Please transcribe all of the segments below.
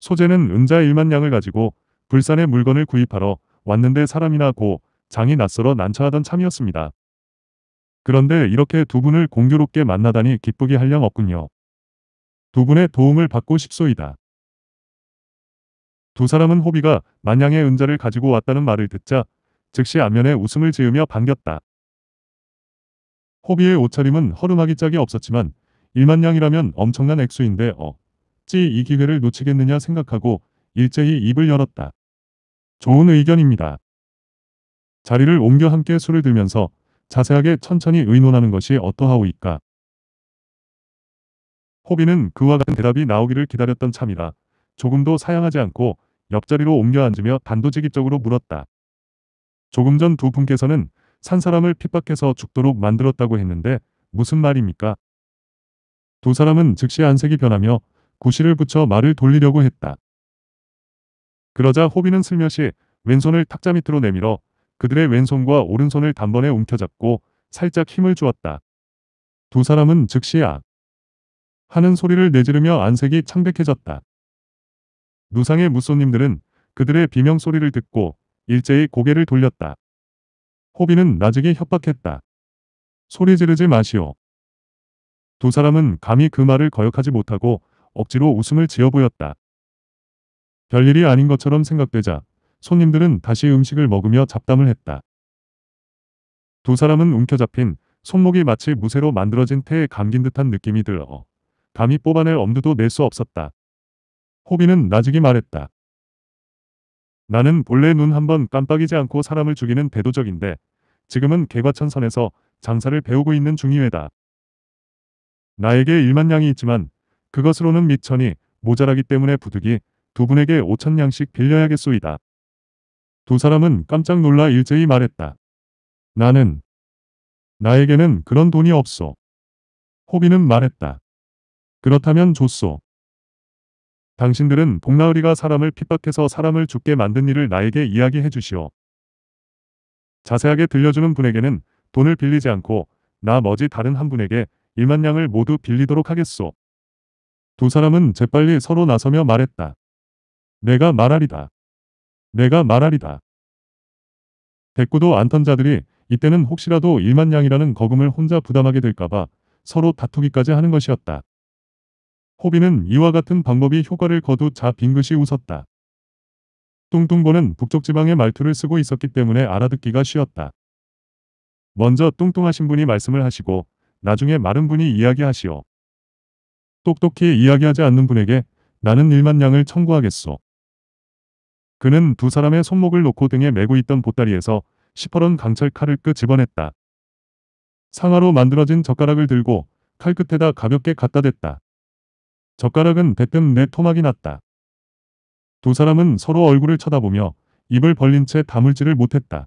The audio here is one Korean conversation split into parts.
소재는 은자 1만 양을 가지고 불산에 물건을 구입하러 왔는데 사람이나 고 장이 낯설어 난처하던 참이었습니다. 그런데 이렇게 두 분을 공교롭게 만나다니 기쁘게 할 양 없군요. 두 분의 도움을 받고 싶소이다. 두 사람은 호비가 만양의 은자를 가지고 왔다는 말을 듣자 즉시 안면에 웃음을 지으며 반겼다. 호비의 옷차림은 허름하기 짝이 없었지만 1만냥이라면 엄청난 액수인데 어 어찌 이 기회를 놓치겠느냐 생각하고 일제히 입을 열었다. 좋은 의견입니다. 자리를 옮겨 함께 술을 들면서 자세하게 천천히 의논하는 것이 어떠하오이까. 호비는 그와 같은 대답이 나오기를 기다렸던 참이라 조금도 사양하지 않고 옆자리로 옮겨 앉으며 단도직입적으로 물었다. 조금 전 두 분께서는 산 사람을 핍박해서 죽도록 만들었다고 했는데 무슨 말입니까? 두 사람은 즉시 안색이 변하며 구실을 붙여 말을 돌리려고 했다. 그러자 호비는 슬며시 왼손을 탁자 밑으로 내밀어 그들의 왼손과 오른손을 단번에 움켜잡고 살짝 힘을 주었다. 두 사람은 즉시 악 아 하는 소리를 내지르며 안색이 창백해졌다. 누상의 무쏘님들은 그들의 비명소리를 듣고 일제히 고개를 돌렸다. 호비는 나직이 협박했다. 소리 지르지 마시오. 두 사람은 감히 그 말을 거역하지 못하고 억지로 웃음을 지어 보였다. 별일이 아닌 것처럼 생각되자 손님들은 다시 음식을 먹으며 잡담을 했다. 두 사람은 움켜잡힌 손목이 마치 무쇠로 만들어진 태에 감긴 듯한 느낌이 들어 감히 뽑아낼 엄두도 낼 수 없었다. 호비는 나직이 말했다. 나는 본래 눈 한번 깜빡이지 않고 사람을 죽이는 대도적인데 지금은 개과천선에서 장사를 배우고 있는 중이외다. 나에게 일만 양이 있지만 그것으로는 미천이 모자라기 때문에 부득이 두 분에게 5천냥씩 빌려야겠소이다. 두 사람은 깜짝 놀라 일제히 말했다. 나는 나에게는 그런 돈이 없소. 호비는 말했다. 그렇다면 줬소. 당신들은 복나으리가 사람을 핍박해서 사람을 죽게 만든 일을 나에게 이야기해 주시오. 자세하게 들려주는 분에게는 돈을 빌리지 않고 나머지 다른 한 분에게 1만 양을 모두 빌리도록 하겠소. 두 사람은 재빨리 서로 나서며 말했다. 내가 말하리다. 내가 말하리다. 대꾸도 안턴 자들이 이때는 혹시라도 일만양이라는 거금을 혼자 부담하게 될까봐 서로 다투기까지 하는 것이었다. 호비는 이와 같은 방법이 효과를 거두자 빙긋이 웃었다. 뚱뚱보는 북쪽 지방의 말투를 쓰고 있었기 때문에 알아듣기가 쉬웠다. 먼저 뚱뚱하신 분이 말씀을 하시고 나중에 마른 분이 이야기하시오. 똑똑히 이야기하지 않는 분에게 나는 1만 양을 청구하겠소. 그는 두 사람의 손목을 놓고 등에 메고 있던 보따리에서 시퍼런 강철 칼을 끄집어냈다. 상하로 만들어진 젓가락을 들고 칼끝에다 가볍게 갖다 댔다. 젓가락은 대뜸 내 토막이 났다. 두 사람은 서로 얼굴을 쳐다보며 입을 벌린 채 다물지를 못했다.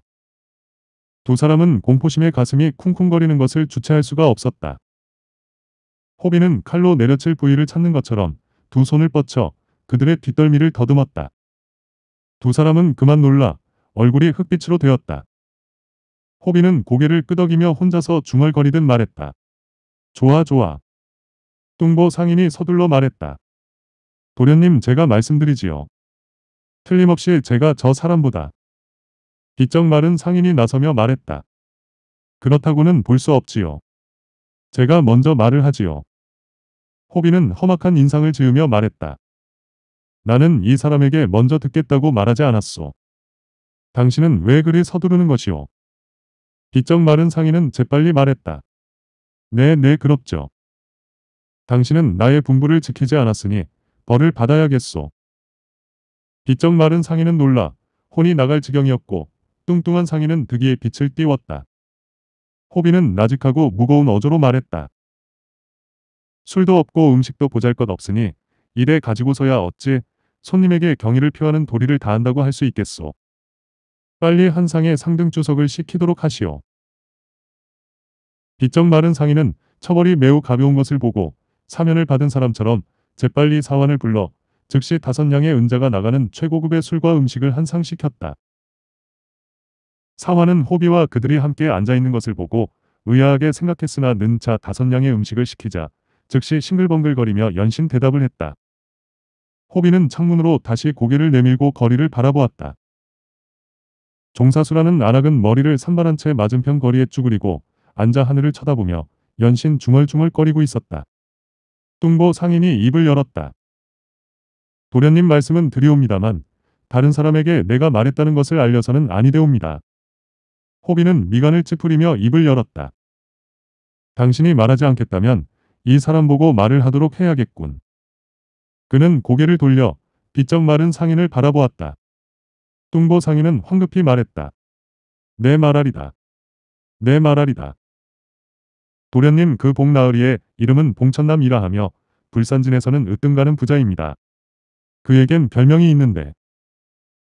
두 사람은 공포심에 가슴이 쿵쿵거리는 것을 주체할 수가 없었다. 호비는 칼로 내려칠 부위를 찾는 것처럼 두 손을 뻗쳐 그들의 뒷덜미를 더듬었다. 두 사람은 그만 놀라 얼굴이 흑빛으로 되었다. 호비는 고개를 끄덕이며 혼자서 중얼거리듯 말했다. 좋아 좋아. 뚱보 상인이 서둘러 말했다. 도련님 제가 말씀드리지요. 틀림없이 제가 저 사람보다. 비쩍 마른 상인이 나서며 말했다. 그렇다고는 볼 수 없지요. 제가 먼저 말을 하지요. 호비는 험악한 인상을 지으며 말했다. 나는 이 사람에게 먼저 듣겠다고 말하지 않았소. 당신은 왜 그리 서두르는 것이오? 비쩍 마른 상인은 재빨리 말했다. 네, 네, 그렇죠. 당신은 나의 분부를 지키지 않았으니 벌을 받아야겠소. 비쩍 마른 상인은 놀라 혼이 나갈 지경이었고 뚱뚱한 상인은 득이의 빛을 띄웠다. 호비는 나직하고 무거운 어조로 말했다. 술도 없고 음식도 보잘것 없으니 이래 가지고서야 어찌 손님에게 경의를 표하는 도리를 다한다고 할 수 있겠소. 빨리 한 상에 상등 주석을 시키도록 하시오. 비쩍 마른 상인은 처벌이 매우 가벼운 것을 보고 사면을 받은 사람처럼 재빨리 사환을 불러 즉시 다섯 냥의 은자가 나가는 최고급의 술과 음식을 한 상 시켰다. 사환은 호비와 그들이 함께 앉아있는 것을 보고 의아하게 생각했으나 는자 다섯 냥의 음식을 시키자 즉시 싱글벙글거리며 연신 대답을 했다. 호비는 창문으로 다시 고개를 내밀고 거리를 바라보았다. 종사수라는 아락은 머리를 산발한 채 맞은편 거리에 쭈그리고 앉아 하늘을 쳐다보며 연신 중얼중얼거리고 있었다. 뚱보 상인이 입을 열었다. 도련님 말씀은 드리옵니다만 다른 사람에게 내가 말했다는 것을 알려서는 아니되옵니다. 호비는 미간을 찌푸리며 입을 열었다. 당신이 말하지 않겠다면 이 사람 보고 말을 하도록 해야겠군. 그는 고개를 돌려 비쩍 마른 상인을 바라보았다. 뚱보 상인은 황급히 말했다. 내말알리다내말알리다 도련님 그 복나으리의 이름은 봉천남이라 하며 불산진에서는 으뜸가는 부자입니다. 그에겐 별명이 있는데.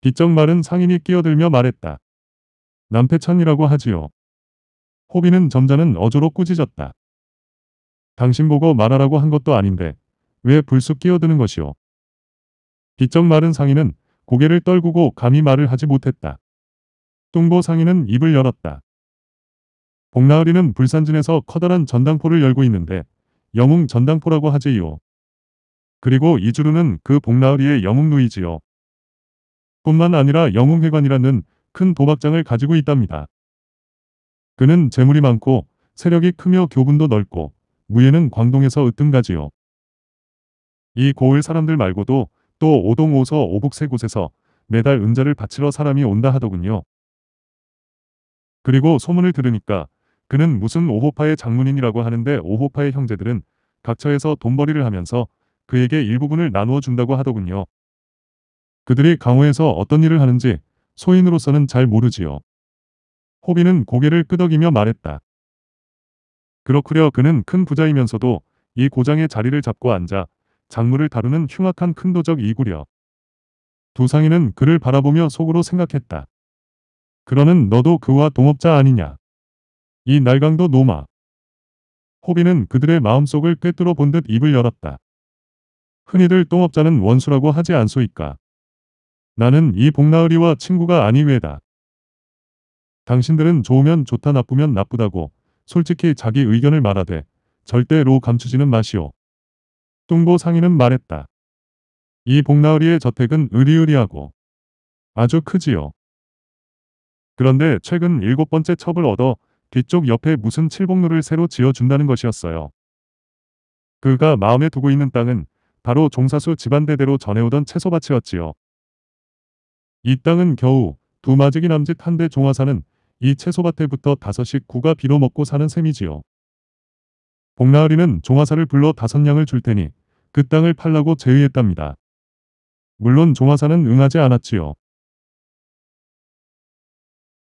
비쩍 마른 상인이 끼어들며 말했다. 남패천이라고 하지요. 호비는 점자는 어조로 꾸짖었다. 당신 보고 말하라고 한 것도 아닌데 왜 불쑥 끼어드는 것이오. 비쩍 마른 상인은 고개를 떨구고 감히 말을 하지 못했다. 뚱보 상인은 입을 열었다. 복나으리는 불산진에서 커다란 전당포를 열고 있는데 영웅 전당포라고 하지요. 그리고 이주루는 그 복나으리의 영웅 누이지요. 뿐만 아니라 영웅회관이라는 큰 도박장을 가지고 있답니다. 그는 재물이 많고 세력이 크며 교분도 넓고 무예는 광동에서 으뜸가지요. 이 고을 사람들 말고도 또 오동 오서 오북 세 곳에서 매달 은자를 바치러 사람이 온다 하더군요. 그리고 소문을 들으니까 그는 무슨 오호파의 장문인이라고 하는데 오호파의 형제들은 각처에서 돈벌이를 하면서 그에게 일부분을 나누어 준다고 하더군요. 그들이 강호에서 어떤 일을 하는지 소인으로서는 잘 모르지요. 호비는 고개를 끄덕이며 말했다. 그렇구려 그는 큰 부자이면서도 이 고장의 자리를 잡고 앉아 작물을 다루는 흉악한 큰도적 이구려. 두상이는 그를 바라보며 속으로 생각했다. 그러는 너도 그와 동업자 아니냐. 이 날강도 노마. 호비는 그들의 마음속을 꿰뚫어 본 듯 입을 열었다. 흔히들 똥업자는 원수라고 하지 않소이까. 나는 이 복나으리와 친구가 아니외다. 당신들은 좋으면 좋다 나쁘면 나쁘다고 솔직히 자기 의견을 말하되 절대로 감추지는 마시오. 뚱보 상인은 말했다. 이 복나으리의 저택은 으리으리하고 아주 크지요. 그런데 최근 일곱 번째 첩을 얻어 뒤쪽 옆에 무슨 칠복루를 새로 지어준다는 것이었어요. 그가 마음에 두고 있는 땅은 바로 종사수 집안 대대로 전해오던 채소밭이었지요. 이 땅은 겨우 두마지이 남짓 한 대 종화사는 이 채소밭에부터 다섯씩 구가 비로 먹고 사는 셈이지요. 복나으리는 종화사를 불러 다섯 냥을줄 테니 그 땅을 팔라고 제의했답니다. 물론 종화사는 응하지 않았지요.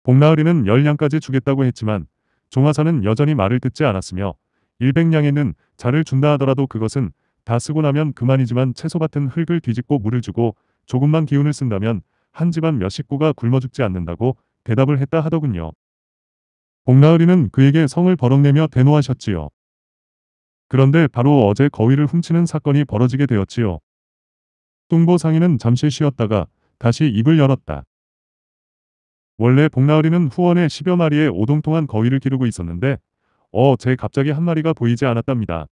복나으리는 열냥까지 주겠다고 했지만 종화사는 여전히 말을 듣지 않았으며 일백냥에는 자를 준다 하더라도 그것은 다 쓰고 나면 그만이지만 채소밭은 흙을 뒤집고 물을 주고 조금만 기운을 쓴다면 한 집안 몇 식구가 굶어 죽지 않는다고 대답을 했다 하더군요. 복나으리는 그에게 성을 버럭내며 대노하셨지요. 그런데 바로 어제 거위를 훔치는 사건이 벌어지게 되었지요. 뚱보 상인은 잠시 쉬었다가 다시 입을 열었다. 원래 복나으리는 후원에 10여 마리의 오동통한 거위를 기르고 있었는데 어제 갑자기 한 마리가 보이지 않았답니다.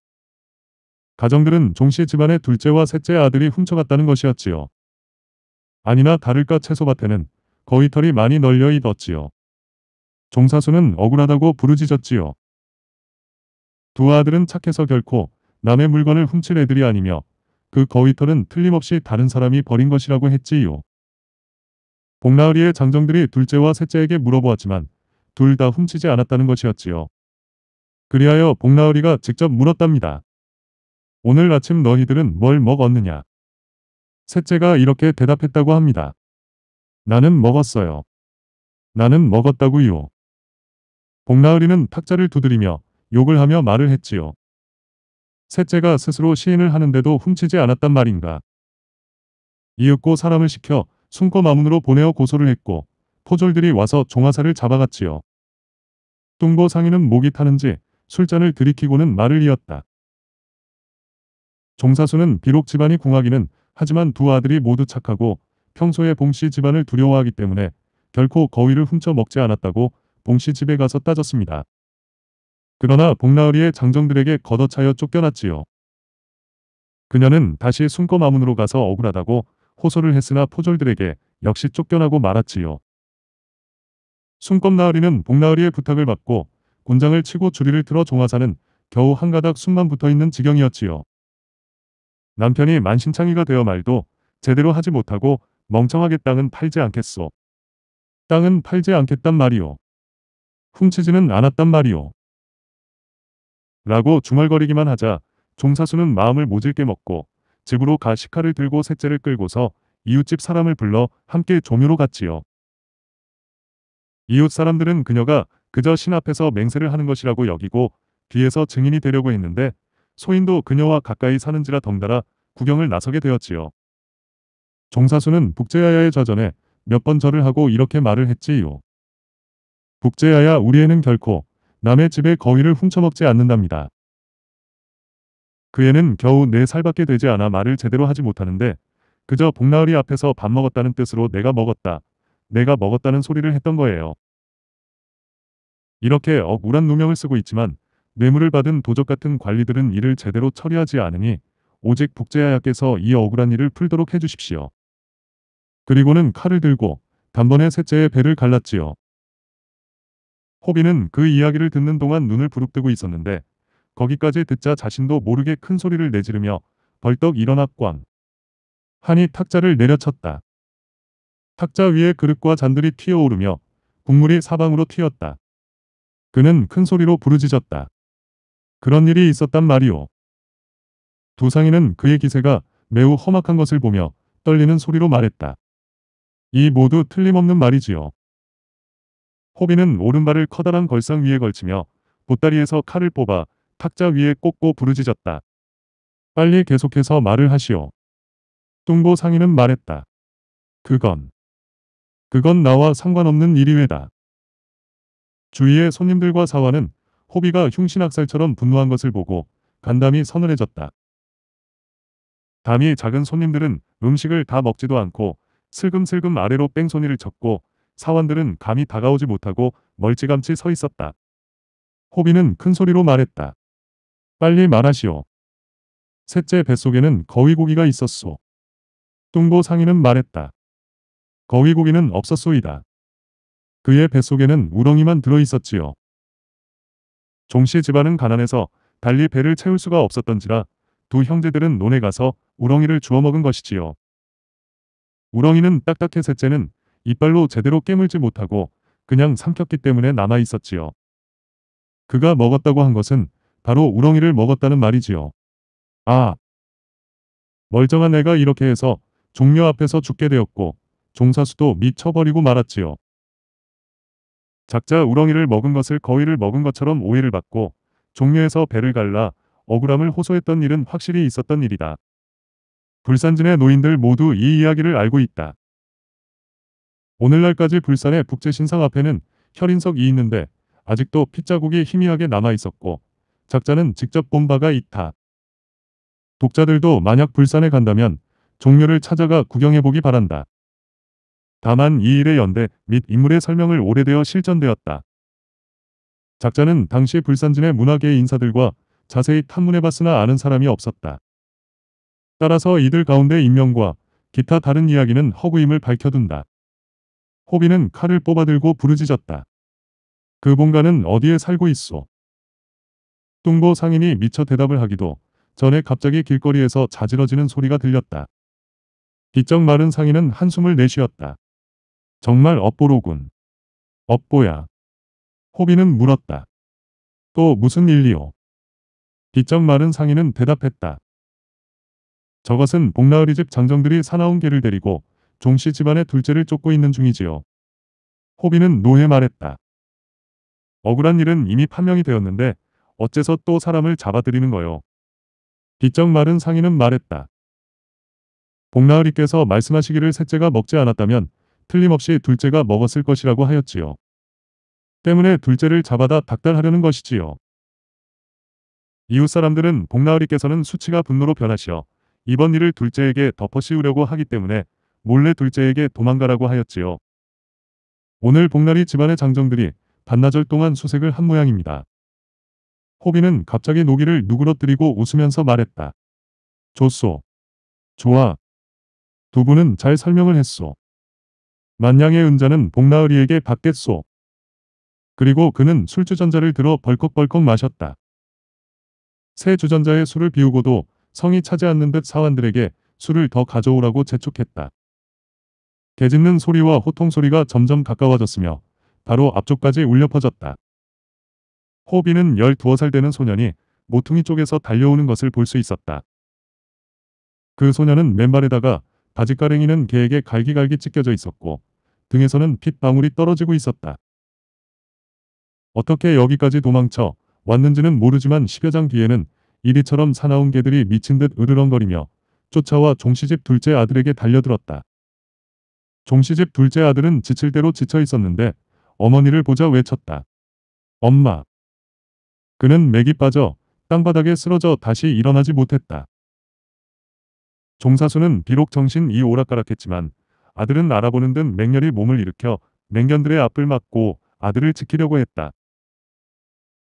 가정들은 종씨 집안의 둘째와 셋째 아들이 훔쳐갔다는 것이었지요. 아니나 다를까 채소밭에는 거위털이 많이 널려 있었지요. 종사수는 억울하다고 부르짖었지요. 두 아들은 착해서 결코 남의 물건을 훔칠 애들이 아니며 그 거위털은 틀림없이 다른 사람이 버린 것이라고 했지요. 복나으리의 장정들이 둘째와 셋째에게 물어보았지만 둘 다 훔치지 않았다는 것이었지요. 그리하여 복나으리가 직접 물었답니다. 오늘 아침 너희들은 뭘 먹었느냐? 셋째가 이렇게 대답했다고 합니다. 나는 먹었어요. 나는 먹었다고요. 복나으리는 탁자를 두드리며 욕을 하며 말을 했지요. 셋째가 스스로 시인을 하는데도 훔치지 않았단 말인가. 이윽고 사람을 시켜 숨고 마문으로 보내어 고소를 했고 포졸들이 와서 종아사를 잡아갔지요. 뚱보 상인은 목이 타는지 술잔을 들이키고는 말을 이었다. 종사수는 비록 집안이 궁하기는 하지만 두 아들이 모두 착하고 평소에 봉씨 집안을 두려워하기 때문에 결코 거위를 훔쳐 먹지 않았다고 봉씨 집에 가서 따졌습니다. 그러나 복나으리의 장정들에게 걷어차여 쫓겨났지요. 그녀는 다시 숨검 마문으로 가서 억울하다고 호소를 했으나 포졸들에게 역시 쫓겨나고 말았지요. 숨검 나으리는 복나으리의 부탁을 받고 곤장을 치고 주리를 틀어 종화사는 겨우 한 가닥 숨만 붙어있는 지경이었지요. 남편이 만신창이가 되어 말도 제대로 하지 못하고 멍청하게 땅은 팔지 않겠소. 땅은 팔지 않겠단 말이오. 훔치지는 않았단 말이오. 라고 중얼거리기만 하자 종사수는 마음을 모질게 먹고 집으로 가 시카를 들고 셋째를 끌고서 이웃집 사람을 불러 함께 조묘로 갔지요. 이웃 사람들은 그녀가 그저 신 앞에서 맹세를 하는 것이라고 여기고 뒤에서 증인이 되려고 했는데 소인도 그녀와 가까이 사는지라 덩달아 구경을 나서게 되었지요. 정사수는 북제야야의 좌전에몇 번 절을 하고 이렇게 말을 했지요. 북제야야 우리 에는 결코 남의 집에 거위를 훔쳐먹지 않는답니다. 그 애는 겨우 네 살밖에 되지 않아 말을 제대로 하지 못하는데 그저 복나으리 앞에서 밥 먹었다는 뜻으로 내가 먹었다, 내가 먹었다는 소리를 했던 거예요. 이렇게 억울한 누명을 쓰고 있지만 뇌물을 받은 도적 같은 관리들은 이를 제대로 처리하지 않으니 오직 북제야야께서 이 억울한 일을 풀도록 해주십시오. 그리고는 칼을 들고 단번에 셋째의 배를 갈랐지요. 호비는 그 이야기를 듣는 동안 눈을 부릅뜨고 있었는데 거기까지 듣자 자신도 모르게 큰 소리를 내지르며 벌떡 일어나 꽝. 한이 탁자를 내려쳤다. 탁자 위에 그릇과 잔들이 튀어오르며 국물이 사방으로 튀었다. 그는 큰 소리로 부르짖었다. 그런 일이 있었단 말이오. 두상이는 그의 기세가 매우 험악한 것을 보며 떨리는 소리로 말했다. 이 모두 틀림없는 말이지요. 호비는 오른발을 커다란 걸상 위에 걸치며 보따리에서 칼을 뽑아 탁자 위에 꽂고 부르짖었다. 빨리 계속해서 말을 하시오. 뚱보 상인은 말했다. 그건 그건 나와 상관없는 일이외다. 주위의 손님들과 사환는 호비가 흉신학살처럼 분노한 것을 보고 간담이 서늘해졌다. 담이 작은 손님들은 음식을 다 먹지도 않고 슬금슬금 아래로 뺑소니를 쳤고 사원들은 감히 다가오지 못하고 멀찌감치 서 있었다. 호비는 큰 소리로 말했다. 빨리 말하시오. 셋째 뱃속에는 거위고기가 있었소. 뚱보 상인은 말했다. 거위고기는 없었소이다. 그의 뱃속에는 우렁이만 들어있었지요. 종씨 집안은 가난해서 달리 배를 채울 수가 없었던지라 두 형제들은 논에 가서 우렁이를 주워 먹은 것이지요. 우렁이는 딱딱해 셋째는 이빨로 제대로 깨물지 못하고 그냥 삼켰기 때문에 남아있었지요. 그가 먹었다고 한 것은 바로 우렁이를 먹었다는 말이지요. 아! 멀쩡한 애가 이렇게 해서 종묘 앞에서 죽게 되었고 종사수도 미쳐버리고 말았지요. 작자 우렁이를 먹은 것을 거위를 먹은 것처럼 오해를 받고 종묘에서 배를 갈라 억울함을 호소했던 일은 확실히 있었던 일이다. 불산진의 노인들 모두 이 이야기를 알고 있다. 오늘날까지 불산의 북제신상 앞에는 혈인석이 있는데 아직도 핏자국이 희미하게 남아있었고 작자는 직접 본 바가 있다. 독자들도 만약 불산에 간다면 종묘를 찾아가 구경해보기 바란다. 다만 이 일의 연대 및 인물의 설명을 오래되어 실전되었다. 작자는 당시 불산진의 문화계 인사들과 자세히 탐문해봤으나 아는 사람이 없었다. 따라서 이들 가운데 인명과 기타 다른 이야기는 허구임을 밝혀둔다. 호비는 칼을 뽑아들고 부르짖었다. 그 본가는 어디에 살고 있어? 뚱보 상인이 미처 대답을 하기도 전에 갑자기 길거리에서 자지러지는 소리가 들렸다. 비쩍 마른 상인은 한숨을 내쉬었다. 정말 업보로군. 업보야. 호비는 물었다. 또 무슨 일이오? 비쩍 마른 상인은 대답했다. 저것은 복나으리 집 장정들이 사나운 개를 데리고 종씨 집안의 둘째를 쫓고 있는 중이지요. 호비는 노해 말했다. 억울한 일은 이미 판명이 되었는데 어째서 또 사람을 잡아들이는 거요. 빚정 마른 상인은 말했다. 복나으리께서 말씀하시기를 셋째가 먹지 않았다면 틀림없이 둘째가 먹었을 것이라고 하였지요. 때문에 둘째를 잡아다 닥달하려는 것이지요. 이웃 사람들은 복나으리께서는 수치가 분노로 변하시어 이번 일을 둘째에게 덮어씌우려고 하기 때문에 몰래 둘째에게 도망가라고 하였지요. 오늘 복날이 집안의 장정들이 반나절 동안 수색을 한 모양입니다. 호비는 갑자기 노기를 누그러뜨리고 웃으면서 말했다. 좋소. 좋아. 두 분은 잘 설명을 했소. 만냥의 은자는 복나으리에게 받겠소. 그리고 그는 술주전자를 들어 벌컥벌컥 마셨다. 새 주전자의 술을 비우고도 성이 차지 않는 듯 사환들에게 술을 더 가져오라고 재촉했다. 개짖는 소리와 호통소리가 점점 가까워졌으며 바로 앞쪽까지 울려 퍼졌다. 호비는 12살 되는 소년이 모퉁이 쪽에서 달려오는 것을 볼 수 있었다. 그 소년은 맨발에다가 바지가랭이는 개에게 갈기갈기 찢겨져 있었고 등에서는 핏방울이 떨어지고 있었다. 어떻게 여기까지 도망쳐 왔는지는 모르지만 10여 장 뒤에는 이리처럼 사나운 개들이 미친 듯 으르렁거리며 쫓아와 종시집 둘째 아들에게 달려들었다. 종시집 둘째 아들은 지칠 대로 지쳐 있었는데 어머니를 보자 외쳤다. 엄마. 그는 맥이 빠져 땅바닥에 쓰러져 다시 일어나지 못했다. 종사수는 비록 정신이 오락가락했지만 아들은 알아보는 등 맹렬히 몸을 일으켜 맹견들의 앞을 막고 아들을 지키려고 했다.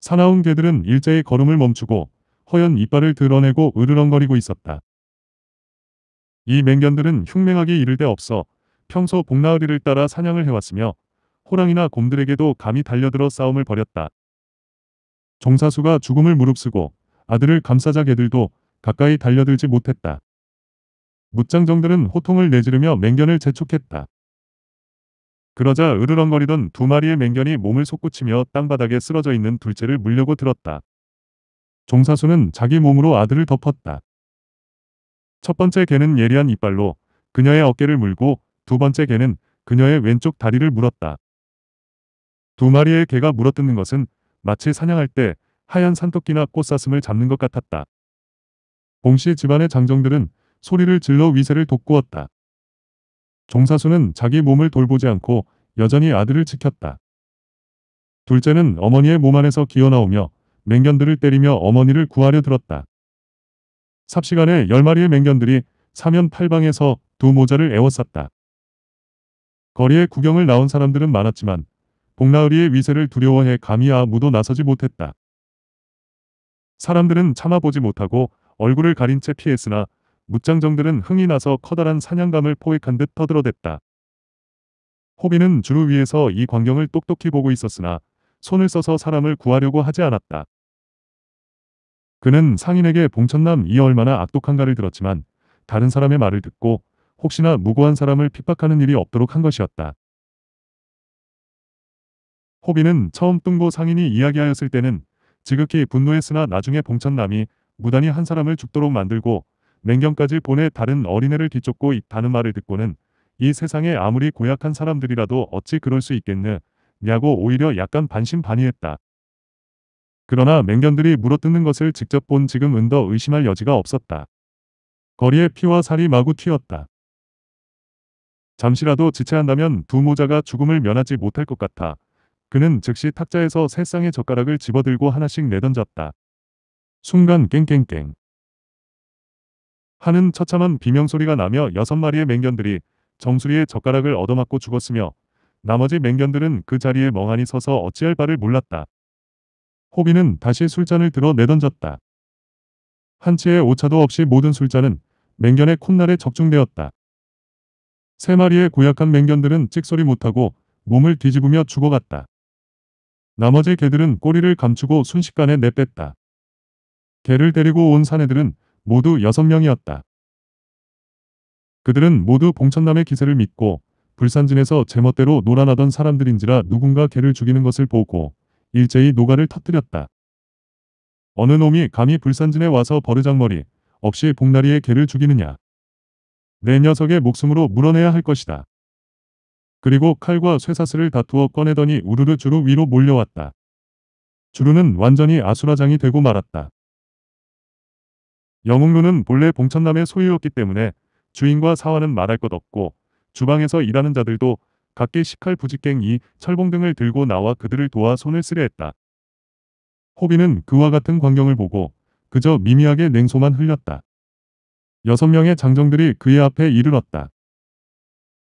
사나운 개들은 일제히 걸음을 멈추고 허연 이빨을 드러내고 으르렁거리고 있었다. 이 맹견들은 흉맹하기 이를 데 없어 평소 복나으리를 따라 사냥을 해왔으며 호랑이나 곰들에게도 감히 달려들어 싸움을 벌였다. 종사수가 죽음을 무릅쓰고 아들을 감싸자 개들도 가까이 달려들지 못했다. 무장정들은 호통을 내지르며 맹견을 재촉했다. 그러자 으르렁거리던 두 마리의 맹견이 몸을 솟구치며 땅바닥에 쓰러져 있는 둘째를 물려고 들었다. 종사수는 자기 몸으로 아들을 덮었다. 첫 번째 개는 예리한 이빨로 그녀의 어깨를 물고 두 번째 개는 그녀의 왼쪽 다리를 물었다. 두 마리의 개가 물어뜯는 것은 마치 사냥할 때 하얀 산토끼나 꽃사슴을 잡는 것 같았다. 봉씨 집안의 장정들은 소리를 질러 위세를 돋구었다. 종사수는 자기 몸을 돌보지 않고 여전히 아들을 지켰다. 둘째는 어머니의 몸 안에서 기어나오며 맹견들을 때리며 어머니를 구하려 들었다. 삽시간에 열마리의 맹견들이 사면팔방에서 두 모자를 애워쌌다. 거리에 구경을 나온 사람들은 많았지만 복나으리의 위세를 두려워해 감히 아무도 나서지 못했다. 사람들은 참아보지 못하고 얼굴을 가린 채 피했으나 무장정들은 흥이 나서 커다란 사냥감을 포획한 듯 터들어댔다. 호비는 주루 위에서 이 광경을 똑똑히 보고 있었으나 손을 써서 사람을 구하려고 하지 않았다. 그는 상인에게 봉천남이 얼마나 악독한가를 들었지만 다른 사람의 말을 듣고 혹시나 무고한 사람을 핍박하는 일이 없도록 한 것이었다. 호비는 처음 뚱고 상인이 이야기하였을 때는 지극히 분노했으나 나중에 봉천남이 무단히 한 사람을 죽도록 만들고 냉경까지 보내 다른 어린애를 뒤쫓고 있다는 말을 듣고는 이 세상에 아무리 고약한 사람들이라도 어찌 그럴 수 있겠느냐고 오히려 약간 반신반의했다. 그러나 맹견들이 물어뜯는 것을 직접 본 지금은 더 의심할 여지가 없었다. 거리에 피와 살이 마구 튀었다. 잠시라도 지체한다면 두 모자가 죽음을 면하지 못할 것 같아. 그는 즉시 탁자에서 세 쌍의 젓가락을 집어들고 하나씩 내던졌다. 순간 깽깽깽. 하는 처참한 비명소리가 나며 여섯 마리의 맹견들이 정수리의 젓가락을 얻어맞고 죽었으며 나머지 맹견들은 그 자리에 멍하니 서서 어찌할 바를 몰랐다. 호비는 다시 술잔을 들어 내던졌다. 한치의 오차도 없이 모든 술잔은 맹견의 콧날에 적중되었다. 세 마리의 고약한 맹견들은 찍소리 못하고 몸을 뒤집으며 죽어갔다. 나머지 개들은 꼬리를 감추고 순식간에 내뺐다. 개를 데리고 온 사내들은 모두 여섯 명이었다 그들은 모두 봉천남의 기세를 믿고 불산진에서 제멋대로 놀아나던 사람들인지라 누군가 개를 죽이는 것을 보고 일제히 노가를 터뜨렸다. 어느 놈이 감히 불산진에 와서 버르장머리 없이 복나리의 개를 죽이느냐. 내 녀석의 목숨으로 물어내야 할 것이다. 그리고 칼과 쇠사슬을 다투어 꺼내더니 우르르 주루 위로 몰려왔다. 주루는 완전히 아수라장이 되고 말았다. 영웅루는 본래 봉천남의 소유였기 때문에 주인과 사환는 말할 것 없고 주방에서 일하는 자들도 각기 식칼 부직갱이, 철봉 등을 들고 나와 그들을 도와 손을 쓰려 했다. 호비는 그와 같은 광경을 보고 그저 미미하게 냉소만 흘렸다. 여섯 명의 장정들이 그의 앞에 이르렀다.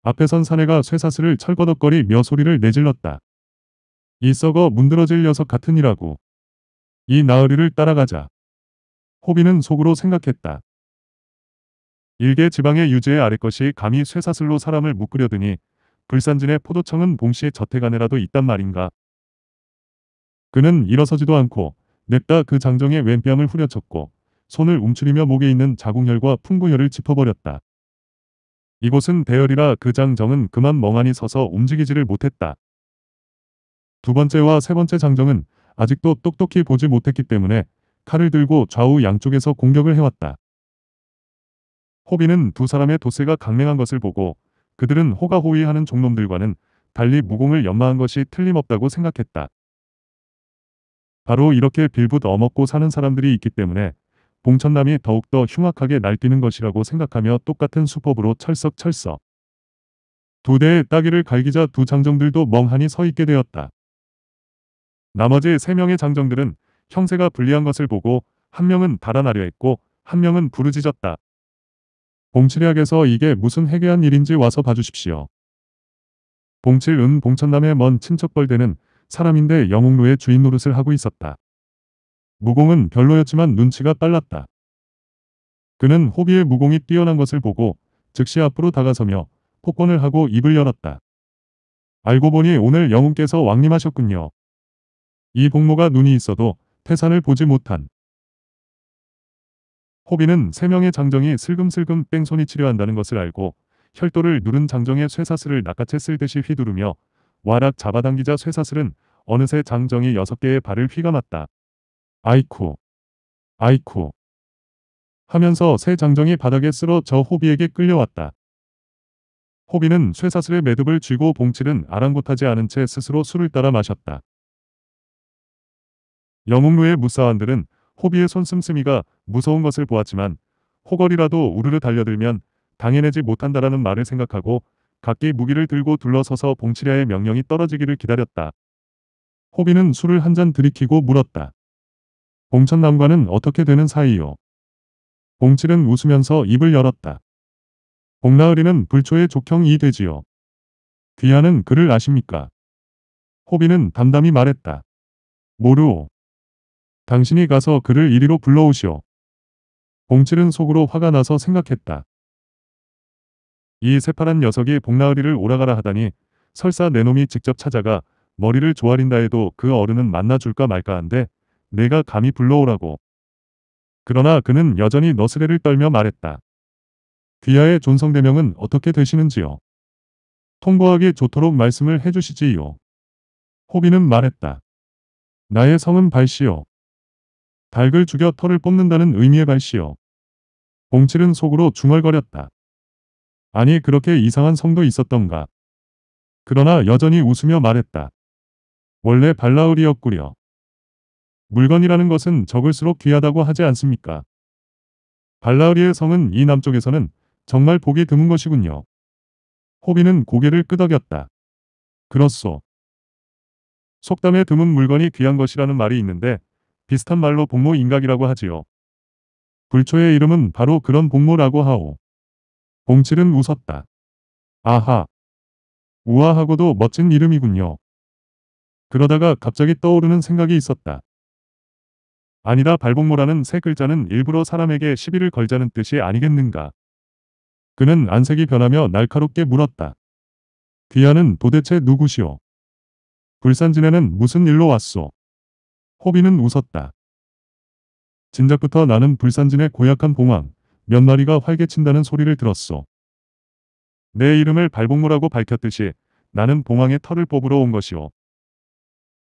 앞에 선 사내가 쇠사슬을 철거덕거리며 소리를 내질렀다. 이 썩어 문드러질 녀석 같으니라고. 이 나으리를 따라가자. 호비는 속으로 생각했다. 일개 지방의 유죄의 아래 것이 감히 쇠사슬로 사람을 묶으려드니 불산진의 포도청은 봉씨의 저택 안에라도 있단 말인가. 그는 일어서지도 않고 냅다 그 장정의 왼뺨을 후려쳤고 손을 움츠리며 목에 있는 자궁혈과 풍부혈을 짚어버렸다. 이곳은 대열이라 그 장정은 그만 멍하니 서서 움직이지를 못했다. 두 번째와 세 번째 장정은 아직도 똑똑히 보지 못했기 때문에 칼을 들고 좌우 양쪽에서 공격을 해왔다. 호비는 두 사람의 도세가 강맹한 것을 보고 그들은 호가호위하는 종놈들과는 달리 무공을 연마한 것이 틀림없다고 생각했다. 바로 이렇게 빌붙 어먹고 사는 사람들이 있기 때문에 봉천남이 더욱더 흉악하게 날뛰는 것이라고 생각하며 똑같은 수법으로 철석철석. 두 대의 따귀를 갈기자 두 장정들도 멍하니 서 있게 되었다. 나머지 세 명의 장정들은 형세가 불리한 것을 보고 한 명은 달아나려 했고 한 명은 부르짖었다. 봉칠약에서 이게 무슨 해괴한 일인지 와서 봐주십시오. 봉칠은 봉천남의 먼 친척벌대는 사람인데 영웅로의 주인 노릇을 하고 있었다. 무공은 별로였지만 눈치가 빨랐다. 그는 호비의 무공이 뛰어난 것을 보고 즉시 앞으로 다가서며 폭권을 하고 입을 열었다. 알고 보니 오늘 영웅께서 왕림하셨군요. 이 복모가 눈이 있어도 태산을 보지 못한 호비는 세명의 장정이 슬금슬금 뺑소니 치료한다는 것을 알고 혈도를 누른 장정의 쇠사슬을 낚아채쓸 듯이 휘두르며 와락 잡아당기자 쇠사슬은 어느새 장정이 여섯 개의 발을 휘감았다. 아이쿠. 아이쿠. 하면서 세 장정이 바닥에 쓸어 저 호비에게 끌려왔다. 호비는 쇠사슬의 매듭을 쥐고 봉칠은 아랑곳하지 않은 채 스스로 술을 따라 마셨다. 영웅루의 무사한들은 호비의 손씀씀이가 무서운 것을 보았지만 호걸이라도 우르르 달려들면 당해내지 못한다라는 말을 생각하고 각기 무기를 들고 둘러서서 봉치랴의 명령이 떨어지기를 기다렸다. 호비는 술을 한 잔 들이키고 물었다. 봉천남과는 어떻게 되는 사이요? 봉칠은 웃으면서 입을 열었다. 봉나으리는 불초의 족형이 되지요. 귀하는 그를 아십니까? 호비는 담담히 말했다. 모르오. 당신이 가서 그를 이리로 불러오시오. 봉칠은 속으로 화가 나서 생각했다. 이 새파란 녀석이 복나으리를 오라가라 하다니 설사 내 놈이 직접 찾아가 머리를 조아린다 해도 그 어른은 만나줄까 말까 한데 내가 감히 불러오라고. 그러나 그는 여전히 너스레를 떨며 말했다. 귀하의 존성대명은 어떻게 되시는지요? 통보하기 좋도록 말씀을 해주시지요. 호비는 말했다. 나의 성은 발시요. 닭을 죽여 털을 뽑는다는 의미의 발시요. 봉칠은 속으로 중얼거렸다. 아니 그렇게 이상한 성도 있었던가. 그러나 여전히 웃으며 말했다. 원래 발라울이었구려. 물건이라는 것은 적을수록 귀하다고 하지 않습니까? 발라우리의 성은 이 남쪽에서는 정말 보기 드문 것이군요. 호비는 고개를 끄덕였다. 그렇소. 속담에 드문 물건이 귀한 것이라는 말이 있는데 비슷한 말로 복모인각이라고 하지요. 불초의 이름은 바로 그런 복모라고 하오. 봉칠은 웃었다. 아하. 우아하고도 멋진 이름이군요. 그러다가 갑자기 떠오르는 생각이 있었다. 아니다 발복모라는 세 글자는 일부러 사람에게 시비를 걸자는 뜻이 아니겠는가. 그는 안색이 변하며 날카롭게 물었다. 귀하는 도대체 누구시오? 불산진에는 무슨 일로 왔소? 호비는 웃었다. 진작부터 나는 불산진의 고약한 봉황, 몇 마리가 활개친다는 소리를 들었소. 내 이름을 발봉무라고 밝혔듯이 나는 봉황의 털을 뽑으러 온 것이오.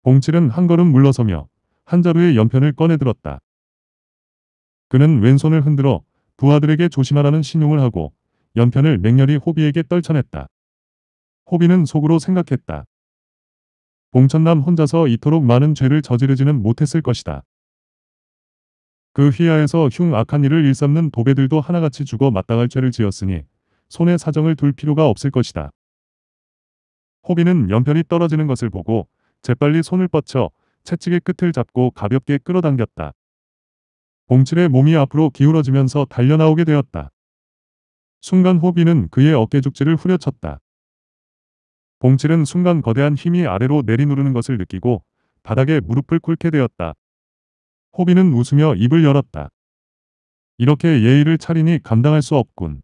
봉칠은 한 걸음 물러서며 한 자루의 연편을 꺼내들었다. 그는 왼손을 흔들어 부하들에게 조심하라는 신용을 하고 연편을 맹렬히 호비에게 떨쳐냈다. 호비는 속으로 생각했다. 봉천남 혼자서 이토록 많은 죄를 저지르지는 못했을 것이다. 그 휘하에서 흉 악한 일을 일삼는 도배들도 하나같이 죽어 마땅할 죄를 지었으니 손에 사정을 둘 필요가 없을 것이다. 호비는 연편이 떨어지는 것을 보고 재빨리 손을 뻗쳐 채찍의 끝을 잡고 가볍게 끌어당겼다. 봉칠의 몸이 앞으로 기울어지면서 달려나오게 되었다. 순간 호비는 그의 어깨죽지를 후려쳤다. 봉칠은 순간 거대한 힘이 아래로 내리누르는 것을 느끼고 바닥에 무릎을 꿇게 되었다. 호비는 웃으며 입을 열었다. 이렇게 예의를 차리니 감당할 수 없군.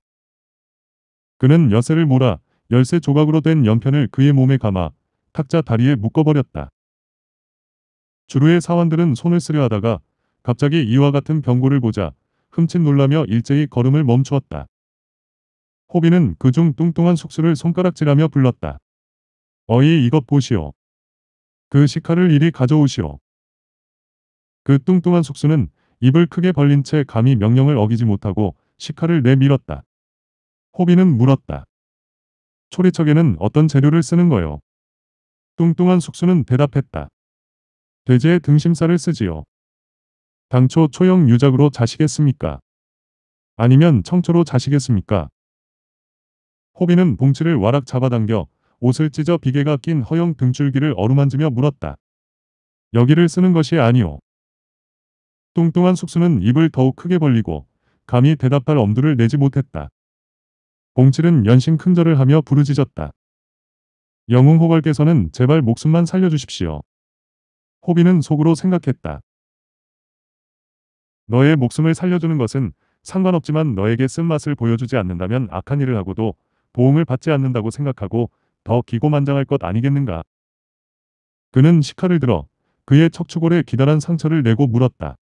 그는 여세를 몰아 열쇠 조각으로 된 연편을 그의 몸에 감아 탁자 다리에 묶어버렸다. 주루의 사원들은 손을 쓰려 하다가 갑자기 이와 같은 병고를 보자 흠칫 놀라며 일제히 걸음을 멈추었다. 호비는 그중 뚱뚱한 숙수를 손가락질하며 불렀다. 어이 이것 보시오. 그 시카를 이리 가져오시오. 그 뚱뚱한 숙수는 입을 크게 벌린 채 감히 명령을 어기지 못하고 시카를 내밀었다. 호비는 물었다. 초리척에는 어떤 재료를 쓰는 거요? 뚱뚱한 숙수는 대답했다. 돼지의 등심살을 쓰지요. 당초 초형 유작으로 자시겠습니까? 아니면 청초로 자시겠습니까? 호비는 봉치를 와락 잡아당겨 옷을 찢어 비계가 낀 허영 등줄기를 어루만지며 물었다. 여기를 쓰는 것이 아니오. 뚱뚱한 숙수는 입을 더욱 크게 벌리고 감히 대답할 엄두를 내지 못했다. 봉칠은 연신 큰절을 하며 부르짖었다. 영웅 호걸께서는 제발 목숨만 살려주십시오. 호비는 속으로 생각했다. 너의 목숨을 살려주는 것은 상관없지만 너에게 쓴맛을 보여주지 않는다면 악한 일을 하고도 보움을 받지 않는다고 생각하고 더 기고만장할 것 아니겠는가. 그는 시카를 들어 그의 척추골에 기다란 상처를 내고 물었다.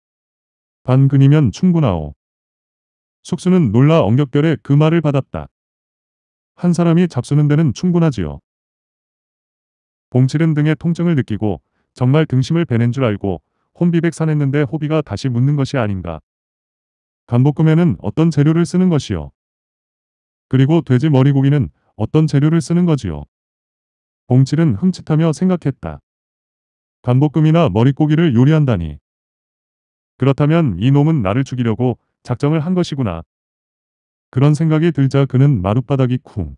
반근이면 충분하오. 숙수는 놀라 엉격결에그 말을 받았다. 한 사람이 잡수는 데는 충분하지요. 봉치른 등의 통증을 느끼고 정말 등심을 베낸 줄 알고 혼비백 산했는데 호비가 다시 묻는 것이 아닌가. 간볶음에는 어떤 재료를 쓰는 것이요. 그리고 돼지 머리고기는 어떤 재료를 쓰는 거지요. 봉칠은 흠칫하며 생각했다. 간볶음이나 머릿고기를 요리한다니. 그렇다면 이놈은 나를 죽이려고 작정을 한 것이구나. 그런 생각이 들자 그는 마룻바닥이 쿵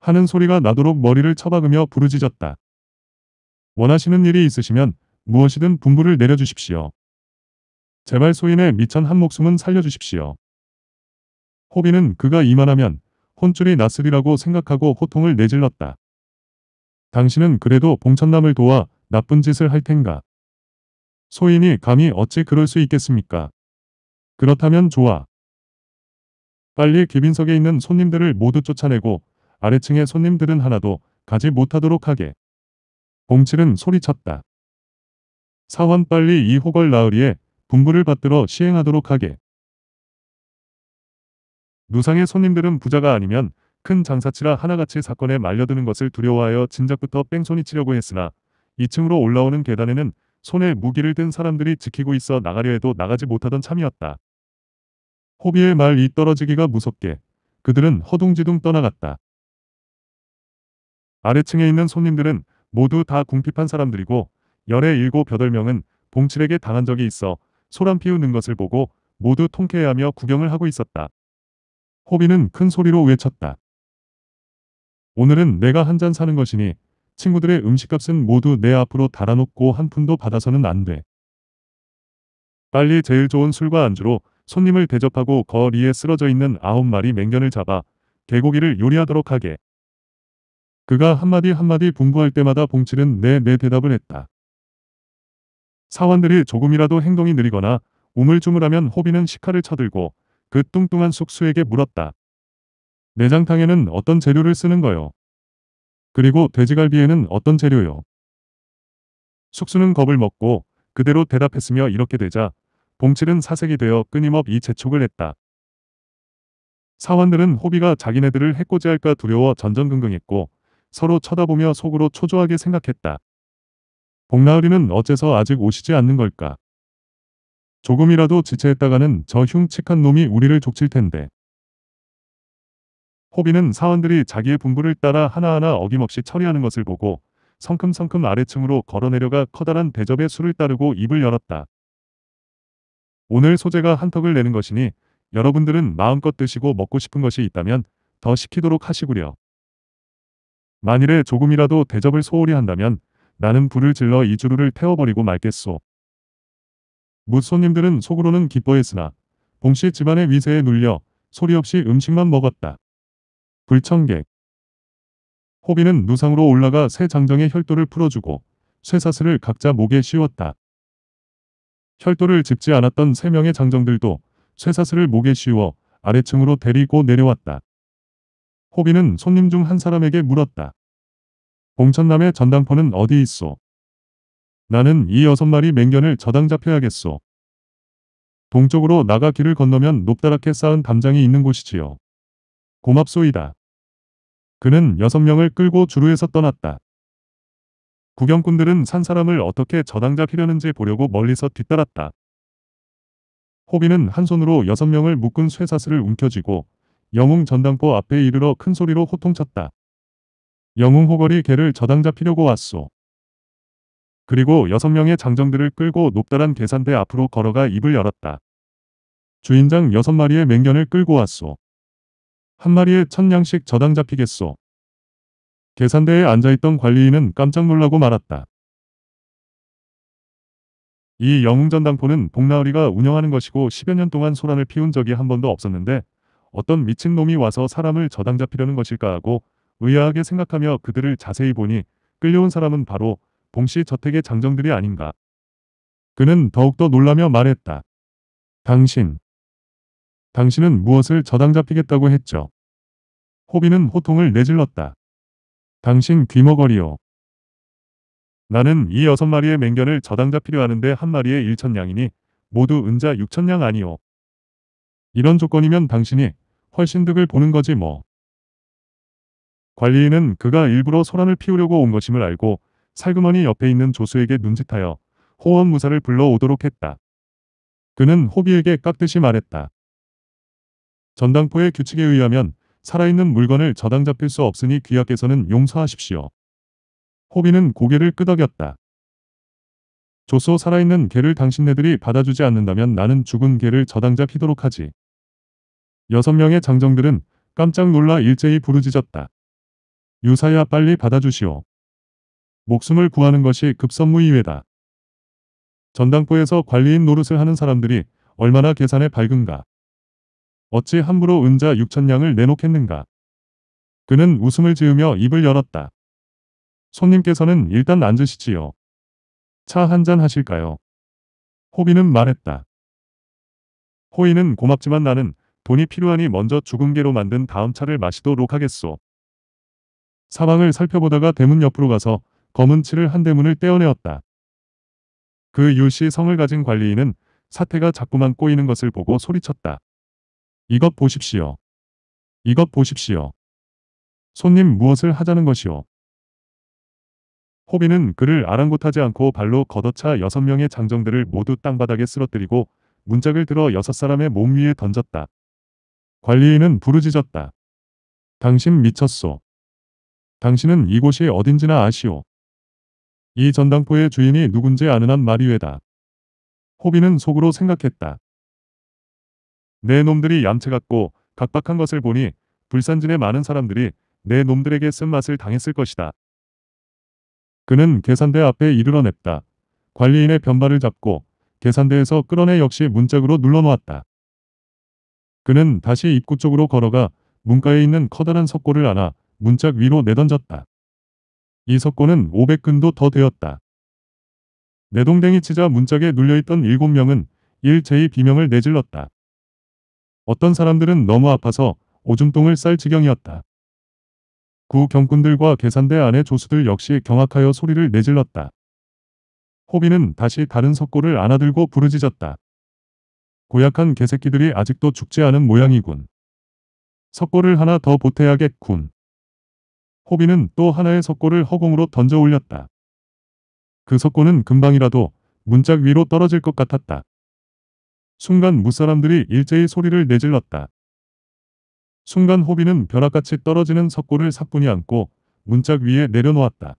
하는 소리가 나도록 머리를 쳐박으며 부르짖었다. 원하시는 일이 있으시면 무엇이든 분부를 내려주십시오. 제발 소인의 미천 한 목숨은 살려주십시오. 호비는 그가 이만하면 혼쭐이 났으리라고 생각하고 호통을 내질렀다. 당신은 그래도 봉천남을 도와 나쁜 짓을 할 텐가. 소인이 감히 어찌 그럴 수 있겠습니까? 그렇다면 좋아. 빨리 귀빈석에 있는 손님들을 모두 쫓아내고 아래층의 손님들은 하나도 가지 못하도록 하게. 봉칠은 소리쳤다. 사환 빨리 이 호걸 나으리에 분부를 받들어 시행하도록 하게. 누상의 손님들은 부자가 아니면 큰 장사치라 하나같이 사건에 말려드는 것을 두려워하여 진작부터 뺑소니 치려고 했으나 2층으로 올라오는 계단에는 손에 무기를 든 사람들이 지키고 있어 나가려 해도 나가지 못하던 참이었다. 호비의 말이 떨어지기가 무섭게 그들은 허둥지둥 떠나갔다. 아래층에 있는 손님들은 모두 다 궁핍한 사람들이고 열의 일곱 여덟 명은 봉칠에게 당한 적이 있어 소란 피우는 것을 보고 모두 통쾌해하며 구경을 하고 있었다. 호비는 큰 소리로 외쳤다. 오늘은 내가 한 잔 사는 것이니 친구들의 음식값은 모두 내 앞으로 달아놓고 한 푼도 받아서는 안 돼. 빨리 제일 좋은 술과 안주로 손님을 대접하고 거리에 쓰러져 있는 아홉 마리 맹견을 잡아 개고기를 요리하도록 하게. 그가 한마디 한마디 분부할 때마다 봉치는내내 대답을 했다. 사원들이 조금이라도 행동이 느리거나 우물쭈물하면 호비는 시카를 쳐들고 그 뚱뚱한 숙수에게 물었다. 내장탕에는 어떤 재료를 쓰는 거요? 그리고 돼지갈비에는 어떤 재료요? 숙수는 겁을 먹고 그대로 대답했으며 이렇게 되자 봉칠은 사색이 되어 끊임없이 재촉을 했다. 사원들은 호비가 자기네들을 해코지할까 두려워 전전긍긍했고 서로 쳐다보며 속으로 초조하게 생각했다. 봉나으리는 어째서 아직 오시지 않는 걸까? 조금이라도 지체했다가는 저 흉측한 놈이 우리를 족칠 텐데. 호비는 사원들이 자기의 분부를 따라 하나하나 어김없이 처리하는 것을 보고 성큼성큼 아래층으로 걸어내려가 커다란 대접의 수를 따르고 입을 열었다. 오늘 소재가 한턱을 내는 것이니 여러분들은 마음껏 드시고 먹고 싶은 것이 있다면 더 시키도록 하시구려. 만일에 조금이라도 대접을 소홀히 한다면 나는 불을 질러 이 주루를 태워버리고 말겠소. 무손님들은 속으로는 기뻐했으나 봉씨 집안의 위세에 눌려 소리 없이 음식만 먹었다. 불청객 호비는 누상으로 올라가 새 장정의 혈도를 풀어주고 쇠사슬을 각자 목에 씌웠다. 혈도를 집지 않았던 세 명의 장정들도 쇠사슬을 목에 씌워 아래층으로 데리고 내려왔다. 호비는 손님 중 한 사람에게 물었다. 봉천남의 전당포는 어디 있소? 나는 이 여섯 마리 맹견을 저당 잡혀야겠소. 동쪽으로 나가 길을 건너면 높다랗게 쌓은 담장이 있는 곳이지요. 고맙소이다. 그는 여섯 명을 끌고 주루에서 떠났다. 구경꾼들은 산 사람을 어떻게 저당 잡히려는지 보려고 멀리서 뒤따랐다. 호비는 한 손으로 여섯 명을 묶은 쇠사슬을 움켜쥐고 영웅 전당포 앞에 이르러 큰 소리로 호통쳤다. 영웅 호걸이 개를 저당 잡히려고 왔소. 그리고 여섯 명의 장정들을 끌고 높다란 계산대 앞으로 걸어가 입을 열었다. 주인장 여섯 마리의 맹견을 끌고 왔소. 한 마리에 천냥씩 저당 잡히겠소. 계산대에 앉아있던 관리인은 깜짝 놀라고 말았다. 이 영웅전당포는 복나으리가 운영하는 것이고 10여 년 동안 소란을 피운 적이 한 번도 없었는데 어떤 미친놈이 와서 사람을 저당 잡히려는 것일까 하고 의아하게 생각하며 그들을 자세히 보니 끌려온 사람은 바로 봉씨 저택의 장정들이 아닌가. 그는 더욱더 놀라며 말했다. 당신. 당신은 무엇을 저당 잡히겠다고 했죠. 호비는 호통을 내질렀다. 당신 귀머거리요. 나는 이 여섯 마리의 맹견을 저당 잡히려 하는데 한 마리에 일천냥이니 모두 은자 육천냥 아니오. 이런 조건이면 당신이 훨씬 득을 보는 거지 뭐. 관리인은 그가 일부러 소란을 피우려고 온 것임을 알고 살그머니 옆에 있는 조수에게 눈짓하여 호원무사를 불러오도록 했다. 그는 호비에게 깍듯이 말했다. 전당포의 규칙에 의하면 살아있는 물건을 저당 잡힐 수 없으니 귀하께서는 용서하십시오. 호비는 고개를 끄덕였다. 조소 살아있는 개를 당신네들이 받아주지 않는다면 나는 죽은 개를 저당 잡히도록 하지. 여섯 명의 장정들은 깜짝 놀라 일제히 부르짖었다. 유사야 빨리 받아주시오. 목숨을 구하는 것이 급선무의외다 전당포에서 관리인 노릇을 하는 사람들이 얼마나 계산에 밝은가. 어찌 함부로 은자 6천냥을 내놓겠는가. 그는 웃음을 지으며 입을 열었다. 손님께서는 일단 앉으시지요. 차 한 잔 하실까요? 호비는 말했다. 호이는 고맙지만 나는 돈이 필요하니 먼저 죽금개로 만든 다음 차를 마시도록 하겠소. 사방을 살펴보다가 대문 옆으로 가서 검은 칠을 한 대문을 떼어내었다. 그 유씨 성을 가진 관리인은 사태가 자꾸만 꼬이는 것을 보고 소리쳤다. 이것 보십시오. 이것 보십시오. 손님 무엇을 하자는 것이오. 호비는 그를 아랑곳하지 않고 발로 걷어차 여섯 명의 장정들을 모두 땅바닥에 쓰러뜨리고 문짝을 들어 여섯 사람의 몸 위에 던졌다. 관리인은 부르짖었다. 당신 미쳤소. 당신은 이곳이 어딘지나 아시오. 이 전당포의 주인이 누군지 아는 한마리회다 호비는 속으로 생각했다. 내 놈들이 얌체 같고 각박한 것을 보니 불산진의 많은 사람들이 내 놈들에게 쓴맛을 당했을 것이다. 그는 계산대 앞에 이르러냈다. 관리인의 변발을 잡고 계산대에서 끌어내 역시 문짝으로 눌러놓았다. 그는 다시 입구 쪽으로 걸어가 문가에 있는 커다란 석고를 안아 문짝 위로 내던졌다. 이 석고는 500근도 더 되었다. 내동댕이 치자 문짝에 눌려있던 7명은 일제히 비명을 내질렀다. 어떤 사람들은 너무 아파서 오줌똥을 쌀 지경이었다. 구 경군들과 계산대 안의 조수들 역시 경악하여 소리를 내질렀다. 호비는 다시 다른 석고를 안아들고 부르짖었다. 고약한 개새끼들이 아직도 죽지 않은 모양이군. 석고를 하나 더 보태야겠군. 호비는 또 하나의 석고를 허공으로 던져 올렸다. 그 석고는 금방이라도 문짝 위로 떨어질 것 같았다. 순간 무사람들이 일제히 소리를 내질렀다. 순간 호비는 벼락같이 떨어지는 석고를 사뿐히 안고 문짝 위에 내려놓았다.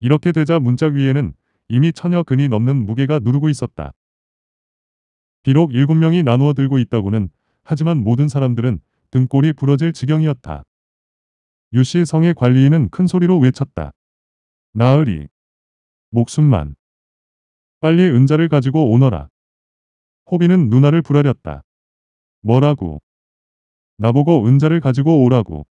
이렇게 되자 문짝 위에는 이미 천여 근이 넘는 무게가 누르고 있었다. 비록 일곱 명이 나누어 들고 있다고는 하지만 모든 사람들은 등골이 부러질 지경이었다. 유씨 성의 관리인은 큰 소리로 외쳤다. 나으리. 목숨만. 빨리 은자를 가지고 오너라. 호비는 누나를 부라렸다 뭐라고? 나보고 은자를 가지고 오라고.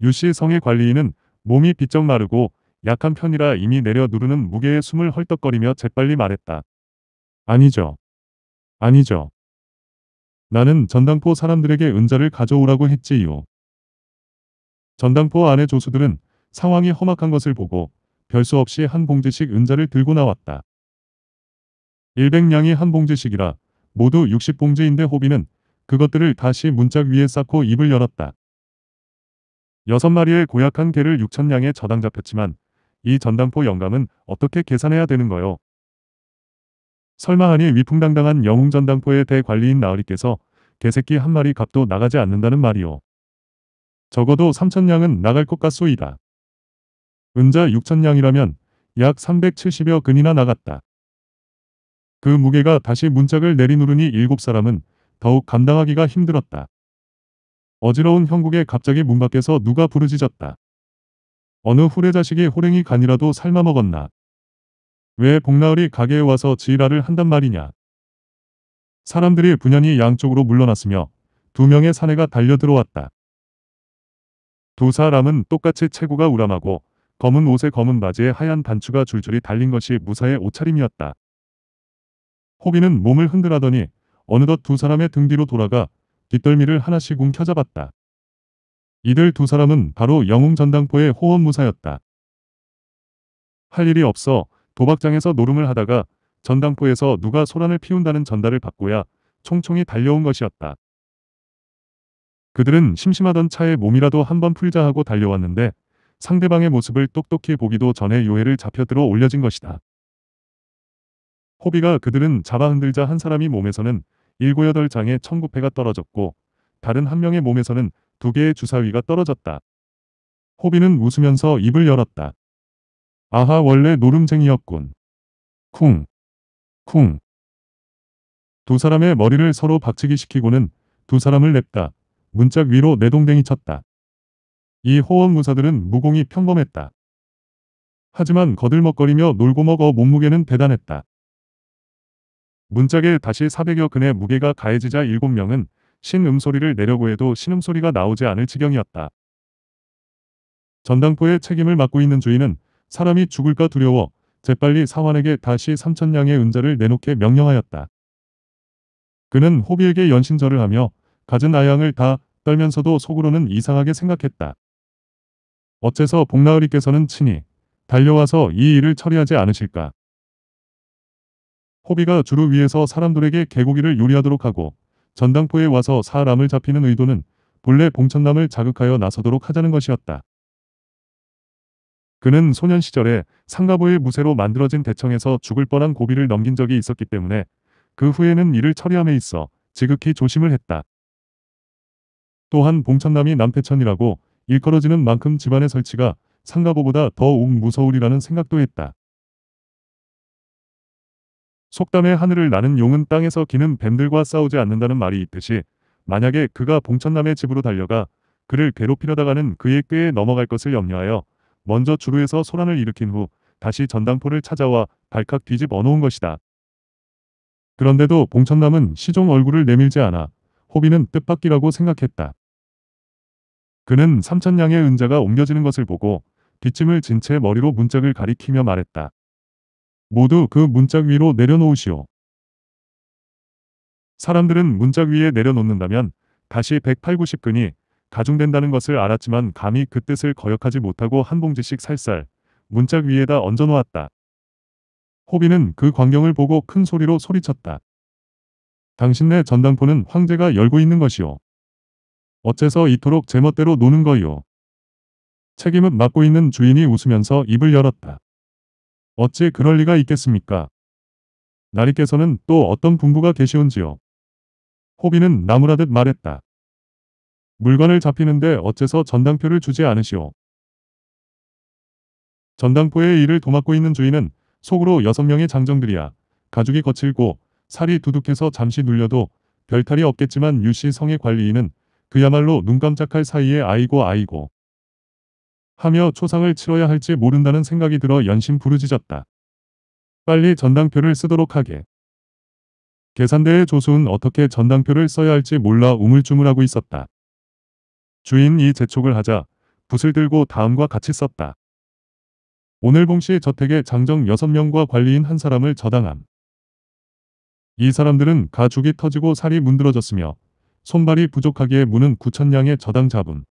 유씨 성의 관리인은 몸이 비쩍 마르고 약한 편이라 이미 내려 누르는 무게에 숨을 헐떡거리며 재빨리 말했다. 아니죠. 아니죠. 나는 전당포 사람들에게 은자를 가져오라고 했지요. 전당포 안의 조수들은 상황이 험악한 것을 보고 별수 없이 한 봉지씩 은자를 들고 나왔다. 100냥이 한 봉지씩이라 모두 60봉지인데 호비는 그것들을 다시 문짝 위에 쌓고 입을 열었다. 여섯 마리의 고약한 개를 6천냥에 저당 잡혔지만 이 전당포 영감은 어떻게 계산해야 되는 거요? 설마 하니 위풍당당한 영웅 전당포의 대관리인 나으리께서 개새끼 한 마리 값도 나가지 않는다는 말이오. 적어도 3천냥은 나갈 것 같소이다. 은자 6천냥이라면약 370여 근이나 나갔다. 그 무게가 다시 문짝을 내리누르니 일곱 사람은 더욱 감당하기가 힘들었다. 어지러운 형국에 갑자기 문 밖에서 누가 부르짖었다. 어느 후레자식이 호랭이 간이라도 삶아먹었나. 왜 복나을이 가게에 와서 지라를 한단 말이냐. 사람들이 분연히 양쪽으로 물러났으며 두 명의 사내가 달려들어왔다. 두 사람은 똑같이 체구가 우람하고 검은 옷에 검은 바지에 하얀 단추가 줄줄이 달린 것이 무사의 옷차림이었다. 호비는 몸을 흔들하더니 어느덧 두 사람의 등 뒤로 돌아가 뒷덜미를 하나씩 움켜잡았다. 이들 두 사람은 바로 영웅 전당포의 호원무사였다. 할 일이 없어 도박장에서 노름을 하다가 전당포에서 누가 소란을 피운다는 전달을 받고야 총총이 달려온 것이었다. 그들은 심심하던 차에 몸이라도 한 번 풀자 하고 달려왔는데 상대방의 모습을 똑똑히 보기도 전에 요해를 잡혀들어 올려진 것이다. 호비가 그들은 잡아 흔들자 한 사람이 몸에서는 7,8장의 청구패가 떨어졌고 다른 한 명의 몸에서는 두 개의 주사위가 떨어졌다. 호비는 웃으면서 입을 열었다. 아하 원래 노름쟁이였군. 쿵. 쿵. 두 사람의 머리를 서로 박치기 시키고는 두 사람을 냅다. 문짝 위로 내동댕이 쳤다. 이 호언무사들은 무공이 평범했다. 하지만 거들먹거리며 놀고 먹어 몸무게는 대단했다. 문짝에 다시 400여 근의 무게가 가해지자 7명은 신음소리를 내려고 해도 신음소리가 나오지 않을 지경이었다. 전당포의 책임을 맡고 있는 주인은 사람이 죽을까 두려워 재빨리 사환에게 다시 3천냥의 은자를 내놓게 명령하였다. 그는 호비에게 연신절을 하며 가진 아양을 다 떨면서도 속으로는 이상하게 생각했다. 어째서 복나으리께서는 친히 달려와서 이 일을 처리하지 않으실까. 호비가 주루 위에서 사람들에게 개고기를 요리하도록 하고 전당포에 와서 사람을 잡히는 의도는 본래 봉천남을 자극하여 나서도록 하자는 것이었다. 그는 소년 시절에 상가보의 무쇠로 만들어진 대청에서 죽을 뻔한 고비를 넘긴 적이 있었기 때문에 그 후에는 이를 처리함에 있어 지극히 조심을 했다. 또한 봉참남이 남패천이라고 일컬어지는 만큼 집안의 설치가 상가보보다 더욱 무서울이라는 생각도 했다. 속담에 하늘을 나는 용은 땅에서 기는 뱀들과 싸우지 않는다는 말이 있듯이 만약에 그가 봉천남의 집으로 달려가 그를 괴롭히려다가는 그의 꾀에 넘어갈 것을 염려하여 먼저 주루에서 소란을 일으킨 후 다시 전당포를 찾아와 발칵 뒤집어 놓은 것이다. 그런데도 봉천남은 시종 얼굴을 내밀지 않아 호비는 뜻밖이라고 생각했다. 그는 삼천냥의 은자가 옮겨지는 것을 보고 뒷짐을 진 채 머리로 문짝을 가리키며 말했다. 모두 그 문짝 위로 내려놓으시오. 사람들은 문짝 위에 내려놓는다면 다시 180-90근이 가중된다는 것을 알았지만 감히 그 뜻을 거역하지 못하고 한 봉지씩 살살 문짝 위에다 얹어놓았다. 호비는 그 광경을 보고 큰 소리로 소리쳤다. 당신네 전당포는 황제가 열고 있는 것이오. 어째서 이토록 제멋대로 노는 거요. 책임은 맡고 있는 주인이 웃으면서 입을 열었다. 어찌 그럴 리가 있겠습니까? 나리께서는 또 어떤 분부가 계시온지요. 호비는 나무라듯 말했다. 물건을 잡히는데 어째서 전당표를 주지 않으시오. 전당포의 일을 도맡고 있는 주인은 속으로 여섯 명의 장정들이야. 가죽이 거칠고 살이 두둑해서 잠시 눌려도 별탈이 없겠지만 유씨 성의 관리인은 그야말로 눈 깜짝할 사이에 아이고 아이고 하며 초상을 치러야 할지 모른다는 생각이 들어 연심 부르짖었다. 빨리 전당표를 쓰도록 하게. 계산대의 조수는 어떻게 전당표를 써야 할지 몰라 우물쭈물하고 있었다. 주인이 재촉을 하자 붓을 들고 다음과 같이 썼다. 오늘 봉씨 저택에 장정 6명과 관리인 한 사람을 저당함. 이 사람들은 가죽이 터지고 살이 문드러졌으며 손발이 부족하기에 무는 9천냥의 저당 자본.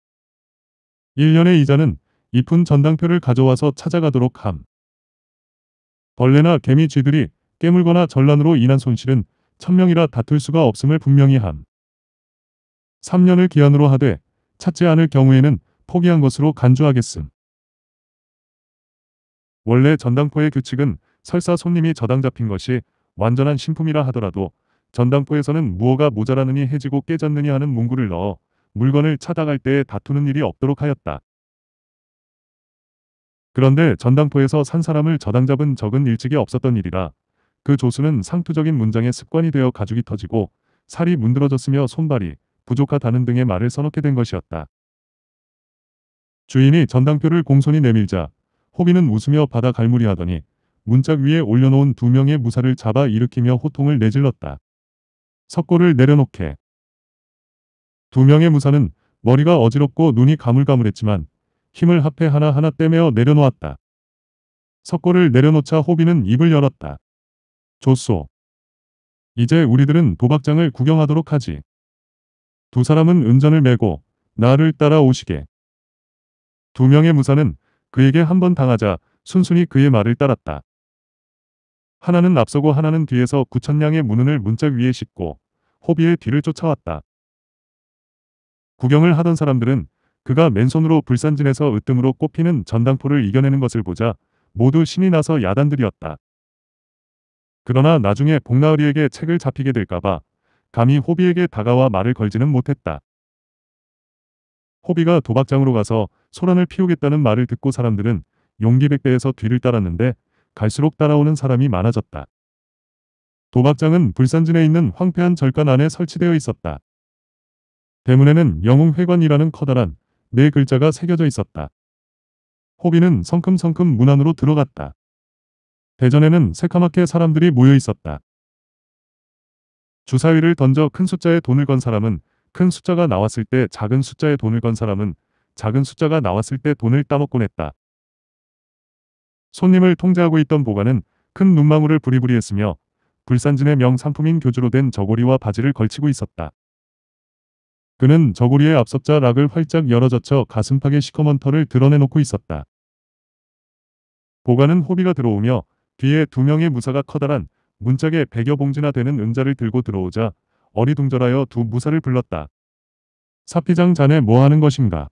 1년의 이자는 이푼 전당표를 가져와서 찾아가도록 함. 벌레나 개미 쥐들이 깨물거나 전란으로 인한 손실은 천명이라 다툴 수가 없음을 분명히 함. 3년을 기한으로 하되 찾지 않을 경우에는 포기한 것으로 간주하겠음. 원래 전당포의 규칙은 설사 손님이 저당 잡힌 것이 완전한 신품이라 하더라도 전당포에서는 무허가 모자라느니 해지고 깨졌느니 하는 문구를 넣어 물건을 찾아갈 때에 다투는 일이 없도록 하였다. 그런데 전당포에서 산 사람을 저당 잡은 적은 일찍이 없었던 일이라 그 조수는 상투적인 문장의 습관이 되어 가죽이 터지고 살이 문드러졌으며 손발이 부족하다는 등의 말을 써놓게 된 것이었다. 주인이 전당표를 공손히 내밀자 호비는 웃으며 받아 갈무리하더니 문짝 위에 올려놓은 두 명의 무사를 잡아 일으키며 호통을 내질렀다. 석고를 내려놓게. 두 명의 무사는 머리가 어지럽고 눈이 가물가물했지만 힘을 합해 하나하나 떼매어 내려놓았다. 석고를 내려놓자 호비는 입을 열었다. 조소. 이제 우리들은 도박장을 구경하도록 하지. 두 사람은 은전을 메고 나를 따라오시게. 두 명의 무사는 그에게 한 번 당하자 순순히 그의 말을 따랐다. 하나는 앞서고 하나는 뒤에서 구천냥의 문운을 문짝 위에 싣고 호비의 뒤를 쫓아왔다. 구경을 하던 사람들은 그가 맨손으로 불산진에서 으뜸으로 꼽히는 전당포를 이겨내는 것을 보자 모두 신이 나서 야단들이었다. 그러나 나중에 복나으리에게 책을 잡히게 될까봐 감히 호비에게 다가와 말을 걸지는 못했다. 호비가 도박장으로 가서 소란을 피우겠다는 말을 듣고 사람들은 용기백배에서 뒤를 따랐는데 갈수록 따라오는 사람이 많아졌다. 도박장은 불산진에 있는 황폐한 절간 안에 설치되어 있었다. 대문에는 영웅회관이라는 커다란 네 글자가 새겨져 있었다. 호비는 성큼성큼 문 안으로 들어갔다. 대전에는 새카맣게 사람들이 모여 있었다. 주사위를 던져 큰 숫자의 돈을 건 사람은 큰 숫자가 나왔을 때 작은 숫자의 돈을 건 사람은 작은 숫자가 나왔을 때 돈을 따먹곤 했다. 손님을 통제하고 있던 보관은 큰 눈망울을 부리부리했으며 불산진의 명상품인 교주로 된 저고리와 바지를 걸치고 있었다. 그는 저고리의 앞섭자 락을 활짝 열어젖혀 가슴팍에 시커먼 털을 드러내놓고 있었다. 보관은 호비가 들어오며 뒤에 두 명의 무사가 커다란 문짝에 백여 봉지나 되는 은자를 들고 들어오자 어리둥절하여 두 무사를 불렀다. 사피장 자네 뭐하는 것인가?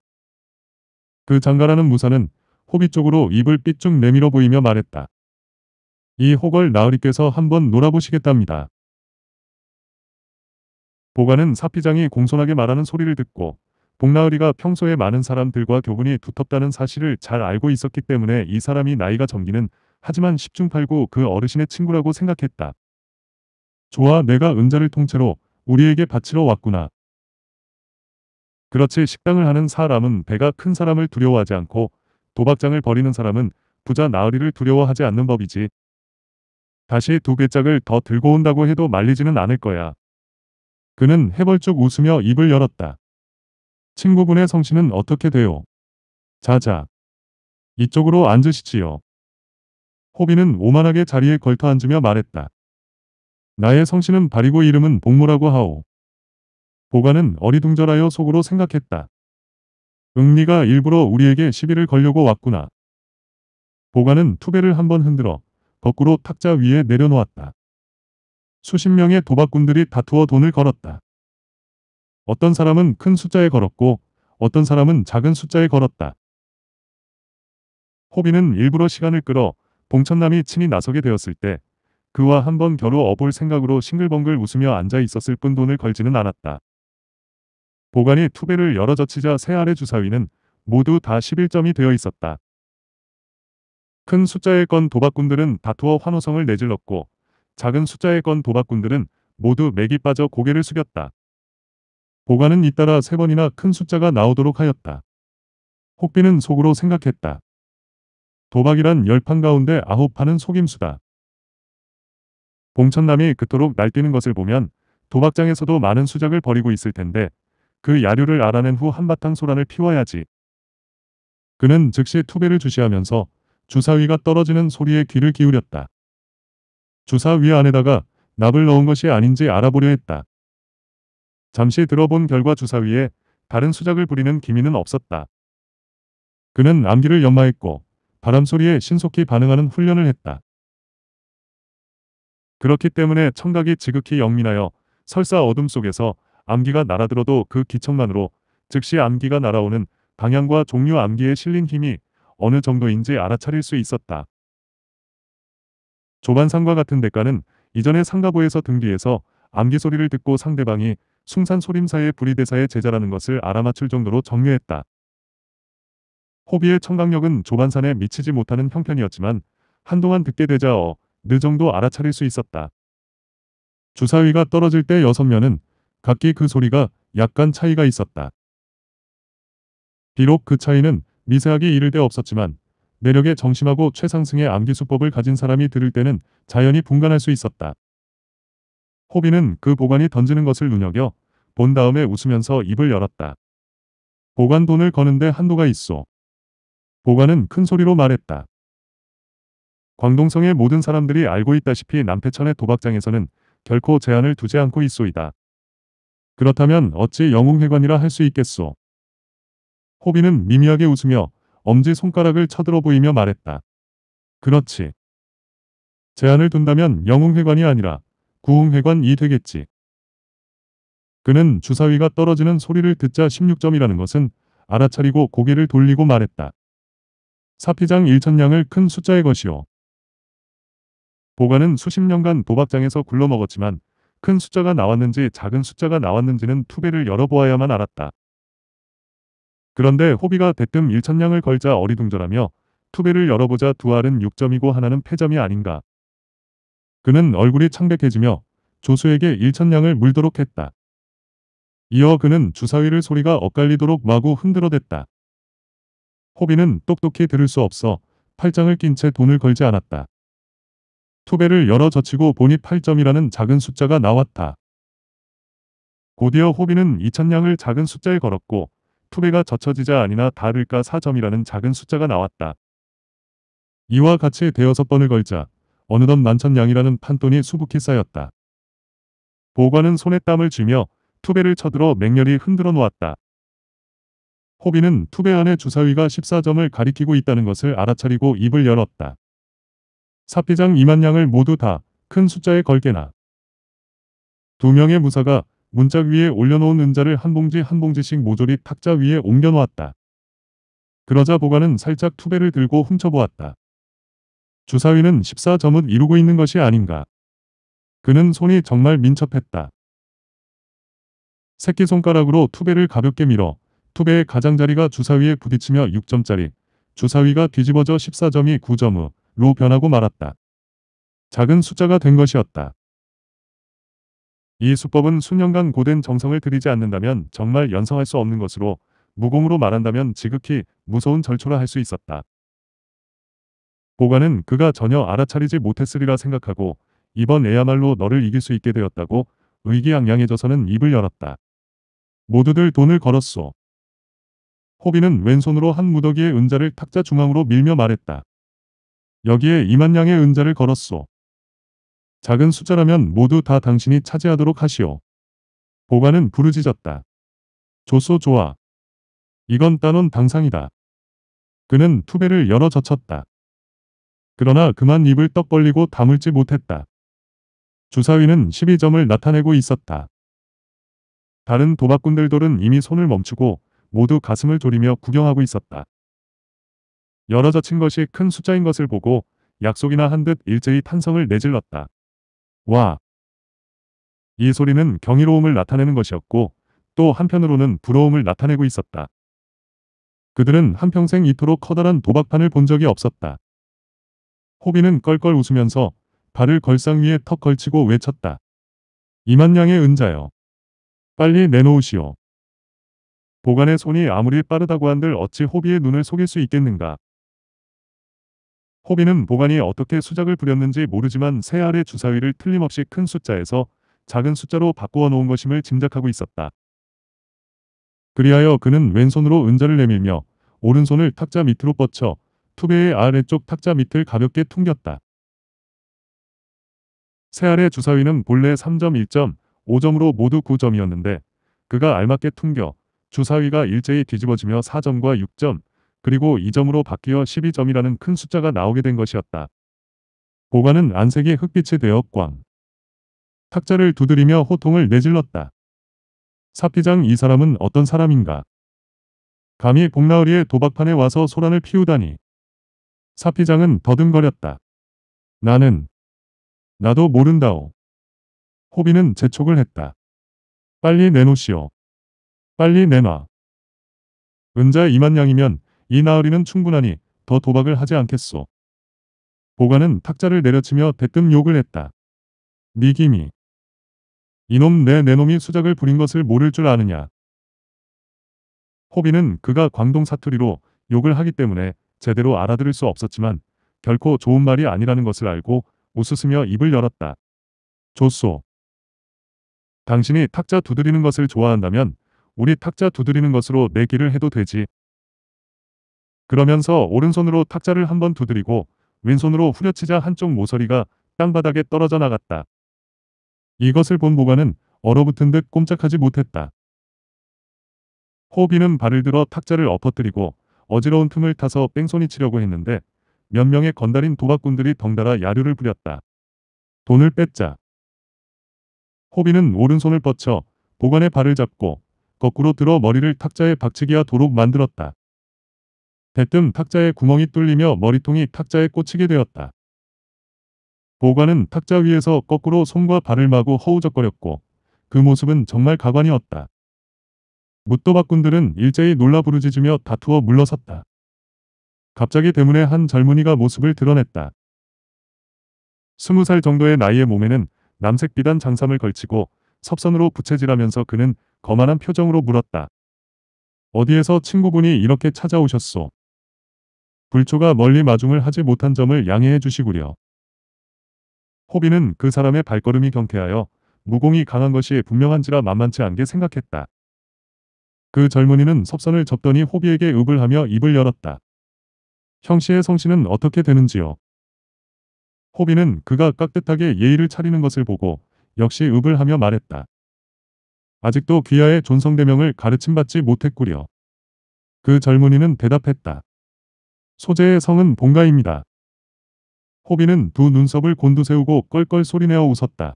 그 장가라는 무사는 호비 쪽으로 입을 삐쭉 내밀어 보이며 말했다. 이 호걸 나으리께서 한번 놀아보시겠답니다. 보관은 사피장이 공손하게 말하는 소리를 듣고 복나으리가 평소에 많은 사람들과 교분이 두텁다는 사실을 잘 알고 있었기 때문에 이 사람이 나이가 젊기는 하지만 10중팔구 그 어르신의 친구라고 생각했다. 좋아 내가 은자를 통째로 우리에게 바치러 왔구나. 그렇지 식당을 하는 사람은 배가 큰 사람을 두려워하지 않고 도박장을 벌이는 사람은 부자 나으리를 두려워하지 않는 법이지. 다시 두 괴짝을 더 들고 온다고 해도 말리지는 않을 거야. 그는 해벌쭉 웃으며 입을 열었다. 친구분의 성씨는 어떻게 돼요? 자자. 이쪽으로 앉으시지요. 호비는 오만하게 자리에 걸터 앉으며 말했다. 나의 성씨는 바리고 이름은 복무라고 하오. 보관은 어리둥절하여 속으로 생각했다. 응리가 일부러 우리에게 시비를 걸려고 왔구나. 보관은 투배를 한번 흔들어 거꾸로 탁자 위에 내려놓았다. 수십 명의 도박꾼들이 다투어 돈을 걸었다. 어떤 사람은 큰 숫자에 걸었고 어떤 사람은 작은 숫자에 걸었다. 호비는 일부러 시간을 끌어 봉천남이 친히 나서게 되었을 때 그와 한번 겨루 어볼 생각으로 싱글벙글 웃으며 앉아 있었을 뿐 돈을 걸지는 않았다. 보관이 투배를 열어 젖히자 새 아래 주사위는 모두 다 11점이 되어 있었다. 큰 숫자의 건 도박꾼들은 다투어 환호성을 내질렀고 작은 숫자의 건 도박꾼들은 모두 맥이 빠져 고개를 숙였다. 보관은 잇따라 세 번이나 큰 숫자가 나오도록 하였다. 혹비는 속으로 생각했다. 도박이란 10판 가운데 9판은 속임수다. 봉천남이 그토록 날뛰는 것을 보면 도박장에서도 많은 수작을 벌이고 있을 텐데 그 야류를 알아낸 후 한바탕 소란을 피워야지. 그는 즉시 투배를 주시하면서 주사위가 떨어지는 소리에 귀를 기울였다. 주사위 안에다가 납을 넣은 것이 아닌지 알아보려 했다. 잠시 들어본 결과 주사위에 다른 수작을 부리는 기미는 없었다. 그는 암기를 연마했고 바람소리에 신속히 반응하는 훈련을 했다. 그렇기 때문에 청각이 지극히 영민하여 설사 어둠 속에서 암기가 날아들어도 그 기척만으로 즉시 암기가 날아오는 방향과 종류 암기에 실린 힘이 어느 정도인지 알아차릴 수 있었다. 조반상과 같은 대가는 이전에 상가부에서 등비에서 암기 소리를 듣고 상대방이 숭산 소림사의 부리대사의 제자라는 것을 알아맞출 정도로 정교했다. 호비의 청각력은 조반산에 미치지 못하는 형편이었지만 한동안 듣게 되자 어 느 정도 알아차릴 수 있었다. 주사위가 떨어질 때 여섯 면은 각기 그 소리가 약간 차이가 있었다. 비록 그 차이는 미세하게 이를 데 없었지만 내력의 정심하고 최상승의 암기수법을 가진 사람이 들을 때는 자연히 분간할 수 있었다. 호비는 그 보관이 던지는 것을 눈여겨 본 다음에 웃으면서 입을 열었다. 보관 돈을 거는데 한도가 있어. 보관은 큰 소리로 말했다. 광동성의 모든 사람들이 알고 있다시피 남패천의 도박장에서는 결코 제한을 두지 않고 있소이다. 그렇다면 어찌 영웅회관이라 할 수 있겠소. 호비는 미미하게 웃으며 엄지손가락을 쳐들어 보이며 말했다. 그렇지. 제안을 둔다면 영웅회관이 아니라 구웅회관이 되겠지. 그는 주사위가 떨어지는 소리를 듣자 16점이라는 것은 알아차리고 고개를 돌리고 말했다. 사피장 1천량을큰 숫자의 것이오. 보관은 수십 년간 도박장에서 굴러먹었지만 큰 숫자가 나왔는지 작은 숫자가 나왔는지는 투배를 열어보아야만 알았다. 그런데 호비가 대뜸 1천량을 걸자 어리둥절하며 투배를 열어보자 두 알은 6점이고 하나는 패점이 아닌가. 그는 얼굴이 창백해지며 조수에게 1천량을 물도록 했다. 이어 그는 주사위를 소리가 엇갈리도록 마구 흔들어댔다. 호비는 똑똑히 들을 수 없어 팔짱을 낀 채 돈을 걸지 않았다. 투배를 열어 젖히고 보니 8점이라는 작은 숫자가 나왔다. 곧이어 호비는 2천량을 작은 숫자에 걸었고 투배가 젖혀지자 아니나 다를까 4점이라는 작은 숫자가 나왔다. 이와 같이 대여섯 번을 걸자 어느덧 만천량이라는 판돈이 수북히 쌓였다. 보관은 손에 땀을 쥐며 투배를 쳐들어 맹렬히 흔들어 놓았다. 호비는 투배 안에 주사위가 14점을 가리키고 있다는 것을 알아차리고 입을 열었다. 사피장 2만 냥을 모두 다 큰 숫자에 걸게나. 두 명의 무사가 문짝 위에 올려놓은 은자를 한 봉지 한 봉지씩 모조리 탁자 위에 옮겨놓았다. 그러자 보관은 살짝 투배를 들고 훔쳐보았다. 주사위는 14점은 이루고 있는 것이 아닌가. 그는 손이 정말 민첩했다. 새끼손가락으로 투배를 가볍게 밀어 투배의 가장자리가 주사위에 부딪히며 6점짜리, 주사위가 뒤집어져 14점이 9점 후로 변하고 말았다. 작은 숫자가 된 것이었다. 이 수법은 수년간 고된 정성을 들이지 않는다면 정말 연성할 수 없는 것으로 무공으로 말한다면 지극히 무서운 절초라 할 수 있었다. 보관은 그가 전혀 알아차리지 못했으리라 생각하고 이번에야말로 너를 이길 수 있게 되었다고 의기양양해져서는 입을 열었다. 모두들 돈을 걸었소. 호비는 왼손으로 한 무더기의 은자를 탁자 중앙으로 밀며 말했다. 여기에 이만냥의 은자를 걸었소. 작은 숫자라면 모두 다 당신이 차지하도록 하시오. 보관은 부르짖었다. 조소 좋아. 이건 따놓은 당상이다. 그는 투배를 열어 젖혔다. 그러나 그만 입을 떡 벌리고 다물지 못했다. 주사위는 12점을 나타내고 있었다. 다른 도박꾼들돌은 이미 손을 멈추고 모두 가슴을 졸이며 구경하고 있었다. 열어젖힌 것이 큰 숫자인 것을 보고 약속이나 한 듯 일제히 탄성을 내질렀다. 와! 이 소리는 경이로움을 나타내는 것이었고 또 한편으로는 부러움을 나타내고 있었다. 그들은 한평생 이토록 커다란 도박판을 본 적이 없었다. 호비는 껄껄 웃으면서 발을 걸상 위에 턱 걸치고 외쳤다. 이만냥의 은자여 빨리 내놓으시오. 보관의 손이 아무리 빠르다고 한들 어찌 호비의 눈을 속일 수 있겠는가. 호비는 보관이 어떻게 수작을 부렸는지 모르지만 새 알의 주사위를 틀림없이 큰 숫자에서 작은 숫자로 바꾸어 놓은 것임을 짐작하고 있었다. 그리하여 그는 왼손으로 은자를 내밀며 오른손을 탁자 밑으로 뻗쳐 투배의 아래쪽 탁자 밑을 가볍게 퉁겼다. 새 알의 주사위는 본래 3점 1점, 5점으로 모두 9점이었는데 그가 알맞게 퉁겨 주사위가 일제히 뒤집어지며 4점과 6점, 그리고 2점으로 바뀌어 12점이라는 큰 숫자가 나오게 된 것이었다. 보관은 안색의 흑빛이 되어 꽝. 탁자를 두드리며 호통을 내질렀다. 사피장 이 사람은 어떤 사람인가? 감히 복나으리의 도박판에 와서 소란을 피우다니. 사피장은 더듬거렸다. 나는 나도 모른다오. 호비는 재촉을 했다. 빨리 내놓시오. 빨리 내놔. 은자 이만냥이면 이 나으리는 충분하니 더 도박을 하지 않겠소. 보관은 탁자를 내려치며 대뜸 욕을 했다. 미김이. 이놈 내 내놈이 수작을 부린 것을 모를 줄 아느냐. 호비는 그가 광동 사투리로 욕을 하기 때문에 제대로 알아들을 수 없었지만 결코 좋은 말이 아니라는 것을 알고 웃으스며 입을 열었다. 좋소. 당신이 탁자 두드리는 것을 좋아한다면 우리 탁자 두드리는 것으로 내기를 해도 되지 그러면서 오른손으로 탁자를 한 번 두드리고 왼손으로 후려치자 한쪽 모서리가 땅바닥에 떨어져 나갔다. 이것을 본 보관은 얼어붙은 듯 꼼짝하지 못했다. 호비는 발을 들어 탁자를 엎어뜨리고 어지러운 틈을 타서 뺑소니 치려고 했는데 몇 명의 건달인 도박꾼들이 덩달아 야류를 부렸다. 돈을 뺏자. 호비는 오른손을 뻗쳐 보관의 발을 잡고 거꾸로 들어 머리를 탁자에 박치기하도록 만들었다. 대뜸 탁자에 구멍이 뚫리며 머리통이 탁자에 꽂히게 되었다. 보관은 탁자 위에서 거꾸로 손과 발을 마구 허우적거렸고 그 모습은 정말 가관이었다. 무또박군들은 일제히 놀라 부르짖으며 다투어 물러섰다. 갑자기 대문에 한 젊은이가 모습을 드러냈다. 스무 살 정도의 나이의 몸에는 남색 비단 장삼을 걸치고 섭선으로 부채질하면서 그는 거만한 표정으로 물었다. 어디에서 친구분이 이렇게 찾아오셨소? 불초가 멀리 마중을 하지 못한 점을 양해해 주시구려. 호비는 그 사람의 발걸음이 경쾌하여 무공이 강한 것이 분명한지라 만만치 않게 생각했다. 그 젊은이는 섭선을 접더니 호비에게 읍을 하며 입을 열었다. 형씨의 성씨는 어떻게 되는지요? 호비는 그가 깍듯하게 예의를 차리는 것을 보고 역시 읍을 하며 말했다. 아직도 귀하의 존성대명을 가르침받지 못했구려. 그 젊은이는 대답했다. 소재의 성은 본가입니다. 호비는 두 눈썹을 곤두세우고 껄껄 소리내어 웃었다.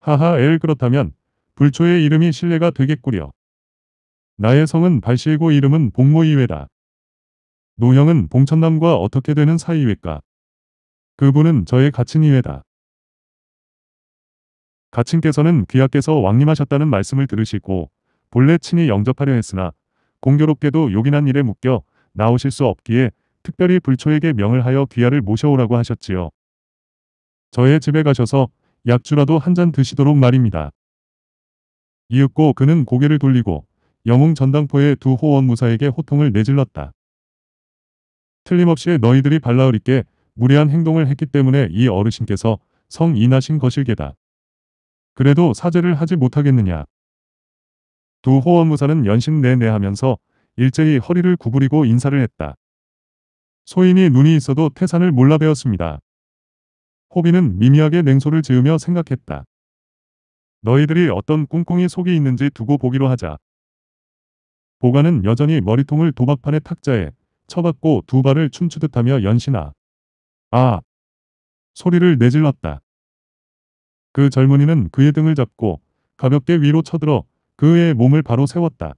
하하 엘 그렇다면 불초의 이름이 신뢰가 되겠구려. 나의 성은 발실고 이름은 봉모이외다 노형은 봉천남과 어떻게 되는 사이외까. 그분은 저의 가친이외다. 가친께서는 귀하께서 왕림하셨다는 말씀을 들으시고 본래 친히 영접하려 했으나 공교롭게도 요긴한 일에 묶여 나오실 수 없기에 특별히 불초에게 명을 하여 귀하를 모셔오라고 하셨지요. 저의 집에 가셔서 약주라도 한 잔 드시도록 말입니다. 이윽고 그는 고개를 돌리고 영웅 전당포의 두 호원 무사에게 호통을 내질렀다. 틀림없이 너희들이 발라을 있게 무례한 행동을 했기 때문에 이 어르신께서 성인하신 것일게다. 그래도 사죄를 하지 못하겠느냐. 두 호원무사는 연신 내내하면서 일제히 허리를 구부리고 인사를 했다. 소인이 눈이 있어도 태산을 몰라 배었습니다 호비는 미미하게 냉소를 지으며 생각했다. 너희들이 어떤 꿍꿍이 속이 있는지 두고 보기로 하자. 보관은 여전히 머리통을 도박판에 탁자에 쳐박고 두 발을 춤추듯 하며 연신아. 아! 소리를 내질렀다. 그 젊은이는 그의 등을 잡고 가볍게 위로 쳐들어 그의 몸을 바로 세웠다.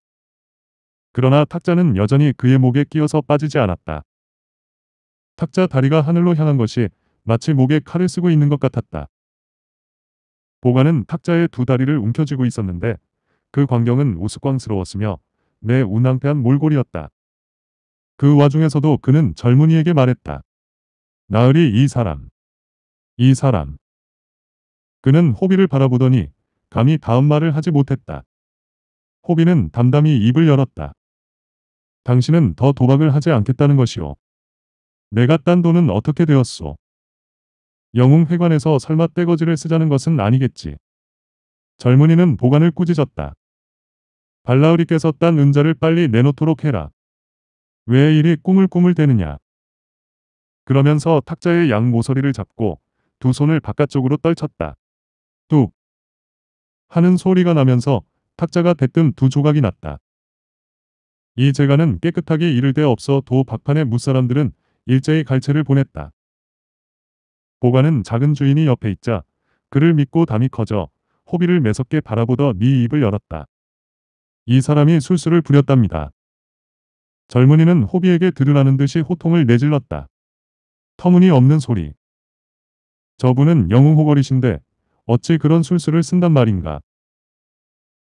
그러나 탁자는 여전히 그의 목에 끼어서 빠지지 않았다. 탁자 다리가 하늘로 향한 것이 마치 목에 칼을 쓰고 있는 것 같았다. 보관은 탁자의 두 다리를 움켜쥐고 있었는데 그 광경은 우스꽝스러웠으며 내 운항패한 몰골이었다. 그 와중에서도 그는 젊은이에게 말했다. 나으리 이 사람. 이 사람. 그는 호비를 바라보더니 감히 다음 말을 하지 못했다. 호비는 담담히 입을 열었다. 당신은 더 도박을 하지 않겠다는 것이오. 내가 딴 돈은 어떻게 되었소? 영웅 회관에서 설마 떼거지를 쓰자는 것은 아니겠지. 젊은이는 보관을 꾸짖었다. 발라우리께서 딴 은자를 빨리 내놓도록 해라. 왜 이리 꾸물꾸물 대느냐. 그러면서 탁자의 양 모서리를 잡고 두 손을 바깥쪽으로 떨쳤다. 뚝 하는 소리가 나면서 탁자가 대뜸 두 조각이 났다. 이 재간은 깨끗하게 이를 데 없어 도 박판의 무사람들은 일제히 갈채를 보냈다. 보관은 작은 주인이 옆에 있자 그를 믿고 담이 커져 호비를 매섭게 바라보더 네 입을 열었다. 이 사람이 술수를 부렸답니다. 젊은이는 호비에게 들으라는 듯이 호통을 내질렀다. 터무니없는 소리. 저분은 영웅호걸이신데 어찌 그런 술수를 쓴단 말인가.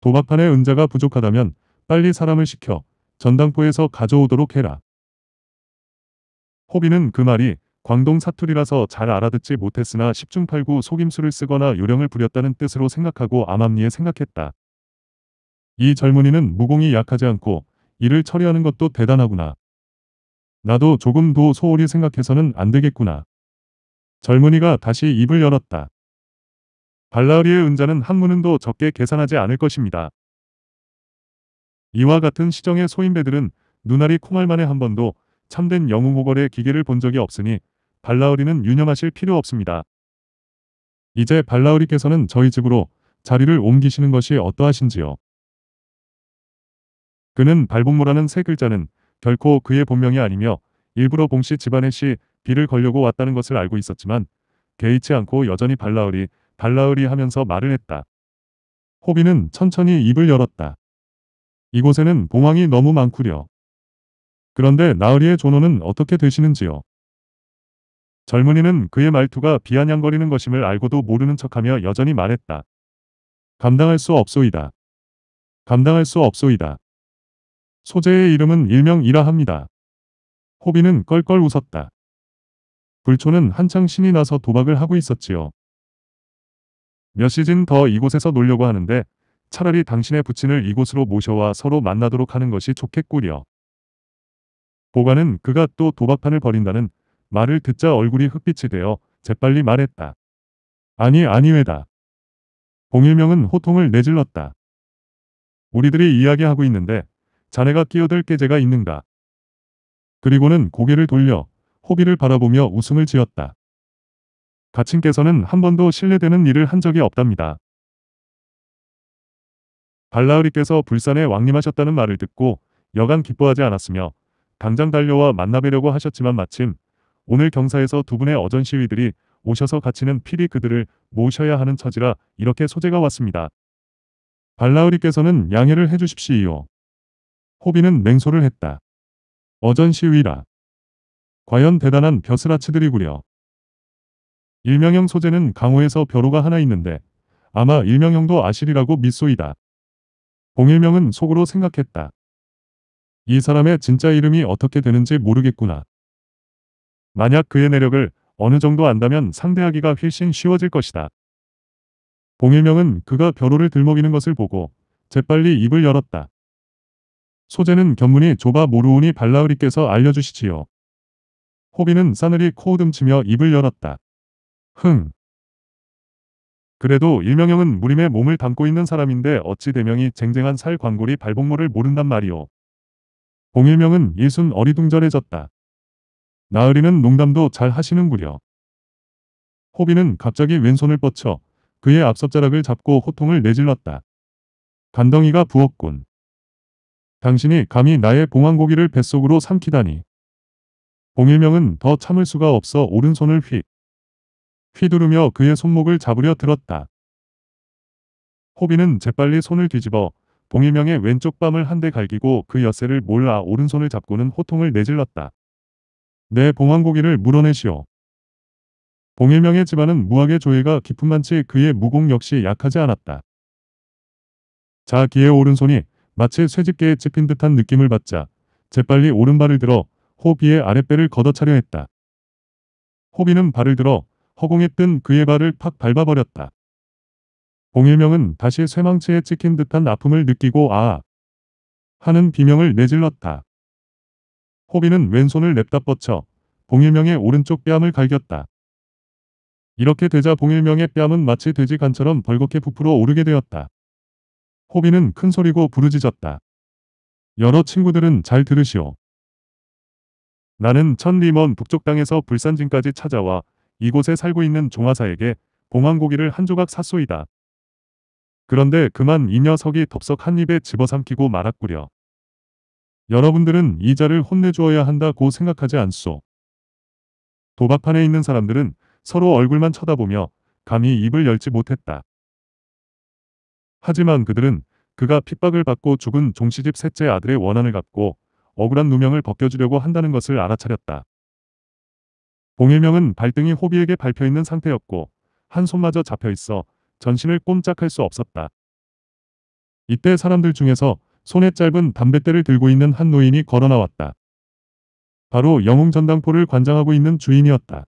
도박판에 은자가 부족하다면 빨리 사람을 시켜 전당포에서 가져오도록 해라. 호비는 그 말이 광동 사투리라서 잘 알아듣지 못했으나 십중팔구 속임수를 쓰거나 요령을 부렸다는 뜻으로 생각하고 암암리에 생각했다. 이 젊은이는 무공이 약하지 않고 일을 처리하는 것도 대단하구나. 나도 조금 더 소홀히 생각해서는 안 되겠구나. 젊은이가 다시 입을 열었다. 발라리의 우 은자는 한문은도 적게 계산하지 않을 것입니다. 이와 같은 시정의 소인배들은 눈알이 콩알 만에 한 번도 참된 영웅호걸의 기계를 본 적이 없으니 발라우리는 유념하실 필요 없습니다. 이제 발라우리께서는 저희 집으로 자리를 옮기시는 것이 어떠하신지요. 그는 발복모라는 세 글자는 결코 그의 본명이 아니며 일부러 봉씨 집안의 시 비를 걸려고 왔다는 것을 알고 있었지만 개의치 않고 여전히 발라우리발라우리 하면서 말을 했다. 호비는 천천히 입을 열었다. 이곳에는 봉황이 너무 많구려. 그런데 나으리의 존호는 어떻게 되시는지요? 젊은이는 그의 말투가 비아냥거리는 것임을 알고도 모르는 척하며 여전히 말했다. 감당할 수 없소이다. 감당할 수 없소이다. 소재의 이름은 일명이라 합니다. 호비는 껄껄 웃었다. 불초는 한창 신이 나서 도박을 하고 있었지요. 몇 시즌 더 이곳에서 놀려고 하는데 차라리 당신의 부친을 이곳으로 모셔와 서로 만나도록 하는 것이 좋겠구려. 보관은 그가 또 도박판을 벌인다는 말을 듣자 얼굴이 흑빛이 되어 재빨리 말했다. 아니 아니외다. 봉일명은 호통을 내질렀다. 우리들이 이야기하고 있는데 자네가 끼어들 게제가 있는가. 그리고는 고개를 돌려 호비를 바라보며 웃음을 지었다. 가친께서는 한 번도 신뢰되는 일을 한 적이 없답니다. 발라흐리께서 불산에 왕림하셨다는 말을 듣고 여간 기뻐하지 않았으며 당장 달려와 만나뵈려고 하셨지만 마침 오늘 경사에서 두 분의 어전 시위들이 오셔서 갇히는 필히 그들을 모셔야 하는 처지라 이렇게 소재가 왔습니다. 발라흐리께서는 양해를 해주십시오. 호비는 맹소를 했다. 어전 시위라. 과연 대단한 벼슬아치들이구려. 일명형 소재는 강호에서 벼로가 하나 있는데 아마 일명형도 아시리라고 믿소이다. 봉일명은 속으로 생각했다. 이 사람의 진짜 이름이 어떻게 되는지 모르겠구나. 만약 그의 내력을 어느 정도 안다면 상대하기가 훨씬 쉬워질 것이다. 봉일명은 그가 벼로를 들먹이는 것을 보고 재빨리 입을 열었다. 소재는 견문이 좁아 모르오니 발라으리께서 알려주시지요. 호비는 싸늘히 코우듬치며 입을 열었다. 흥, 그래도 일명형은 무림의 몸을 담고 있는 사람인데 어찌 대명이 쟁쟁한 살 광골이 발복모를 모른단 말이오. 봉일명은 일순 어리둥절해졌다. 나으리는 농담도 잘 하시는구려. 호비는 갑자기 왼손을 뻗쳐 그의 앞섭자락을 잡고 호통을 내질렀다. 간덩이가 부었군. 당신이 감히 나의 봉황고기를 뱃속으로 삼키다니. 봉일명은 더 참을 수가 없어 오른손을 휙 휘두르며 그의 손목을 잡으려 들었다. 호비는 재빨리 손을 뒤집어 봉일명의 왼쪽 밤을한 대 갈기고 그 엿새를 몰라 아 오른손을 잡고는 호통을 내질렀다. 내 네, 봉황고기를 물어내시오. 봉일명의 집안은 무학의 조예가 깊은만치 그의 무공 역시 약하지 않았다. 자 기의 오른손이 마치 쇠집게에 찝힌 듯한 느낌을 받자 재빨리 오른발을 들어 호비의 아랫배를 걷어차려 했다. 호비는 발을 들어 허공했던 그의 발을 팍 밟아버렸다. 봉일명은 다시 쇠망치에 찍힌 듯한 아픔을 느끼고 아 하는 비명을 내질렀다. 호비는 왼손을 냅다 뻗쳐 봉일명의 오른쪽 뺨을 갈겼다. 이렇게 되자 봉일명의 뺨은 마치 돼지 간처럼 벌겋게 부풀어 오르게 되었다. 호비는 큰 소리고 부르짖었다. 여러 친구들은 잘 들으시오. 나는 천 리먼 북쪽 땅에서 불산진까지 찾아와 이곳에 살고 있는 종아사에게 봉황고기를 한 조각 샀소이다. 그런데 그만 이 녀석이 덥석 한 입에 집어삼키고 말았구려. 여러분들은 이자를 혼내주어야 한다고 생각하지 않소. 도박판에 있는 사람들은 서로 얼굴만 쳐다보며 감히 입을 열지 못했다. 하지만 그들은 그가 핍박을 받고 죽은 종시집 셋째 아들의 원한을 갚고 억울한 누명을 벗겨주려고 한다는 것을 알아차렸다. 봉일명은 발등이 호비에게 밟혀있는 상태였고 한 손마저 잡혀있어 전신을 꼼짝할 수 없었다. 이때 사람들 중에서 손에 짧은 담뱃대를 들고 있는 한 노인이 걸어나왔다. 바로 영웅 전당포를 관장하고 있는 주인이었다.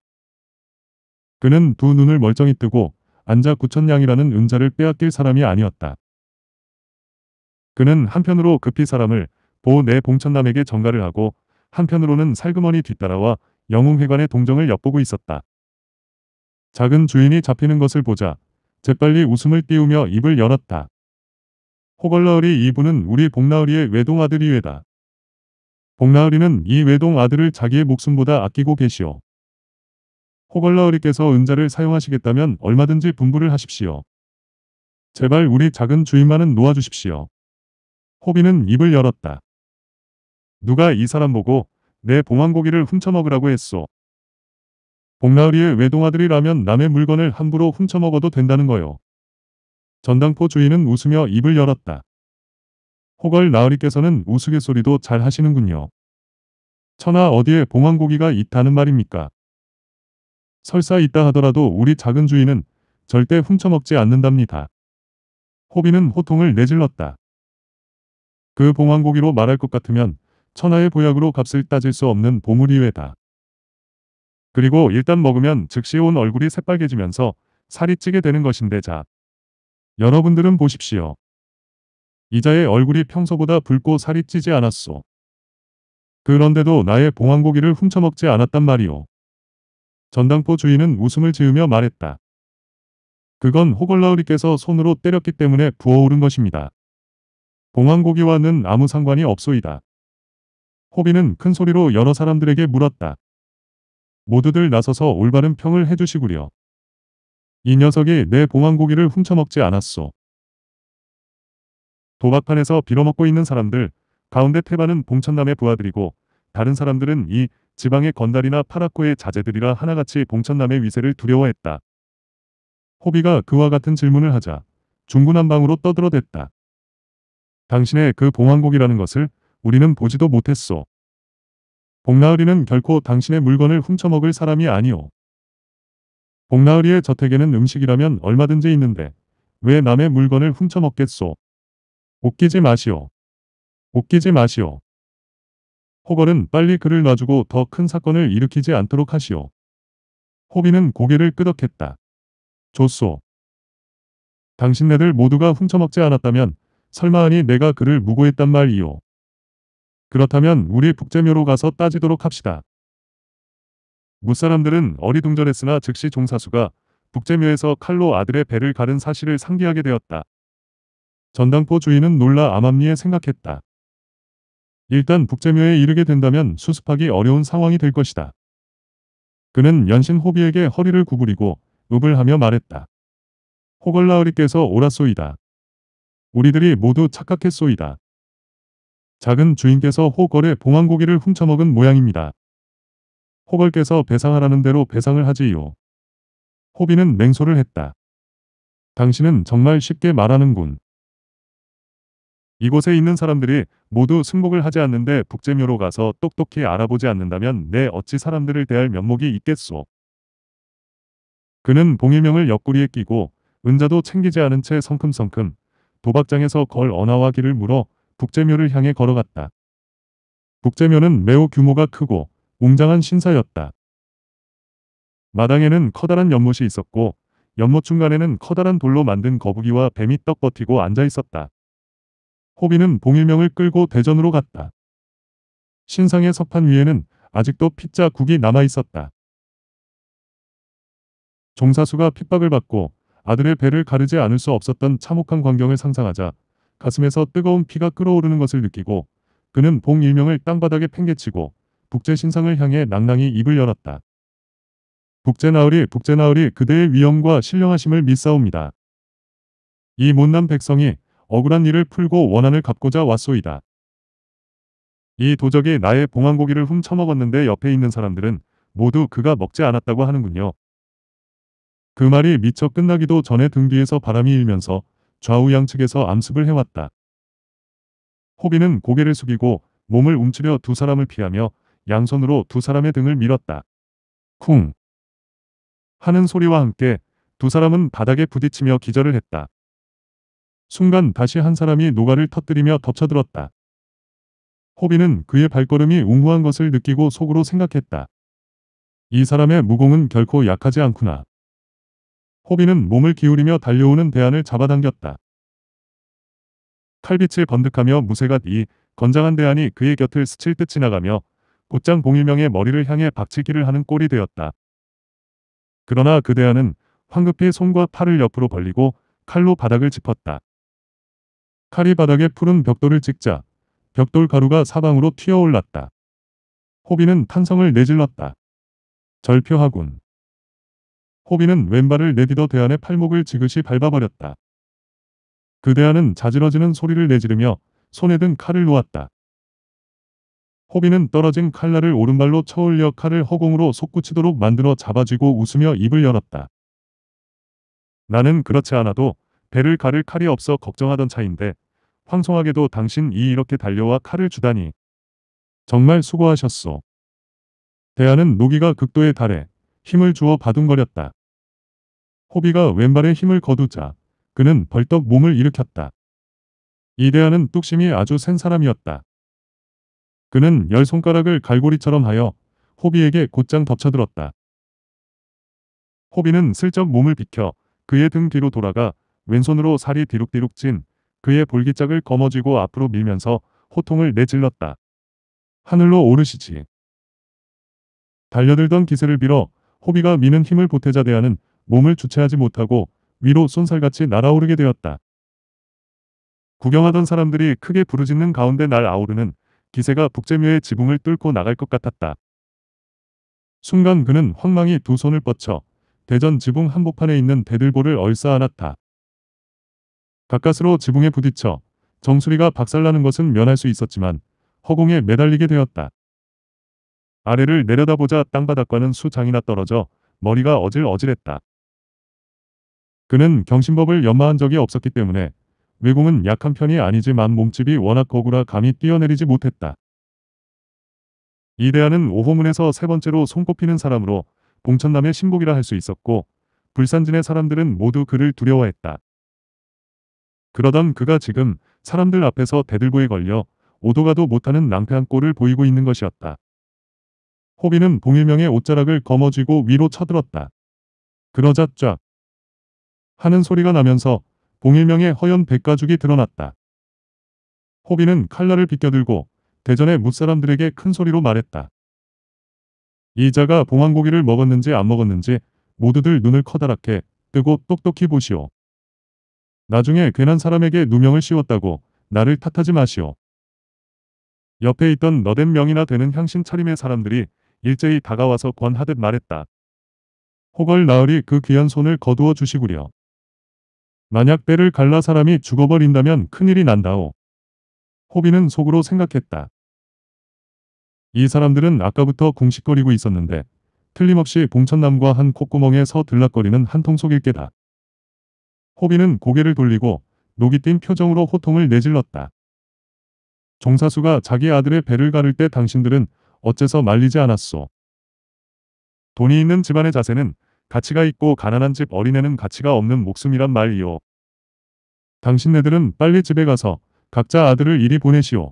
그는 두 눈을 멀쩡히 뜨고 앉아 구천냥이라는 은자를 빼앗길 사람이 아니었다. 그는 한편으로 급히 사람을 보 내 봉천남에게 전가를 하고 한편으로는 살그머니 뒤따라와 영웅회관의 동정을 엿보고 있었다. 작은 주인이 잡히는 것을 보자 재빨리 웃음을 띄우며 입을 열었다. 호걸러으리 이분은 우리 복나으리의 외동 아들이외다. 복나으리는 이 외동 아들을 자기의 목숨보다 아끼고 계시오. 호걸러으리께서 은자를 사용하시겠다면 얼마든지 분부를 하십시오. 제발 우리 작은 주인만은 놓아주십시오. 호비는 입을 열었다. 누가 이 사람 보고 내 봉황고기를 훔쳐먹으라고 했소. 봉나으리의 외동아들이라면 남의 물건을 함부로 훔쳐먹어도 된다는 거요. 전당포 주인은 웃으며 입을 열었다. 호걸 나으리께서는 우스갯소리도 잘 하시는군요. 천하 어디에 봉황고기가 있다는 말입니까? 설사 있다 하더라도 우리 작은 주인은 절대 훔쳐먹지 않는답니다. 호비는 호통을 내질렀다. 그 봉황고기로 말할 것 같으면 천하의 보약으로 값을 따질 수 없는 보물이외다. 그리고 일단 먹으면 즉시 온 얼굴이 새빨개지면서 살이 찌게 되는 것인데 자. 여러분들은 보십시오. 이자의 얼굴이 평소보다 붉고 살이 찌지 않았소. 그런데도 나의 봉황고기를 훔쳐먹지 않았단 말이오. 전당포 주인은 웃음을 지으며 말했다. 그건 호걸라우리께서 손으로 때렸기 때문에 부어오른 것입니다. 봉황고기와는 아무 상관이 없소이다. 호비는 큰 소리로 여러 사람들에게 물었다. 모두들 나서서 올바른 평을 해주시구려. 이 녀석이 내 봉황고기를 훔쳐먹지 않았소. 도박판에서 빌어먹고 있는 사람들 가운데 태반은 봉천남의 부하들이고 다른 사람들은 이 지방의 건달이나 파라코의 자제들이라 하나같이 봉천남의 위세를 두려워했다. 호비가 그와 같은 질문을 하자 중구난방으로 떠들어댔다. 당신의 그봉황고기라는 것을 우리는 보지도 못했소. 복나으리는 결코 당신의 물건을 훔쳐먹을 사람이 아니오. 복나으리의 저택에는 음식이라면 얼마든지 있는데 왜 남의 물건을 훔쳐먹겠소. 웃기지 마시오. 웃기지 마시오. 호걸은 빨리 그를 놔주고 더 큰 사건을 일으키지 않도록 하시오. 호비는 고개를 끄덕했다. 좋소. 당신네들 모두가 훔쳐먹지 않았다면 설마하니 내가 그를 무고했단 말이오. 그렇다면 우리 북재묘로 가서 따지도록 합시다. 무사람들은 어리둥절했으나 즉시 종사수가 북재묘에서 칼로 아들의 배를 가른 사실을 상기하게 되었다. 전당포 주인은 놀라 암암리에 생각했다. 일단 북재묘에 이르게 된다면 수습하기 어려운 상황이 될 것이다. 그는 연신 호비에게 허리를 구부리고 읍을 하며 말했다. 호걸라으리께서 오라소이다. 우리들이 모두 착각했소이다. 작은 주인께서 호걸의 봉황고기를 훔쳐먹은 모양입니다. 호걸께서 배상하라는 대로 배상을 하지요. 호비는 맹소를 했다. 당신은 정말 쉽게 말하는군. 이곳에 있는 사람들이 모두 승복을 하지 않는데 북재묘로 가서 똑똑히 알아보지 않는다면 내 어찌 사람들을 대할 면목이 있겠소. 그는 봉일명을 옆구리에 끼고 은자도 챙기지 않은 채 성큼성큼 도박장에서 걸 언어와 길을 물어 북재묘를 향해 걸어갔다. 북재묘는 매우 규모가 크고 웅장한 신사였다. 마당에는 커다란 연못이 있었고 연못 중간에는 커다란 돌로 만든 거북이와 뱀이 떡 버티고 앉아 있었다. 호비는 봉일명을 끌고 대전으로 갔다. 신상의 석판 위에는 아직도 핏자 국이 남아 있었다. 종사수가 핍박을 받고 아들의 배를 가르지 않을 수 없었던 참혹한 광경을 상상하자 가슴에서 뜨거운 피가 끓어오르는 것을 느끼고 그는 봉 일명을 땅바닥에 팽개치고 북제 신상을 향해 낭낭히 입을 열었다. 북제 나으리 북제 나으리 그대의 위엄과 신령하심을 믿사옵니다. 이 못난 백성이 억울한 일을 풀고 원한을 갚고자 왔소이다. 이 도적이 나의 봉황고기를 훔쳐먹었는데 옆에 있는 사람들은 모두 그가 먹지 않았다고 하는군요. 그 말이 미처 끝나기도 전에 등 뒤에서 바람이 일면서 좌우양측에서 암습을 해왔다. 호비는 고개를 숙이고 몸을 움츠려 두 사람을 피하며 양손으로 두 사람의 등을 밀었다. 쿵 하는 소리와 함께 두 사람은 바닥에 부딪히며 기절을 했다. 순간 다시 한 사람이 노가를 터뜨리며 덮쳐들었다. 호비는 그의 발걸음이 웅후한 것을 느끼고 속으로 생각했다. 이 사람의 무공은 결코 약하지 않구나. 호비는 몸을 기울이며 달려오는 대안을 잡아당겼다. 칼빛을 번득하며 무쇠가이 건장한 대안이 그의 곁을 스칠 듯 지나가며 곧장 봉일명의 머리를 향해 박치기를 하는 꼴이 되었다. 그러나 그 대안은 황급히 손과 팔을 옆으로 벌리고 칼로 바닥을 짚었다. 칼이 바닥에 푸른 벽돌을 찍자 벽돌 가루가 사방으로 튀어올랐다. 호비는 탄성을 내질렀다. 절표하군. 호비는 왼발을 내딛어 대안의 팔목을 지그시 밟아버렸다. 그 대안은 자지러지는 소리를 내지르며 손에 든 칼을 놓았다. 호비는 떨어진 칼날을 오른발로 쳐올려 칼을 허공으로 솟구치도록 만들어 잡아쥐고 웃으며 입을 열었다. 나는 그렇지 않아도 배를 가를 칼이 없어 걱정하던 차인데 황송하게도 당신 이 이렇게 달려와 칼을 주다니. 정말 수고하셨소. 대안은 노기가 극도에 달해 힘을 주어 바둥거렸다. 호비가 왼발에 힘을 거두자 그는 벌떡 몸을 일으켰다. 이대하는 뚝심이 아주 센 사람이었다. 그는 열 손가락을 갈고리처럼 하여 호비에게 곧장 덮쳐들었다. 호비는 슬쩍 몸을 비켜 그의 등 뒤로 돌아가 왼손으로 살이 뒤룩뒤룩 찐 그의 볼기짝을 거머쥐고 앞으로 밀면서 호통을 내질렀다. 하늘로 오르시지. 달려들던 기세를 빌어 호비가 미는 힘을 보태자 대하는 몸을 주체하지 못하고 위로 쏜살같이 날아오르게 되었다. 구경하던 사람들이 크게 부르짖는 가운데 날아우르는 기세가 북재묘의 지붕을 뚫고 나갈 것 같았다. 순간 그는 황망히 두 손을 뻗쳐 대전 지붕 한복판에 있는 대들보를 얼싸 안았다. 가까스로 지붕에 부딪혀 정수리가 박살나는 것은 면할 수 있었지만 허공에 매달리게 되었다. 아래를 내려다보자 땅바닥과는 수장이나 떨어져 머리가 어질어질했다. 그는 경신법을 연마한 적이 없었기 때문에 외공은 약한 편이 아니지만 몸집이 워낙 거구라 감히 뛰어내리지 못했다. 이대하는 오호문에서 세 번째로 손꼽히는 사람으로 봉천남의 신복이라 할 수 있었고 불산진의 사람들은 모두 그를 두려워했다. 그러던 그가 지금 사람들 앞에서 대들보에 걸려 오도가도 못하는 낭패한 꼴을 보이고 있는 것이었다. 호비는 봉일명의 옷자락을 거머쥐고 위로 쳐들었다. 그러자 쫙 하는 소리가 나면서 봉일명의 허연 백가죽이 드러났다. 호비는 칼날을 비껴들고 대전의 무사람들에게 큰 소리로 말했다. 이자가 봉황고기를 먹었는지 안 먹었는지 모두들 눈을 커다랗게 뜨고 똑똑히 보시오. 나중에 괜한 사람에게 누명을 씌웠다고 나를 탓하지 마시오. 옆에 있던 너댓 명이나 되는 향신 차림의 사람들이 일제히 다가와서 권하듯 말했다. 호걸 나으리 그 귀한 손을 거두어 주시구려. 만약 배를 갈라 사람이 죽어버린다면 큰일이 난다오. 호비는 속으로 생각했다. 이 사람들은 아까부터 궁식거리고 있었는데 틀림없이 봉천남과 한 콧구멍에 서 들락거리는 한 통 속일 게다. 호비는 고개를 돌리고 녹이 띤 표정으로 호통을 내질렀다. 종사수가 자기 아들의 배를 가를 때 당신들은 어째서 말리지 않았소. 돈이 있는 집안의 자세는 가치가 있고 가난한 집 어린애는 가치가 없는 목숨이란 말이오. 당신네들은 빨리 집에 가서 각자 아들을 이리 보내시오.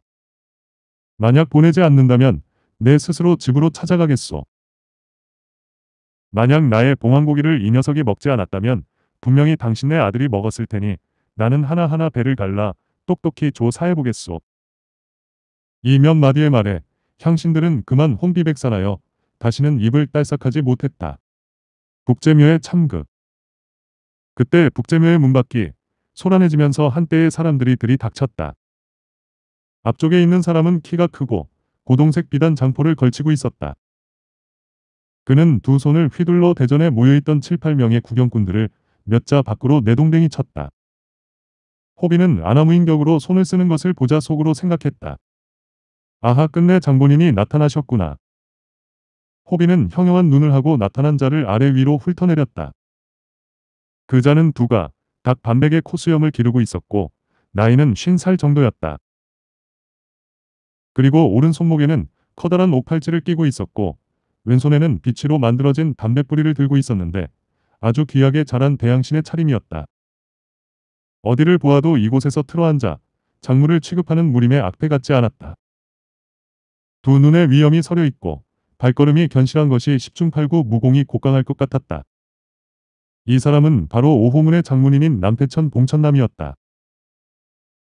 만약 보내지 않는다면 내 스스로 집으로 찾아가겠소. 만약 나의 봉황고기를 이 녀석이 먹지 않았다면 분명히 당신네 아들이 먹었을 테니 나는 하나하나 배를 갈라 똑똑히 조사해보겠소. 이 몇 마디의 말에 향신들은 그만 혼비백산하여 다시는 입을 딸싹하지 못했다. 북재묘의 참극 그때 북재묘의 문밖이 소란해지면서 한때의 사람들이 들이닥쳤다. 앞쪽에 있는 사람은 키가 크고 고동색 비단 장포를 걸치고 있었다. 그는 두 손을 휘둘러 대전에 모여있던 7, 8명의 구경꾼들을 몇 자 밖으로 내동댕이 쳤다. 호비는 아나무인 격으로 손을 쓰는 것을 보자 속으로 생각했다. 아하 끝내 장본인이 나타나셨구나. 호비는 형형한 눈을 하고 나타난 자를 아래 위로 훑어내렸다. 그 자는 두가 닭 반백의 코수염을 기르고 있었고 나이는 50살 정도였다. 그리고 오른손목에는 커다란 옥팔찌를 끼고 있었고 왼손에는 빛으로 만들어진 담뱃뿌리를 들고 있었는데 아주 귀하게 자란 대양신의 차림이었다. 어디를 보아도 이곳에서 틀어앉아 작물을 취급하는 무림의 악패 같지 않았다. 두 눈에 위험이 서려 있고 발걸음이 견실한 것이 십중팔구 무공이 곡강할 것 같았다. 이 사람은 바로 오호문의 장문인인 남태천 봉천남이었다.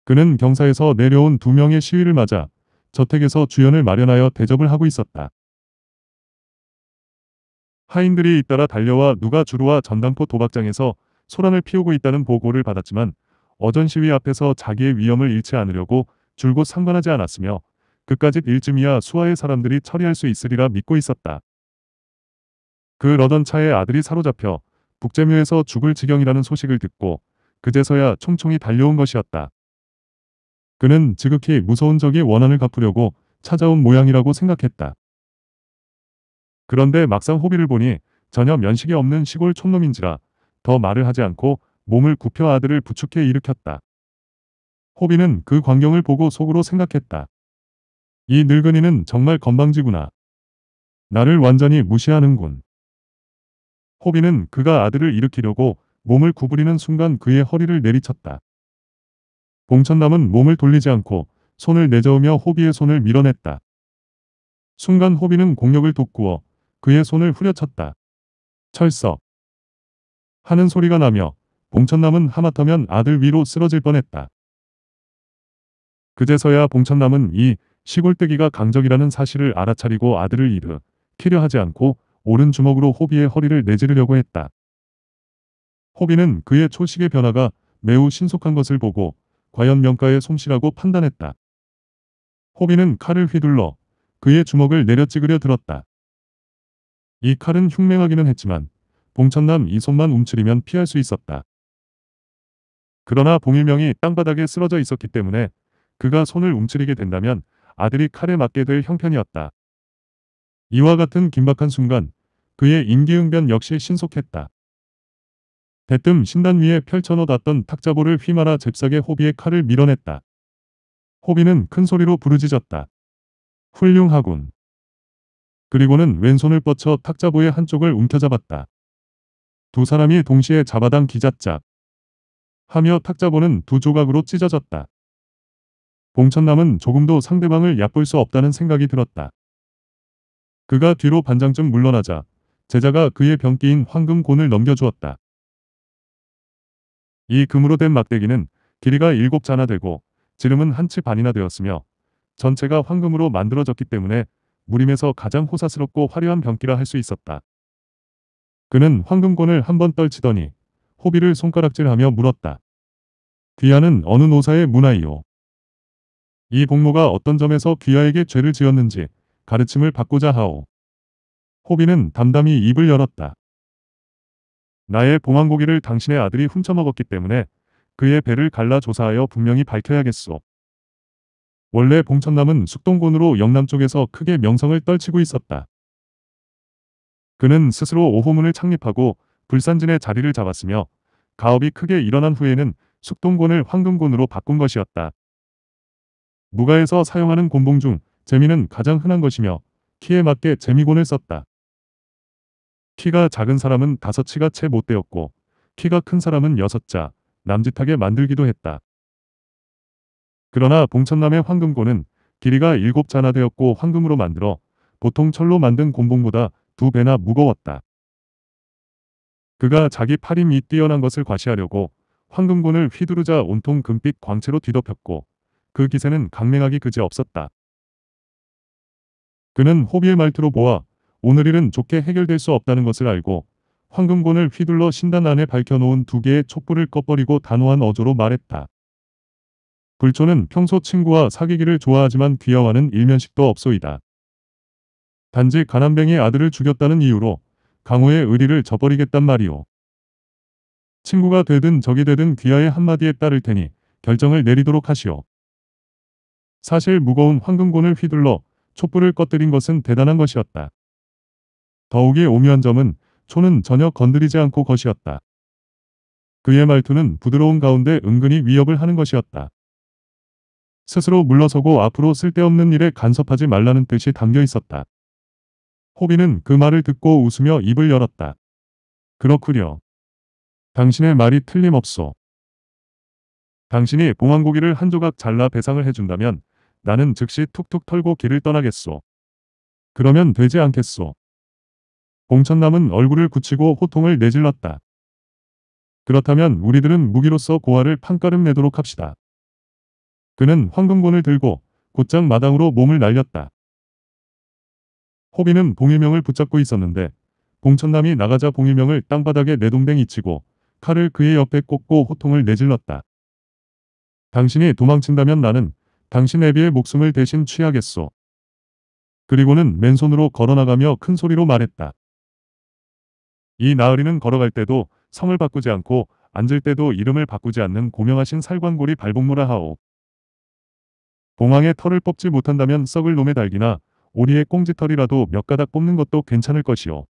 그는 경사에서 내려온 두 명의 시위를 맞아 저택에서 주연을 마련하여 대접을 하고 있었다. 하인들이 잇따라 달려와 누가 주루와 전당포 도박장에서 소란을 피우고 있다는 보고를 받았지만 어전 시위 앞에서 자기의 위험을 잃지 않으려고 줄곧 상관하지 않았으며 그까지 일쯤이야 수하의 사람들이 처리할 수 있으리라 믿고 있었다. 그 러던 차의 아들이 사로잡혀 북제묘에서 죽을 지경이라는 소식을 듣고 그제서야 총총히 달려온 것이었다. 그는 지극히 무서운 적이 원한을 갚으려고 찾아온 모양이라고 생각했다. 그런데 막상 호비를 보니 전혀 면식이 없는 시골 촌놈인지라 더 말을 하지 않고 몸을 굽혀 아들을 부축해 일으켰다. 호비는 그 광경을 보고 속으로 생각했다. 이 늙은이는 정말 건방지구나. 나를 완전히 무시하는군. 호비는 그가 아들을 일으키려고 몸을 구부리는 순간 그의 허리를 내리쳤다. 봉천남은 몸을 돌리지 않고 손을 내저으며 호비의 손을 밀어냈다. 순간 호비는 공력을 돋구어 그의 손을 후려쳤다. 철석 하는 소리가 나며 봉천남은 하마터면 아들 위로 쓰러질 뻔했다. 그제서야 봉천남은 이 시골뜨기가 강적이라는 사실을 알아차리고 아들을 이르 키려 하지 않고 오른 주먹으로 호비의 허리를 내지르려고 했다. 호비는 그의 초식의 변화가 매우 신속한 것을 보고 과연 명가의 솜씨라고 판단했다. 호비는 칼을 휘둘러 그의 주먹을 내려찌그려 들었다. 이 칼은 흉맹하기는 했지만 봉천남 이 손만 움츠리면 피할 수 있었다. 그러나 봉일명이 땅바닥에 쓰러져 있었기 때문에 그가 손을 움츠리게 된다면 아들이 칼에 맞게 될 형편이었다. 이와 같은 긴박한 순간 그의 임기응변 역시 신속했다. 대뜸 신단 위에 펼쳐놓았던 탁자보를 휘말아 잽싸게 호비의 칼을 밀어냈다. 호비는 큰 소리로 부르짖었다. 훌륭하군. 그리고는 왼손을 뻗쳐 탁자보의 한쪽을 움켜잡았다. 두 사람이 동시에 잡아당기자짝 하며 탁자보는 두 조각으로 찢어졌다. 봉천남은 조금도 상대방을 얕볼 수 없다는 생각이 들었다. 그가 뒤로 반장쯤 물러나자 제자가 그의 병기인 황금곤을 넘겨주었다. 이 금으로 된 막대기는 길이가 일곱 자나 되고 지름은 한치 반이나 되었으며 전체가 황금으로 만들어졌기 때문에 무림에서 가장 호사스럽고 화려한 병기라 할 수 있었다. 그는 황금곤을 한 번 떨치더니 호비를 손가락질하며 물었다. 귀하는 어느 노사의 문화이오 이 복모가 어떤 점에서 귀하에게 죄를 지었는지 가르침을 받고자 하오. 호비는 담담히 입을 열었다. 나의 봉황고기를 당신의 아들이 훔쳐먹었기 때문에 그의 배를 갈라 조사하여 분명히 밝혀야겠소. 원래 봉천남은 숙동군으로 영남 쪽에서 크게 명성을 떨치고 있었다. 그는 스스로 오호문을 창립하고 불산진의 자리를 잡았으며 가업이 크게 일어난 후에는 숙동군을 황금군으로 바꾼 것이었다. 무가에서 사용하는 곤봉 중 재미는 가장 흔한 것이며 키에 맞게 재미곤을 썼다. 키가 작은 사람은 다섯 치가 채 못 되었고 키가 큰 사람은 여섯 자 남짓하게 만들기도 했다. 그러나 봉천남의 황금곤은 길이가 일곱 자나 되었고 황금으로 만들어 보통 철로 만든 곤봉보다 두 배나 무거웠다. 그가 자기 팔힘이 뛰어난 것을 과시하려고 황금곤을 휘두르자 온통 금빛 광채로 뒤덮였고 그 기세는 강맹하기 그지없었다. 그는 호비의 말투로 보아 오늘 일은 좋게 해결될 수 없다는 것을 알고 황금곤을 휘둘러 신단 안에 밝혀놓은 두 개의 촛불을 꺼버리고 단호한 어조로 말했다. 불초는 평소 친구와 사귀기를 좋아하지만 귀여워하는 일면식도 없소이다. 단지 가난뱅이 아들을 죽였다는 이유로 강호의 의리를 저버리겠단 말이오. 친구가 되든 적이 되든 귀하의 한마디에 따를 테니 결정을 내리도록 하시오. 사실 무거운 황금곤을 휘둘러 촛불을 꺼뜨린 것은 대단한 것이었다. 더욱이 오묘한 점은 초는 전혀 건드리지 않고 것이었다. 그의 말투는 부드러운 가운데 은근히 위협을 하는 것이었다. 스스로 물러서고 앞으로 쓸데없는 일에 간섭하지 말라는 뜻이 담겨 있었다. 호비는 그 말을 듣고 웃으며 입을 열었다. 그렇구려. 당신의 말이 틀림없소. 당신이 봉황고기를 한 조각 잘라 배상을 해준다면 나는 즉시 툭툭 털고 길을 떠나겠소. 그러면 되지 않겠소. 봉천남은 얼굴을 굳히고 호통을 내질렀다. 그렇다면 우리들은 무기로서 고아를 판가름 내도록 합시다. 그는 황금곤을 들고 곧장 마당으로 몸을 날렸다. 호비는 봉일명을 붙잡고 있었는데 봉천남이 나가자 봉일명을 땅바닥에 내동댕이 치고 칼을 그의 옆에 꽂고 호통을 내질렀다. 당신이 도망친다면 나는 당신 애비의 목숨을 대신 취하겠소. 그리고는 맨손으로 걸어나가며 큰 소리로 말했다. 이 나으리는 걸어갈 때도 성을 바꾸지 않고 앉을 때도 이름을 바꾸지 않는 고명하신 살광골이 발복무라 하오. 봉황의 털을 뽑지 못한다면 썩을 놈의 달기나 오리의 꽁지털이라도 몇 가닥 뽑는 것도 괜찮을 것이오.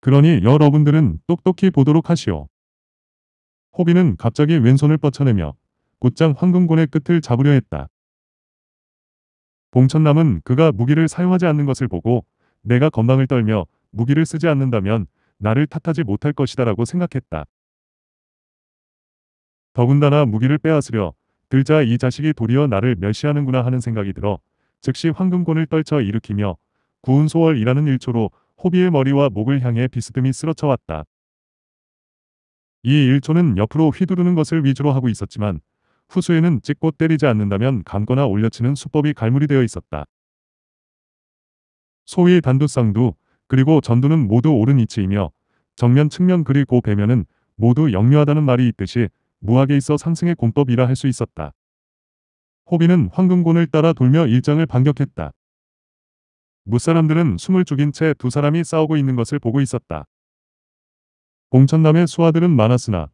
그러니 여러분들은 똑똑히 보도록 하시오. 호비는 갑자기 왼손을 뻗쳐내며 곧장 황금곤의 끝을 잡으려 했다. 봉천남은 그가 무기를 사용하지 않는 것을 보고 내가 건방을 떨며 무기를 쓰지 않는다면 나를 탓하지 못할 것이다라고 생각했다. 더군다나 무기를 빼앗으려 들자 이 자식이 도리어 나를 멸시하는구나 하는 생각이 들어 즉시 황금곤을 떨쳐 일으키며 구운 소월이라는 일초로 호비의 머리와 목을 향해 비스듬히 쓰러쳐왔다. 이 일초는 옆으로 휘두르는 것을 위주로 하고 있었지만 후수에는 찍고 때리지 않는다면 감거나 올려치는 수법이 갈무리 되어 있었다. 소위 단두쌍두 그리고 전두는 모두 오른 이치이며 정면 측면 그리고 배면은 모두 역류하다는 말이 있듯이 무학에 있어 상승의 공법이라 할 수 있었다. 호비는 황금곤을 따라 돌며 일장을 반격했다. 무사람들은 숨을 죽인 채 두 사람이 싸우고 있는 것을 보고 있었다. 봉천남의 수하들은 많았으나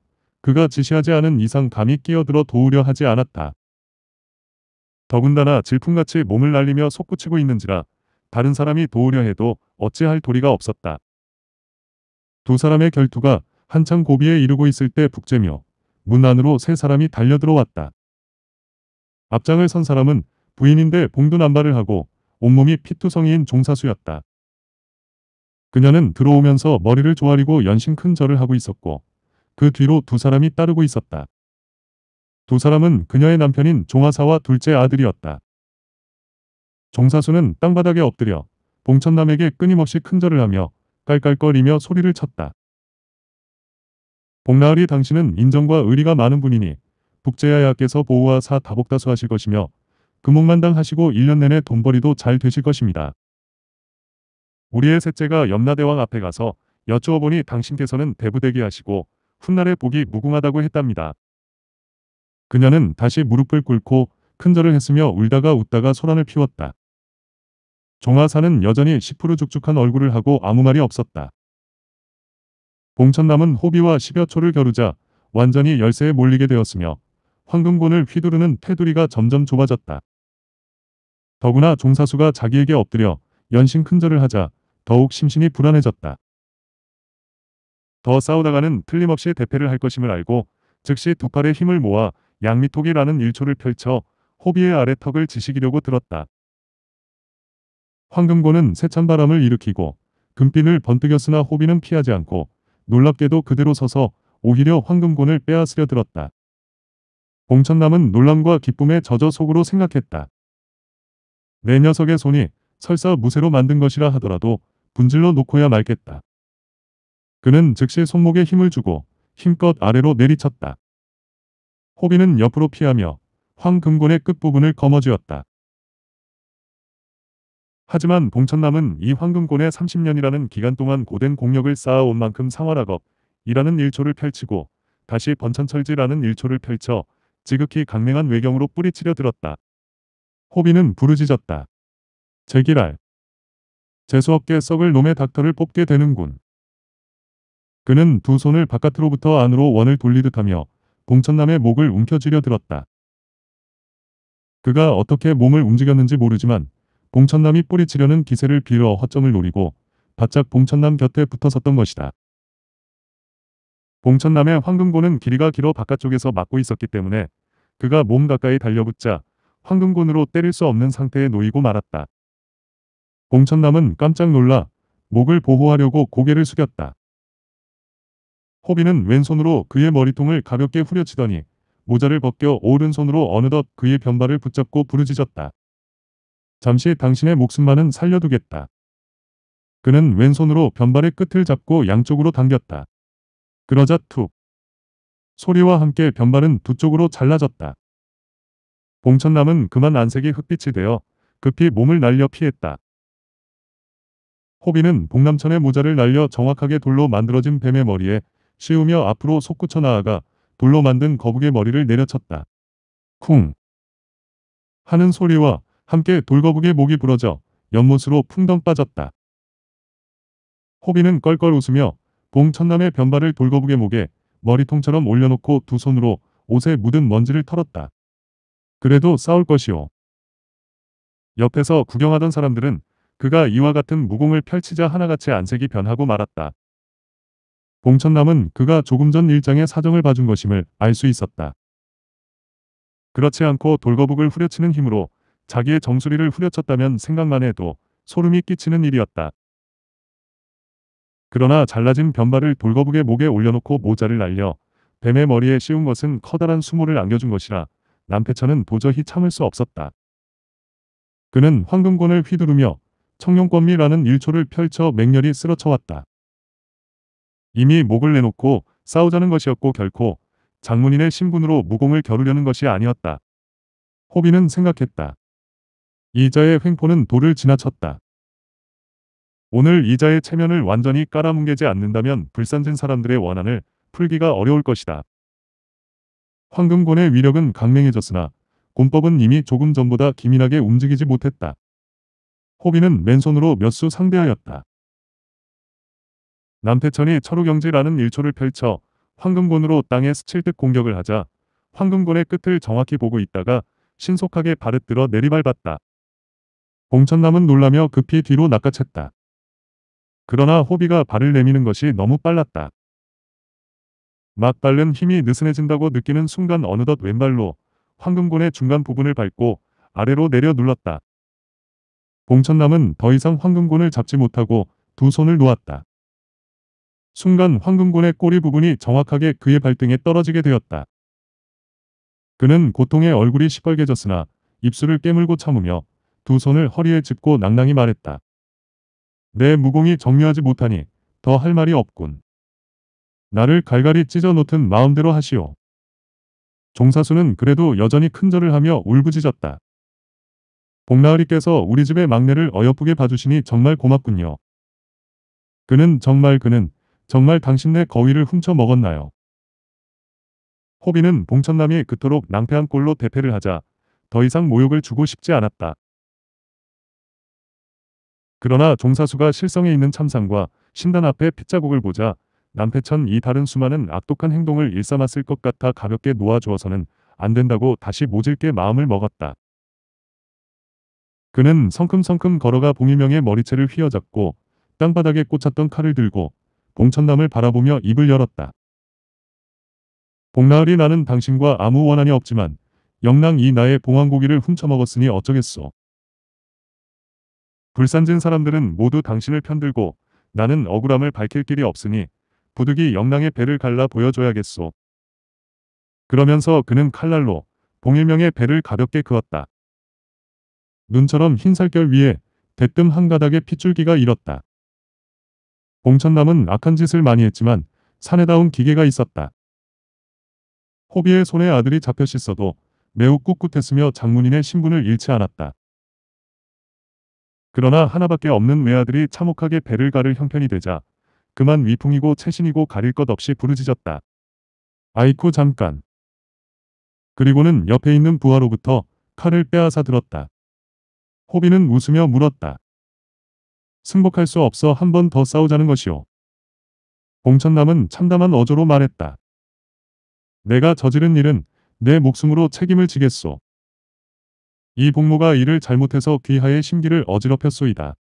그가 지시하지 않은 이상 감히 끼어들어 도우려 하지 않았다. 더군다나 질풍같이 몸을 날리며 솟구치고 있는지라 다른 사람이 도우려 해도 어찌할 도리가 없었다. 두 사람의 결투가 한창 고비에 이르고 있을 때 북재묘 문 안으로 세 사람이 달려들어왔다. 앞장을 선 사람은 부인인데 봉두난발을 하고 온몸이 피투성이인 종사수였다. 그녀는 들어오면서 머리를 조아리고 연신 큰 절을 하고 있었고 그 뒤로 두 사람이 따르고 있었다. 두 사람은 그녀의 남편인 종하사와 둘째 아들이었다. 종사수는 땅바닥에 엎드려 봉천남에게 끊임없이 큰절을 하며 깔깔거리며 소리를 쳤다. 복나으리 당신은 인정과 의리가 많은 분이니 북제야야께서 보호와 사 다복다수 하실 것이며 금옥만당 하시고 1년 내내 돈벌이도 잘 되실 것입니다. 우리의 셋째가 염라대왕 앞에 가서 여쭈어보니 당신께서는 대부대기 하시고 훗날의 복이 무궁하다고 했답니다. 그녀는 다시 무릎을 꿇고 큰절을 했으며 울다가 웃다가 소란을 피웠다. 종하사는 여전히 시푸르죽죽한 얼굴을 하고 아무 말이 없었다. 봉천남은 호비와 십여 초를 겨루자 완전히 열쇠에 몰리게 되었으며 황금곤을 휘두르는 테두리가 점점 좁아졌다. 더구나 종사수가 자기에게 엎드려 연신 큰절을 하자 더욱 심신이 불안해졌다. 더 싸우다가는 틀림없이 대패를 할 것임을 알고 즉시 두팔의 힘을 모아 양미토기라는 일초를 펼쳐 호비의 아래 턱을 지시기려고 들었다. 황금고는 세찬 바람을 일으키고 금빛을 번뜩였으나 호비는 피하지 않고 놀랍게도 그대로 서서 오히려 황금곤을 빼앗으려 들었다. 봉천남은 놀람과 기쁨에 젖어 속으로 생각했다. 내 녀석의 손이 설사 무쇠로 만든 것이라 하더라도 분질러 놓고야 말겠다. 그는 즉시 손목에 힘을 주고 힘껏 아래로 내리쳤다. 호비는 옆으로 피하며 황금곤의 끝부분을 거머쥐었다. 하지만 봉천남은 이 황금곤의 30년이라는 기간 동안 고된 공력을 쌓아온 만큼 상화학업이라는 일초를 펼치고 다시 번천철지라는 일초를 펼쳐 지극히 강맹한 외경으로 뿌리치려 들었다. 호비는 부르짖었다. 제기랄. 재수없게 썩을 놈의 닥터를 뽑게 되는군. 그는 두 손을 바깥으로부터 안으로 원을 돌리듯 하며 봉천남의 목을 움켜쥐려 들었다. 그가 어떻게 몸을 움직였는지 모르지만 봉천남이 뿌리치려는 기세를 빌어 허점을 노리고 바짝 봉천남 곁에 붙어섰던 것이다. 봉천남의 황금곤은 길이가 길어 바깥쪽에서 막고 있었기 때문에 그가 몸 가까이 달려붙자 황금곤으로 때릴 수 없는 상태에 놓이고 말았다. 봉천남은 깜짝 놀라 목을 보호하려고 고개를 숙였다. 호비는 왼손으로 그의 머리통을 가볍게 후려치더니 모자를 벗겨 오른손으로 어느덧 그의 변발을 붙잡고 부르짖었다. 잠시 당신의 목숨만은 살려두겠다. 그는 왼손으로 변발의 끝을 잡고 양쪽으로 당겼다. 그러자 툭. 소리와 함께 변발은 두 쪽으로 잘라졌다. 봉천남은 그만 안색이 흑빛이 되어 급히 몸을 날려 피했다. 호비는 봉남천의 모자를 날려 정확하게 돌로 만들어진 뱀의 머리에 씌우며 앞으로 솟구쳐 나아가 돌로 만든 거북의 머리를 내려쳤다. 쿵 하는 소리와 함께 돌거북의 목이 부러져 연못으로 풍덩 빠졌다. 호비는 껄껄 웃으며 봉 천남의 변발을 돌거북의 목에 머리통처럼 올려놓고 두 손으로 옷에 묻은 먼지를 털었다. 그래도 싸울 것이오. 옆에서 구경하던 사람들은 그가 이와 같은 무공을 펼치자 하나같이 안색이 변하고 말았다. 봉천남은 그가 조금 전 일장의 사정을 봐준 것임을 알 수 있었다. 그렇지 않고 돌거북을 후려치는 힘으로 자기의 정수리를 후려쳤다면 생각만 해도 소름이 끼치는 일이었다. 그러나 잘라진 변발을 돌거북의 목에 올려놓고 모자를 날려 뱀의 머리에 씌운 것은 커다란 수모를 안겨준 것이라 남패천은 도저히 참을 수 없었다. 그는 황금권을 휘두르며 청룡권미라는 일초를 펼쳐 맹렬히 쓰러쳐왔다 이미 목을 내놓고 싸우자는 것이었고 결코 장문인의 신분으로 무공을 겨루려는 것이 아니었다. 호비는 생각했다. 이자의 횡포는 도를 지나쳤다. 오늘 이자의 체면을 완전히 깔아뭉개지 않는다면 불산진 사람들의 원한을 풀기가 어려울 것이다. 황금곤의 위력은 강맹해졌으나 곤법은 이미 조금 전보다 기민하게 움직이지 못했다. 호비는 맨손으로 몇 수 상대하였다. 남태천이 철우경지라는 일초를 펼쳐 황금곤으로 땅에 스칠 듯 공격을 하자 황금곤의 끝을 정확히 보고 있다가 신속하게 발르들어 내리밟았다. 봉천남은 놀라며 급히 뒤로 낚아챘다. 그러나 호비가 발을 내미는 것이 너무 빨랐다. 막 달른 힘이 느슨해진다고 느끼는 순간 어느덧 왼발로 황금곤의 중간 부분을 밟고 아래로 내려 눌렀다. 봉천남은 더 이상 황금곤을 잡지 못하고 두 손을 놓았다. 순간 황금곤의 꼬리 부분이 정확하게 그의 발등에 떨어지게 되었다. 그는 고통에 얼굴이 시뻘개졌으나 입술을 깨물고 참으며 두 손을 허리에 짚고 낭낭히 말했다. 내 무공이 정리하지 못하니 더 할 말이 없군. 나를 갈갈이 찢어 놓든 마음대로 하시오. 종사수는 그래도 여전히 큰절을 하며 울부짖었다. 복나으리께서 우리 집의 막내를 어여쁘게 봐주시니 정말 고맙군요. 그는 정말 그는 정말 당신네 거위를 훔쳐 먹었나요? 호비는 봉천남이 그토록 낭패한 꼴로 대패를 하자 더 이상 모욕을 주고 싶지 않았다. 그러나 종사수가 실성에 있는 참상과 신단 앞에 핏자국을 보자 남패천 이 다른 수많은 악독한 행동을 일삼았을 것 같아 가볍게 놓아주어서는 안 된다고 다시 모질게 마음을 먹었다. 그는 성큼성큼 걸어가 봉일명의 머리채를 휘어잡고 땅바닥에 꽂혔던 칼을 들고 봉천남을 바라보며 입을 열었다. 봉나을이 나는 당신과 아무 원한이 없지만 영랑 이 나의 봉황고기를 훔쳐먹었으니 어쩌겠소. 불산진 사람들은 모두 당신을 편들고 나는 억울함을 밝힐 길이 없으니 부득이 영랑의 배를 갈라 보여줘야겠소. 그러면서 그는 칼날로 봉일명의 배를 가볍게 그었다. 눈처럼 흰살결 위에 대뜸 한 가닥의 핏줄기가 일었다. 봉천남은 악한 짓을 많이 했지만 사내다운 기계가 있었다. 호비의 손에 아들이 잡혀 씻어도 매우 꿋꿋했으며 장문인의 신분을 잃지 않았다. 그러나 하나밖에 없는 외아들이 참혹하게 배를 가를 형편이 되자 그만 위풍이고 채신이고 가릴 것 없이 부르짖었다. 아이쿠 잠깐. 그리고는 옆에 있는 부하로부터 칼을 빼앗아 들었다. 호비는 웃으며 물었다. 승복할 수 없어 한 번 더 싸우자는 것이오. 봉천남은 참담한 어조로 말했다. 내가 저지른 일은 내 목숨으로 책임을 지겠소. 이 복모가 일을 잘못해서 귀하의 심기를 어지럽혔소이다.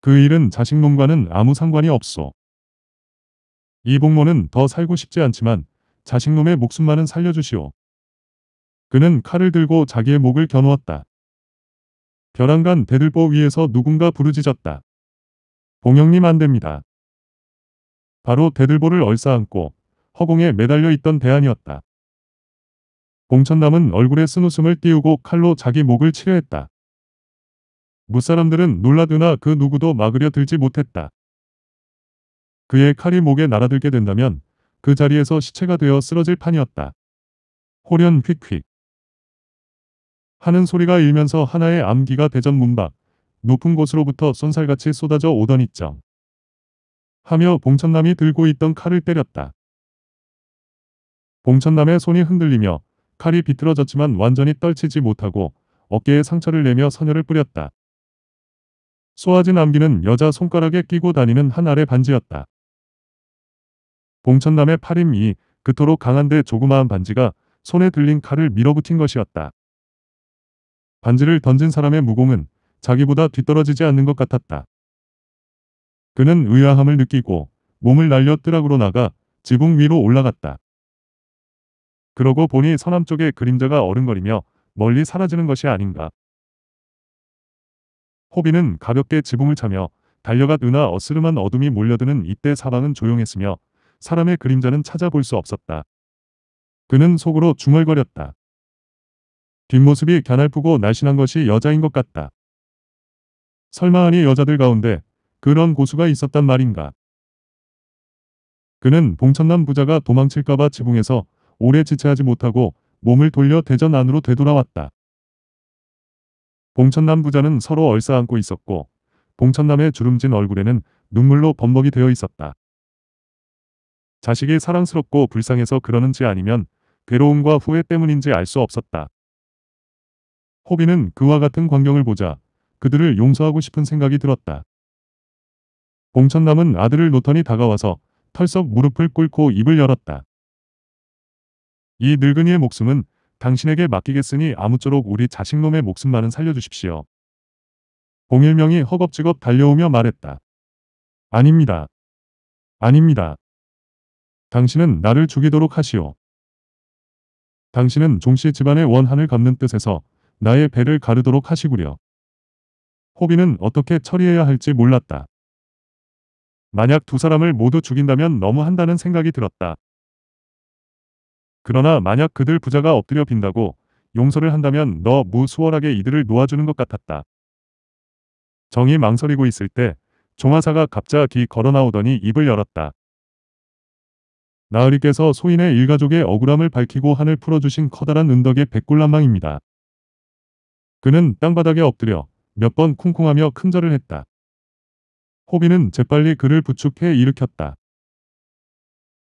그 일은 자식놈과는 아무 상관이 없소. 이 복모는 더 살고 싶지 않지만 자식놈의 목숨만은 살려주시오. 그는 칼을 들고 자기의 목을 겨누었다. 벼랑간 대들보 위에서 누군가 부르짖었다. 봉영님 안됩니다. 바로 대들보를 얼싸안고 허공에 매달려 있던 대안이었다. 봉천남은 얼굴에 쓴 웃음을 띄우고 칼로 자기 목을 치려했다. 무사람들은 놀라드나 그 누구도 막으려 들지 못했다. 그의 칼이 목에 날아들게 된다면 그 자리에서 시체가 되어 쓰러질 판이었다. 호련 휙휙. 하는 소리가 일면서 하나의 암기가 대전 문밖 높은 곳으로부터 쏜살같이 쏟아져 오던 이점 하며 봉천남이 들고 있던 칼을 때렸다. 봉천남의 손이 흔들리며 칼이 비틀어졌지만 완전히 떨치지 못하고 어깨에 상처를 내며 선혈을 뿌렸다. 쏘아진 암기는 여자 손가락에 끼고 다니는 한 알의 반지였다. 봉천남의 팔임이 그토록 강한데 조그마한 반지가 손에 들린 칼을 밀어붙인 것이었다. 반지를 던진 사람의 무공은 자기보다 뒤떨어지지 않는 것 같았다. 그는 의아함을 느끼고 몸을 날려 뜨락으로 나가 지붕 위로 올라갔다. 그러고 보니 서남쪽에 그림자가 어른거리며 멀리 사라지는 것이 아닌가. 호비는 가볍게 지붕을 차며 달려가 은나 어스름한 어둠이 몰려드는 이때 사방은 조용했으며 사람의 그림자는 찾아볼 수 없었다. 그는 속으로 중얼거렸다. 뒷모습이 갸날프고 날씬한 것이 여자인 것 같다. 설마 아니 여자들 가운데 그런 고수가 있었단 말인가. 그는 봉천남 부자가 도망칠까봐 지붕에서 오래 지체하지 못하고 몸을 돌려 대전 안으로 되돌아왔다. 봉천남 부자는 서로 얼싸안고 있었고 봉천남의 주름진 얼굴에는 눈물로 범벅이 되어 있었다. 자식이 사랑스럽고 불쌍해서 그러는지 아니면 괴로움과 후회 때문인지 알 수 없었다. 호비는 그와 같은 광경을 보자 그들을 용서하고 싶은 생각이 들었다. 봉천남은 아들을 노턴이 다가와서 털썩 무릎을 꿇고 입을 열었다. 이 늙은이의 목숨은 당신에게 맡기겠으니 아무쪼록 우리 자식놈의 목숨만은 살려주십시오. 봉일명이 허겁지겁 달려오며 말했다. 아닙니다. 아닙니다. 당신은 나를 죽이도록 하시오. 당신은 종씨 집안의 원한을 갚는 뜻에서 나의 배를 가르도록 하시구려. 호비는 어떻게 처리해야 할지 몰랐다. 만약 두 사람을 모두 죽인다면 너무 한다는 생각이 들었다. 그러나 만약 그들 부자가 엎드려 빈다고 용서를 한다면 너무 수월하게 이들을 놓아주는 것 같았다. 정이 망설이고 있을 때 종하사가 갑자기 걸어나오더니 입을 열었다. 나으리께서 소인의 일가족의 억울함을 밝히고 한을 풀어주신 커다란 은덕의 백골난망입니다. 그는 땅바닥에 엎드려 몇 번 쿵쿵하며 큰절을 했다. 호비는 재빨리 그를 부축해 일으켰다.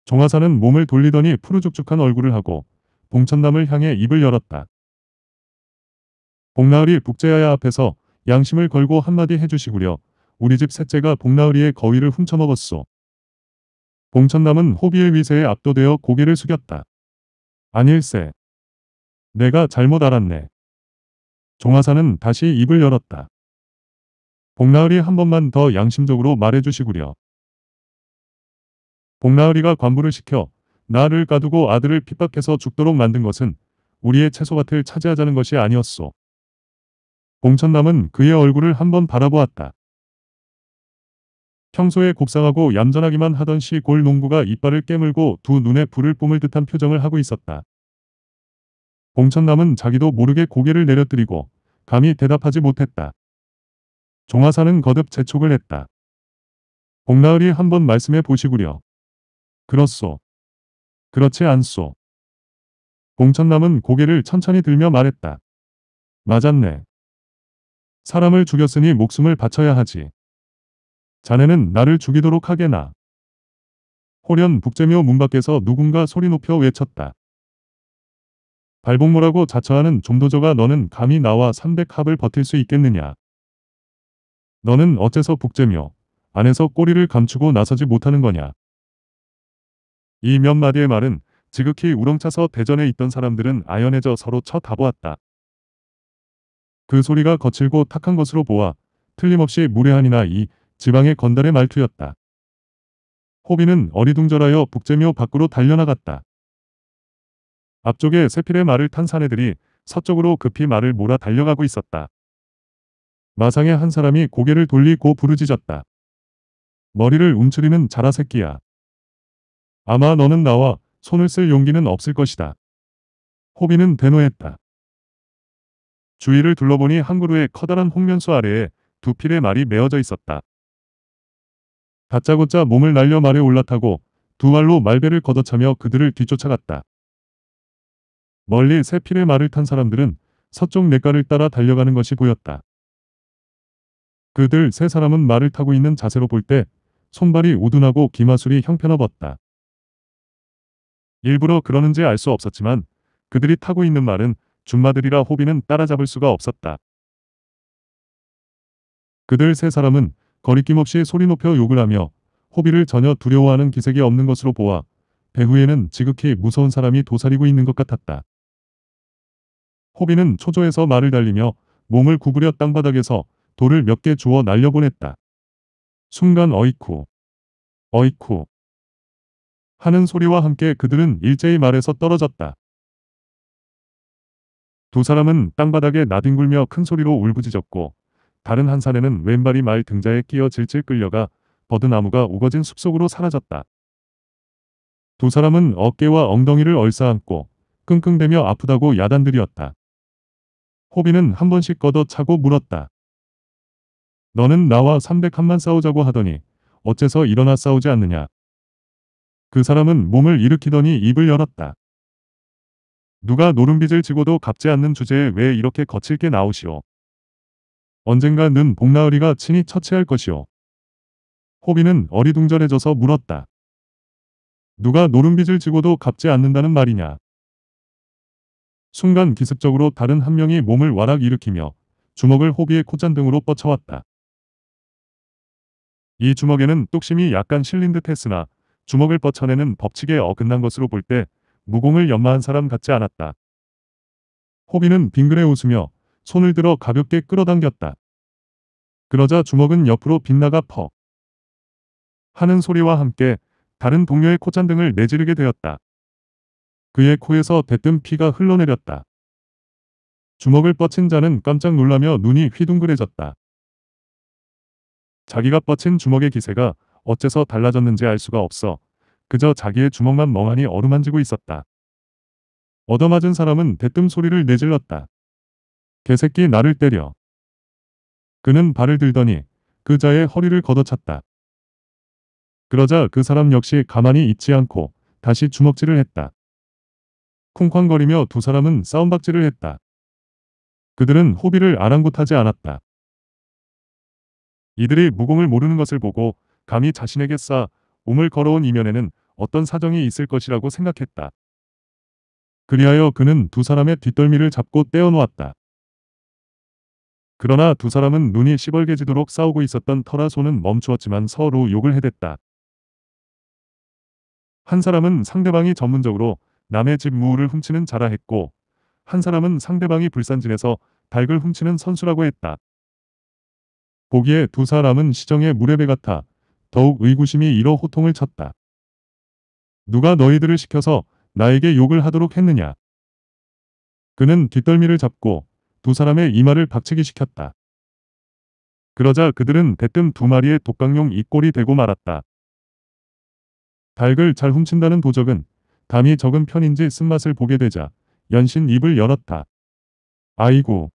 종화사는 몸을 돌리더니 푸르죽죽한 얼굴을 하고 봉천남을 향해 입을 열었다. 봉나으리 북제야야 앞에서 양심을 걸고 한마디 해주시구려. 우리 집 셋째가 봉나으리의 거위를 훔쳐먹었소. 봉천남은 호비의 위세에 압도되어 고개를 숙였다. 아닐세. 내가 잘못 알았네. 종아사는 다시 입을 열었다. 복나으리 한 번만 더 양심적으로 말해주시구려. 복나으리가 관부를 시켜 나를 가두고 아들을 핍박해서 죽도록 만든 것은 우리의 채소밭을 차지하자는 것이 아니었소. 봉천남은 그의 얼굴을 한 번 바라보았다. 평소에 곱상하고 얌전하기만 하던 시골 농부가 이빨을 깨물고 두 눈에 불을 뿜을 듯한 표정을 하고 있었다. 봉천남은 자기도 모르게 고개를 내려뜨리고 감히 대답하지 못했다. 종하사는 거듭 재촉을 했다. 봉나을이 한번 말씀해 보시구려. 그렇소. 그렇지 않소. 봉천남은 고개를 천천히 들며 말했다. 맞았네. 사람을 죽였으니 목숨을 바쳐야 하지. 자네는 나를 죽이도록 하게나. 호련 북재묘 문 밖에서 누군가 소리 높여 외쳤다. 발복모라고 자처하는 종도조가 너는 감히 나와 300합을 버틸 수 있겠느냐. 너는 어째서 북재며 안에서 꼬리를 감추고 나서지 못하는 거냐. 이 몇 마디의 말은 지극히 우렁차서 대전에 있던 사람들은 아연해져 서로 쳐다보았다. 그 소리가 거칠고 탁한 것으로 보아 틀림없이 무례한이나 이 지방의 건달의 말투였다. 호비는 어리둥절하여 북재묘 밖으로 달려나갔다. 앞쪽에 세필의 말을 탄 사내들이 서쪽으로 급히 말을 몰아 달려가고 있었다. 마상의 한 사람이 고개를 돌리고 부르짖었다. 머리를 움츠리는 자라새끼야. 아마 너는 나와 손을 쓸 용기는 없을 것이다. 호비는 대노했다. 주위를 둘러보니 한 그루의 커다란 홍면수 아래에 두 필의 말이 메어져 있었다. 다짜고짜 몸을 날려 말에 올라타고 두 발로 말배를 걷어차며 그들을 뒤쫓아갔다. 멀리 새필의 말을 탄 사람들은 서쪽 내가를 따라 달려가는 것이 보였다. 그들 세 사람은 말을 타고 있는 자세로 볼 때 손발이 우둔하고 기마술이 형편없었다. 일부러 그러는지 알 수 없었지만 그들이 타고 있는 말은 준마들이라 호비는 따라잡을 수가 없었다. 그들 세 사람은 거리낌 없이 소리 높여 욕을 하며 호비를 전혀 두려워하는 기색이 없는 것으로 보아 배후에는 지극히 무서운 사람이 도사리고 있는 것 같았다. 호비는 초조해서 말을 달리며 몸을 구부려 땅바닥에서 돌을 몇 개 주워 날려보냈다. 순간 어이쿠 어이쿠 하는 소리와 함께 그들은 일제히 말에서 떨어졌다. 두 사람은 땅바닥에 나뒹굴며 큰 소리로 울부짖었고 다른 한 사례는 왼발이 말 등자에 끼어 질질 끌려가 버드나무가 우거진 숲속으로 사라졌다. 두 사람은 어깨와 엉덩이를 얼싸안고 끙끙대며 아프다고 야단들이었다. 호비는 한 번씩 걷어차고 물었다. 너는 나와 300한만 싸우자고 하더니 어째서 일어나 싸우지 않느냐. 그 사람은 몸을 일으키더니 입을 열었다. 누가 노름빚을 지고도 갚지 않는 주제에 왜 이렇게 거칠게 나오시오. 언젠가 는 복나으리가 친히 처치할 것이오. 호비는 어리둥절해져서 물었다. 누가 노름빚을 지고도 갚지 않는다는 말이냐. 순간 기습적으로 다른 한 명이 몸을 와락 일으키며 주먹을 호비의 콧잔 등으로 뻗쳐왔다. 이 주먹에는 뚝심이 약간 실린 듯 했으나 주먹을 뻗쳐내는 법칙에 어긋난 것으로 볼 때 무공을 연마한 사람 같지 않았다. 호비는 빙그레 웃으며 손을 들어 가볍게 끌어당겼다. 그러자 주먹은 옆으로 빗나가 퍽 하는 소리와 함께 다른 동료의 콧잔등을 내지르게 되었다. 그의 코에서 대뜸 피가 흘러내렸다. 주먹을 뻗친 자는 깜짝 놀라며 눈이 휘둥그레졌다. 자기가 뻗친 주먹의 기세가 어째서 달라졌는지 알 수가 없어 그저 자기의 주먹만 멍하니 어루만지고 있었다. 얻어맞은 사람은 대뜸 소리를 내질렀다. 개새끼 나를 때려. 그는 발을 들더니 그자의 허리를 걷어찼다. 그러자 그 사람 역시 가만히 있지 않고 다시 주먹질을 했다. 쿵쾅거리며 두 사람은 싸움박질을 했다. 그들은 호비를 아랑곳하지 않았다. 이들이 무공을 모르는 것을 보고 감히 자신에게 싸 몸을 걸어온 이면에는 어떤 사정이 있을 것이라고 생각했다. 그리하여 그는 두 사람의 뒷덜미를 잡고 떼어놓았다. 그러나 두 사람은 눈이 시벌개지도록 싸우고 있었던 터라 소는 멈추었지만 서로 욕을 해댔다. 한 사람은 상대방이 전문적으로 남의 집 무를 훔치는 자라 했고 한 사람은 상대방이 불산진에서 닭을 훔치는 선수라고 했다. 보기에 두 사람은 시정의 무뢰배 같아 더욱 의구심이 일어 호통을 쳤다. 누가 너희들을 시켜서 나에게 욕을 하도록 했느냐. 그는 뒷덜미를 잡고 두 사람의 이마를 박치기 시켰다. 그러자 그들은 대뜸 두 마리의 독강용 이꼴이 되고 말았다. 닭을 잘 훔친다는 도적은 담이 적은 편인지 쓴맛을 보게 되자 연신 입을 열었다. 아이고.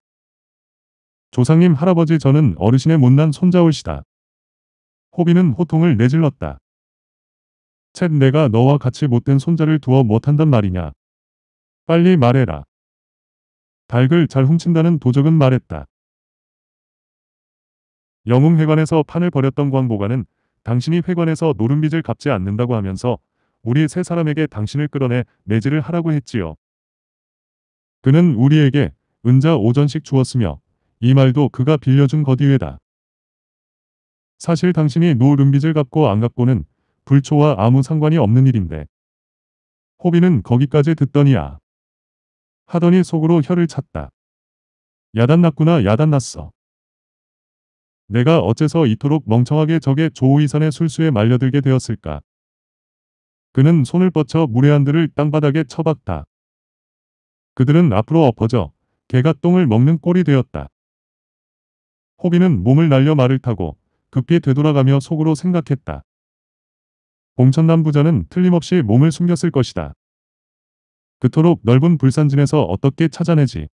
조상님 할아버지 저는 어르신의 못난 손자올시다. 호비는 호통을 내질렀다. 챗 내가 너와 같이 못된 손자를 두어 못한단 말이냐. 빨리 말해라. 닭을 잘 훔친다는 도적은 말했다. 영웅회관에서 판을 벌였던 광보관은 당신이 회관에서 노름빚을 갚지 않는다고 하면서 우리 세 사람에게 당신을 끌어내 내지를 하라고 했지요. 그는 우리에게 은자 오전씩 주었으며 이 말도 그가 빌려준 거이외다 사실 당신이 노 룸빚을 갚고 안 갚고는 불초와 아무 상관이 없는 일인데. 호비는 거기까지 듣더니야. 하더니 속으로 혀를 찼다. 야단났구나 야단났어. 내가 어째서 이토록 멍청하게 적의 조우이선의 술수에 말려들게 되었을까. 그는 손을 뻗쳐 무례한들을 땅바닥에 처박다. 그들은 앞으로 엎어져 개가 똥을 먹는 꼴이 되었다. 호비는 몸을 날려 말을 타고 급히 되돌아가며 속으로 생각했다. 봉천남 부자는 틀림없이 몸을 숨겼을 것이다. 그토록 넓은 불산진에서 어떻게 찾아내지?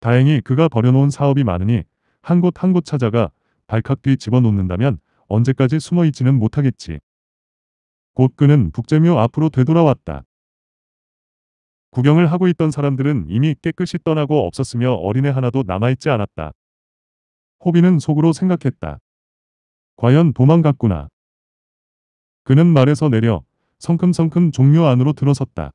다행히 그가 버려놓은 사업이 많으니 한 곳 한 곳 찾아가 발칵 뒤 집어놓는다면 언제까지 숨어있지는 못하겠지. 곧 그는 북재묘 앞으로 되돌아왔다. 구경을 하고 있던 사람들은 이미 깨끗이 떠나고 없었으며 어린애 하나도 남아있지 않았다. 호비는 속으로 생각했다. 과연 도망갔구나. 그는 말에서 내려 성큼성큼 종묘 안으로 들어섰다.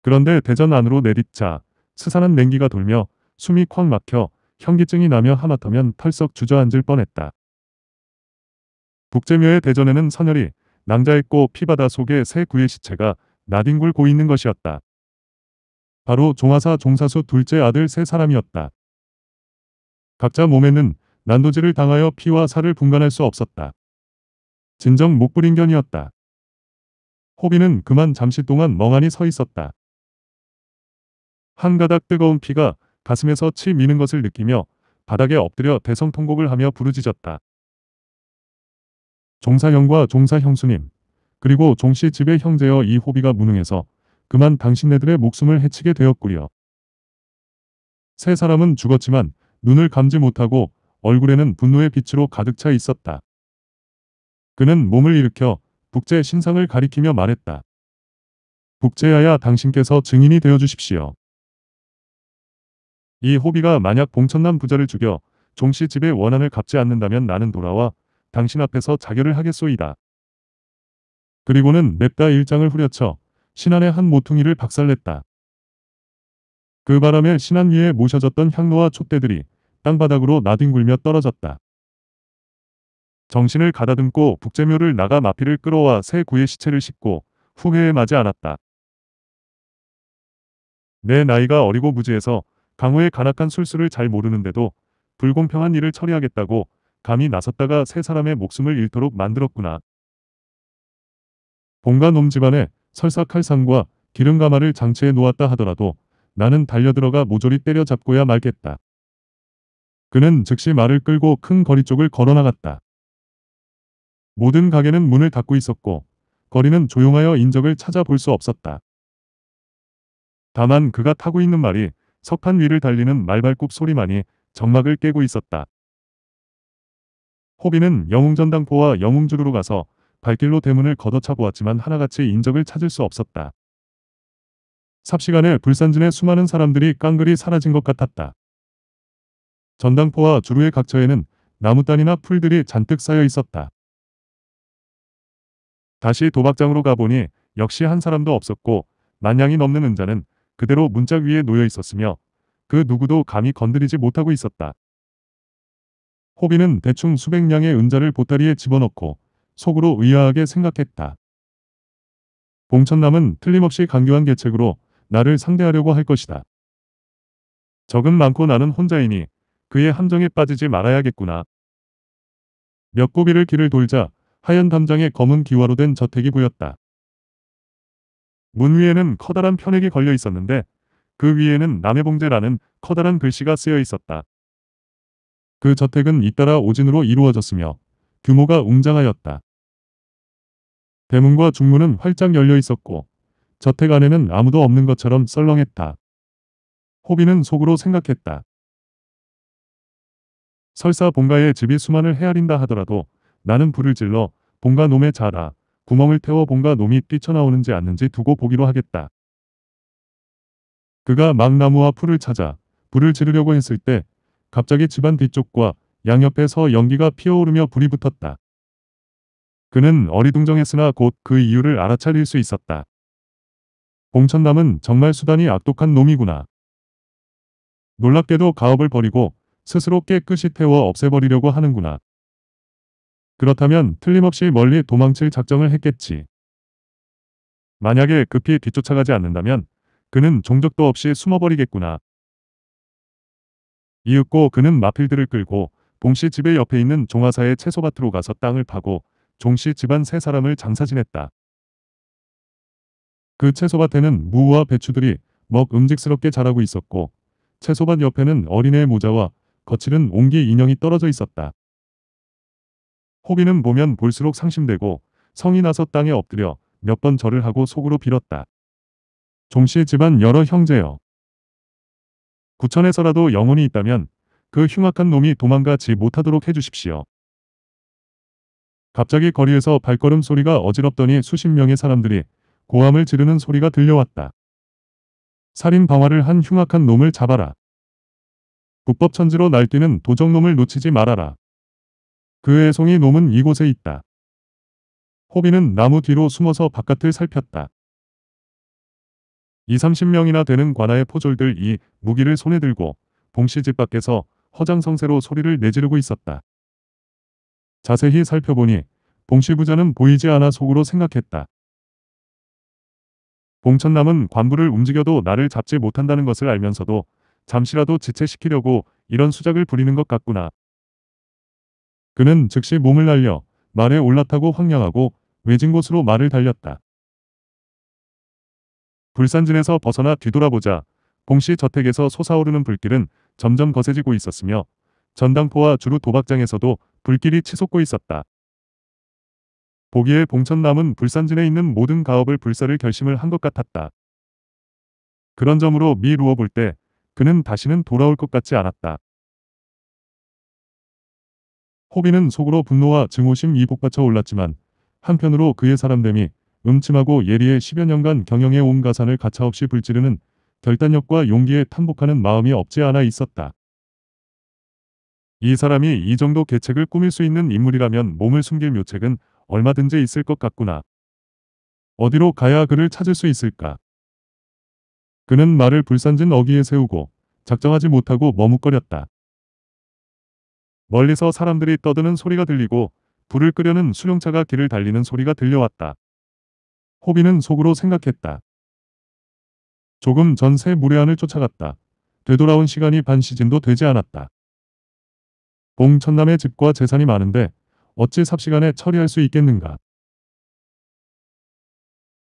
그런데 대전 안으로 내딛자 스산한 냉기가 돌며 숨이 콱 막혀 현기증이 나며 하마터면 털썩 주저앉을 뻔했다. 북제묘의 대전에는 선혈이 낭자했고 피바다 속에 새 구의 시체가 나뒹굴 고 있는 것이었다. 바로 종하사 종사수 둘째 아들 세 사람이었다. 각자 몸에는 난도질을 당하여 피와 살을 분간할 수 없었다. 진정 목부린견이었다 호비는 그만 잠시 동안 멍하니 서 있었다. 한 가닥 뜨거운 피가 가슴에서 치 미는 것을 느끼며 바닥에 엎드려 대성통곡을 하며 부르짖었다. 종사형과 종사형수님 그리고 종씨 집의 형제여 이 호비가 무능해서 그만 당신네들의 목숨을 해치게 되었구려. 세 사람은 죽었지만 눈을 감지 못하고 얼굴에는 분노의 빛으로 가득 차 있었다. 그는 몸을 일으켜 북제 신상을 가리키며 말했다. 북제야야 당신께서 증인이 되어주십시오. 이 호비가 만약 봉천남 부자를 죽여 종씨 집의 원한을 갚지 않는다면 나는 돌아와 당신 앞에서 자결을 하겠소이다. 그리고는 맵다 일장을 후려쳐 신안의 한 모퉁이를 박살냈다. 그 바람에 신안 위에 모셔졌던 향로와 촛대들이 땅바닥으로 나뒹굴며 떨어졌다. 정신을 가다듬고 북재묘를 나가 마피를 끌어와 새 구의 시체를 싣고 후회에 마지 않았다. 내 나이가 어리고 무지해서 강호의 간악한 술수를 잘 모르는데도 불공평한 일을 처리하겠다고 감히 나섰다가 세 사람의 목숨을 잃도록 만들었구나. 본가놈 집안에 설사 칼상과 기름가마를 장치에 놓았다 하더라도 나는 달려들어가 모조리 때려잡고야 말겠다. 그는 즉시 말을 끌고 큰 거리 쪽을 걸어나갔다. 모든 가게는 문을 닫고 있었고 거리는 조용하여 인적을 찾아볼 수 없었다. 다만 그가 타고 있는 말이 석판 위를 달리는 말발굽 소리만이 정막을 깨고 있었다. 호비는 영웅전당포와 영웅주루로 가서 발길로 대문을 걷어차 보았지만 하나같이 인적을 찾을 수 없었다. 삽시간에 불산진의 수많은 사람들이 깡그리 사라진 것 같았다. 전당포와 주루의 각처에는 나무단이나 풀들이 잔뜩 쌓여 있었다. 다시 도박장으로 가보니 역시 한 사람도 없었고 만냥이 넘는 은자는 그대로 문짝 위에 놓여 있었으며 그 누구도 감히 건드리지 못하고 있었다. 호비는 대충 수백 냥의 은자를 보따리에 집어넣고 속으로 의아하게 생각했다. 봉천남은 틀림없이 강교한 계책으로 나를 상대하려고 할 것이다. 적은 많고 나는 혼자이니 그의 함정에 빠지지 말아야겠구나. 몇 고비를 길을 돌자 하얀 담장에 검은 기와로 된 저택이 보였다. 문 위에는 커다란 편액이 걸려 있었는데 그 위에는 남해봉제라는 커다란 글씨가 쓰여 있었다. 그 저택은 잇따라 오진으로 이루어졌으며 규모가 웅장하였다. 대문과 중문은 활짝 열려 있었고 저택 안에는 아무도 없는 것처럼 썰렁했다. 호비는 속으로 생각했다. 설사 본가의 집이 수만을 헤아린다 하더라도 나는 불을 질러 본가 놈의 자라 구멍을 태워 본가 놈이 뛰쳐나오는지 않는지 두고 보기로 하겠다. 그가 막나무와 풀을 찾아 불을 지르려고 했을 때 갑자기 집안 뒤쪽과 양옆에서 연기가 피어오르며 불이 붙었다. 그는 어리둥정했으나 곧 그 이유를 알아차릴 수 있었다. 봉천남은 정말 수단이 악독한 놈이구나. 놀랍게도 가업을 버리고 스스로 깨끗이 태워 없애버리려고 하는구나. 그렇다면 틀림없이 멀리 도망칠 작정을 했겠지. 만약에 급히 뒤쫓아가지 않는다면 그는 종적도 없이 숨어버리겠구나. 이윽고 그는 마필드를 끌고 봉씨 집의 옆에 있는 종화사의 채소밭으로 가서 땅을 파고 종씨 집안 세 사람을 장사 지냈다. 그 채소밭에는 무와 배추들이 먹 음직스럽게 자라고 있었고 채소밭 옆에는 어린애의 모자와 거칠은 옹기 인형이 떨어져 있었다. 호비는 보면 볼수록 상심되고 성이 나서 땅에 엎드려 몇 번 절을 하고 속으로 빌었다. 종씨 집안 여러 형제여. 구천에서라도 영혼이 있다면 그 흉악한 놈이 도망가지 못하도록 해주십시오. 갑자기 거리에서 발걸음 소리가 어지럽더니 수십 명의 사람들이 고함을 지르는 소리가 들려왔다. 살인 방화를 한 흉악한 놈을 잡아라. 국법천지로 날뛰는 도적놈을 놓치지 말아라. 그 애송이 놈은 이곳에 있다. 호비는 나무 뒤로 숨어서 바깥을 살폈다. 2, 30명이나 되는 관아의 포졸들이 무기를 손에 들고 봉씨 집 밖에서 허장성세로 소리를 내지르고 있었다. 자세히 살펴보니 봉씨 부자는 보이지 않아 속으로 생각했다. 봉천남은 관부를 움직여도 나를 잡지 못한다는 것을 알면서도 잠시라도 지체시키려고 이런 수작을 부리는 것 같구나. 그는 즉시 몸을 날려 말에 올라타고 황량하고 외진 곳으로 말을 달렸다. 불산진에서 벗어나 뒤돌아보자 공씨 저택에서 솟아오르는 불길은 점점 거세지고 있었으며 전당포와 주루 도박장에서도 불길이 치솟고 있었다. 보기에 봉천남은 불산진에 있는 모든 가업을 불사를 결심을 한 것 같았다. 그런 점으로 미 루어 볼 때 그는 다시는 돌아올 것 같지 않았다. 호비는 속으로 분노와 증오심 이 복받쳐 올랐지만 한편으로 그의 사람됨이 음침하고 예리의 10여 년간 경영해 온 가산을 가차없이 불지르는 결단력과 용기에 탐복하는 마음이 없지 않아 있었다. 이 사람이 이 정도 계책을 꾸밀 수 있는 인물이라면 몸을 숨길 묘책은 얼마든지 있을 것 같구나. 어디로 가야 그를 찾을 수 있을까? 그는 말을 불산진 어귀에 세우고 작정하지 못하고 머뭇거렸다. 멀리서 사람들이 떠드는 소리가 들리고 불을 끄려는 수용차가 길을 달리는 소리가 들려왔다. 호비는 속으로 생각했다. 조금 전 새 무례한을 쫓아갔다. 되돌아온 시간이 반 시즌도 되지 않았다. 봉천남의 집과 재산이 많은데 어찌 삽시간에 처리할 수 있겠는가.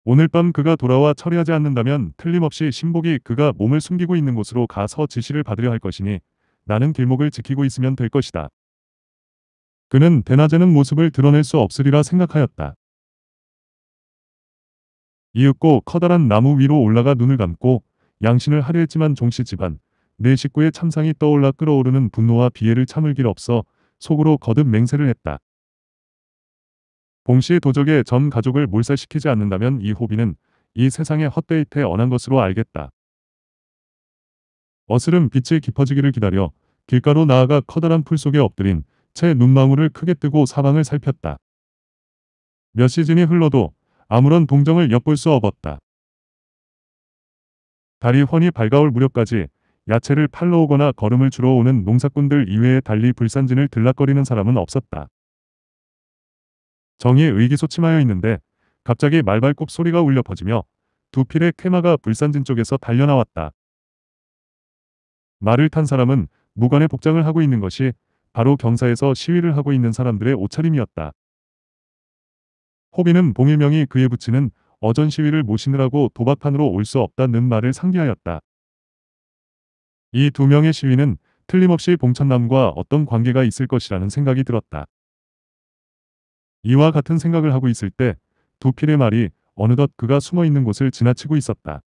오늘 밤 그가 돌아와 처리하지 않는다면 틀림없이 신복이 그가 몸을 숨기고 있는 곳으로 가서 지시를 받으려 할 것이니 나는 길목을 지키고 있으면 될 것이다. 그는 대낮에는 모습을 드러낼 수 없으리라 생각하였다. 이윽고 커다란 나무 위로 올라가 눈을 감고 양신을 하려 했지만 종씨 집안 내 식구의 참상이 떠올라 끓어오르는 분노와 비애를 참을 길 없어 속으로 거듭 맹세를 했다. 봉씨의 도적에 전 가족을 몰살시키지 않는다면 이 호비는 이 세상의 헛데이트에 언한 것으로 알겠다. 어스름 빛이 깊어지기를 기다려 길가로 나아가 커다란 풀 속에 엎드린 채 눈망울을 크게 뜨고 사방을 살폈다. 몇 시즌이 흘러도 아무런 동정을 엿볼 수 없었다. 달이 훤히 밝아올 무렵까지 야채를 팔러 오거나 걸음을 주러 오는 농사꾼들 이외에 달리 불산진을 들락거리는 사람은 없었다. 정의에 의기소침하여 있는데 갑자기 말발굽 소리가 울려 퍼지며 두 필의 쾌마가 불산진 쪽에서 달려나왔다. 말을 탄 사람은 무관의 복장을 하고 있는 것이 바로 경사에서 시위를 하고 있는 사람들의 옷차림이었다. 호비는 봉일명이 그의 부친은 어전 시위를 모시느라고 도박판으로 올 수 없다는 말을 상기하였다. 이 두 명의 시위는 틀림없이 봉천남과 어떤 관계가 있을 것이라는 생각이 들었다. 이와 같은 생각을 하고 있을 때 두 필의 말이 어느덧 그가 숨어 있는 곳을 지나치고 있었다.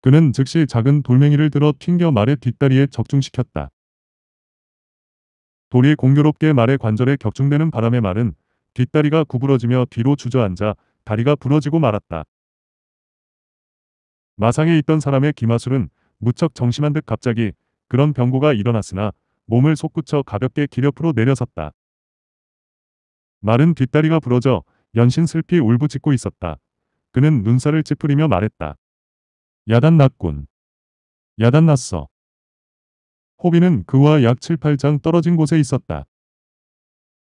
그는 즉시 작은 돌멩이를 들어 튕겨 말의 뒷다리에 적중시켰다. 돌이 공교롭게 말의 관절에 격중되는 바람의 말은 뒷다리가 구부러지며 뒤로 주저앉아 다리가 부러지고 말았다. 마상에 있던 사람의 기마술은 무척 정심한 듯 갑자기 그런 병고가 일어났으나 몸을 솟구쳐 가볍게 길 옆으로 내려섰다. 말은 뒷다리가 부러져 연신 슬피 울부짖고 있었다. 그는 눈살을 찌푸리며 말했다. 야단났군. 야단났어. 호비는 그와 약 7, 8장 떨어진 곳에 있었다.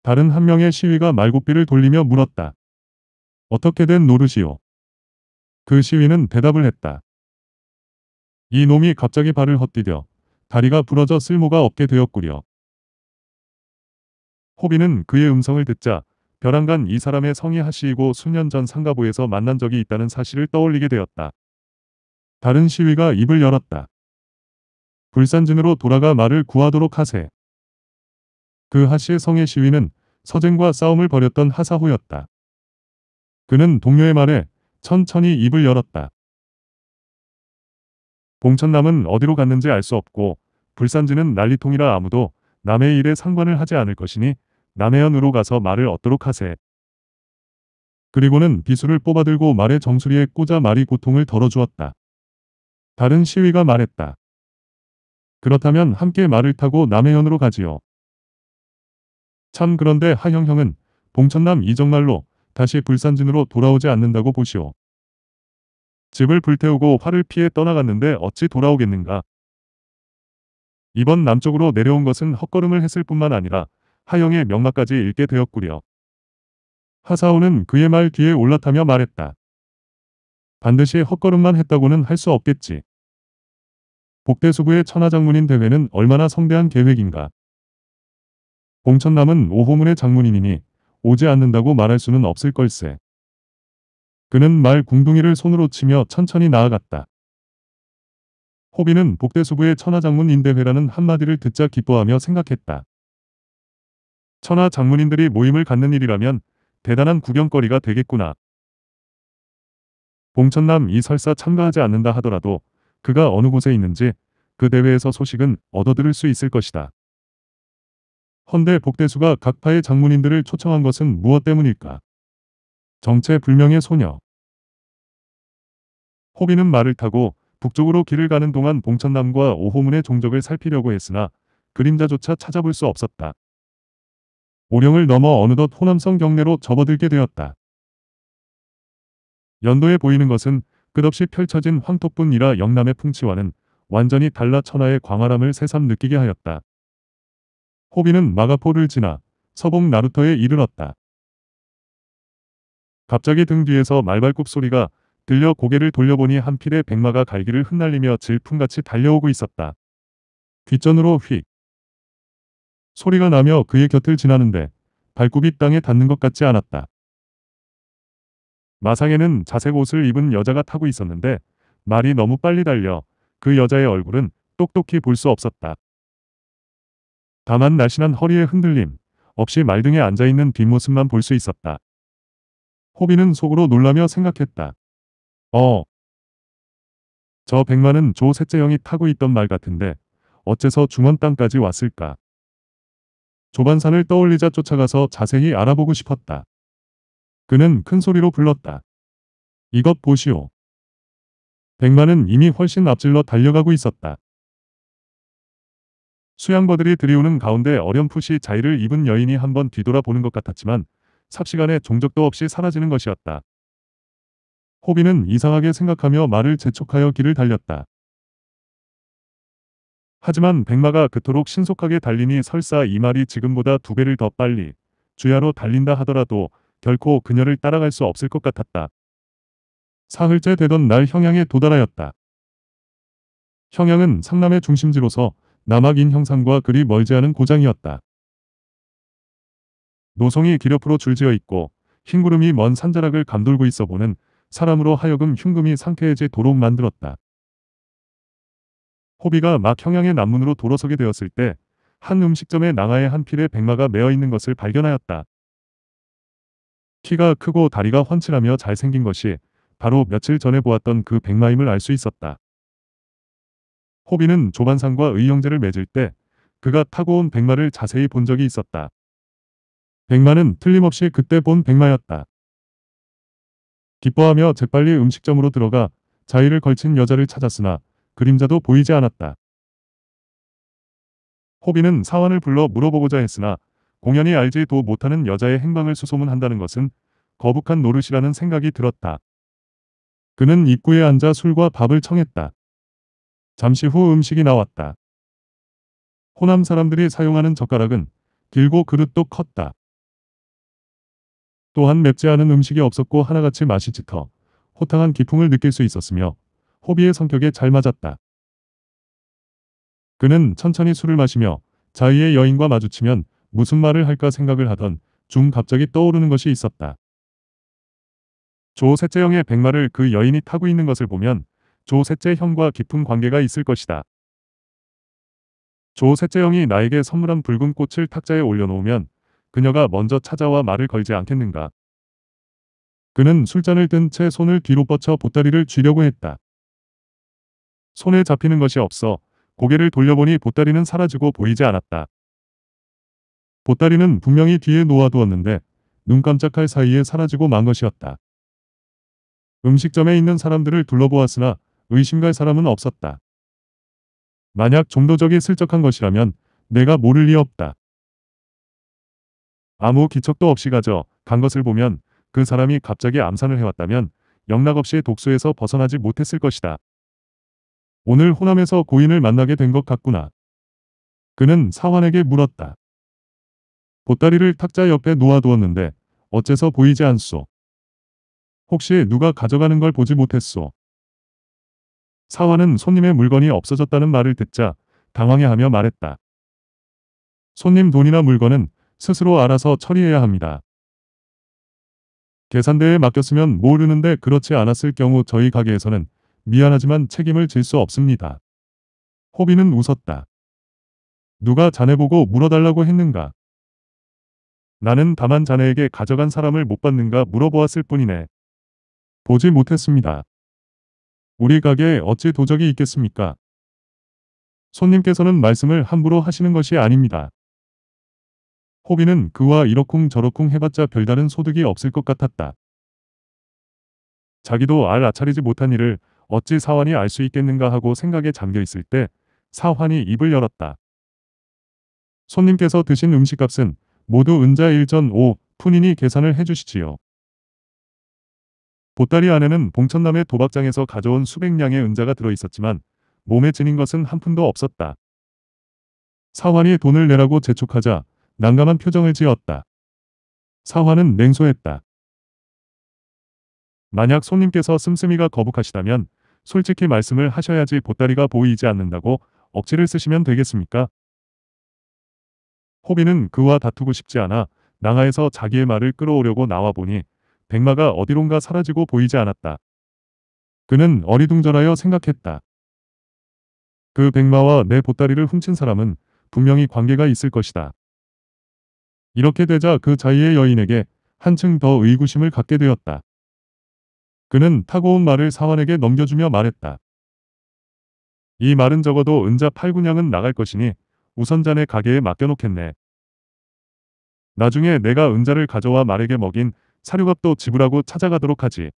다른 한 명의 시위가 말굽비를 돌리며 물었다. 어떻게 된 노릇이오? 그 시위는 대답을 했다. 이 놈이 갑자기 발을 헛디뎌 다리가 부러져 쓸모가 없게 되었구려. 호비는 그의 음성을 듣자 벼랑간 이 사람의 성이 하시이고 수년 전 상가부에서 만난 적이 있다는 사실을 떠올리게 되었다. 다른 시위가 입을 열었다. 불산진으로 돌아가 말을 구하도록 하세. 그 하실성의 시위는 서쟁과 싸움을 벌였던 하사호였다. 그는 동료의 말에 천천히 입을 열었다. 봉천남은 어디로 갔는지 알 수 없고 불산지는 난리통이라 아무도 남의 일에 상관을 하지 않을 것이니 남해연으로 가서 말을 얻도록 하세. 그리고는 비수를 뽑아들고 말의 정수리에 꽂아 말이 고통을 덜어주었다. 다른 시위가 말했다. 그렇다면 함께 말을 타고 남해연으로 가지요. 참 그런데 하형형은 봉천남 이정말로 다시 불산진으로 돌아오지 않는다고 보시오. 집을 불태우고 화를 피해 떠나갔는데 어찌 돌아오겠는가. 이번 남쪽으로 내려온 것은 헛걸음을 했을 뿐만 아니라 하영의 명마까지 읽게 되었구려. 하사오는 그의 말 뒤에 올라타며 말했다. 반드시 헛걸음만 했다고는 할 수 없겠지. 복대수구의 천하장문인 대회는 얼마나 성대한 계획인가. 봉천남은 오호문의 장문인이니 오지 않는다고 말할 수는 없을 걸세. 그는 말 궁둥이를 손으로 치며 천천히 나아갔다. 호비는 복대수부의 천하장문 인대회라는 한마디를 듣자 기뻐하며 생각했다. 천하장문인들이 모임을 갖는 일이라면 대단한 구경거리가 되겠구나. 봉천남 이 설사 참가하지 않는다 하더라도 그가 어느 곳에 있는지 그 대회에서 소식은 얻어들을 수 있을 것이다. 헌데 복대수가 각파의 장문인들을 초청한 것은 무엇 때문일까? 정체불명의 소녀 호비는 말을 타고 북쪽으로 길을 가는 동안 봉천남과 오호문의 종적을 살피려고 했으나 그림자조차 찾아볼 수 없었다. 오령을 넘어 어느덧 호남성 경내로 접어들게 되었다. 연도에 보이는 것은 끝없이 펼쳐진 황토뿐이라 영남의 풍치와는 완전히 달라 천하의 광활함을 새삼 느끼게 하였다. 호비는 마가포를 지나 서봉 나루터에 이르렀다. 갑자기 등 뒤에서 말발굽 소리가 들려 고개를 돌려보니 한 필의 백마가 갈기를 흩날리며 질풍같이 달려오고 있었다. 뒷전으로 휙 소리가 나며 그의 곁을 지나는데 발굽이 땅에 닿는 것 같지 않았다. 마상에는 자색 옷을 입은 여자가 타고 있었는데 말이 너무 빨리 달려 그 여자의 얼굴은 똑똑히 볼 수 없었다. 다만 날씬한 허리의 흔들림 없이 말등에 앉아있는 뒷모습만 볼 수 있었다. 호비는 속으로 놀라며 생각했다. 어. 저백마는조 셋째 형이 타고 있던 말 같은데 어째서 중원 땅까지 왔을까. 조반산을 떠올리자 쫓아가서 자세히 알아보고 싶었다. 그는 큰 소리로 불렀다. 이것 보시오. 백마는 이미 훨씬 앞질러 달려가고 있었다. 수양버들이 들이우는 가운데 어렴풋이 자의를 입은 여인이 한번 뒤돌아보는 것 같았지만 삽시간에 종적도 없이 사라지는 것이었다. 호비는 이상하게 생각하며 말을 재촉하여 길을 달렸다. 하지만 백마가 그토록 신속하게 달리니 설사 이 말이 지금보다 두 배를 더 빨리 주야로 달린다 하더라도 결코 그녀를 따라갈 수 없을 것 같았다. 사흘째 되던 날 형양에 도달하였다. 형양은 상남의 중심지로서 남학인 형상과 그리 멀지 않은 고장이었다. 노송이 길 옆으로 줄지어 있고 흰구름이 먼 산자락을 감돌고 있어 보는 사람으로 하여금 흉금이 상쾌해지도록 만들었다. 호비가 막 형양의 남문으로 돌아서게 되었을 때 한 음식점의 낭하의 한 필에 백마가 매어 있는 것을 발견하였다. 키가 크고 다리가 훤칠하며 잘생긴 것이 바로 며칠 전에 보았던 그 백마임을 알 수 있었다. 호비는 조반상과 의형제를 맺을 때 그가 타고 온 백마를 자세히 본 적이 있었다. 백마는 틀림없이 그때 본 백마였다. 기뻐하며 재빨리 음식점으로 들어가 자의를 걸친 여자를 찾았으나 그림자도 보이지 않았다. 호비는 사환을 불러 물어보고자 했으나 공연이 알지도 못하는 여자의 행방을 수소문한다는 것은 거북한 노릇이라는 생각이 들었다. 그는 입구에 앉아 술과 밥을 청했다. 잠시 후 음식이 나왔다. 호남 사람들이 사용하는 젓가락은 길고 그릇도 컸다. 또한 맵지 않은 음식이 없었고 하나같이 맛이 짙어 호탕한 기풍을 느낄 수 있었으며 호비의 성격에 잘 맞았다. 그는 천천히 술을 마시며 자의의 여인과 마주치면 무슨 말을 할까 생각을 하던 중 갑자기 떠오르는 것이 있었다. 조 셋째 형의 백마를 그 여인이 타고 있는 것을 보면 조 셋째 형과 깊은 관계가 있을 것이다. 조 셋째 형이 나에게 선물한 붉은 꽃을 탁자에 올려놓으면 그녀가 먼저 찾아와 말을 걸지 않겠는가. 그는 술잔을 든 채 손을 뒤로 뻗쳐 보따리를 쥐려고 했다. 손에 잡히는 것이 없어 고개를 돌려보니 보따리는 사라지고 보이지 않았다. 보따리는 분명히 뒤에 놓아두었는데 눈 깜짝할 사이에 사라지고 만 것이었다. 음식점에 있는 사람들을 둘러보았으나 의심갈 사람은 없었다. 만약 좀도적이 슬쩍한 것이라면 내가 모를 리 없다. 아무 기척도 없이 가져 간 것을 보면 그 사람이 갑자기 암산을 해왔다면 영락없이 독소에서 벗어나지 못했을 것이다. 오늘 호남에서 고인을 만나게 된 것 같구나. 그는 사환에게 물었다. 보따리를 탁자 옆에 놓아두었는데 어째서 보이지 않소. 혹시 누가 가져가는 걸 보지 못했소. 사화는 손님의 물건이 없어졌다는 말을 듣자 당황해하며 말했다. 손님 돈이나 물건은 스스로 알아서 처리해야 합니다. 계산대에 맡겼으면 모르는데 그렇지 않았을 경우 저희 가게에서는 미안하지만 책임을 질 수 없습니다. 호비는 웃었다. 누가 자네 보고 물어달라고 했는가? 나는 다만 자네에게 가져간 사람을 못 받는가 물어보았을 뿐이네. 보지 못했습니다. 우리 가게에 어찌 도적이 있겠습니까? 손님께서는 말씀을 함부로 하시는 것이 아닙니다. 호비는 그와 이러쿵 저러쿵 해봤자 별다른 소득이 없을 것 같았다. 자기도 알 아차리지 못한 일을 어찌 사환이 알 수 있겠는가 하고 생각에 잠겨 있을 때 사환이 입을 열었다. 손님께서 드신 음식값은 모두 은자 1전 5 푼이니 계산을 해주시지요. 보따리 안에는 봉천남의 도박장에서 가져온 수백냥의 은자가 들어있었지만 몸에 지닌 것은 한 푼도 없었다. 사환이 돈을 내라고 재촉하자 난감한 표정을 지었다. 사환은 냉소했다. 만약 손님께서 씀씀이가 거북하시다면 솔직히 말씀을 하셔야지 보따리가 보이지 않는다고 억지를 쓰시면 되겠습니까? 호비는 그와 다투고 싶지 않아 낭하에서 자기의 말을 끌어오려고 나와보니 백마가 어디론가 사라지고 보이지 않았다. 그는 어리둥절하여 생각했다. 그 백마와 내 보따리를 훔친 사람은 분명히 관계가 있을 것이다. 이렇게 되자 그 자의의 여인에게 한층 더 의구심을 갖게 되었다. 그는 타고온 말을 사환에게 넘겨주며 말했다. 이 말은 적어도 은자 8군양은 나갈 것이니 우선 자네 가게에 맡겨놓겠네. 나중에 내가 은자를 가져와 말에게 먹인 사료값도 지불하고 찾아가도록 하지.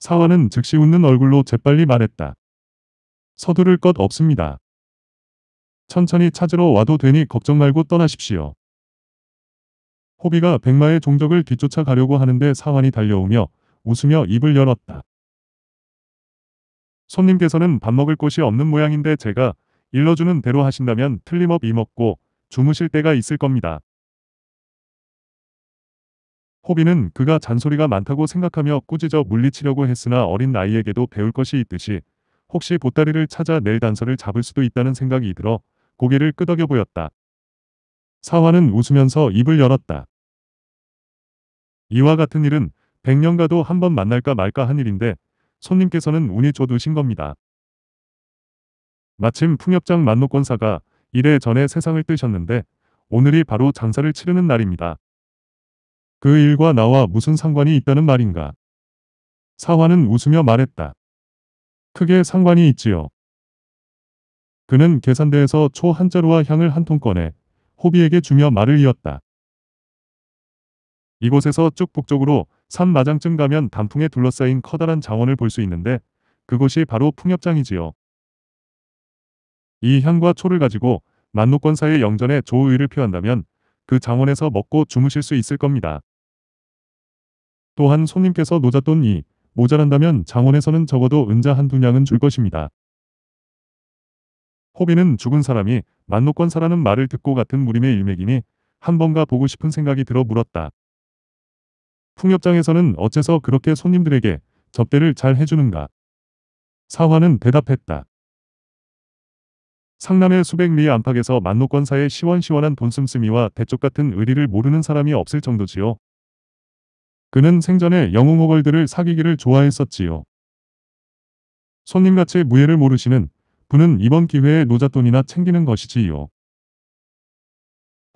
사화는 즉시 웃는 얼굴로 재빨리 말했다. 서두를 것 없습니다. 천천히 찾으러 와도 되니 걱정 말고 떠나십시오. 호비가 백마의 종적을 뒤쫓아 가려고 하는데 사환이 달려오며 웃으며 입을 열었다. 손님께서는 밥 먹을 곳이 없는 모양인데 제가 일러주는 대로 하신다면 틀림없이 먹고 주무실 때가 있을 겁니다. 호비는 그가 잔소리가 많다고 생각하며 꾸짖어 물리치려고 했으나 어린 나이에게도 배울 것이 있듯이 혹시 보따리를 찾아 낼 단서를 잡을 수도 있다는 생각이 들어 고개를 끄덕여 보였다. 사화는 웃으면서 입을 열었다. 이와 같은 일은 백년 가도 한 번 만날까 말까 한 일인데 손님께서는 운이 좋으신 겁니다. 마침 풍엽장 만노권사가 이래 전에 세상을 뜨셨는데 오늘이 바로 장사를 치르는 날입니다. 그 일과 나와 무슨 상관이 있다는 말인가. 사화는 웃으며 말했다. 크게 상관이 있지요. 그는 계산대에서 초 한 자루와 향을 한 통 꺼내 호비에게 주며 말을 이었다. 이곳에서 쭉 북쪽으로 산 마장쯤 가면 단풍에 둘러싸인 커다란 장원을 볼 수 있는데 그곳이 바로 풍엽장이지요. 이 향과 초를 가지고 만노권사의 영전에 조의를 표한다면 그 장원에서 먹고 주무실 수 있을 겁니다. 또한 손님께서 노잣돈이 모자란다면 장원에서는 적어도 은자 한두 냥은 줄 것입니다. 호비는 죽은 사람이 만노권사라는 말을 듣고 같은 무림의 일맥이니 한 번가 보고 싶은 생각이 들어 물었다. 풍엽장에서는 어째서 그렇게 손님들에게 접대를 잘 해주는가? 사화는 대답했다. 상남의 수백 리 안팎에서 만노권사의 시원시원한 돈씀씀이와 대쪽 같은 의리를 모르는 사람이 없을 정도지요. 그는 생전에 영웅호걸들을 사귀기를 좋아했었지요. 손님같이 무예를 모르시는 분은 이번 기회에 노잣돈이나 챙기는 것이지요.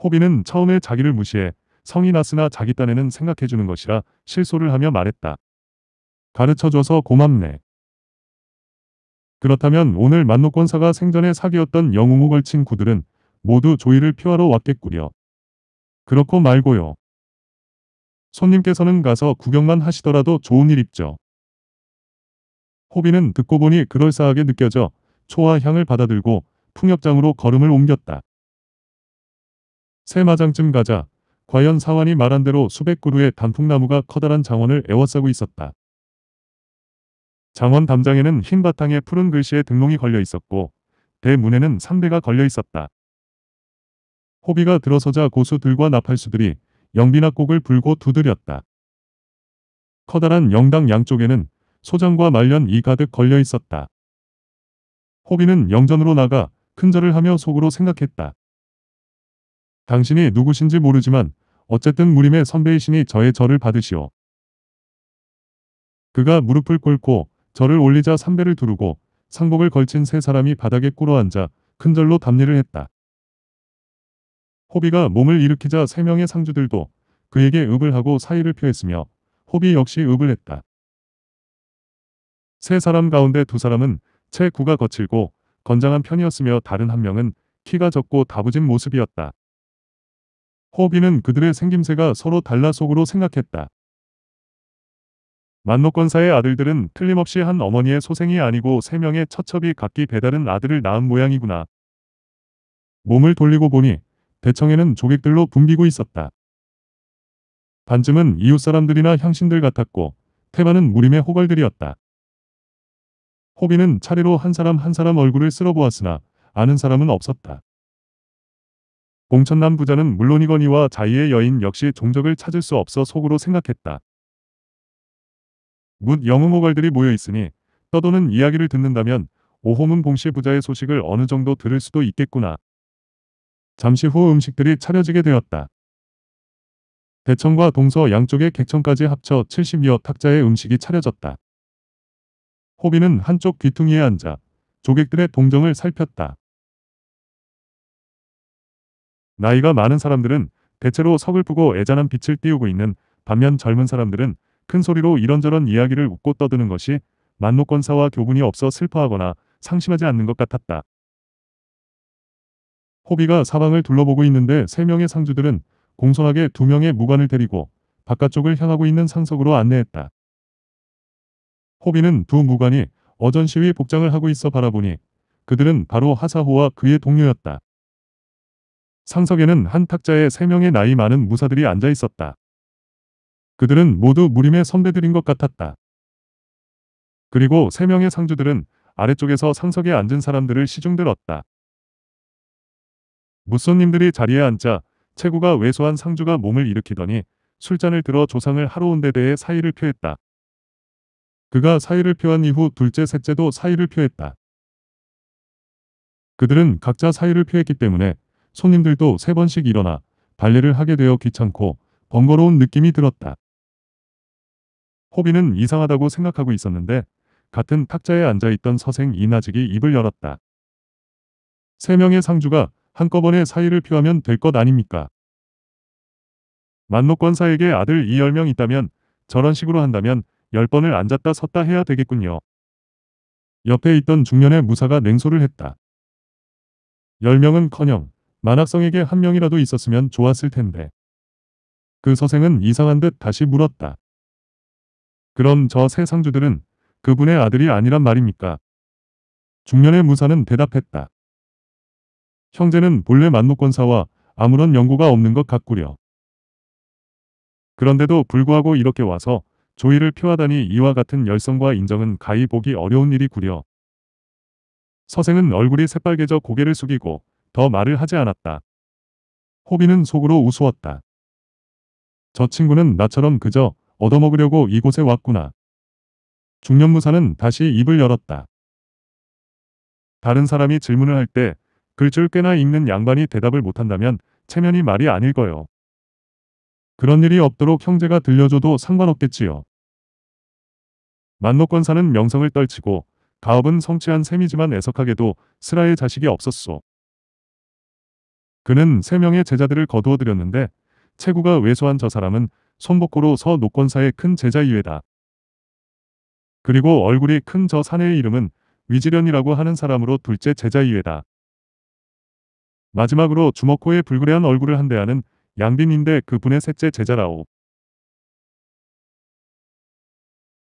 호비는 처음에 자기를 무시해 성이 났으나 자기 딴에는 생각해주는 것이라 실소를 하며 말했다. 가르쳐줘서 고맙네. 그렇다면 오늘 만노권사가 생전에 사귀었던 영웅호 걸친 구들은 모두 조의를 표하러 왔겠구려. 그렇고 말고요. 손님께서는 가서 구경만 하시더라도 좋은 일 입죠. 호비는 듣고 보니 그럴싸하게 느껴져 초와 향을 받아들고 풍엽장으로 걸음을 옮겼다. 새마장쯤 가자 과연 사환이 말한 대로 수백 그루의 단풍나무가 커다란 장원을 에워싸고 있었다. 장원 담장에는 흰 바탕에 푸른 글씨의 등록이 걸려 있었고 대문에는 3대가 걸려 있었다. 호비가 들어서자 고수들과 나팔수들이 영빈나곡을 불고 두드렸다. 커다란 영당 양쪽에는 소장과 말년 이 가득 걸려 있었다. 호비는 영전으로 나가 큰절을 하며 속으로 생각했다. 당신이 누구신지 모르지만 어쨌든 무림의 선배이시니 저의 절을 받으시오. 그가 무릎을 꿇고 절을 올리자 삼배를 두르고 상복을 걸친 세 사람이 바닥에 꿇어 앉아 큰절로 답례를 했다. 호비가 몸을 일으키자 세 명의 상주들도 그에게 읍을 하고 사의를 표했으며 호비 역시 읍을 했다. 세 사람 가운데 두 사람은 채 구가 거칠고 건장한 편이었으며 다른 한 명은 키가 적고 다부진 모습이었다. 호비는 그들의 생김새가 서로 달라 속으로 생각했다. 만노권사의 아들들은 틀림없이 한 어머니의 소생이 아니고 세 명의 처첩이 각기 배다른 아들을 낳은 모양이구나. 몸을 돌리고 보니 대청에는 조객들로 붐비고 있었다. 반쯤은 이웃 사람들이나 향신들 같았고 태반은 무림의 호걸들이었다. 호비는 차례로 한 사람 한 사람 얼굴을 쓸어보았으나 아는 사람은 없었다. 봉천남 부자는 물론이거니와 자의의 여인 역시 종적을 찾을 수 없어 속으로 생각했다. 문 영웅호걸들이 모여있으니 떠도는 이야기를 듣는다면 오호문 봉씨 부자의 소식을 어느 정도 들을 수도 있겠구나. 잠시 후 음식들이 차려지게 되었다. 대청과 동서 양쪽의 객청까지 합쳐 70여 탁자의 음식이 차려졌다. 호비는 한쪽 귀퉁이에 앉아 조객들의 동정을 살폈다. 나이가 많은 사람들은 대체로 서글프고 애잔한 빛을 띄우고 있는 반면 젊은 사람들은 큰 소리로 이런저런 이야기를 웃고 떠드는 것이 만노권사와 교분이 없어 슬퍼하거나 상심하지 않는 것 같았다. 호비가 사방을 둘러보고 있는데 3명의 상주들은 공손하게 2명의 무관을 데리고 바깥쪽을 향하고 있는 상석으로 안내했다. 호비는 두 무관이 어전시위 복장을 하고 있어 바라보니 그들은 바로 하사호와 그의 동료였다. 상석에는 한 탁자에 3명의 나이 많은 무사들이 앉아 있었다. 그들은 모두 무림의 선배들인 것 같았다. 그리고 3명의 상주들은 아래쪽에서 상석에 앉은 사람들을 시중들었다. 무손님들이 자리에 앉자 체고가 왜소한 상주가 몸을 일으키더니 술잔을 들어 조상을 하러 온 데 대해 사의를 표했다. 그가 사의를 표한 이후 둘째 셋째도 사의를 표했다. 그들은 각자 사의를 표했기 때문에 손님들도 세 번씩 일어나 발레를 하게 되어 귀찮고 번거로운 느낌이 들었다. 호비는 이상하다고 생각하고 있었는데 같은 탁자에 앉아있던 서생 이나직이 입을 열었다. 세 명의 상주가 한꺼번에 사의를 표하면 될 것 아닙니까? 만노권사에게 아들 2열명 있다면 저런 식으로 한다면 10번을 앉았다 섰다 해야 되겠군요. 옆에 있던 중년의 무사가 냉소를 했다. 10명은커녕 만학성에게 한 명이라도 있었으면 좋았을 텐데. 그 서생은 이상한 듯 다시 물었다. 그럼 저 세 상주들은 그분의 아들이 아니란 말입니까? 중년의 무사는 대답했다. 형제는 본래 만노권사와 아무런 연고가 없는 것 같구려. 그런데도 불구하고 이렇게 와서 조의를 표하다니 이와 같은 열성과 인정은 가히 보기 어려운 일이 구려. 서생은 얼굴이 새빨개져 고개를 숙이고 더 말을 하지 않았다. 호비는 속으로 우스웠다. 저 친구는 나처럼 그저 얻어먹으려고 이곳에 왔구나. 중년무사는 다시 입을 열었다. 다른 사람이 질문을 할때 글줄 꽤나 읽는 양반이 대답을 못한다면 체면이 말이 아닐 거요. 그런 일이 없도록 형제가 들려줘도 상관없겠지요. 만노권사는 명성을 떨치고 가업은 성취한 셈이지만 애석하게도 스라의 자식이 없었소. 그는 세 명의 제자들을 거두어들였는데 체구가 왜소한저 사람은 손복고로 서 노권사의 큰 제자 이외다. 그리고 얼굴이 큰 저 사내의 이름은 위지련이라고 하는 사람으로 둘째 제자 이외다. 마지막으로 주먹코에 불그레한 얼굴을 한대하는 양빈인데 그분의 셋째 제자라오.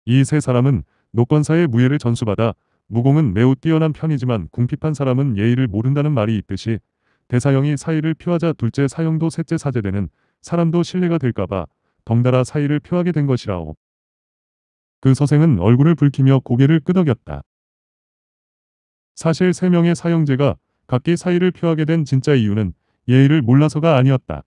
이 세 사람은 노권사의 무예를 전수받아 무공은 매우 뛰어난 편이지만 궁핍한 사람은 예의를 모른다는 말이 있듯이 대사형이 사의를 표하자 둘째 사형도 셋째 사제되는 사람도 신뢰가 될까봐 덩달아 사의를 표하게 된 것이라오. 그 서생은 얼굴을 붉히며 고개를 끄덕였다. 사실 세 명의 사형제가 각기 사의를 표하게 된 진짜 이유는 예의를 몰라서가 아니었다.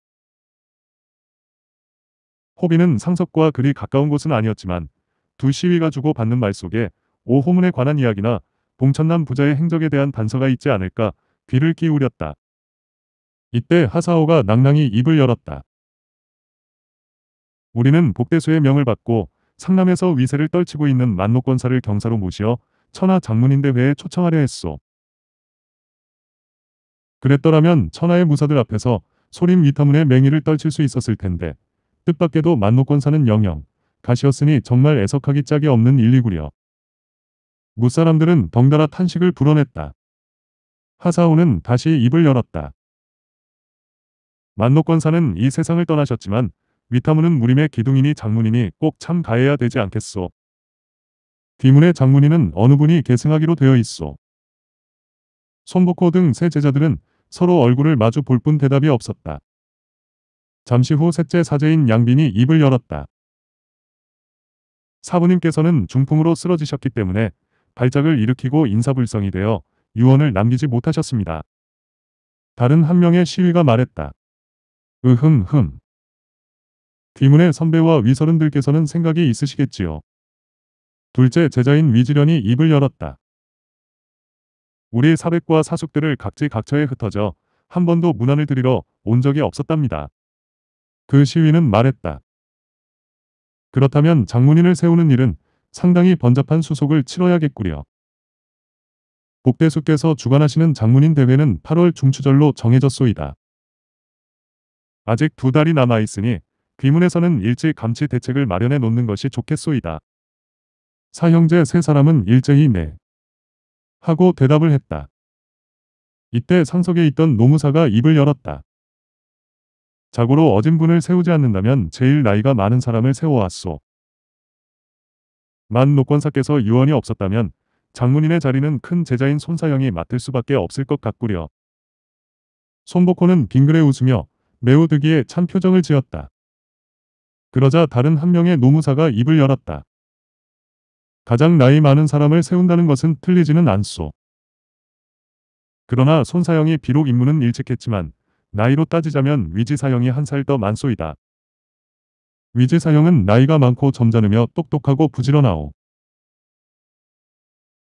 호비는 상석과 그리 가까운 곳은 아니었지만 두 시위가 주고받는 말 속에 오호문에 관한 이야기나 봉천남 부자의 행적에 대한 단서가 있지 않을까 귀를 기울였다. 이때 하사오가 낭낭히 입을 열었다. 우리는 복대수의 명을 받고 상남에서 위세를 떨치고 있는 만록권사를 경사로 모시어 천하 장문인대회에 초청하려 했소. 그랬더라면 천하의 무사들 앞에서 소림 위타문의 맹위를 떨칠 수 있었을 텐데 뜻밖에도 만노권사는 영영 가시었으니 정말 애석하기 짝이 없는 일이구려. 무사람들은 덩달아 탄식을 불어냈다. 하사오는 다시 입을 열었다. 만노권사는 이 세상을 떠나셨지만 위타문은 무림의 기둥이니 장문이니 꼭 참 가해야 되지 않겠소. 귀문의 장문이는 어느 분이 계승하기로 되어 있소. 손복호 등 세 제자들은 서로 얼굴을 마주 볼 뿐 대답이 없었다. 잠시 후 셋째 사제인 양빈이 입을 열었다. 사부님께서는 중풍으로 쓰러지셨기 때문에 발작을 일으키고 인사불성이 되어 유언을 남기지 못하셨습니다. 다른 한 명의 시위가 말했다. 으흠흠. 귀문의 선배와 위서른들께서는 생각이 있으시겠지요. 둘째 제자인 위지련이 입을 열었다. 우리의 사백과 사숙들을 각지각처에 흩어져 한 번도 문안을 드리러 온 적이 없었답니다. 그 시위는 말했다. 그렇다면 장문인을 세우는 일은 상당히 번잡한 수속을 치러야겠구려. 복대수께서 주관하시는 장문인 대회는 8월 중추절로 정해졌소이다. 아직 두 달이 남아있으니 귀문에서는 일찍 감치 대책을 마련해 놓는 것이 좋겠소이다. 사형제 세 사람은 일제히 내 네. 하고 대답을 했다. 이때 산속에 있던 노무사가 입을 열었다. 자고로 어진 분을 세우지 않는다면 제일 나이가 많은 사람을 세워왔소. 만 노권사께서 유언이 없었다면 장문인의 자리는 큰 제자인 손사영이 맡을 수밖에 없을 것 같구려. 손복호는 빙그레 웃으며 매우 득이에 찬 표정을 지었다. 그러자 다른 한 명의 노무사가 입을 열었다. 가장 나이 많은 사람을 세운다는 것은 틀리지는 않소. 그러나 손사영이 비록 임무는 일찍했지만 나이로 따지자면 위지사영이 한 살 더 많소이다. 위지사영은 나이가 많고 점잖으며 똑똑하고 부지런하오.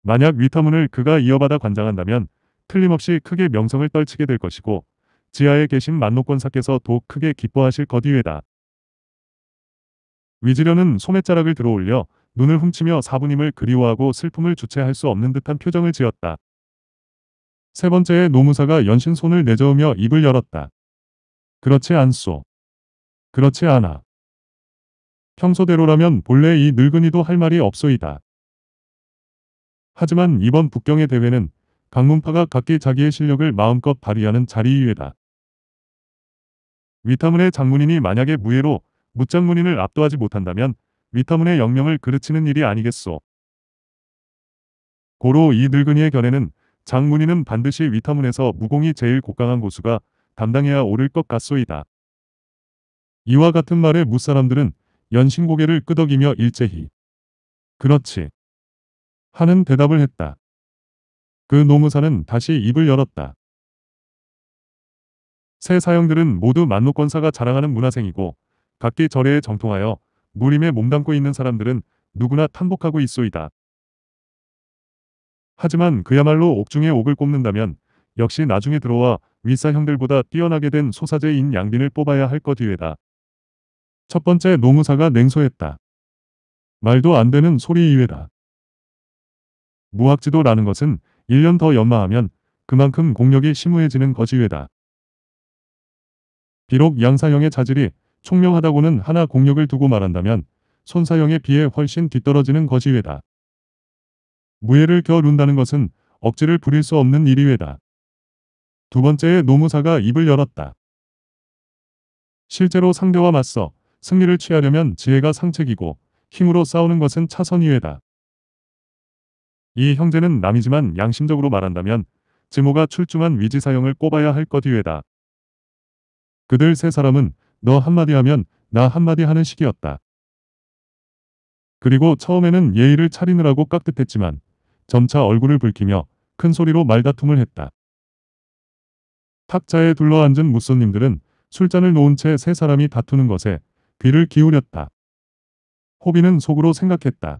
만약 위터문을 그가 이어받아 관장한다면 틀림없이 크게 명성을 떨치게 될 것이고 지하에 계신 만노권사께서 더욱 크게 기뻐하실 것이외다. 위지련은 소매자락을 들어올려 눈을 훔치며 사부님을 그리워하고 슬픔을 주체할 수 없는 듯한 표정을 지었다. 세 번째에 노무사가 연신 손을 내저으며 입을 열었다. 그렇지 않소. 그렇지 않아. 평소대로라면 본래 이 늙은이도 할 말이 없소이다. 하지만 이번 북경의 대회는 강문파가 각기 자기의 실력을 마음껏 발휘하는 자리이외다. 위타문의 장문인이 만약에 무예로 무장문인을 압도하지 못한다면 위터문의 영명을 그르치는 일이 아니겠소. 고로 이 늙은이의 견해는 장문이는 반드시 위터문에서 무공이 제일 곡강한 고수가 담당해야 오를 것 같소이다. 이와 같은 말에 무사람들은 연신 고개를 끄덕이며 일제히 그렇지 하는 대답을 했다. 그 노무사는 다시 입을 열었다. 새 사형들은 모두 만노권사가 자랑하는 문화생이고 각기 절에 정통하여 무림에 몸담고 있는 사람들은 누구나 탄복하고 있소이다. 하지만 그야말로 옥중에 옥을 꼽는다면 역시 나중에 들어와 윗사 형들보다 뛰어나게 된 소사제인 양빈을 뽑아야 할 것이외다. 첫 번째 노무사가 냉소했다. 말도 안 되는 소리 이외다. 무학지도라는 것은 1년 더 연마하면 그만큼 공력이 심오해지는 것이외다 비록 양사형의 자질이 총명하다고는 하나 공력을 두고 말한다면 손사형에 비해 훨씬 뒤떨어지는 것이외다 무예를 겨룬다는 것은 억지를 부릴 수 없는 일이외다. 두 번째에 노무사가 입을 열었다. 실제로 상대와 맞서 승리를 취하려면 지혜가 상책이고 힘으로 싸우는 것은 차선이외다. 이 형제는 남이지만 양심적으로 말한다면 지모가 출중한 위지사형을 꼽아야 할 것이외다. 그들 세 사람은 너 한마디 하면 나 한마디 하는 식이었다. 그리고 처음에는 예의를 차리느라고 깍듯했지만 점차 얼굴을 붉히며 큰 소리로 말다툼을 했다. 탁자에 둘러앉은 무쏘님들은 술잔을 놓은 채 세 사람이 다투는 것에 귀를 기울였다. 호비는 속으로 생각했다.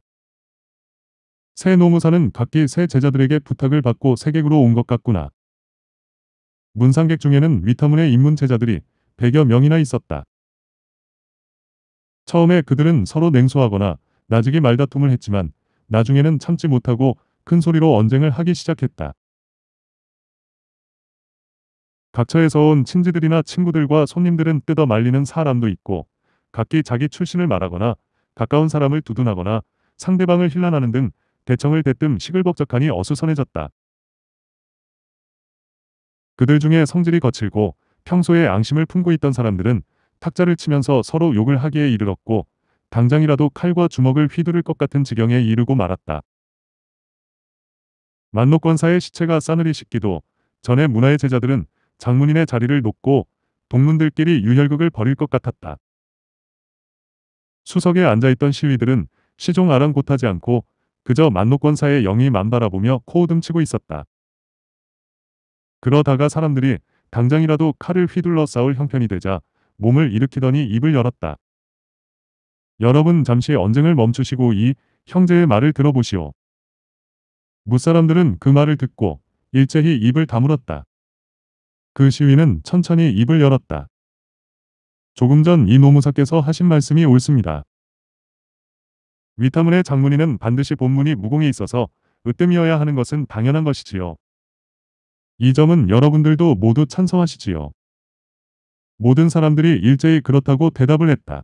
새 노무사는 각기 새 제자들에게 부탁을 받고 세객으로 온 것 같구나. 문상객 중에는 위터문의 입문 제자들이 100여 명이나 있었다. 처음에 그들은 서로 냉소하거나 나직이 말다툼을 했지만 나중에는 참지 못하고 큰 소리로 언쟁을 하기 시작했다. 각처에서 온 친지들이나 친구들과 손님들은 뜯어 말리는 사람도 있고 각기 자기 출신을 말하거나 가까운 사람을 두둔하거나 상대방을 힐난하는 등 대청을 대뜸 시글벅적하니 어수선해졌다. 그들 중에 성질이 거칠고 평소에 앙심을 품고 있던 사람들은 탁자를 치면서 서로 욕을 하기에 이르렀고 당장이라도 칼과 주먹을 휘두를 것 같은 지경에 이르고 말았다. 만록권사의 시체가 싸늘이 식기도 전에 문화의 제자들은 장문인의 자리를 놓고 동문들끼리 유혈극을 벌일 것 같았다. 수석에 앉아있던 시위들은 시종 아랑곳하지 않고 그저 만록권사의 영이 만바라보며 코오듬치고 있었다. 그러다가 사람들이 당장이라도 칼을 휘둘러 싸울 형편이 되자 몸을 일으키더니 입을 열었다. 여러분 잠시 언쟁을 멈추시고 이 형제의 말을 들어보시오. 무사람들은 그 말을 듣고 일제히 입을 다물었다. 그 시위는 천천히 입을 열었다. 조금 전 이 노무사께서 하신 말씀이 옳습니다. 위타문의 장문인은 반드시 본문이 무공에 있어서 으뜸이어야 하는 것은 당연한 것이지요. 이 점은 여러분들도 모두 찬성하시지요. 모든 사람들이 일제히 그렇다고 대답을 했다.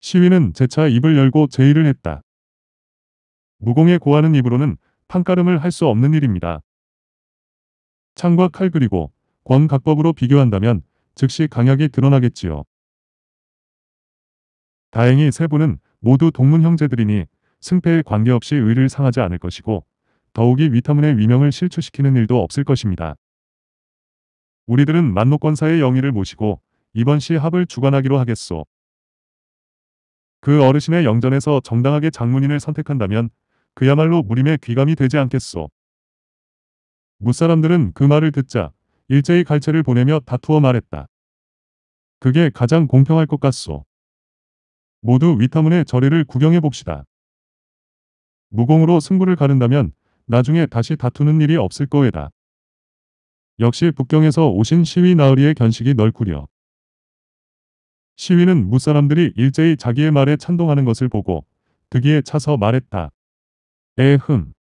시위는 재차 입을 열고 제의를 했다. 무공의 고하는 입으로는 판가름을 할 수 없는 일입니다. 창과 칼 그리고 권각법으로 비교한다면 즉시 강약이 드러나겠지요. 다행히 세 분은 모두 동문 형제들이니 승패에 관계없이 의를 상하지 않을 것이고 더욱이 위타문의 위명을 실추시키는 일도 없을 것입니다. 우리들은 만노권사의 영의를 모시고 이번 시합을 주관하기로 하겠소. 그 어르신의 영전에서 정당하게 장문인을 선택한다면 그야말로 무림의 귀감이 되지 않겠소. 무사람들은 그 말을 듣자 일제히 갈채를 보내며 다투어 말했다. 그게 가장 공평할 것 같소. 모두 위타문의 저리를 구경해 봅시다. 무공으로 승부를 가른다면 나중에 다시 다투는 일이 없을 거에다. 역시 북경에서 오신 시위 나으리의 견식이 넓구려. 시위는 무사람들이 일제히 자기의 말에 찬동하는 것을 보고 득기에 차서 말했다. 에흠.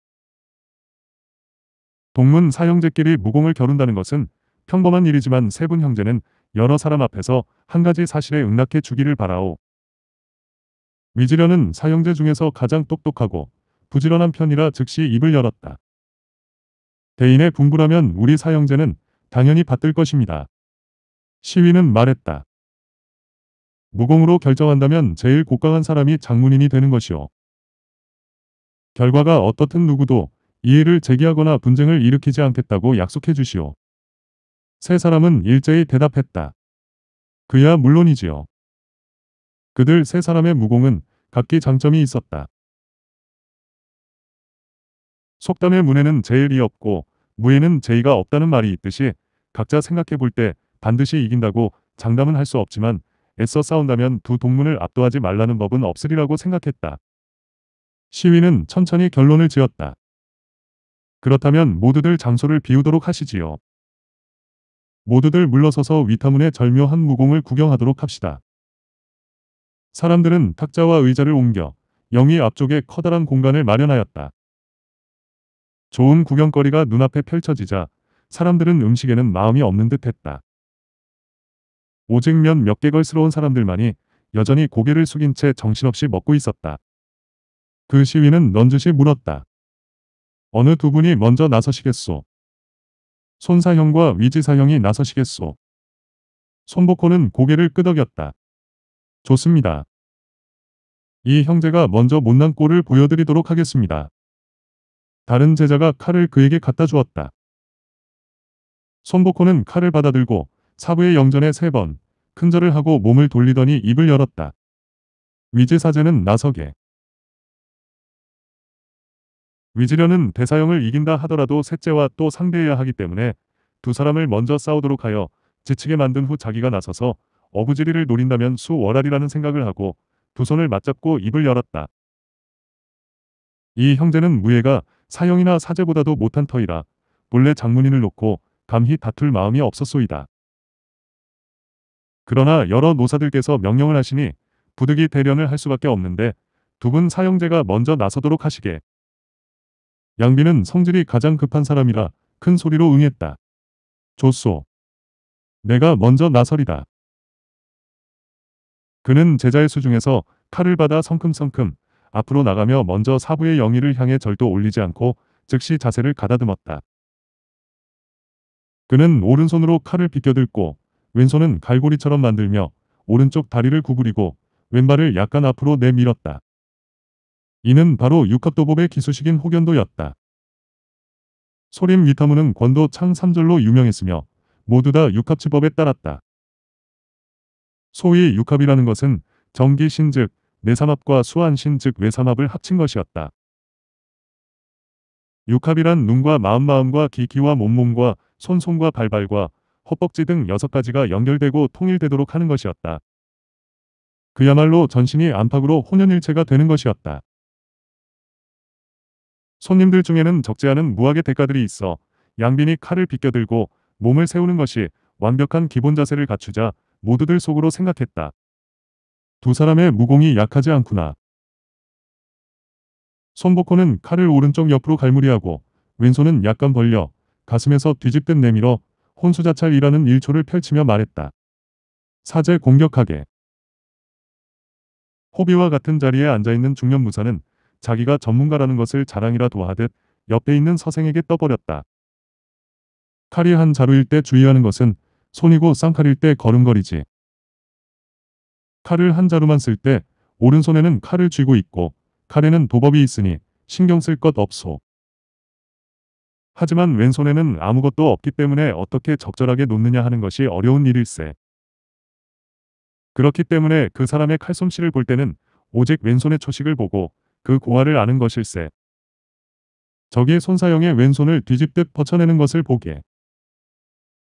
동문 사형제끼리 무공을 겨룬다는 것은 평범한 일이지만 세 분 형제는 여러 사람 앞에서 한 가지 사실에 응낙해 주기를 바라오. 위지려는 사형제 중에서 가장 똑똑하고 부지런한 편이라 즉시 입을 열었다. 대인의 분부라면 우리 사형제는 당연히 받들 것입니다. 시위는 말했다. 무공으로 결정한다면 제일 고강한 사람이 장문인이 되는 것이오 결과가 어떻든 누구도 이해를 제기하거나 분쟁을 일으키지 않겠다고 약속해 주시오. 세 사람은 일제히 대답했다. 그야 물론이지요. 그들 세 사람의 무공은 각기 장점이 있었다. 속담의 문에는 제일이 없고 무에는 제의가 없다는 말이 있듯이 각자 생각해 볼 때 반드시 이긴다고 장담은 할 수 없지만 애써 싸운다면 두 동문을 압도하지 말라는 법은 없으리라고 생각했다. 시위는 천천히 결론을 지었다. 그렇다면 모두들 장소를 비우도록 하시지요. 모두들 물러서서 위타문의 절묘한 무공을 구경하도록 합시다. 사람들은 탁자와 의자를 옮겨 영희 앞쪽에 커다란 공간을 마련하였다. 좋은 구경거리가 눈앞에 펼쳐지자 사람들은 음식에는 마음이 없는 듯 했다. 오직 면 몇 개걸스러운 사람들만이 여전히 고개를 숙인 채 정신없이 먹고 있었다. 그 시위는 넌지시 물었다. 어느 두 분이 먼저 나서시겠소? 손사형과 위지사형이 나서시겠소? 손복호는 고개를 끄덕였다. 좋습니다. 이 형제가 먼저 못난 꼴을 보여드리도록 하겠습니다. 다른 제자가 칼을 그에게 갖다 주었다. 손보코는 칼을 받아들고 사부의 영전에 세 번 큰절을 하고 몸을 돌리더니 입을 열었다. 위지사제는 나서게. 위지려는 대사형을 이긴다 하더라도 셋째와 또 상대해야 하기 때문에 두 사람을 먼저 싸우도록 하여 지치게 만든 후 자기가 나서서 어부지리를 노린다면 수월하리라는 생각을 하고 두 손을 맞잡고 입을 열었다. 이 형제는 무예가 사형이나 사제보다도 못한 터이라 본래 장문인을 놓고 감히 다툴 마음이 없었소이다. 그러나 여러 노사들께서 명령을 하시니 부득이 대련을 할 수밖에 없는데 두 분 사형제가 먼저 나서도록 하시게. 양비는 성질이 가장 급한 사람이라 큰 소리로 응했다. 좋소. 내가 먼저 나설이다. 그는 제자의 수중에서 칼을 받아 성큼성큼 앞으로 나가며 먼저 사부의 영희를 향해 절도 올리지 않고 즉시 자세를 가다듬었다. 그는 오른손으로 칼을 비껴들고 왼손은 갈고리처럼 만들며 오른쪽 다리를 구부리고 왼발을 약간 앞으로 내밀었다. 이는 바로 육합도법의 기수식인 호견도였다. 소림 위타무는 권도 창 3절로 유명했으며 모두 다 육합치법에 따랐다. 소위 육합이라는 것은 정기신즉 내산업과 수완신 즉 외산업을 합친 것이었다. 육합이란 눈과 마음마음과 기기와 몸몸과 손손과 발발과 허벅지 등 여섯 가지가 연결되고 통일되도록 하는 것이었다. 그야말로 전신이 안팎으로 혼연일체가 되는 것이었다. 손님들 중에는 적지 않은 무학의 대가들이 있어 양빈이 칼을 비껴들고 몸을 세우는 것이 완벽한 기본 자세를 갖추자 모두들 속으로 생각했다. 두 사람의 무공이 약하지 않구나. 손보코는 칼을 오른쪽 옆으로 갈무리하고 왼손은 약간 벌려 가슴에서 뒤집듯 내밀어 혼수자찰이라는 일초를 펼치며 말했다. 사제 공격하게. 호비와 같은 자리에 앉아있는 중년 무사는 자기가 전문가라는 것을 자랑이라 도하듯 옆에 있는 서생에게 떠버렸다. 칼이 한 자루일 때 주의하는 것은 손이고 쌍칼일 때걸음걸이지 칼을 한 자루만 쓸 때 오른손에는 칼을 쥐고 있고 칼에는 도법이 있으니 신경 쓸 것 없소. 하지만 왼손에는 아무것도 없기 때문에 어떻게 적절하게 놓느냐 하는 것이 어려운 일일세. 그렇기 때문에 그 사람의 칼솜씨를 볼 때는 오직 왼손의 초식을 보고 그고화를 아는 것일세. 적의 손사형의 왼손을 뒤집듯 퍼쳐내는 것을 보게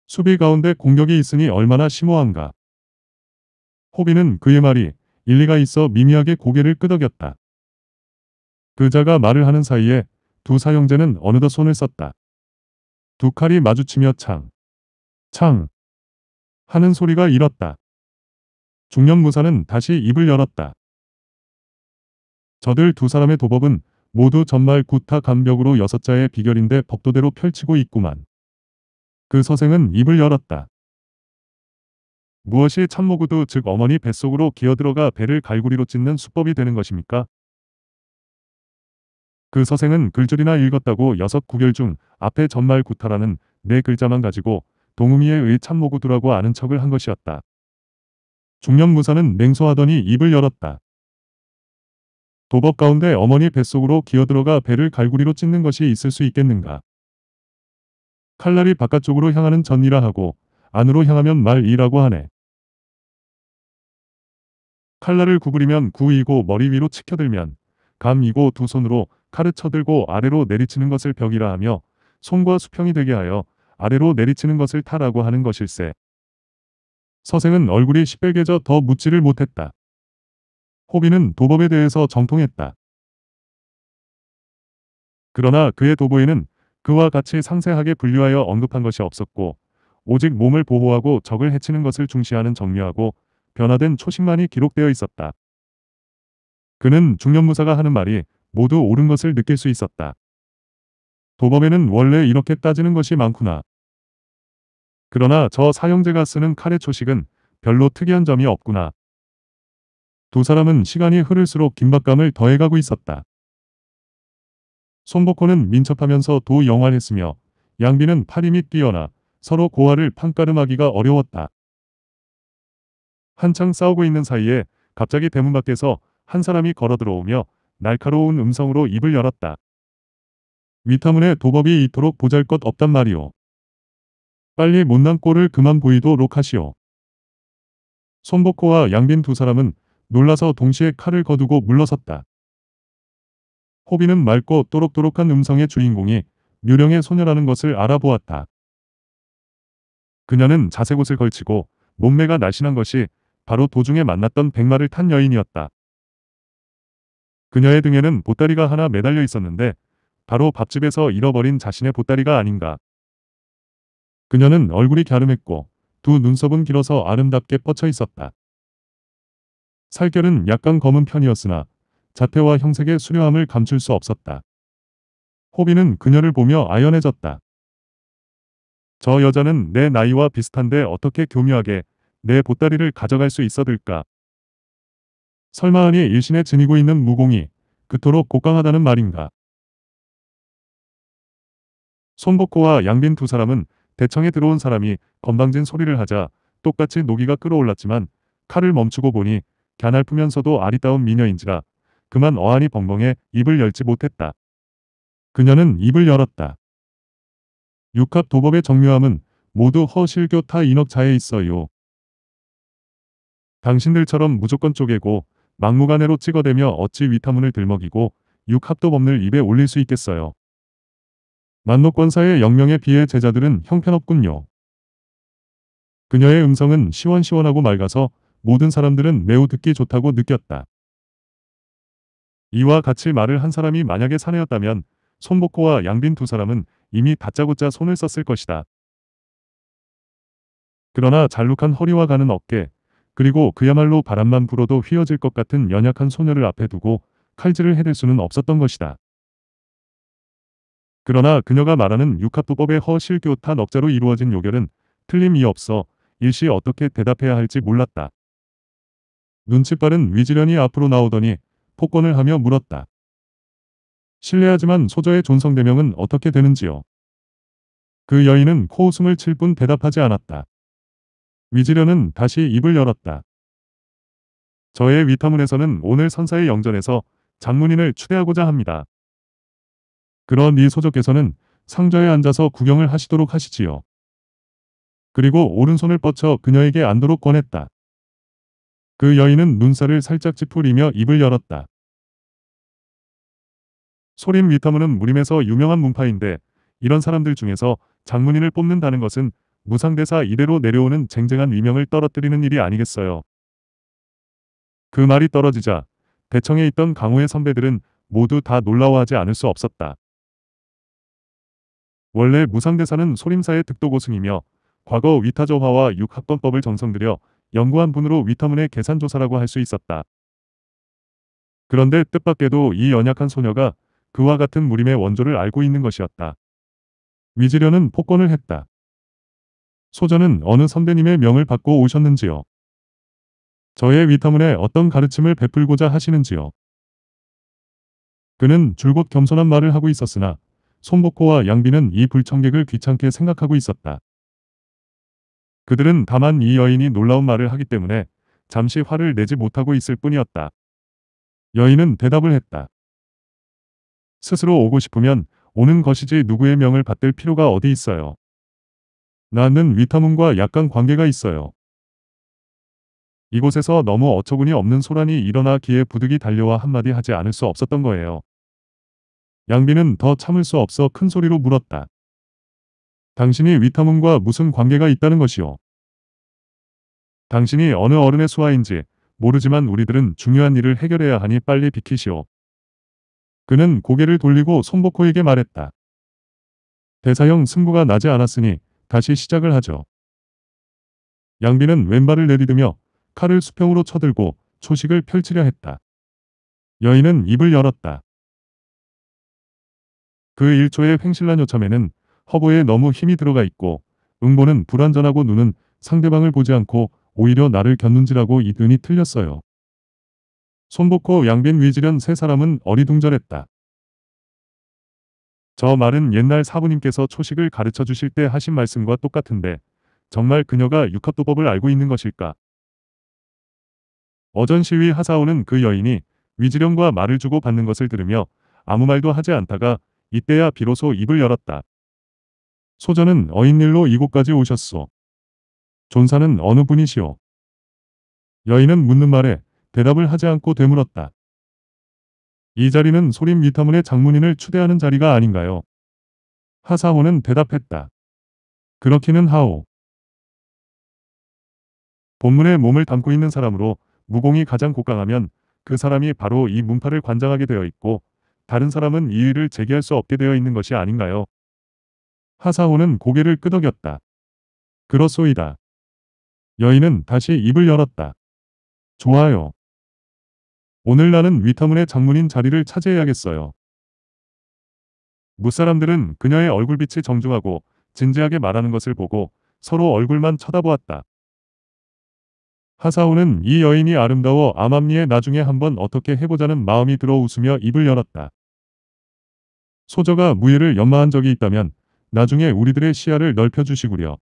수비 가운데 공격이 있으니 얼마나 심오한가. 호비는 그의 말이 일리가 있어 미미하게 고개를 끄덕였다. 그자가 말을 하는 사이에 두 사형제는 어느덧 손을 썼다. 두 칼이 마주치며 창, 창 하는 소리가 일었다. 중년 무사는 다시 입을 열었다. 저들 두 사람의 도법은 모두 전말 구타 간벽으로 여섯자의 비결인데 법도대로 펼치고 있구만. 그 서생은 입을 열었다. 무엇이 참모구두 즉 어머니 뱃속으로 기어들어가 배를 갈구리로 찢는 수법이 되는 것입니까? 그 서생은 글줄이나 읽었다고 여섯 구결 중 앞에 전말 구타라는 네 글자만 가지고 동음이의의 참모구두라고 아는 척을 한 것이었다. 중년무사는 냉소하더니 입을 열었다. 도법 가운데 어머니 뱃속으로 기어들어가 배를 갈구리로 찢는 것이 있을 수 있겠는가. 칼날이 바깥쪽으로 향하는 전이라 하고 안으로 향하면 말이라고 하네. 칼날을 구부리면 구이고 머리 위로 치켜들면 감이고 두 손으로 칼을 쳐들고 아래로 내리치는 것을 벽이라 하며 손과 수평이 되게 하여 아래로 내리치는 것을 타라고 하는 것일세. 서생은 얼굴이 시뻘개져 더 묻지를 못했다. 호비는 도법에 대해서 정통했다. 그러나 그의 도보에는 그와 같이 상세하게 분류하여 언급한 것이 없었고 오직 몸을 보호하고 적을 해치는 것을 중시하는 정묘하고 변화된 초식만이 기록되어 있었다. 그는 중년무사가 하는 말이 모두 옳은 것을 느낄 수 있었다. 도범에는 원래 이렇게 따지는 것이 많구나. 그러나 저 사형제가 쓰는 칼의 초식은 별로 특이한 점이 없구나. 두 사람은 시간이 흐를수록 긴박감을 더해가고 있었다. 손복호는 민첩하면서 도영환했으며 양비는 팔힘이 뛰어나 서로 고아를 판가름하기가 어려웠다. 한창 싸우고 있는 사이에 갑자기 대문 밖에서 한 사람이 걸어 들어오며 날카로운 음성으로 입을 열었다. 위타문의 도법이 이토록 보잘것 없단 말이오. 빨리 못난 꼴을 그만 보이도록 하시오. 손복호와 양빈 두 사람은 놀라서 동시에 칼을 거두고 물러섰다. 호비는 맑고 또록또록한 음성의 주인공이 묘령의 소녀라는 것을 알아보았다. 그녀는 자세곳을 걸치고 몸매가 날씬한 것이 바로 도중에 만났던 백마를 탄 여인이었다. 그녀의 등에는 보따리가 하나 매달려 있었는데 바로 밥집에서 잃어버린 자신의 보따리가 아닌가. 그녀는 얼굴이 갸름했고 두 눈썹은 길어서 아름답게 뻗쳐 있었다. 살결은 약간 검은 편이었으나 자태와 형색의 수려함을 감출 수 없었다. 호비는 그녀를 보며 아연해졌다. 저 여자는 내 나이와 비슷한데 어떻게 교묘하게 내 보따리를 가져갈 수 있어들까. 설마하니 일신에 지니고 있는 무공이 그토록 고강하다는 말인가. 손복호와 양빈 두 사람은 대청에 들어온 사람이 건방진 소리를 하자 똑같이 노기가 끌어올랐지만 칼을 멈추고 보니 갸날프면서도 아리따운 미녀인지라 그만 어안이 벙벙해 입을 열지 못했다. 그녀는 입을 열었다. 육합 도법의 정묘함은 모두 허실교 타 인억자에 있어요. 당신들처럼 무조건 쪼개고 막무가내로 찍어대며 어찌 위타문을 들먹이고 육합도법을 입에 올릴 수 있겠어요. 만노권사의 영명에 비해 제자들은 형편없군요. 그녀의 음성은 시원시원하고 맑아서 모든 사람들은 매우 듣기 좋다고 느꼈다. 이와 같이 말을 한 사람이 만약에 사내였다면 손복호와 양빈 두 사람은 이미 다짜고짜 손을 썼을 것이다. 그러나 잘룩한 허리와 가는 어깨, 그리고 그야말로 바람만 불어도 휘어질 것 같은 연약한 소녀를 앞에 두고 칼질을 해댈 수는 없었던 것이다. 그러나 그녀가 말하는 육합도법의 허실교 탄억자로 이루어진 요결은 틀림이 없어 일시 어떻게 대답해야 할지 몰랐다. 눈치 빠른 위지련이 앞으로 나오더니 폭권을 하며 물었다. 실례하지만 소저의 존성대명은 어떻게 되는지요? 그 여인은 코웃음을 칠 뿐 대답하지 않았다. 위지련은 다시 입을 열었다. 저의 위타문에서는 오늘 선사의 영전에서 장문인을 추대하고자 합니다. 그런 이 소적께서는 상좌에 앉아서 구경을 하시도록 하시지요. 그리고 오른손을 뻗쳐 그녀에게 앉도록 권했다. 그 여인은 눈살을 살짝 찌푸리며 입을 열었다. 소림 위터문은 무림에서 유명한 문파인데 이런 사람들 중에서 장문인을 뽑는다는 것은 무상대사 이대로 내려오는 쟁쟁한 위명을 떨어뜨리는 일이 아니겠어요. 그 말이 떨어지자 대청에 있던 강호의 선배들은 모두 다 놀라워하지 않을 수 없었다. 원래 무상대사는 소림사의 득도고승이며 과거 위타저화와 육합권법을 정성들여 연구한 분으로 위터문의 계산조사라고 할 수 있었다. 그런데 뜻밖에도 이 연약한 소녀가 그와 같은 무림의 원조를 알고 있는 것이었다. 위지련은 폭권을 했다. 소전은 어느 선배님의 명을 받고 오셨는지요? 저의 위터문에 어떤 가르침을 베풀고자 하시는지요? 그는 줄곧 겸손한 말을 하고 있었으나 손복호와 양비는 이 불청객을 귀찮게 생각하고 있었다. 그들은 다만 이 여인이 놀라운 말을 하기 때문에 잠시 화를 내지 못하고 있을 뿐이었다. 여인은 대답을 했다. 스스로 오고 싶으면 오는 것이지 누구의 명을 받들 필요가 어디 있어요. 나는 위타문과 약간 관계가 있어요. 이곳에서 너무 어처구니 없는 소란이 일어나 기에 부득이 달려와 한마디 하지 않을 수 없었던 거예요. 양비는 더 참을 수 없어 큰 소리로 물었다. 당신이 위타문과 무슨 관계가 있다는 것이오 당신이 어느 어른의 수하인지 모르지만 우리들은 중요한 일을 해결해야 하니 빨리 비키시오. 그는 고개를 돌리고 손보코에게 말했다. 대사형 승부가 나지 않았으니 다시 시작을 하죠. 양비는 왼발을 내디으며 칼을 수평으로 쳐들고 초식을 펼치려 했다. 여인은 입을 열었다. 그 1초의 횡실난 요참에는 허브에 너무 힘이 들어가 있고 응보는 불완전하고 눈은 상대방을 보지 않고 오히려 나를 견눈질하고 이든이 틀렸어요. 손복호 양빈 위지련 세 사람은 어리둥절했다. 저 말은 옛날 사부님께서 초식을 가르쳐 주실 때 하신 말씀과 똑같은데 정말 그녀가 육합도법을 알고 있는 것일까? 어전시위 하사오는 그 여인이 위지령과 말을 주고 받는 것을 들으며 아무 말도 하지 않다가 이때야 비로소 입을 열었다. 소전은 어인일로 이곳까지 오셨소. 존사는 어느 분이시오? 여인은 묻는 말에 대답을 하지 않고 되물었다. 이 자리는 소림 위타문의 장문인을 추대하는 자리가 아닌가요? 하사호는 대답했다. 그렇기는 하오. 본문에 몸을 담고 있는 사람으로 무공이 가장 고강하면그 사람이 바로 이 문파를 관장하게 되어 있고 다른 사람은 이 일을 제기할 수 없게 되어 있는 것이 아닌가요? 하사호는 고개를 끄덕였다. 그렇소이다. 여인은 다시 입을 열었다. 좋아요. 오늘 나는 위터문의 장문인 자리를 차지해야겠어요. 무사람들은 그녀의 얼굴빛이 정중하고 진지하게 말하는 것을 보고 서로 얼굴만 쳐다보았다. 하사오는 이 여인이 아름다워 암암리에 나중에 한번 어떻게 해보자는 마음이 들어 웃으며 입을 열었다. 소저가 무예를 연마한 적이 있다면 나중에 우리들의 시야를 넓혀주시구려.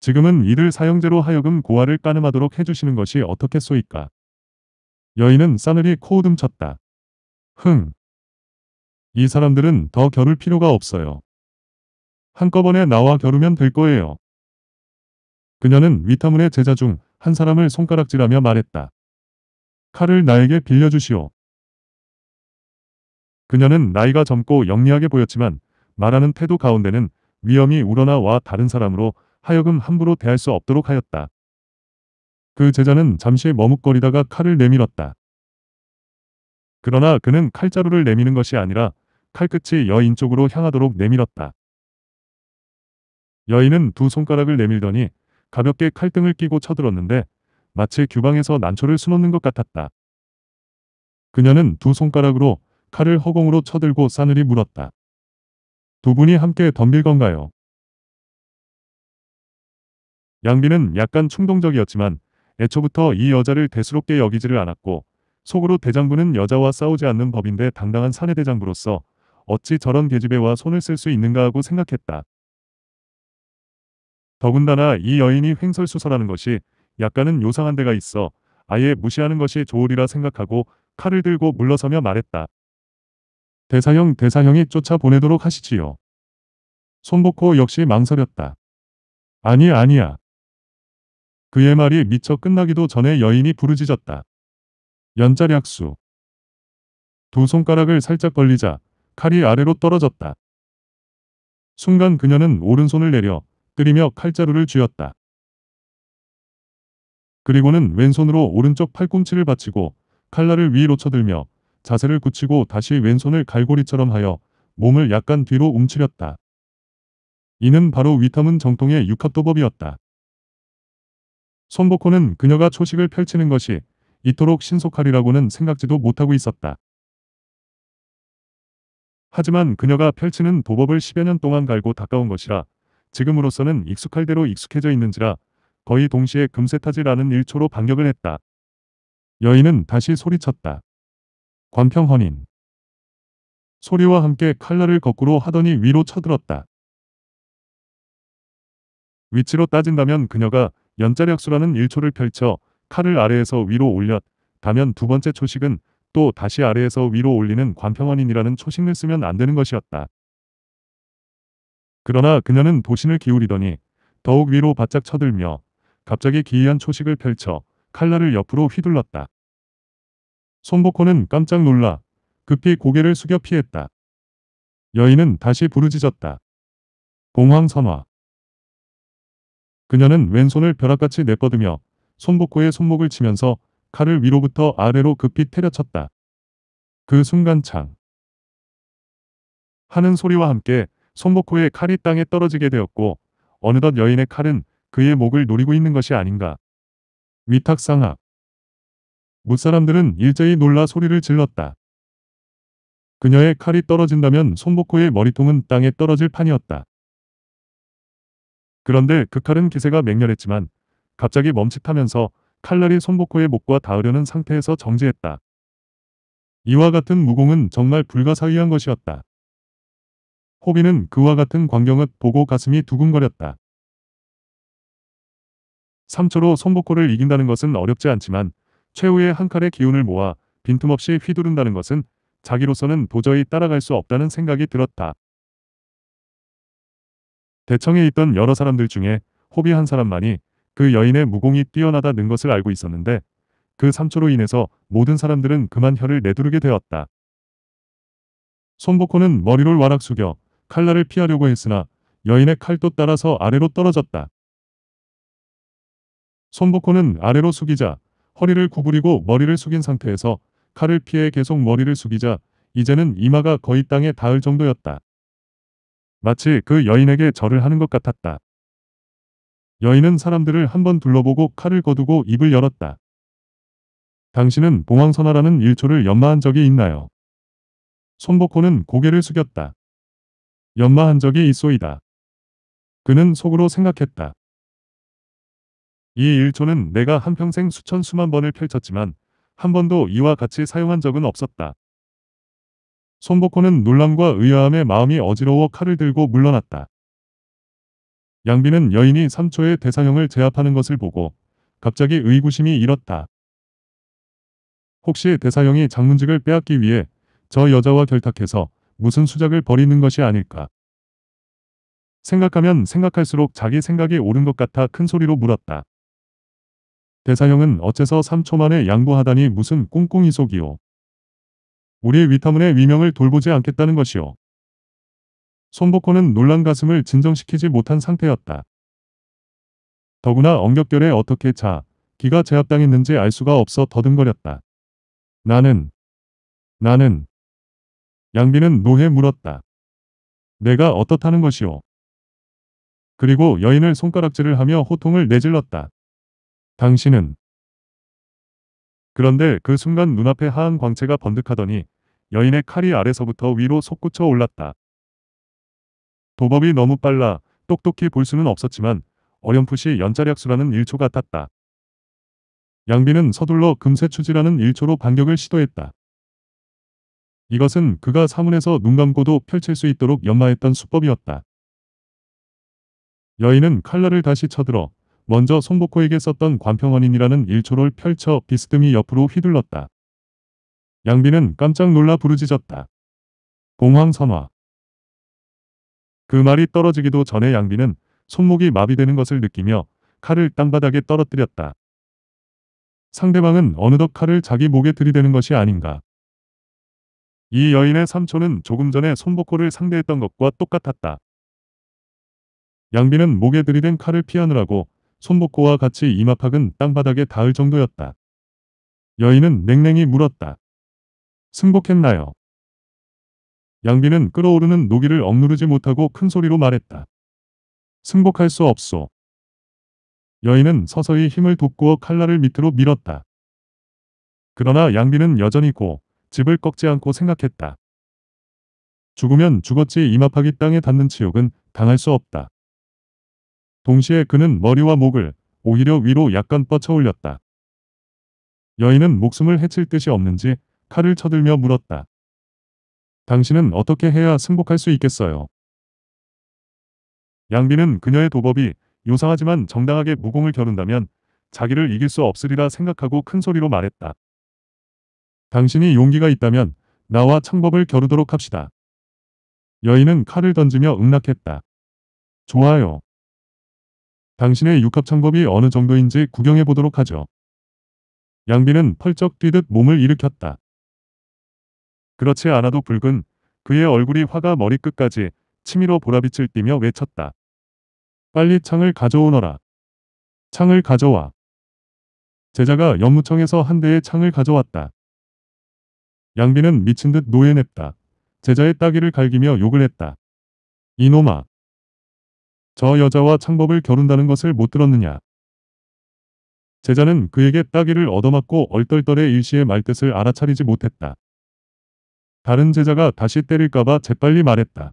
지금은 이들 사형제로 하여금 고아를 가늠하도록 해주시는 것이 어떻겠소이까. 여인은 싸늘히 코웃음쳤다 흥. 이 사람들은 더 겨룰 필요가 없어요. 한꺼번에 나와 겨루면 될 거예요. 그녀는 위타문의 제자 중 한 사람을 손가락질하며 말했다. 칼을 나에게 빌려주시오. 그녀는 나이가 젊고 영리하게 보였지만 말하는 태도 가운데는 위험이 우러나와 다른 사람으로 하여금 함부로 대할 수 없도록 하였다. 그 제자는 잠시 머뭇거리다가 칼을 내밀었다. 그러나 그는 칼자루를 내미는 것이 아니라 칼끝이 여인 쪽으로 향하도록 내밀었다. 여인은 두 손가락을 내밀더니 가볍게 칼등을 끼고 쳐들었는데 마치 규방에서 난초를 수놓는 것 같았다. 그녀는 두 손가락으로 칼을 허공으로 쳐들고 싸늘히 물었다. 두 분이 함께 덤빌 건가요? 양비는 약간 충동적이었지만 애초부터 이 여자를 대수롭게 여기지를 않았고 속으로 대장부는 여자와 싸우지 않는 법인데 당당한 사내 대장부로서 어찌 저런 계집애와 손을 쓸 수 있는가 하고 생각했다. 더군다나 이 여인이 횡설수설하는 것이 약간은 요상한 데가 있어 아예 무시하는 것이 좋으리라 생각하고 칼을 들고 물러서며 말했다. 대사형 대사형이 쫓아보내도록 하시지요. 손복호 역시 망설였다. 아니 아니야. 그의 말이 미처 끝나기도 전에 여인이 부르짖었다. 연자략수. 두 손가락을 살짝 벌리자 칼이 아래로 떨어졌다. 순간 그녀는 오른손을 내려 때리며 칼자루를 쥐었다. 그리고는 왼손으로 오른쪽 팔꿈치를 받치고 칼날을 위로 쳐들며 자세를 굳히고 다시 왼손을 갈고리처럼 하여 몸을 약간 뒤로 움츠렸다. 이는 바로 위텀은 정통의 육합도법이었다. 손보코는 그녀가 초식을 펼치는 것이 이토록 신속하리라고는 생각지도 못하고 있었다. 하지만 그녀가 펼치는 도법을 10여 년 동안 갈고 닦아온 것이라 지금으로서는 익숙할 대로 익숙해져 있는지라 거의 동시에 금세 타지라는 일초로 반격을 했다. 여인은 다시 소리쳤다. 권평헌인 소리와 함께 칼날을 거꾸로 하더니 위로 쳐들었다. 위치로 따진다면 그녀가 연자력수라는 1초를 펼쳐 칼을 아래에서 위로 올렸다면두 번째 초식은 또 다시 아래에서 위로 올리는 관평원인이라는 초식을 쓰면 안 되는 것이었다. 그러나 그녀는 도신을 기울이더니 더욱 위로 바짝 쳐들며 갑자기 기이한 초식을 펼쳐 칼날을 옆으로 휘둘렀다. 손복호는 깜짝 놀라 급히 고개를 숙여 피했다. 여인은 다시 부르짖었다. 봉황선화 그녀는 왼손을 벼락같이 내뻗으며 손복호의 손목을 치면서 칼을 위로부터 아래로 급히 때려쳤다. 그 순간 창 하는 소리와 함께 손복호의 칼이 땅에 떨어지게 되었고 어느덧 여인의 칼은 그의 목을 노리고 있는 것이 아닌가. 위탁상악 무사람들은 일제히 놀라 소리를 질렀다. 그녀의 칼이 떨어진다면 손복호의 머리통은 땅에 떨어질 판이었다. 그런데 그 칼은 기세가 맹렬했지만 갑자기 멈칫하면서 칼날이 손복호의 목과 닿으려는 상태에서 정지했다. 이와 같은 무공은 정말 불가사의한 것이었다. 호비는 그와 같은 광경을 보고 가슴이 두근거렸다. 3초로 손복호를 이긴다는 것은 어렵지 않지만 최후의 한 칼의 기운을 모아 빈틈없이 휘두른다는 것은 자기로서는 도저히 따라갈 수 없다는 생각이 들었다. 대청에 있던 여러 사람들 중에 호비 한 사람만이 그 여인의 무공이 뛰어나다는 것을 알고 있었는데 그 삼초로 인해서 모든 사람들은 그만 혀를 내두르게 되었다. 손보코는 머리를 와락 숙여 칼날을 피하려고 했으나 여인의 칼도 따라서 아래로 떨어졌다. 손보코는 아래로 숙이자 허리를 구부리고 머리를 숙인 상태에서 칼을 피해 계속 머리를 숙이자 이제는 이마가 거의 땅에 닿을 정도였다. 마치 그 여인에게 절을 하는 것 같았다. 여인은 사람들을 한번 둘러보고 칼을 거두고 입을 열었다. 당신은 봉황선화라는 일초를 연마한 적이 있나요? 손복호는 고개를 숙였다. 연마한 적이 있소이다. 그는 속으로 생각했다. 이 일초는 내가 한평생 수천 수만 번을 펼쳤지만 한 번도 이와 같이 사용한 적은 없었다. 손복호는 놀람과 의아함에 마음이 어지러워 칼을 들고 물러났다. 양비는 여인이 3초의 대상형을 제압하는 것을 보고 갑자기 의구심이 일었다. 혹시 대사형이 장문직을 빼앗기 위해 저 여자와 결탁해서 무슨 수작을 벌이는 것이 아닐까. 생각하면 생각할수록 자기 생각이 옳은 것 같아 큰 소리로 물었다. 대사형은 어째서 3초 만에 양보하다니 무슨 꿍꿍이 속이오. 우리의 위타문의 위명을 돌보지 않겠다는 것이오 손복호는 놀란 가슴을 진정시키지 못한 상태였다. 더구나 엉격결에 어떻게 자, 기가 제압당했는지 알 수가 없어 더듬거렸다. 나는, 나는, 양비는 노해 물었다. 내가 어떻다는 것이오. 그리고 여인을 손가락질을 하며 호통을 내질렀다. 당신은 그런데 그 순간 눈앞에 하얀 광채가 번득하더니 여인의 칼이 아래서부터 위로 솟구쳐 올랐다. 도법이 너무 빨라 똑똑히 볼 수는 없었지만 어렴풋이 연자력수라는 1초 같았다. 양비는 서둘러 금세 추지라는 1초로 반격을 시도했다. 이것은 그가 사문에서 눈 감고도 펼칠 수 있도록 연마했던 수법이었다. 여인은 칼날을 다시 쳐들어 먼저 손복호에게 썼던 관평원인이라는 일초를 펼쳐 비스듬히 옆으로 휘둘렀다. 양비는 깜짝 놀라 부르짖었다. 공황선화. 그 말이 떨어지기도 전에 양비는 손목이 마비되는 것을 느끼며 칼을 땅바닥에 떨어뜨렸다. 상대방은 어느덧 칼을 자기 목에 들이대는 것이 아닌가. 이 여인의 삼촌은 조금 전에 손복호를 상대했던 것과 똑같았다. 양비는 목에 들이댄 칼을 피하느라고 손목고와 같이 이마팍은 땅바닥에 닿을 정도였다. 여인은 냉랭히 물었다. 승복했나요? 양비는 끓어오르는 노기를 억누르지 못하고 큰 소리로 말했다. 승복할 수 없소. 여인은 서서히 힘을 돋구어 칼날을 밑으로 밀었다. 그러나 양비는 여전히 고 집을 꺾지 않고 생각했다. 죽으면 죽었지 이마팍이 땅에 닿는 치욕은 당할 수 없다. 동시에 그는 머리와 목을 오히려 위로 약간 뻗쳐 올렸다. 여인은 목숨을 해칠 뜻이 없는지 칼을 쳐들며 물었다. 당신은 어떻게 해야 승복할 수 있겠어요? 양비는 그녀의 도법이 요상하지만 정당하게 무공을 겨룬다면 자기를 이길 수 없으리라 생각하고 큰 소리로 말했다. 당신이 용기가 있다면 나와 창법을 겨루도록 합시다. 여인은 칼을 던지며 응낙했다. 좋아요. 당신의 육합 창법이 어느 정도인지 구경해 보도록 하죠. 양비는 펄쩍 뛰듯 몸을 일으켰다. 그렇지 않아도 붉은 그의 얼굴이 화가 머리끝까지 치밀어 보라빛을 띠며 외쳤다. 빨리 창을 가져오너라. 창을 가져와. 제자가 연무청에서 한 대의 창을 가져왔다. 양비는 미친 듯노예냈다 제자의 따귀를 갈기며 욕을 했다. 이놈아. 저 여자와 창법을 겨룬다는 것을 못 들었느냐. 제자는 그에게 따귀를 얻어맞고 얼떨떨해 일시의 말뜻을 알아차리지 못했다. 다른 제자가 다시 때릴까봐 재빨리 말했다.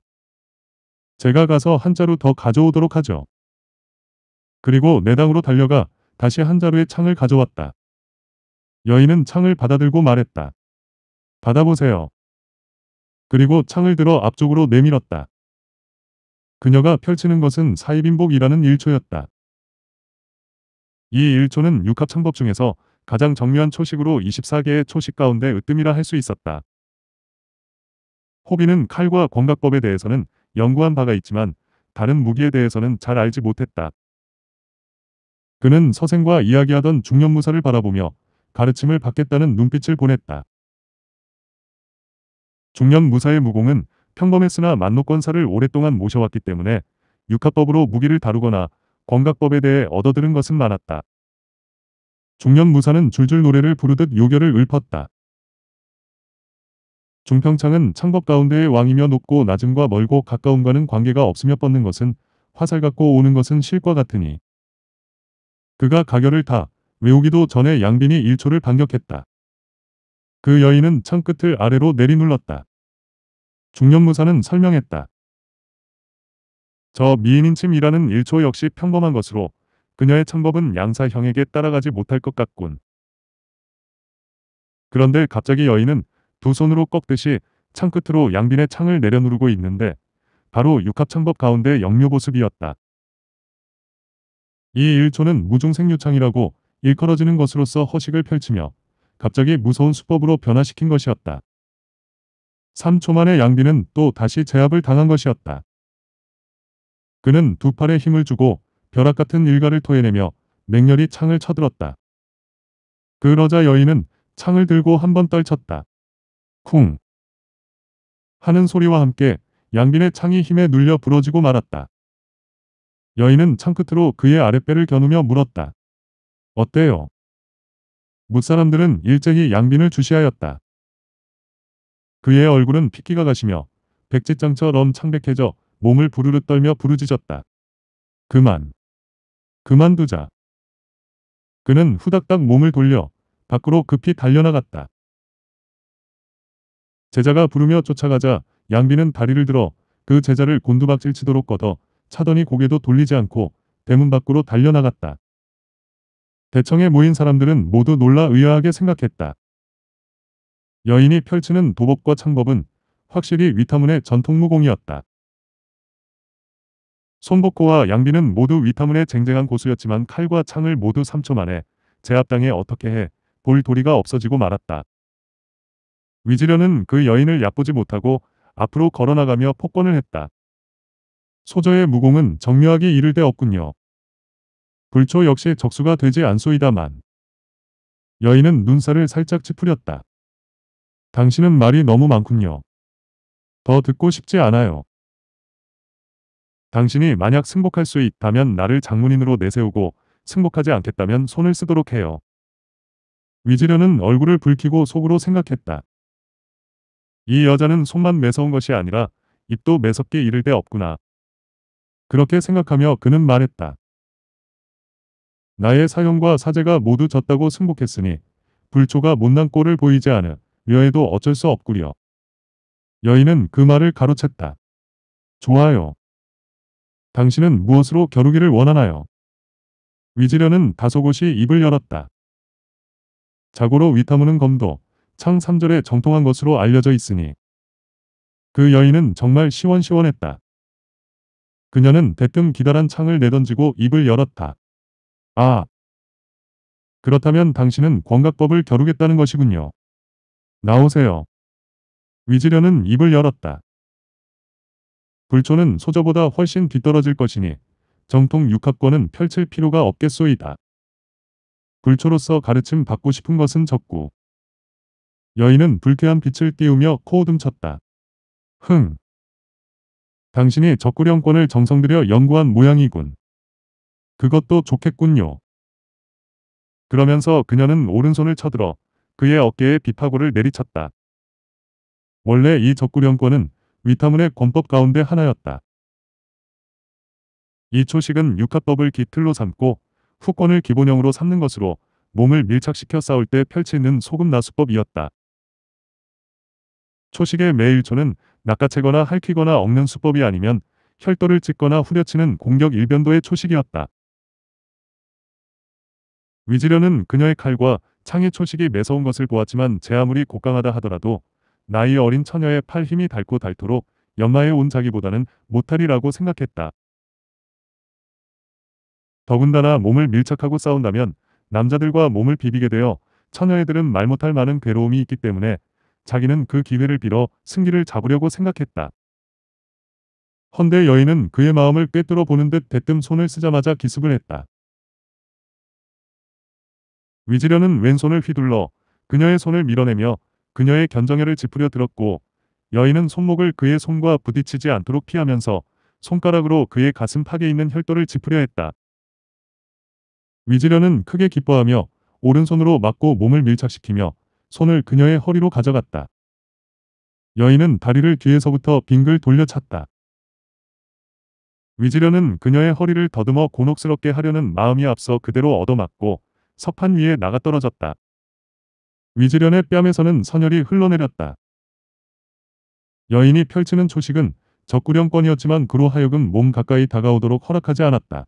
제가 가서 한 자루 더 가져오도록 하죠. 그리고 내당으로 달려가 다시 한 자루의 창을 가져왔다. 여인은 창을 받아들고 말했다. 받아보세요. 그리고 창을 들어 앞쪽으로 내밀었다. 그녀가 펼치는 것은 사이빈복이라는 일초였다. 이 일초는 육합창법 중에서 가장 정묘한 초식으로 24개의 초식 가운데 으뜸이라 할 수 있었다. 호비는 칼과 권각법에 대해서는 연구한 바가 있지만 다른 무기에 대해서는 잘 알지 못했다. 그는 서생과 이야기하던 중년무사를 바라보며 가르침을 받겠다는 눈빛을 보냈다. 중년무사의 무공은 평범했으나 만노권사를 오랫동안 모셔왔기 때문에 육합법으로 무기를 다루거나 권각법에 대해 얻어들은 것은 많았다. 중년 무사는 줄줄 노래를 부르듯 요결을 읊었다. 중평창은 창법 가운데의 왕이며 높고 낮음과 멀고 가까움과는 관계가 없으며 뻗는 것은 화살 갖고 오는 것은 실과 같으니 그가 가결을 타 외우기도 전에 양빈이 1초를 반격했다. 그 여인은 창 끝을 아래로 내리눌렀다. 중년무사는 설명했다. 저 미인인침이라는 일초 역시 평범한 것으로 그녀의 창법은 양사형에게 따라가지 못할 것 같군. 그런데 갑자기 여인은 두 손으로 꺾듯이 창 끝으로 양빈의 창을 내려누르고 있는데 바로 육합창법 가운데 영묘보습이었다. 이 일초는 무중생유창이라고 일컬어지는 것으로서 허식을 펼치며 갑자기 무서운 수법으로 변화시킨 것이었다. 3초 만에 양비는 또 다시 제압을 당한 것이었다. 그는 두 팔에 힘을 주고 벼락 같은 일가를 토해내며 맹렬히 창을 쳐들었다. 그러자 여인은 창을 들고 한번 떨쳤다. 쿵 하는 소리와 함께 양빈의 창이 힘에 눌려 부러지고 말았다. 여인은 창 끝으로 그의 아랫배를 겨누며 물었다. 어때요? 무사람들은 일제히 양빈을 주시하였다. 그의 얼굴은 핏기가 가시며 백지장처럼 창백해져 몸을 부르르 떨며 부르짖었다. 그만. 그만두자. 그는 후닥닥 몸을 돌려 밖으로 급히 달려나갔다. 제자가 부르며 쫓아가자 양비는 다리를 들어 그 제자를 곤두박질 치도록 걷어 차더니 고개도 돌리지 않고 대문 밖으로 달려나갔다. 대청에 모인 사람들은 모두 놀라 의아하게 생각했다. 여인이 펼치는 도법과 창법은 확실히 위타문의 전통무공이었다. 손복고와 양비는 모두 위타문의 쟁쟁한 고수였지만 칼과 창을 모두 3초 만에 제압당해 어떻게 해 볼 도리가 없어지고 말았다. 위지련은 그 여인을 얕보지 못하고 앞으로 걸어나가며 폭권을 했다. 소저의 무공은 정묘하기 이를 데 없군요. 불초 역시 적수가 되지 않소이다만. 여인은 눈살을 살짝 찌푸렸다. 당신은 말이 너무 많군요. 더 듣고 싶지 않아요. 당신이 만약 승복할 수 있다면 나를 장문인으로 내세우고 승복하지 않겠다면 손을 쓰도록 해요. 위지려는 얼굴을 붉히고 속으로 생각했다. 이 여자는 손만 매서운 것이 아니라 입도 매섭게 이를 데 없구나. 그렇게 생각하며 그는 말했다. 나의 사형과 사제가 모두 졌다고 승복했으니 불초가 못난 꼴을 보이지 않으. 여해도 어쩔 수 없구려. 여인은 그 말을 가로챘다. 좋아요. 당신은 무엇으로 겨루기를 원하나요? 위지려는 다소곳이 입을 열었다. 자고로 위타무는 검도 창 3절에 정통한 것으로 알려져 있으니 그 여인은 정말 시원시원했다. 그녀는 대뜸 기다란 창을 내던지고 입을 열었다. 아! 그렇다면 당신은 권각법을 겨루겠다는 것이군요. 나오세요. 위지려는 입을 열었다. 불초는 소저보다 훨씬 뒤떨어질 것이니 정통 육합권은 펼칠 필요가 없겠소이다. 불초로서 가르침 받고 싶은 것은 적고 여인은 불쾌한 빛을 띄우며 코오듬쳤다. 흥. 당신이 적구령권을 정성들여 연구한 모양이군. 그것도 좋겠군요. 그러면서 그녀는 오른손을 쳐들어 그의 어깨에 비파구를 내리쳤다. 원래 이 적구령권은 위타문의 권법 가운데 하나였다. 이 초식은 육합법을 기틀로 삼고 후권을 기본형으로 삼는 것으로 몸을 밀착시켜 싸울 때 펼치는 소금나수법이었다. 초식의 매일초는 낚아채거나 할퀴거나억는 수법이 아니면 혈도를 찢거나 후려치는 공격 일변도의 초식이었다. 위지련은 그녀의 칼과 창의 초식이 매서운 것을 보았지만 제 아무리 곡강하다 하더라도 나이 어린 처녀의 팔 힘이 닳고 닳도록 연마에 온 자기보다는 못할이라고 생각했다. 더군다나 몸을 밀착하고 싸운다면 남자들과 몸을 비비게 되어 처녀애들은 말 못할 많은 괴로움이 있기 때문에 자기는 그 기회를 빌어 승기를 잡으려고 생각했다. 헌데 여인은 그의 마음을 꿰뚫어 보는 듯 대뜸 손을 쓰자마자 기습을 했다. 위지련은 왼손을 휘둘러 그녀의 손을 밀어내며 그녀의 견정혈을 짚으려 들었고 여인은 손목을 그의 손과 부딪히지 않도록 피하면서 손가락으로 그의 가슴 팍에 있는 혈도를 짚으려 했다. 위지련은 크게 기뻐하며 오른손으로 맞고 몸을 밀착시키며 손을 그녀의 허리로 가져갔다. 여인은 다리를 뒤에서부터 빙글 돌려찼다. 위지련은 그녀의 허리를 더듬어 곤혹스럽게 하려는 마음이 앞서 그대로 얻어맞고 석판 위에 나가 떨어졌다. 위즈련의 뺨에서는 선혈이 흘러내렸다. 여인이 펼치는 초식은 적구령권이었지만 그로 하여금 몸 가까이 다가오도록 허락하지 않았다.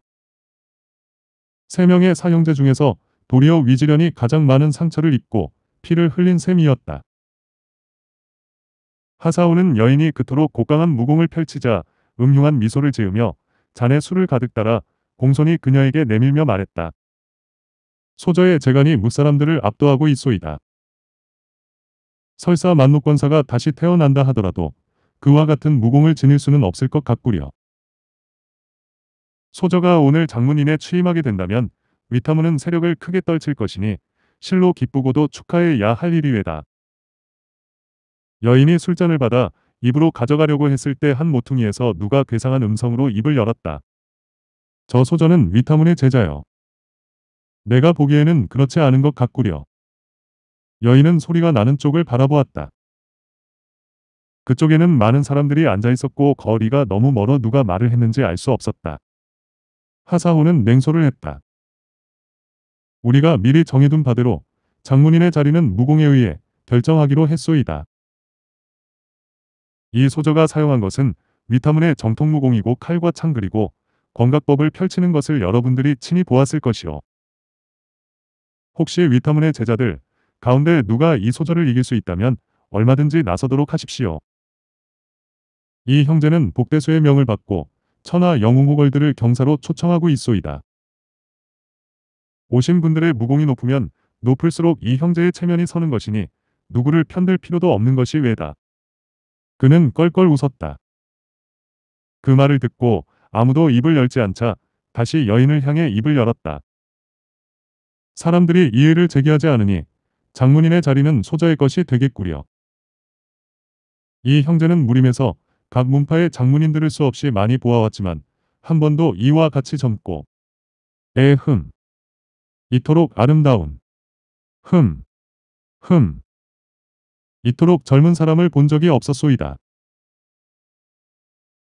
세 명의 사형제 중에서 도리어 위지련이 가장 많은 상처를 입고 피를 흘린 셈이었다. 하사오는 여인이 그토록 고강한 무공을 펼치자 음흉한 미소를 지으며 잔에 술을 가득 따라 공손히 그녀에게 내밀며 말했다. 소저의 재간이 무사람들을 압도하고 있소이다. 설사 만록권사가 다시 태어난다 하더라도 그와 같은 무공을 지닐 수는 없을 것 같구려. 소저가 오늘 장문인에 취임하게 된다면 위타문은 세력을 크게 떨칠 것이니 실로 기쁘고도 축하해야 할 일이외다. 여인이 술잔을 받아 입으로 가져가려고 했을 때 한 모퉁이에서 누가 괴상한 음성으로 입을 열었다. 저 소저는 위타문의 제자요. 내가 보기에는 그렇지 않은 것 같구려. 여인은 소리가 나는 쪽을 바라보았다. 그쪽에는 많은 사람들이 앉아 있었고 거리가 너무 멀어 누가 말을 했는지 알 수 없었다. 하사호는 냉소를 했다. 우리가 미리 정해둔 바대로 장문인의 자리는 무공에 의해 결정하기로 했소이다. 이 소저가 사용한 것은 위타문의 정통무공이고 칼과 창 그리고 권각법을 펼치는 것을 여러분들이 친히 보았을 것이오. 혹시 위터문의 제자들 가운데 누가 이 소절을 이길 수 있다면 얼마든지 나서도록 하십시오. 이 형제는 복대수의 명을 받고 천하 영웅호걸들을 경사로 초청하고 있소이다. 오신 분들의 무공이 높으면 높을수록 이 형제의 체면이 서는 것이니 누구를 편들 필요도 없는 것이 외다. 그는 껄껄 웃었다. 그 말을 듣고 아무도 입을 열지 않자 다시 여인을 향해 입을 열었다. 사람들이 이해를 제기하지 않으니 장문인의 자리는 소자의 것이 되겠구려. 이 형제는 무림에서 각 문파의 장문인들을 수없이 많이 보아왔지만 한 번도 이와 같이 젊고 에 흠 이토록 아름다운 흠 흠. 이토록 젊은 사람을 본 적이 없었소이다.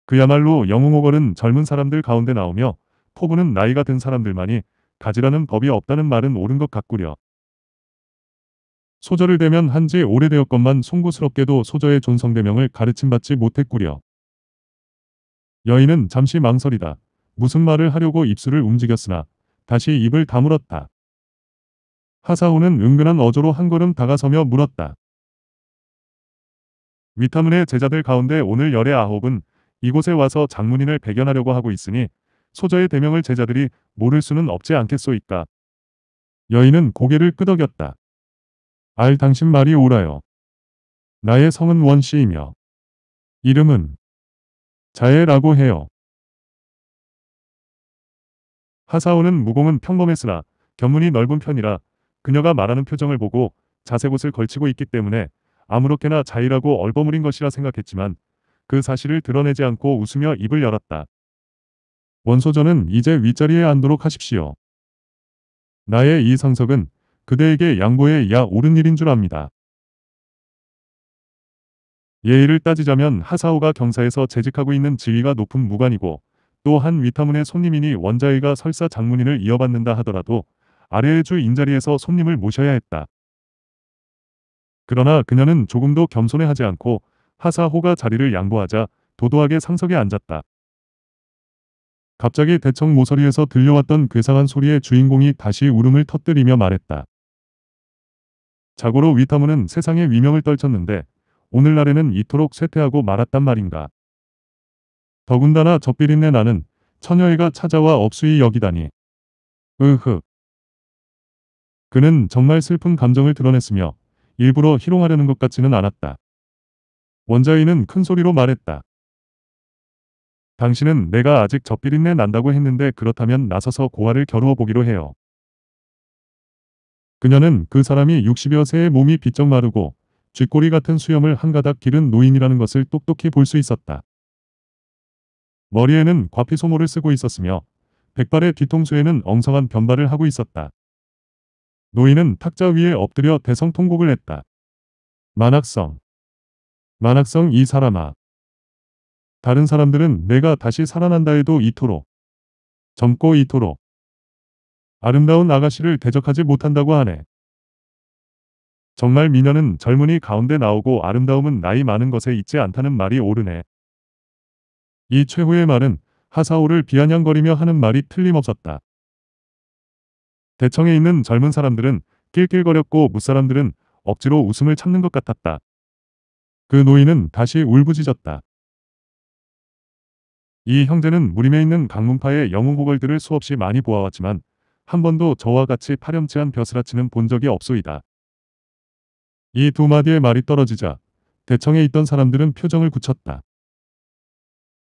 그야말로 영웅호걸은 젊은 사람들 가운데 나오며 포부는 나이가 든 사람들만이 가지라는 법이 없다는 말은 옳은 것 같구려. 소절을 대면 한지 오래되었건만 송구스럽게도 소저의 존성대명을 가르침받지 못했구려. 여인은 잠시 망설이다. 무슨 말을 하려고 입술을 움직였으나 다시 입을 다물었다. 하사오는 은근한 어조로 한 걸음 다가서며 물었다. 위타문의 제자들 가운데 오늘 열의 아홉은 이곳에 와서 장문인을 배견하려고 하고 있으니 소저의 대명을 제자들이 모를 수는 없지 않겠소이까. 여인은 고개를 끄덕였다. 알 당신 말이 옳아요. 나의 성은 원씨이며 이름은 자애라고 해요. 하사오는 무공은 평범했으나 견문이 넓은 편이라 그녀가 말하는 표정을 보고 자세곳을 걸치고 있기 때문에 아무렇게나 자의라고 얼버무린 것이라 생각했지만 그 사실을 드러내지 않고 웃으며 입을 열었다. 원소전은 이제 윗자리에 앉도록 하십시오. 나의 이 상석은 그대에게 양보해야 옳은 일인 줄 압니다. 예의를 따지자면 하사오가 경사에서 재직하고 있는 지위가 높은 무관이고 또한 위타문의 손님이니 원자의가 설사 장문인을 이어받는다 하더라도 아래의 주 인자리에서 손님을 모셔야 했다. 그러나 그녀는 조금도 겸손해하지 않고 하사호가 자리를 양보하자 도도하게 상석에 앉았다. 갑자기 대청 모서리에서 들려왔던 괴상한 소리에 주인공이 다시 울음을 터뜨리며 말했다. 자고로 위타무는 세상의 위명을 떨쳤는데 오늘날에는 이토록 쇠퇴하고 말았단 말인가. 더군다나 젖비린내 나는 처녀애가 찾아와 업수이 여기다니. 으흐. 그는 정말 슬픈 감정을 드러냈으며 일부러 희롱하려는 것 같지는 않았다. 원자인은 큰 소리로 말했다. 당신은 내가 아직 젖비린내 난다고 했는데 그렇다면 나서서 고아를 겨루어 보기로 해요. 그녀는 그 사람이 60여 세의 몸이 비쩍 마르고 쥐꼬리 같은 수염을 한 가닥 기른 노인이라는 것을 똑똑히 볼 수 있었다. 머리에는 과피소모를 쓰고 있었으며 백발의 뒤통수에는 엉성한 변발을 하고 있었다. 노인은 탁자 위에 엎드려 대성통곡을 했다. 만악성만악성이 사람아. 다른 사람들은 내가 다시 살아난다 해도 이토록 젊고 이토록 아름다운 아가씨를 대적하지 못한다고 하네. 정말 미녀는 젊은이 가운데 나오고 아름다움은 나이 많은 것에 있지 않다는 말이 옳으네. 이 최후의 말은 하사오를 비아냥거리며 하는 말이 틀림없었다. 대청에 있는 젊은 사람들은 낄낄거렸고 무사람들은 억지로 웃음을 참는 것 같았다. 그 노인은 다시 울부짖었다. 이 형제는 무림에 있는 강문파의 영웅호걸들을 수없이 많이 보아왔지만 한 번도 저와 같이 파렴치한 벼슬아치는 본 적이 없소이다. 이 두 마디의 말이 떨어지자 대청에 있던 사람들은 표정을 굳혔다.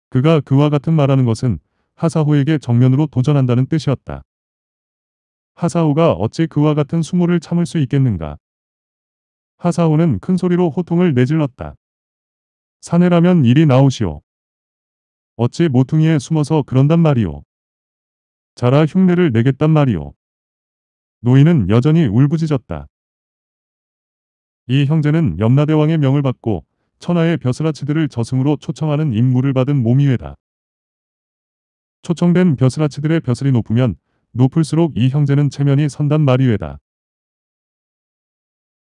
그가 그와 같은 말하는 것은 하사호에게 정면으로 도전한다는 뜻이었다. 하사호가 어찌 그와 같은 수모를 참을 수 있겠는가. 하사호는 큰 소리로 호통을 내질렀다. 사내라면 일이 나오시오. 어찌 모퉁이에 숨어서 그런단 말이오. 자라 흉내를 내겠단 말이오. 노인은 여전히 울부짖었다. 이 형제는 염라대왕의 명을 받고 천하의 벼슬아치들을 저승으로 초청하는 임무를 받은 몸이외다. 초청된 벼슬아치들의 벼슬이 높으면 높을수록 이 형제는 체면이 선단 말이외다.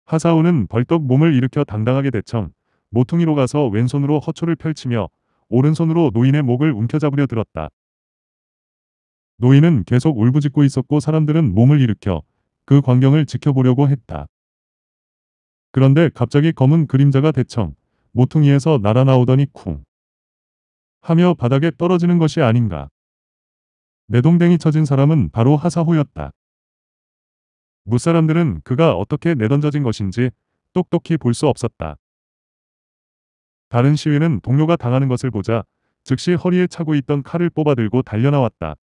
하사오는 벌떡 몸을 일으켜 당당하게 대청, 모퉁이로 가서 왼손으로 허초를 펼치며 오른손으로 노인의 목을 움켜잡으려 들었다. 노인은 계속 울부짖고 있었고 사람들은 몸을 일으켜 그 광경을 지켜보려고 했다. 그런데 갑자기 검은 그림자가 대청 모퉁이에서 날아나오더니 쿵 하며 바닥에 떨어지는 것이 아닌가. 내동댕이 쳐진 사람은 바로 하사호였다. 무사람들은 그가 어떻게 내던져진 것인지 똑똑히 볼 수 없었다. 다른 시위는 동료가 당하는 것을 보자 즉시 허리에 차고 있던 칼을 뽑아들고 달려나왔다.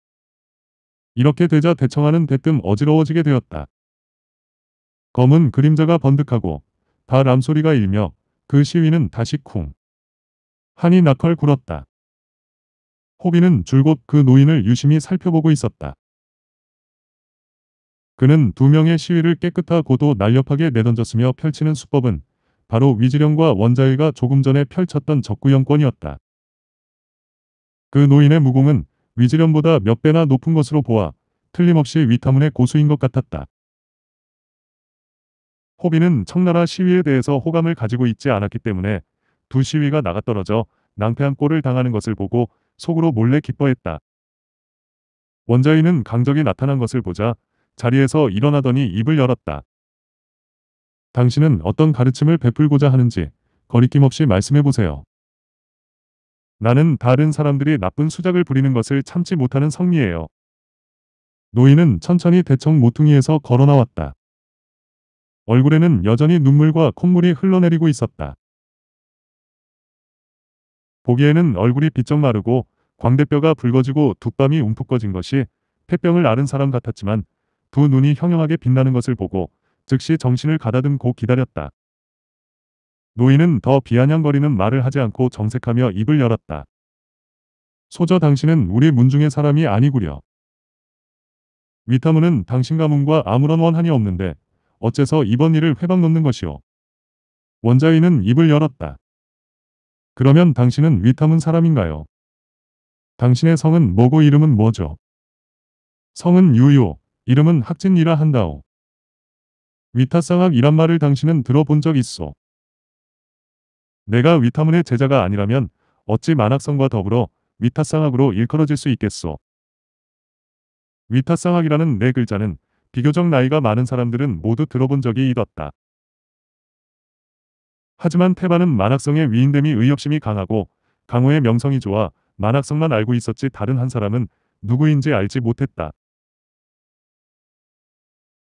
이렇게 되자 대청하는 대뜸 어지러워지게 되었다. 검은 그림자가 번득하고 다 람소리가 일며 그 시위는 다시 쿵. 한이 낙컬 굴었다. 호비는 줄곧 그 노인을 유심히 살펴보고 있었다. 그는 두 명의 시위를 깨끗하고도 날렵하게 내던졌으며 펼치는 수법은 바로 위즈령과 원자의가 조금 전에 펼쳤던 적구연권이었다. 그 노인의 무공은 위즈령보다 몇 배나 높은 것으로 보아 틀림없이 위타문의 고수인 것 같았다. 호비는 청나라 시위에 대해서 호감을 가지고 있지 않았기 때문에 두 시위가 나가떨어져 낭패한 꼴을 당하는 것을 보고 속으로 몰래 기뻐했다. 원자인은 강적이 나타난 것을 보자 자리에서 일어나더니 입을 열었다. 당신은 어떤 가르침을 베풀고자 하는지 거리낌 없이 말씀해보세요. 나는 다른 사람들이 나쁜 수작을 부리는 것을 참지 못하는 성리예요. 노인은 천천히 대청 모퉁이에서 걸어나왔다. 얼굴에는 여전히 눈물과 콧물이 흘러내리고 있었다. 보기에는 얼굴이 비쩍 마르고 광대뼈가 붉어지고 둑밤이 움푹 꺼진 것이 폐병을 앓은 사람 같았지만 두 눈이 형형하게 빛나는 것을 보고 즉시 정신을 가다듬고 기다렸다. 노인은 더 비아냥거리는 말을 하지 않고 정색하며 입을 열었다. 소저 당신은 우리 문중의 사람이 아니구려. 위타문은 당신 가문과 아무런 원한이 없는데 어째서 이번 일을 회방 놓는 것이오. 원자인은 입을 열었다. 그러면 당신은 위타문 사람인가요? 당신의 성은 뭐고 이름은 뭐죠? 성은 유요, 이름은 학진이라 한다오. 위타상학이란 말을 당신은 들어본 적있어 내가 위타문의 제자가 아니라면 어찌 만학성과 더불어 위타상학으로 일컬어질 수 있겠소. 위타상학이라는 네 글자는 비교적 나이가 많은 사람들은 모두 들어본 적이 있었다. 하지만 태반은 만학성의 위인됨이 의욕심이 강하고 강호의 명성이 좋아 만학성만 알고 있었지 다른 한 사람은 누구인지 알지 못했다.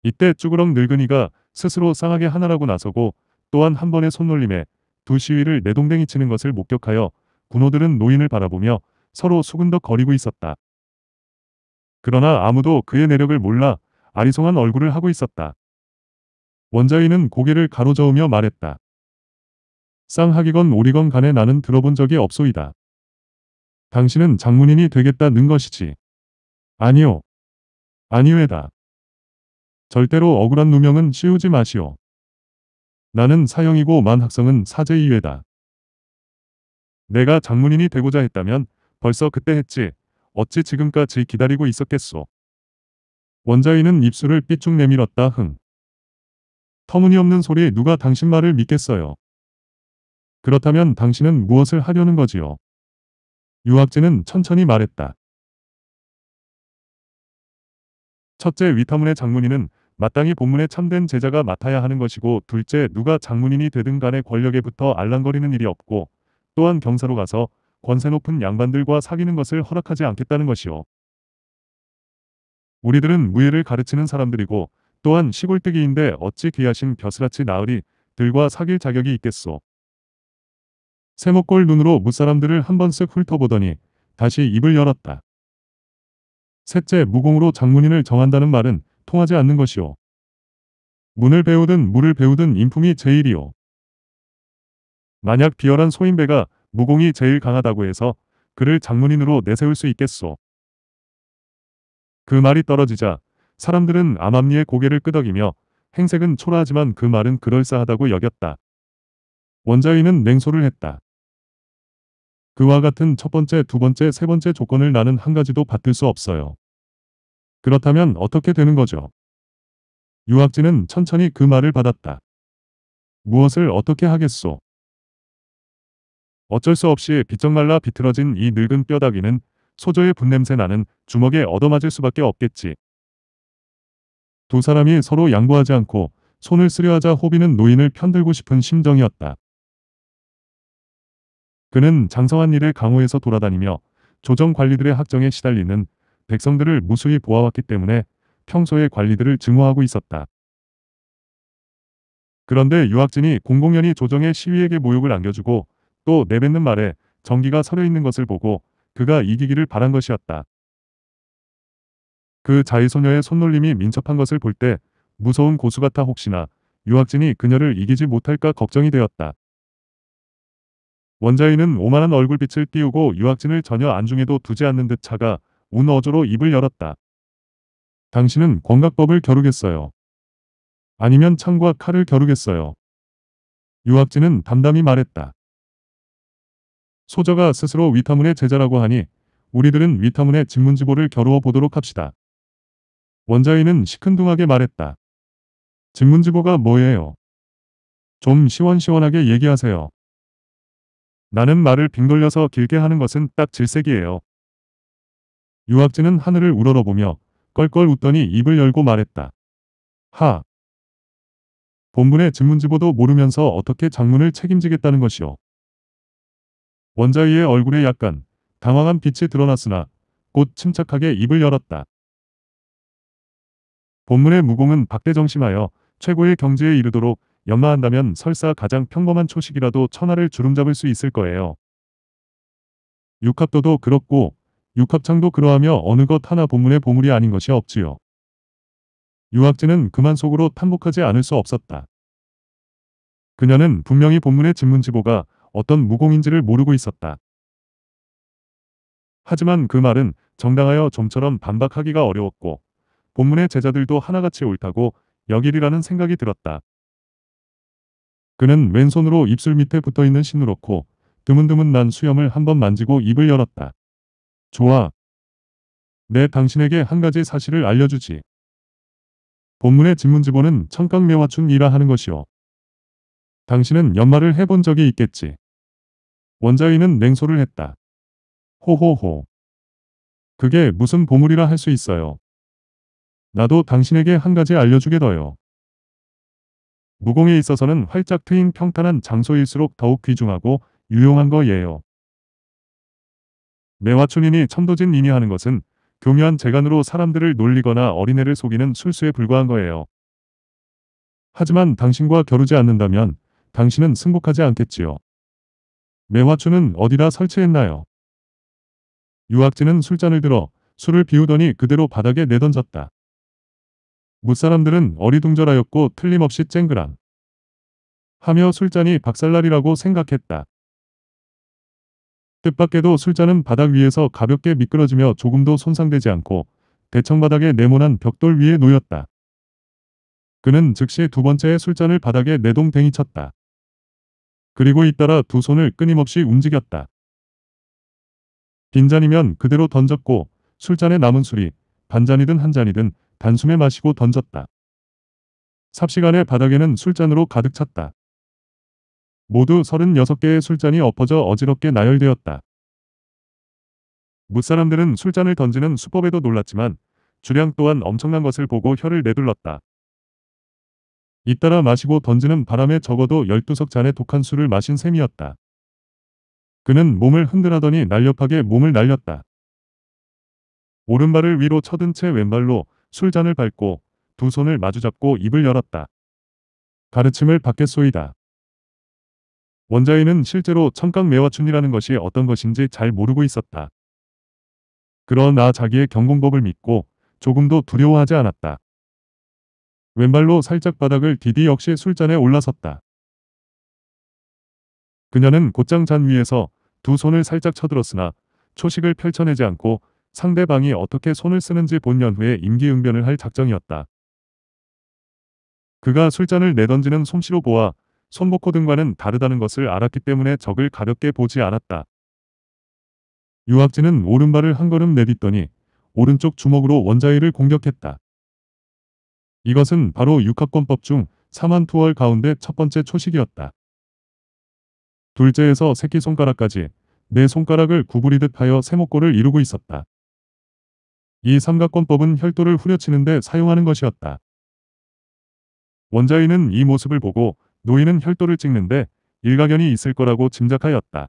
이때 쭈그렁 늙은이가 스스로 쌍하게 하나라고 나서고 또한 한 번의 손놀림에 두 시위를 내동댕이 치는 것을 목격하여 군호들은 노인을 바라보며 서로 수근덕 거리고 있었다. 그러나 아무도 그의 내력을 몰라 아리송한 얼굴을 하고 있었다. 원자인은 고개를 가로저으며 말했다. 쌍하기건 오리건 간에 나는 들어본 적이 없소이다. 당신은 장문인이 되겠다는 것이지. 아니요. 아니에다 절대로 억울한 누명은 씌우지 마시오. 나는 사형이고 만 학성은 사제 이외다. 내가 장문인이 되고자 했다면 벌써 그때 했지. 어찌 지금까지 기다리고 있었겠소. 원자인은 입술을 삐쭉 내밀었다 흥. 터무니없는 소리 누가 당신 말을 믿겠어요. 그렇다면 당신은 무엇을 하려는 거지요. 유학진은 천천히 말했다. 첫째 위타문의 장문인은 마땅히 본문에 참된 제자가 맡아야 하는 것이고 둘째 누가 장문인이 되든 간에 권력에부터 알랑거리는 일이 없고 또한 경사로 가서 권세 높은 양반들과 사귀는 것을 허락하지 않겠다는 것이요. 우리들은 무예를 가르치는 사람들이고 또한 시골뜨기인데 어찌 귀하신 벼슬아치 나으리 들과 사귈 자격이 있겠소. 세목골 눈으로 무사람들을 한번쓱 훑어보더니 다시 입을 열었다. 셋째 무공으로 장문인을 정한다는 말은 통하지 않는 것이요. 문을 배우든 물을 배우든 인품이 제일이요. 만약 비열한 소인배가 무공이 제일 강하다고 해서 그를 장문인으로 내세울 수 있겠소. 그 말이 떨어지자 사람들은 암암리의 고개를 끄덕이며 행색은 초라하지만 그 말은 그럴싸하다고 여겼다. 원자위는 냉소를 했다. 그와 같은 첫 번째, 두 번째, 세 번째 조건을 나는 한 가지도 받들 수 없어요. 그렇다면 어떻게 되는 거죠? 유학진은 천천히 그 말을 받았다. 무엇을 어떻게 하겠소? 어쩔 수 없이 비쩍말라 비틀어진 이 늙은 뼈다귀는 소조의 분냄새 나는 주먹에 얻어맞을 수밖에 없겠지. 두 사람이 서로 양보하지 않고 손을 쓰려 하자 호비는 노인을 편들고 싶은 심정이었다. 그는 장성한 일을 강호해서 돌아다니며 조정 관리들의 학정에 시달리는 백성들을 무수히 보아왔기 때문에 평소에 관리들을 증오하고 있었다. 그런데 유학진이 공공연히 조정의 시위에게 모욕을 안겨주고 또 내뱉는 말에 정기가 서려 있는 것을 보고 그가 이기기를 바란 것이었다. 그 자의소녀의 손놀림이 민첩한 것을 볼 때 무서운 고수 같아 혹시나 유학진이 그녀를 이기지 못할까 걱정이 되었다. 원자인은 오만한 얼굴빛을 띄우고 유학진을 전혀 안중에도 두지 않는 듯 차가 운어조로 입을 열었다. 당신은 권각법을 겨루겠어요. 아니면 창과 칼을 겨루겠어요. 유학진은 담담히 말했다. 소저가 스스로 위타문의 제자라고 하니 우리들은 위타문의 직문지보를 겨루어 보도록 합시다. 원자인은 시큰둥하게 말했다. 직문지보가 뭐예요? 좀 시원시원하게 얘기하세요. 나는 말을 빙돌려서 길게 하는 것은 딱 질색이에요. 유학진은 하늘을 우러러보며 껄껄 웃더니 입을 열고 말했다. 하. 본문의증문지보도 모르면서 어떻게 장문을 책임지겠다는 것이오. 원자위의 얼굴에 약간 당황한 빛이 드러났으나 곧 침착하게 입을 열었다. 본문의 무공은 박대정심하여 최고의 경지에 이르도록 연마한다면 설사 가장 평범한 초식이라도 천하를 주름잡을 수 있을 거예요. 육합도도 그렇고 육합창도 그러하며 어느 것 하나 보문의 보물이 아닌 것이 없지요. 유학진은 그만 속으로 탄복하지 않을 수 없었다. 그녀는 분명히 본문의 진문지보가 어떤 무공인지를 모르고 있었다. 하지만 그 말은 정당하여 좀처럼 반박하기가 어려웠고 본문의 제자들도 하나같이 옳다고 여길이라는 생각이 들었다. 그는 왼손으로 입술 밑에 붙어있는 신으로코 드문드문 난 수염을 한번 만지고 입을 열었다. 좋아. 내 당신에게 한 가지 사실을 알려주지. 본문의 진문지보는 청각매화충이라 하는 것이요. 당신은 연말을 해본 적이 있겠지. 원자위는 냉소를 했다. 호호호. 그게 무슨 보물이라 할 수 있어요. 나도 당신에게 한 가지 알려주게더요. 무공에 있어서는 활짝 트인 평탄한 장소일수록 더욱 귀중하고 유용한 거예요. 매화춘인이 천도진 이니 하는 것은 교묘한 재간으로 사람들을 놀리거나 어린애를 속이는 술수에 불과한 거예요. 하지만 당신과 겨루지 않는다면 당신은 승복하지 않겠지요. 매화춘은 어디다 설치했나요? 유학진은 술잔을 들어 술을 비우더니 그대로 바닥에 내던졌다. 무사람들은 어리둥절하였고 틀림없이 쨍그랑 하며 술잔이 박살날이라고 생각했다. 뜻밖에도 술잔은 바닥 위에서 가볍게 미끄러지며 조금도 손상되지 않고 대청바닥의 네모난 벽돌 위에 놓였다. 그는 즉시 두 번째의 술잔을 바닥에 내동댕이 쳤다. 그리고 잇따라 두 손을 끊임없이 움직였다. 빈잔이면 그대로 던졌고 술잔에 남은 술이 반잔이든 한잔이든 단숨에 마시고 던졌다. 삽시간에 바닥에는 술잔으로 가득 찼다. 모두 36개의 술잔이 엎어져 어지럽게 나열되었다. 무사람들은 술잔을 던지는 수법에도 놀랐지만 주량 또한 엄청난 것을 보고 혀를 내둘렀다. 잇따라 마시고 던지는 바람에 적어도 12석 잔의 독한 술을 마신 셈이었다. 그는 몸을 흔들하더니 날렵하게 몸을 날렸다. 오른발을 위로 쳐든 채 왼발로 술잔을 밟고 두 손을 마주잡고 입을 열었다. 가르침을 받겠소이다. 원자인은 실제로 청각매화춘이라는 것이 어떤 것인지 잘 모르고 있었다. 그러나 아 자기의 경공법을 믿고 조금도 두려워하지 않았다. 왼발로 살짝 바닥을 디디 역시 술잔에 올라섰다. 그녀는 곧장 잔 위에서 두 손을 살짝 쳐들었으나 초식을 펼쳐내지 않고 상대방이 어떻게 손을 쓰는지 본 연후에 임기응변을 할 작정이었다. 그가 술잔을 내던지는 솜씨로 보아 손보코 등과는 다르다는 것을 알았기 때문에 적을 가볍게 보지 않았다. 유학진은 오른발을 한 걸음 내딛더니 오른쪽 주먹으로 원자위를 공격했다. 이것은 바로 육학권법중3만 투월 가운데 첫 번째 초식이었다. 둘째에서 새끼손가락까지 내 네 손가락을 구부리듯 하여 세목골을 이루고 있었다. 이 삼각권법은 혈도를 후려치는데 사용하는 것이었다. 원자위는이 모습을 보고 노인은 혈도를 찍는데 일가견이 있을 거라고 짐작하였다.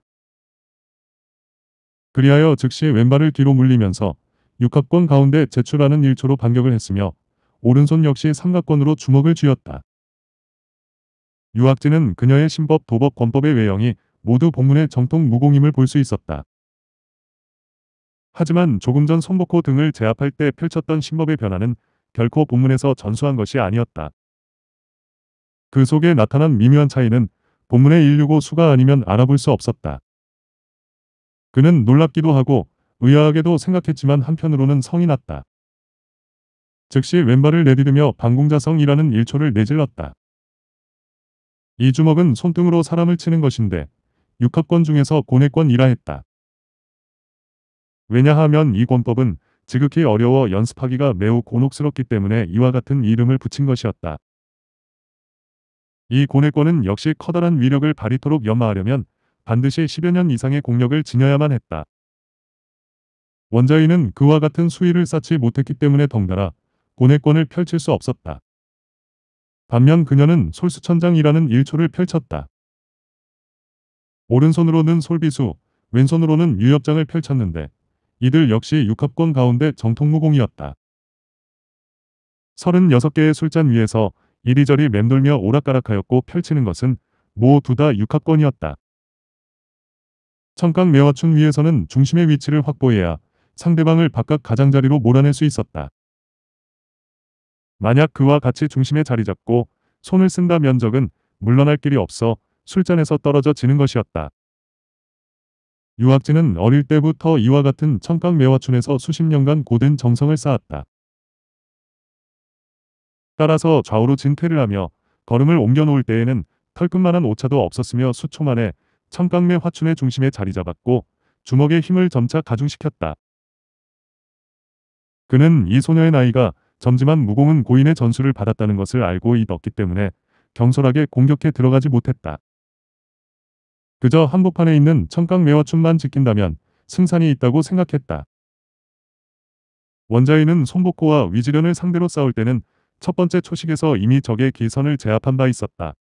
그리하여 즉시 왼발을 뒤로 물리면서 육합권 가운데 제출하는 1초로 반격을 했으며 오른손 역시 삼각권으로 주먹을 쥐었다. 유학진은 그녀의 신법 도법 권법의 외형이 모두 본문의 정통 무공임을 볼 수 있었다. 하지만 조금 전손복호 등을 제압할 때 펼쳤던 신법의 변화는 결코 본문에서 전수한 것이 아니었다. 그 속에 나타난 미묘한 차이는 본문의 165 수가 아니면 알아볼 수 없었다. 그는 놀랍기도 하고 의아하게도 생각했지만 한편으로는 성이 났다. 즉시 왼발을 내디디며 방공자성이라는 일초를 내질렀다. 이 주먹은 손등으로 사람을 치는 것인데 육합권 중에서 고뇌권이라 했다. 왜냐하면 이 권법은 지극히 어려워 연습하기가 매우 곤혹스럽기 때문에 이와 같은 이름을 붙인 것이었다. 이 고뇌권은 역시 커다란 위력을 발휘토록 연마하려면 반드시 10여 년 이상의 공력을 지녀야만 했다. 원자인은 그와 같은 수위를 쌓지 못했기 때문에 덩달아 고뇌권을 펼칠 수 없었다. 반면 그녀는 솔수천장이라는 일초를 펼쳤다. 오른손으로는 솔비수, 왼손으로는 유협장을 펼쳤는데 이들 역시 육합권 가운데 정통무공이었다. 36개의 술잔 위에서 이리저리 맴돌며 오락가락하였고 펼치는 것은 모두 다 육합권이었다. 청각 매화춘 위에서는 중심의 위치를 확보해야 상대방을 바깥 가장자리로 몰아낼 수 있었다. 만약 그와 같이 중심에 자리 잡고 손을 쓴다 면적은 물러날 길이 없어 술잔에서 떨어져 지는 것이었다. 유학진은 어릴 때부터 이와 같은 청각 매화춘에서 수십 년간 고된 정성을 쌓았다. 따라서 좌우로 진퇴를 하며 걸음을 옮겨놓을 때에는 털끝만한 오차도 없었으며 수초 만에 청깡매 화춘의 중심에 자리 잡았고 주먹의 힘을 점차 가중시켰다. 그는 이 소녀의 나이가 점지만 무공은 고인의 전술을 받았다는 것을 알고 있었기 때문에 경솔하게 공격해 들어가지 못했다. 그저 한복판에 있는 청깡매화춤만 지킨다면 승산이 있다고 생각했다. 원자인은 손복호와 위지련을 상대로 싸울 때는 첫 번째 초식에서 이미 적의 기선을 제압한 바 있었다.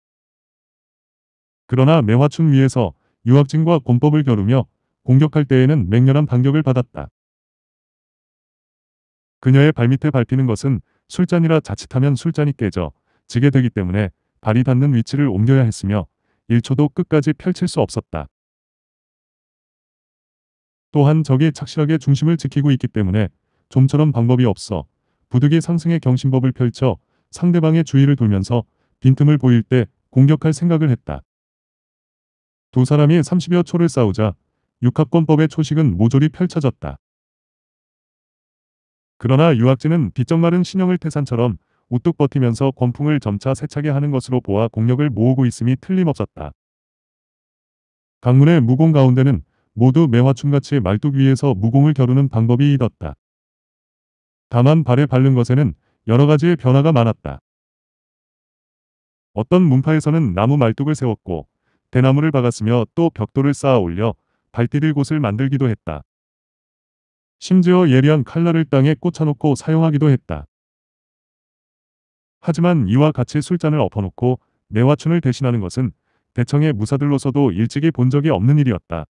그러나 매화충 위에서 유학진과 권법을 겨루며 공격할 때에는 맹렬한 반격을 받았다. 그녀의 발밑에 밟히는 것은 술잔이라 자칫하면 술잔이 깨져 지게 되기 때문에 발이 닿는 위치를 옮겨야 했으며 1초도 끝까지 펼칠 수 없었다. 또한 적이 착실하게 중심을 지키고 있기 때문에 좀처럼 방법이 없어 부득이 상승의 경신법을 펼쳐 상대방의 주위를 돌면서 빈틈을 보일 때 공격할 생각을 했다. 두 사람이 30여 초를 싸우자 육합권법의 초식은 모조리 펼쳐졌다. 그러나 유학진은 빗정마른 신형을 태산처럼 우뚝 버티면서 권풍을 점차 세차게 하는 것으로 보아 공력을 모으고 있음이 틀림없었다. 강문의 무공 가운데는 모두 매화춤같이 말뚝 위에서 무공을 겨루는 방법이 잃었다 다만 발에 밟는 것에는 여러 가지의 변화가 많았다. 어떤 문파에서는 나무 말뚝을 세웠고 대나무를 박았으며 또 벽돌을 쌓아 올려 발 디딜 곳을 만들기도 했다. 심지어 예리한 칼날을 땅에 꽂아놓고 사용하기도 했다. 하지만 이와 같이 술잔을 엎어놓고 내화춘을 대신하는 것은 대청의 무사들로서도 일찍이 본 적이 없는 일이었다.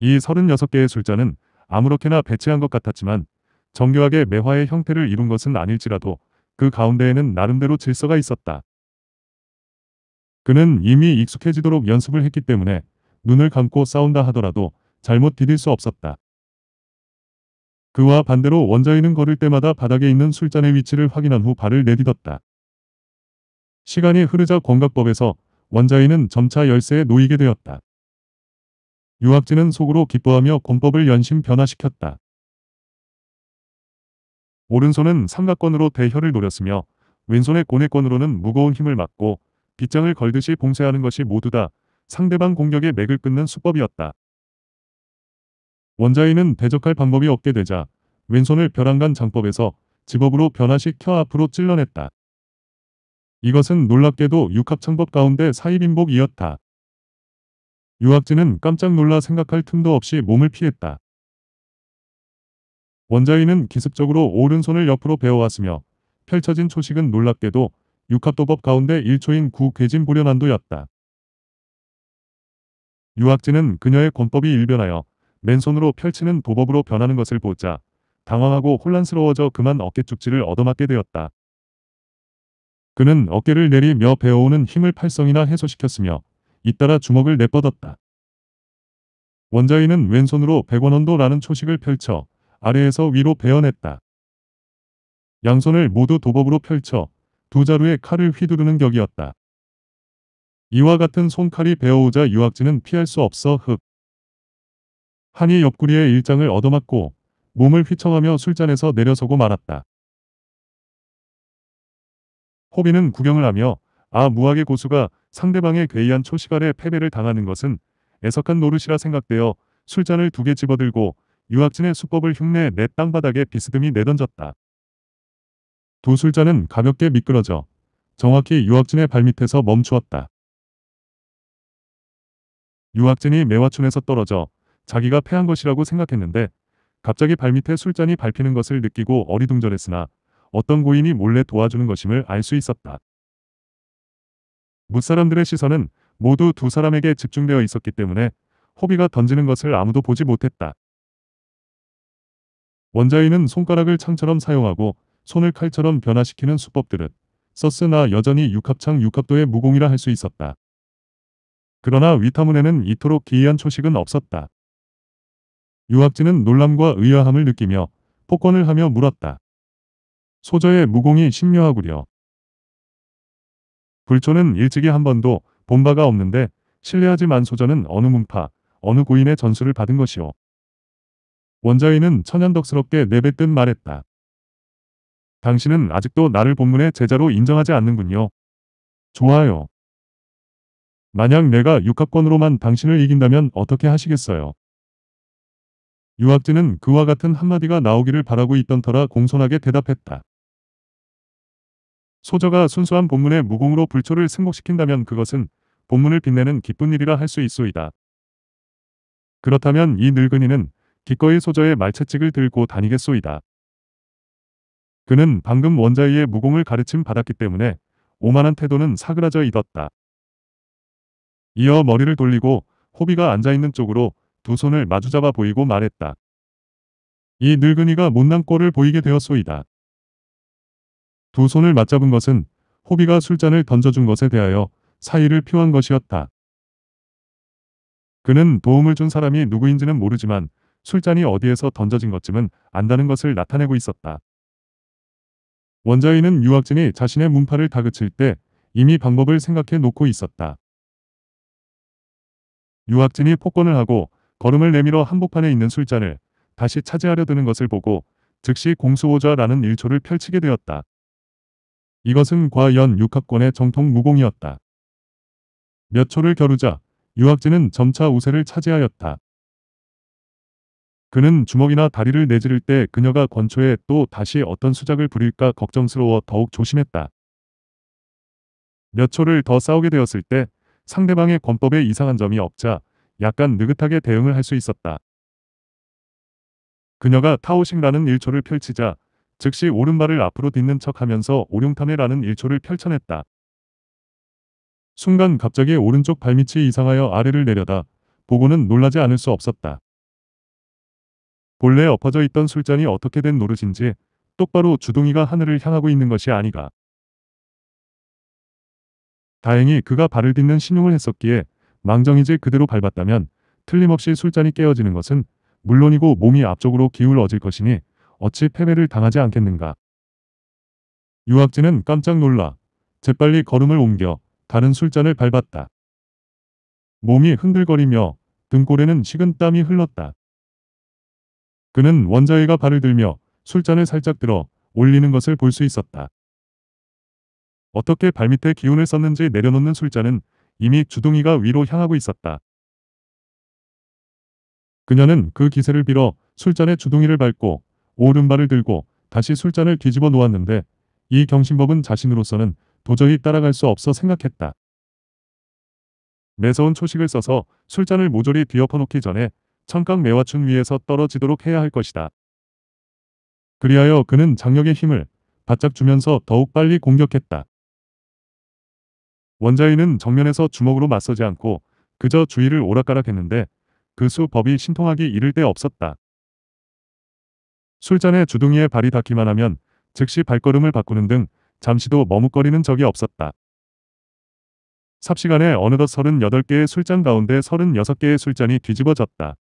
이 36개의 술잔은 아무렇게나 배치한 것 같았지만 정교하게 매화의 형태를 이룬 것은 아닐지라도 그 가운데에는 나름대로 질서가 있었다. 그는 이미 익숙해지도록 연습을 했기 때문에 눈을 감고 싸운다 하더라도 잘못 디딜 수 없었다. 그와 반대로 원자인은 걸을 때마다 바닥에 있는 술잔의 위치를 확인한 후 발을 내딛었다. 시간이 흐르자 권각법에서 원자인은 점차 열쇠에 놓이게 되었다. 유학진은 속으로 기뻐하며 권법을 연심 변화시켰다. 오른손은 삼각권으로 대혈을 노렸으며 왼손의 고뇌권으로는 무거운 힘을 맞고 빗장을 걸듯이 봉쇄하는 것이 모두 다 상대방 공격의 맥을 끊는 수법이었다. 원자인은 대적할 방법이 없게 되자 왼손을 벼랑간 장법에서 집업으로 변화시켜 앞으로 찔러냈다. 이것은 놀랍게도 육합창법 가운데 사입인복이었다. 유학진은 깜짝 놀라 생각할 틈도 없이 몸을 피했다. 원자인은 기습적으로 오른손을 옆으로 베어왔으며 펼쳐진 초식은 놀랍게도 육합도법 가운데 1초인 구괴진불연한도였다. 유학진은 그녀의 권법이 일변하여 맨손으로 펼치는 도법으로 변하는 것을 보자 당황하고 혼란스러워져 그만 어깨축지를 얻어맞게 되었다. 그는 어깨를 내리며 배어오는 힘을 팔성이나 해소시켰으며 잇따라 주먹을 내뻗었다. 원자인은 왼손으로 100원원도라는 초식을 펼쳐 아래에서 위로 베어냈다. 양손을 모두 도법으로 펼쳐 두 자루의 칼을 휘두르는 격이었다. 이와 같은 손칼이 베어오자 유학진은 피할 수 없어 흙. 한이 옆구리에 일장을 얻어맞고 몸을 휘청하며 술잔에서 내려서고 말았다. 호비는 구경을 하며 아 무학의 고수가 상대방의 괴이한 초시발에 패배를 당하는 것은 애석한 노릇이라 생각되어 술잔을 두 개 집어들고 유학진의 수법을 흉내 내 땅바닥에 비스듬히 내던졌다. 두 술잔은 가볍게 미끄러져 정확히 유학진의 발밑에서 멈추었다. 유학진이 매화춘에서 떨어져 자기가 패한 것이라고 생각했는데 갑자기 발밑에 술잔이 밟히는 것을 느끼고 어리둥절했으나 어떤 고인이 몰래 도와주는 것임을 알 수 있었다. 무사람들의 시선은 모두 두 사람에게 집중되어 있었기 때문에 호비가 던지는 것을 아무도 보지 못했다. 원자인은 손가락을 창처럼 사용하고 손을 칼처럼 변화시키는 수법들은 썼으나 여전히 육합창 육합도의 무공이라 할 수 있었다. 그러나 위타문에는 이토록 기이한 초식은 없었다. 유학진은 놀람과 의아함을 느끼며 폭언을 하며 물었다. 소저의 무공이 심묘하구려 불초는 일찍이 한 번도 본 바가 없는데 신뢰하지 만소전은 어느 문파, 어느 고인의 전술을 받은 것이오. 원자인는 천연덕스럽게 내뱉듯 말했다. 당신은 아직도 나를 본문의 제자로 인정하지 않는군요. 좋아요. 만약 내가 육합권으로만 당신을 이긴다면 어떻게 하시겠어요? 유학진은 그와 같은 한마디가 나오기를 바라고 있던 터라 공손하게 대답했다. 소저가 순수한 본문의 무공으로 불초를 승복시킨다면 그것은 본문을 빛내는 기쁜 일이라 할 수 있소이다. 그렇다면 이 늙은이는 기꺼이 소저의 말채찍을 들고 다니겠소이다. 그는 방금 원자위의 무공을 가르침 받았기 때문에 오만한 태도는 사그라져 있었다. 이어 머리를 돌리고 호비가 앉아있는 쪽으로 두 손을 마주잡아 보이고 말했다. 이 늙은이가 못난 꼴을 보이게 되었소이다. 두 손을 맞잡은 것은 호비가 술잔을 던져준 것에 대하여 사의를 표한 것이었다. 그는 도움을 준 사람이 누구인지는 모르지만 술잔이 어디에서 던져진 것쯤은 안다는 것을 나타내고 있었다. 원자인은 유학진이 자신의 문파를 다그칠 때 이미 방법을 생각해 놓고 있었다. 유학진이 폭권을 하고 걸음을 내밀어 한복판에 있는 술잔을 다시 차지하려 드는 것을 보고 즉시 공수호좌라는 일초를 펼치게 되었다. 이것은 과연 육학권의 정통 무공이었다. 몇 초를 겨루자 유학진은 점차 우세를 차지하였다. 그는 주먹이나 다리를 내지를 때 그녀가 권초에 또 다시 어떤 수작을 부릴까 걱정스러워 더욱 조심했다. 몇 초를 더 싸우게 되었을 때 상대방의 권법에 이상한 점이 없자 약간 느긋하게 대응을 할 수 있었다. 그녀가 타오싱라는 1초를 펼치자 즉시 오른발을 앞으로 딛는 척하면서 오룡탄회라는 일초를 펼쳐냈다. 순간 갑자기 오른쪽 발밑이 이상하여 아래를 내려다 보고는 놀라지 않을 수 없었다. 본래 엎어져 있던 술잔이 어떻게 된 노릇인지 똑바로 주둥이가 하늘을 향하고 있는 것이 아니가. 다행히 그가 발을 딛는 신용을 했었기에 망정이지 그대로 밟았다면 틀림없이 술잔이 깨어지는 것은 물론이고 몸이 앞쪽으로 기울어질 것이니 어찌 패배를 당하지 않겠는가. 유학진은 깜짝 놀라 재빨리 걸음을 옮겨 다른 술잔을 밟았다. 몸이 흔들거리며 등골에는 식은 땀이 흘렀다. 그는 원자애가 발을 들며 술잔을 살짝 들어 올리는 것을 볼 수 있었다. 어떻게 발밑에 기운을 썼는지 내려놓는 술잔은 이미 주둥이가 위로 향하고 있었다. 그녀는 그 기세를 빌어 술잔의 주둥이를 밟고 오른발을 들고 다시 술잔을 뒤집어 놓았는데 이 경신법은 자신으로서는 도저히 따라갈 수 없어 생각했다. 매서운 초식을 써서 술잔을 모조리 뒤엎어놓기 전에 청각 매화춘 위에서 떨어지도록 해야 할 것이다. 그리하여 그는 장력의 힘을 바짝 주면서 더욱 빨리 공격했다. 원자인은 정면에서 주먹으로 맞서지 않고 그저 주위를 오락가락했는데 그 수법이 신통하기 이를 데 없었다. 술잔에 주둥이의 발이 닿기만 하면 즉시 발걸음을 바꾸는 등 잠시도 머뭇거리는 적이 없었다. 삽시간에 어느덧 38개의 술잔 가운데 36개의 술잔이 뒤집어졌다.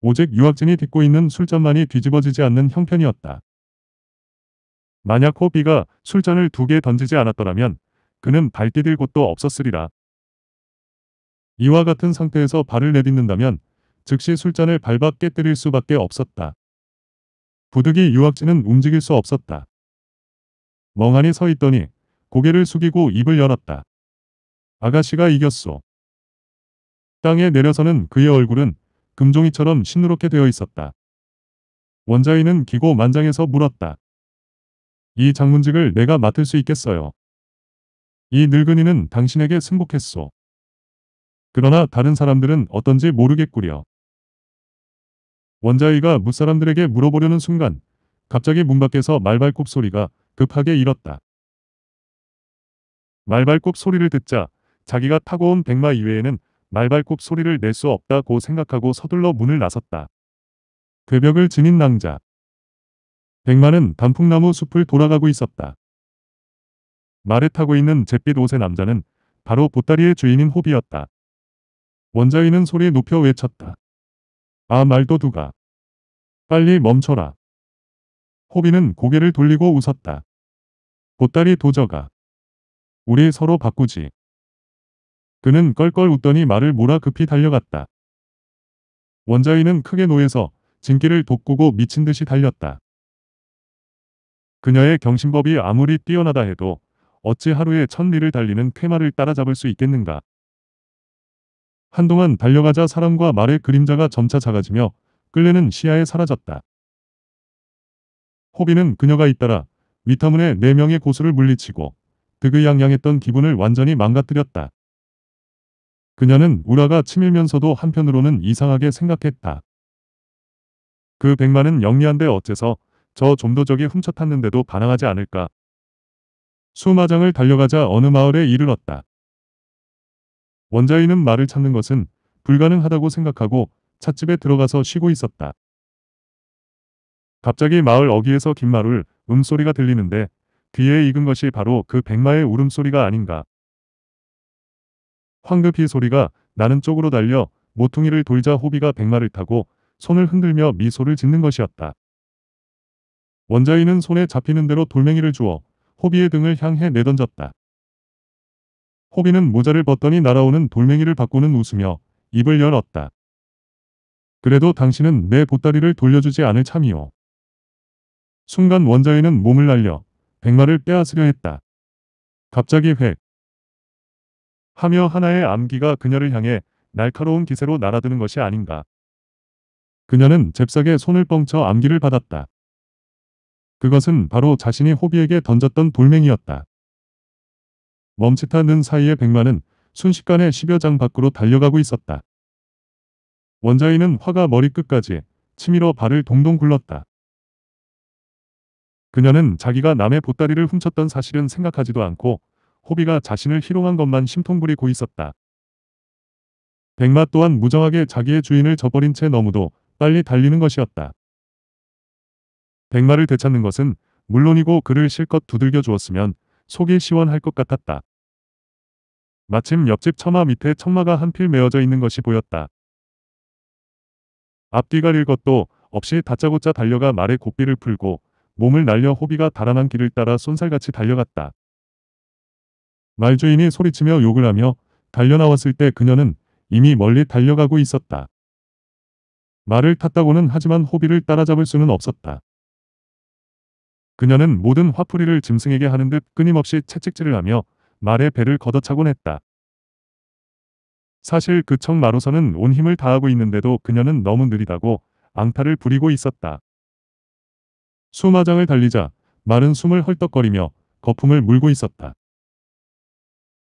오직 유학진이 딛고 있는 술잔만이 뒤집어지지 않는 형편이었다. 만약 호비가 술잔을 두 개 던지지 않았더라면 그는 발 디딜 곳도 없었으리라. 이와 같은 상태에서 발을 내딛는다면 즉시 술잔을 발 밖에 때릴 수밖에 없었다. 부득이 유학진은 움직일 수 없었다. 멍하니 서 있더니 고개를 숙이고 입을 열었다. 아가씨가 이겼소. 땅에 내려서는 그의 얼굴은 금종이처럼 시누렇게 되어 있었다. 원자인은 기고 만장에서 물었다. 이 장문직을 내가 맡을 수 있겠어요. 이 늙은이는 당신에게 승복했소. 그러나 다른 사람들은 어떤지 모르겠구려. 원자위가 무사람들에게 물어보려는 순간 갑자기 문 밖에서 말발굽 소리가 급하게 일었다. 말발굽 소리를 듣자 자기가 타고 온 백마 이외에는 말발굽 소리를 낼 수 없다고 생각하고 서둘러 문을 나섰다. 괴벽을 지닌 낭자. 백마는 단풍나무 숲을 돌아가고 있었다. 말에 타고 있는 잿빛 옷의 남자는 바로 보따리의 주인인 호비였다. 원자위는 소리 높여 외쳤다. 아 말도두가. 빨리 멈춰라. 호비는 고개를 돌리고 웃었다. 보따리 도저가. 우리 서로 바꾸지. 그는 껄껄 웃더니 말을 몰아 급히 달려갔다. 원자인은 크게 노해서 진기를 돋구고 미친 듯이 달렸다. 그녀의 경신법이 아무리 뛰어나다 해도 어찌 하루에 천리를 달리는 쾌마를 따라잡을 수 있겠는가. 한동안 달려가자 사람과 말의 그림자가 점차 작아지며 끌레는 시야에 사라졌다. 호비는 그녀가 잇따라 위타문의 네명의 고수를 물리치고 득의양양했던 기분을 완전히 망가뜨렸다. 그녀는 우라가 치밀면서도 한편으로는 이상하게 생각했다. 그 백만은 영리한데 어째서 저 좀도적이 훔쳐탔는데도 반항하지 않을까. 수마장을 달려가자 어느 마을에 이르렀다. 원자인은 말을 찾는 것은 불가능하다고 생각하고 찻집에 들어가서 쉬고 있었다. 갑자기 마을 어귀에서 긴마룰 음소리가 들리는데 뒤에 익은 것이 바로 그 백마의 울음소리가 아닌가. 황급히 소리가 나는 쪽으로 달려 모퉁이를 돌자 호비가 백마를 타고 손을 흔들며 미소를 짓는 것이었다. 원자인은 손에 잡히는 대로 돌멩이를 주어 호비의 등을 향해 내던졌다. 호비는 모자를 벗더니 날아오는 돌멩이를 바꾸는 웃으며 입을 열었다. 그래도 당신은 내 보따리를 돌려주지 않을 참이오. 순간 원자에는 몸을 날려 백마를 빼앗으려 했다. 갑자기 획 하며 하나의 암기가 그녀를 향해 날카로운 기세로 날아드는 것이 아닌가. 그녀는 잽싸게 손을 뻥쳐 암기를 받았다. 그것은 바로 자신이 호비에게 던졌던 돌멩이였다. 멈칫하는 사이에 백마는 순식간에 10여 장 밖으로 달려가고 있었다. 원자인은 화가 머리끝까지 치밀어 발을 동동 굴렀다. 그녀는 자기가 남의 보따리를 훔쳤던 사실은 생각하지도 않고 호비가 자신을 희롱한 것만 심통부리고 있었다. 백마 또한 무정하게 자기의 주인을 저버린 채 너무도 빨리 달리는 것이었다. 백마를 되찾는 것은 물론이고 그를 실컷 두들겨 주었으면 속이 시원할 것 같았다. 마침 옆집 처마 밑에 천마가 한필 메어져 있는 것이 보였다. 앞뒤 가릴 것도 없이 다짜고짜 달려가 말의 고삐를 풀고 몸을 날려 호비가 달아난 길을 따라 쏜살같이 달려갔다. 말주인이 소리치며 욕을 하며 달려나왔을 때 그녀는 이미 멀리 달려가고 있었다. 말을 탔다고는 하지만 호비를 따라잡을 수는 없었다. 그녀는 모든 화풀이를 짐승에게 하는 듯 끊임없이 채찍질을 하며 말에 배를 걷어차곤 했다. 사실 그청마루선은온 힘을 다하고 있는데도 그녀는 너무 느리다고 앙탈을 부리고 있었다. 수마장을 달리자 마른 숨을 헐떡거리며 거품을 물고 있었다.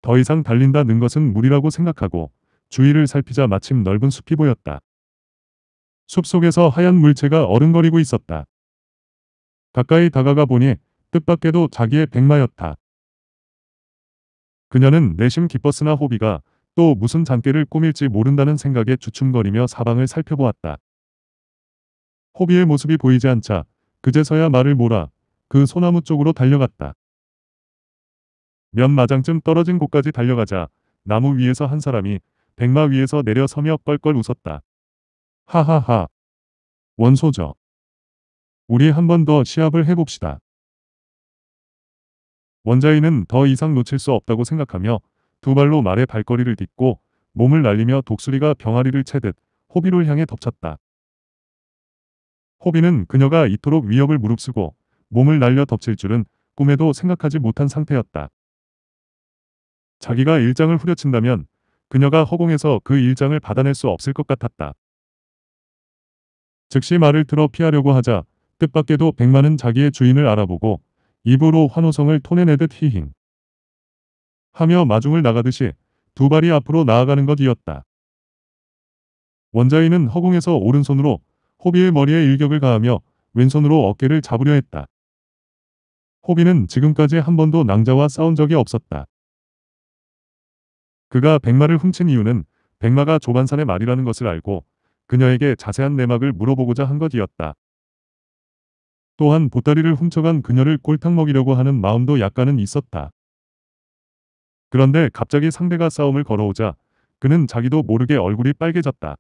더 이상 달린다는 것은 무리라고 생각하고 주위를 살피자 마침 넓은 숲이 보였다. 숲속에서 하얀 물체가 어른거리고 있었다. 가까이 다가가 보니 뜻밖에도 자기의 백마였다. 그녀는 내심 기뻤으나 호비가 또 무슨 장깨를 꾸밀지 모른다는 생각에 주춤거리며 사방을 살펴보았다. 호비의 모습이 보이지 않자 그제서야 말을 몰아 그 소나무 쪽으로 달려갔다. 몇 마장쯤 떨어진 곳까지 달려가자 나무 위에서 한 사람이 백마 위에서 내려서며 껄껄 웃었다. 하하하. 원소죠. 우리 한 번 더 시합을 해봅시다. 원자인은 더 이상 놓칠 수 없다고 생각하며 두 발로 말의 발걸이를 딛고 몸을 날리며 독수리가 병아리를 채듯 호비를 향해 덮쳤다. 호비는 그녀가 이토록 위협을 무릅쓰고 몸을 날려 덮칠 줄은 꿈에도 생각하지 못한 상태였다. 자기가 일장을 후려친다면 그녀가 허공에서 그 일장을 받아낼 수 없을 것 같았다. 즉시 말을 들어 피하려고 하자 뜻밖에도 백만은 자기의 주인을 알아보고 입으로 환호성을 토내내듯 히힝 하며 마중을 나가듯이 두 발이 앞으로 나아가는 것이었다. 원자인은 허공에서 오른손으로 호비의 머리에 일격을 가하며 왼손으로 어깨를 잡으려 했다. 호비는 지금까지 한 번도 낭자와 싸운 적이 없었다. 그가 백마를 훔친 이유는 백마가 조반산의 말이라는 것을 알고 그녀에게 자세한 내막을 물어보고자 한 것이었다. 또한 보따리를 훔쳐간 그녀를 꼴탕 먹이려고 하는 마음도 약간은 있었다. 그런데 갑자기 상대가 싸움을 걸어오자 그는 자기도 모르게 얼굴이 빨개졌다.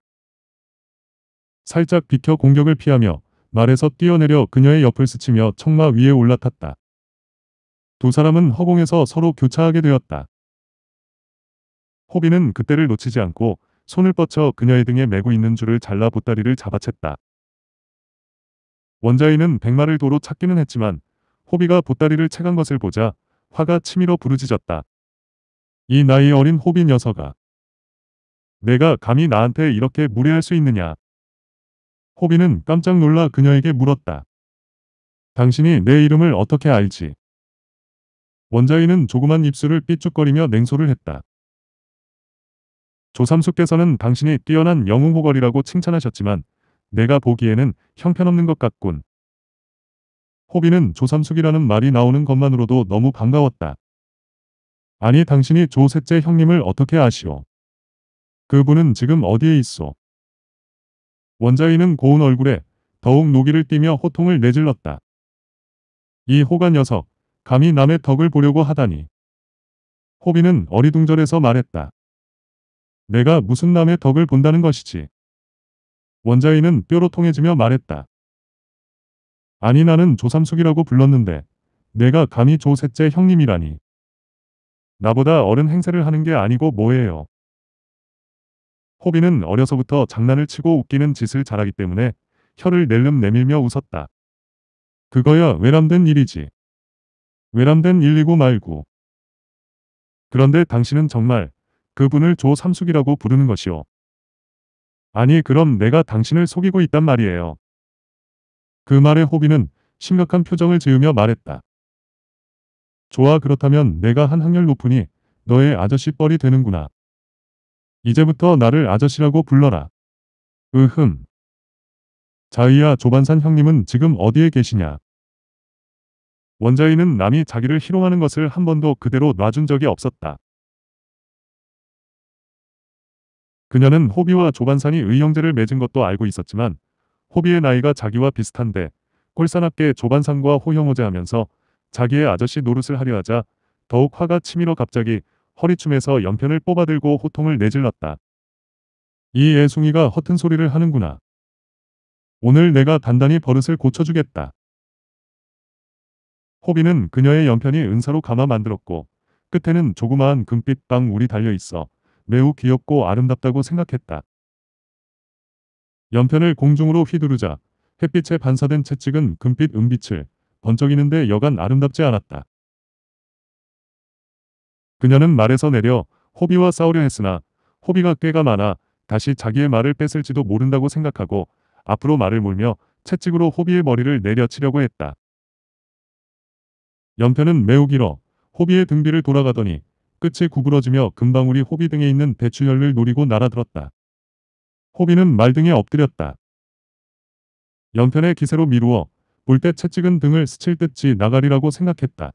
살짝 비켜 공격을 피하며 말에서 뛰어내려 그녀의 옆을 스치며 청마 위에 올라탔다. 두 사람은 허공에서 서로 교차하게 되었다. 호비는 그때를 놓치지 않고 손을 뻗쳐 그녀의 등에 메고 있는 줄을 잘라 보따리를 잡아챘다. 원자인은 백마를 도로 찾기는 했지만 호비가 보따리를 채간 것을 보자 화가 치밀어 부르짖었다. 이 나이 어린 호비 녀석아. 내가 감히 나한테 이렇게 무례할 수 있느냐. 호비는 깜짝 놀라 그녀에게 물었다. 당신이 내 이름을 어떻게 알지? 원자인은 조그만 입술을 삐죽거리며 냉소를 했다. 조삼숙께서는 당신이 뛰어난 영웅호걸이라고 칭찬하셨지만 내가 보기에는 형편없는 것 같군. 호비는 조삼숙이라는 말이 나오는 것만으로도 너무 반가웠다. 아니 당신이 조 셋째 형님을 어떻게 아시오? 그분은 지금 어디에 있어? 원자인은 고운 얼굴에 더욱 노기를 띠며 호통을 내질렀다. 이호가 녀석, 감히 남의 덕을 보려고 하다니. 호비는 어리둥절해서 말했다. 내가 무슨 남의 덕을 본다는 것이지. 원자인은 뼈로 통해지며 말했다. 아니 나는 조삼숙이라고 불렀는데 내가 감히 조 셋째 형님이라니. 나보다 어른 행세를 하는 게 아니고 뭐예요. 호비는 어려서부터 장난을 치고 웃기는 짓을 잘하기 때문에 혀를 낼름 내밀며 웃었다. 그거야 외람된 일이지. 외람된 일이고 말고. 그런데 당신은 정말 그분을 조삼숙이라고 부르는 것이오. 아니 그럼 내가 당신을 속이고 있단 말이에요. 그 말에 호비는 심각한 표정을 지으며 말했다. 좋아 그렇다면 내가 한 학년 높으니 너의 아저씨 뻘이 되는구나. 이제부터 나를 아저씨라고 불러라. 으흠. 자이야 조반산 형님은 지금 어디에 계시냐. 원자이는 남이 자기를 희롱하는 것을 한 번도 그대로 놔준 적이 없었다. 그녀는 호비와 조반산이 의형제를 맺은 것도 알고 있었지만 호비의 나이가 자기와 비슷한데 꼴사납게 조반산과 호형호제 하면서 자기의 아저씨 노릇을 하려 하자 더욱 화가 치밀어 갑자기 허리춤에서 연편을 뽑아들고 호통을 내질렀다. 이 애숭이가 허튼 소리를 하는구나. 오늘 내가 단단히 버릇을 고쳐주겠다. 호비는 그녀의 연편이 은사로 감아 만들었고 끝에는 조그마한 금빛 방울이 달려있어 매우 귀엽고 아름답다고 생각했다. 연편을 공중으로 휘두르자 햇빛에 반사된 채찍은 금빛 은빛을 번쩍이는데 여간 아름답지 않았다. 그녀는 말에서 내려 호비와 싸우려 했으나 호비가 꾀가 많아 다시 자기의 말을 뺏을지도 모른다고 생각하고 앞으로 말을 물며 채찍으로 호비의 머리를 내려치려고 했다. 연편은 매우 길어 호비의 등비를 돌아가더니 끝이 구부러지며 금방울이 호비 등에 있는 배추열을 노리고 날아들었다. 호비는 말 등에 엎드렸다. 연편의 기세로 미루어 볼 때 채찍은 등을 스칠 듯이 나가리라고 생각했다.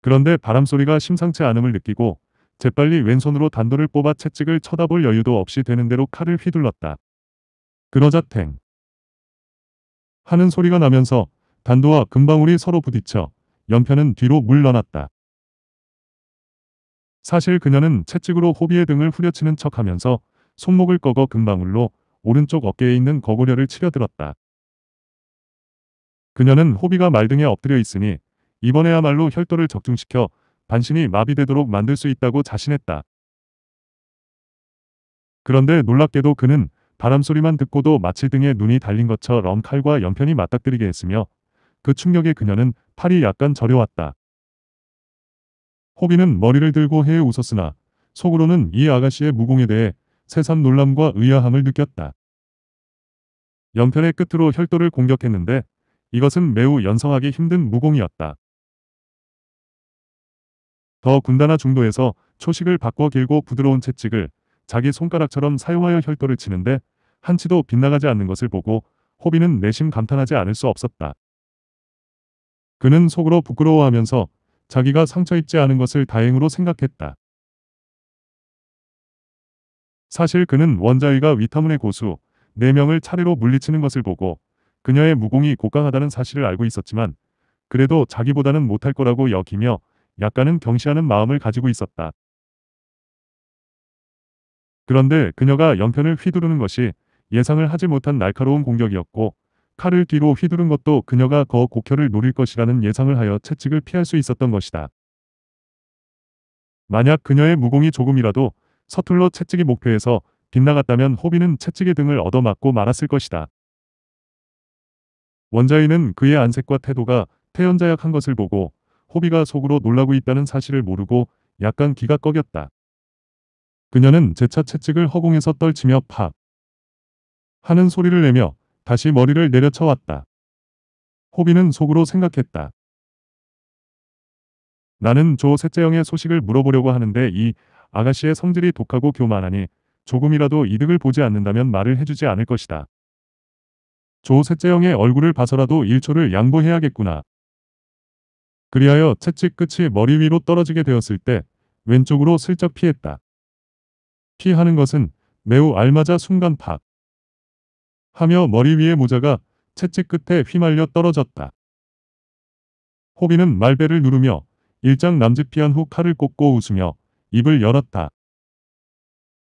그런데 바람소리가 심상치 않음을 느끼고 재빨리 왼손으로 단도를 뽑아 채찍을 쳐다볼 여유도 없이 되는 대로 칼을 휘둘렀다. 그러자 탱 하는 소리가 나면서 단도와 금방울이 서로 부딪혀 연편은 뒤로 물러났다. 사실 그녀는 채찍으로 호비의 등을 후려치는 척하면서 손목을 꺾어 금방울로 오른쪽 어깨에 있는 거구려를 치려들었다. 그녀는 호비가 말등에 엎드려 있으니 이번에야말로 혈도를 적중시켜 반신이 마비되도록 만들 수 있다고 자신했다. 그런데 놀랍게도 그는 바람소리만 듣고도 마치 등에 눈이 달린 것처럼 칼과 연편이 맞닥뜨리게 했으며 그 충격에 그녀는 팔이 약간 저려왔다. 호비는 머리를 들고 해에 웃었으나 속으로는 이 아가씨의 무공에 대해 새삼 놀람과 의아함을 느꼈다. 연편의 끝으로 혈도를 공격했는데 이것은 매우 연성하기 힘든 무공이었다. 더군단화 중도에서 초식을 바꿔 길고 부드러운 채찍을 자기 손가락처럼 사용하여 혈도를 치는데 한치도 빗나가지 않는 것을 보고 호비는 내심 감탄하지 않을 수 없었다. 그는 속으로 부끄러워하면서 자기가 상처 입지 않은 것을 다행으로 생각했다. 사실 그는 원자위가 위타문의 고수 4명을 차례로 물리치는 것을 보고 그녀의 무공이 고강하다는 사실을 알고 있었지만 그래도 자기보다는 못할 거라고 여기며 약간은 경시하는 마음을 가지고 있었다. 그런데 그녀가 연편을 휘두르는 것이 예상을 하지 못한 날카로운 공격이었고 칼을 뒤로 휘두른 것도 그녀가 거 고켜를 노릴 것이라는 예상을 하여 채찍을 피할 수 있었던 것이다. 만약 그녀의 무공이 조금이라도 서툴러 채찍이 목표에서 빗나갔다면 호비는 채찍의 등을 얻어맞고 말았을 것이다. 원자인은 그의 안색과 태도가 태연자약한 것을 보고 호비가 속으로 놀라고 있다는 사실을 모르고 약간 기가 꺾였다. 그녀는 재차 채찍을 허공에서 떨치며 팍 하는 소리를 내며 다시 머리를 내려쳐왔다. 호비는 속으로 생각했다. 나는 조 셋째 형의 소식을 물어보려고 하는데 이 아가씨의 성질이 독하고 교만하니 조금이라도 이득을 보지 않는다면 말을 해주지 않을 것이다. 조 셋째 형의 얼굴을 봐서라도 1초를 양보해야겠구나. 그리하여 채찍 끝이 머리 위로 떨어지게 되었을 때 왼쪽으로 슬쩍 피했다. 피하는 것은 매우 알맞아 순간 팍. 하며 머리 위에 모자가 채찍 끝에 휘말려 떨어졌다. 호비는 말배를 누르며 일장 남짓피한 후 칼을 꽂고 웃으며 입을 열었다.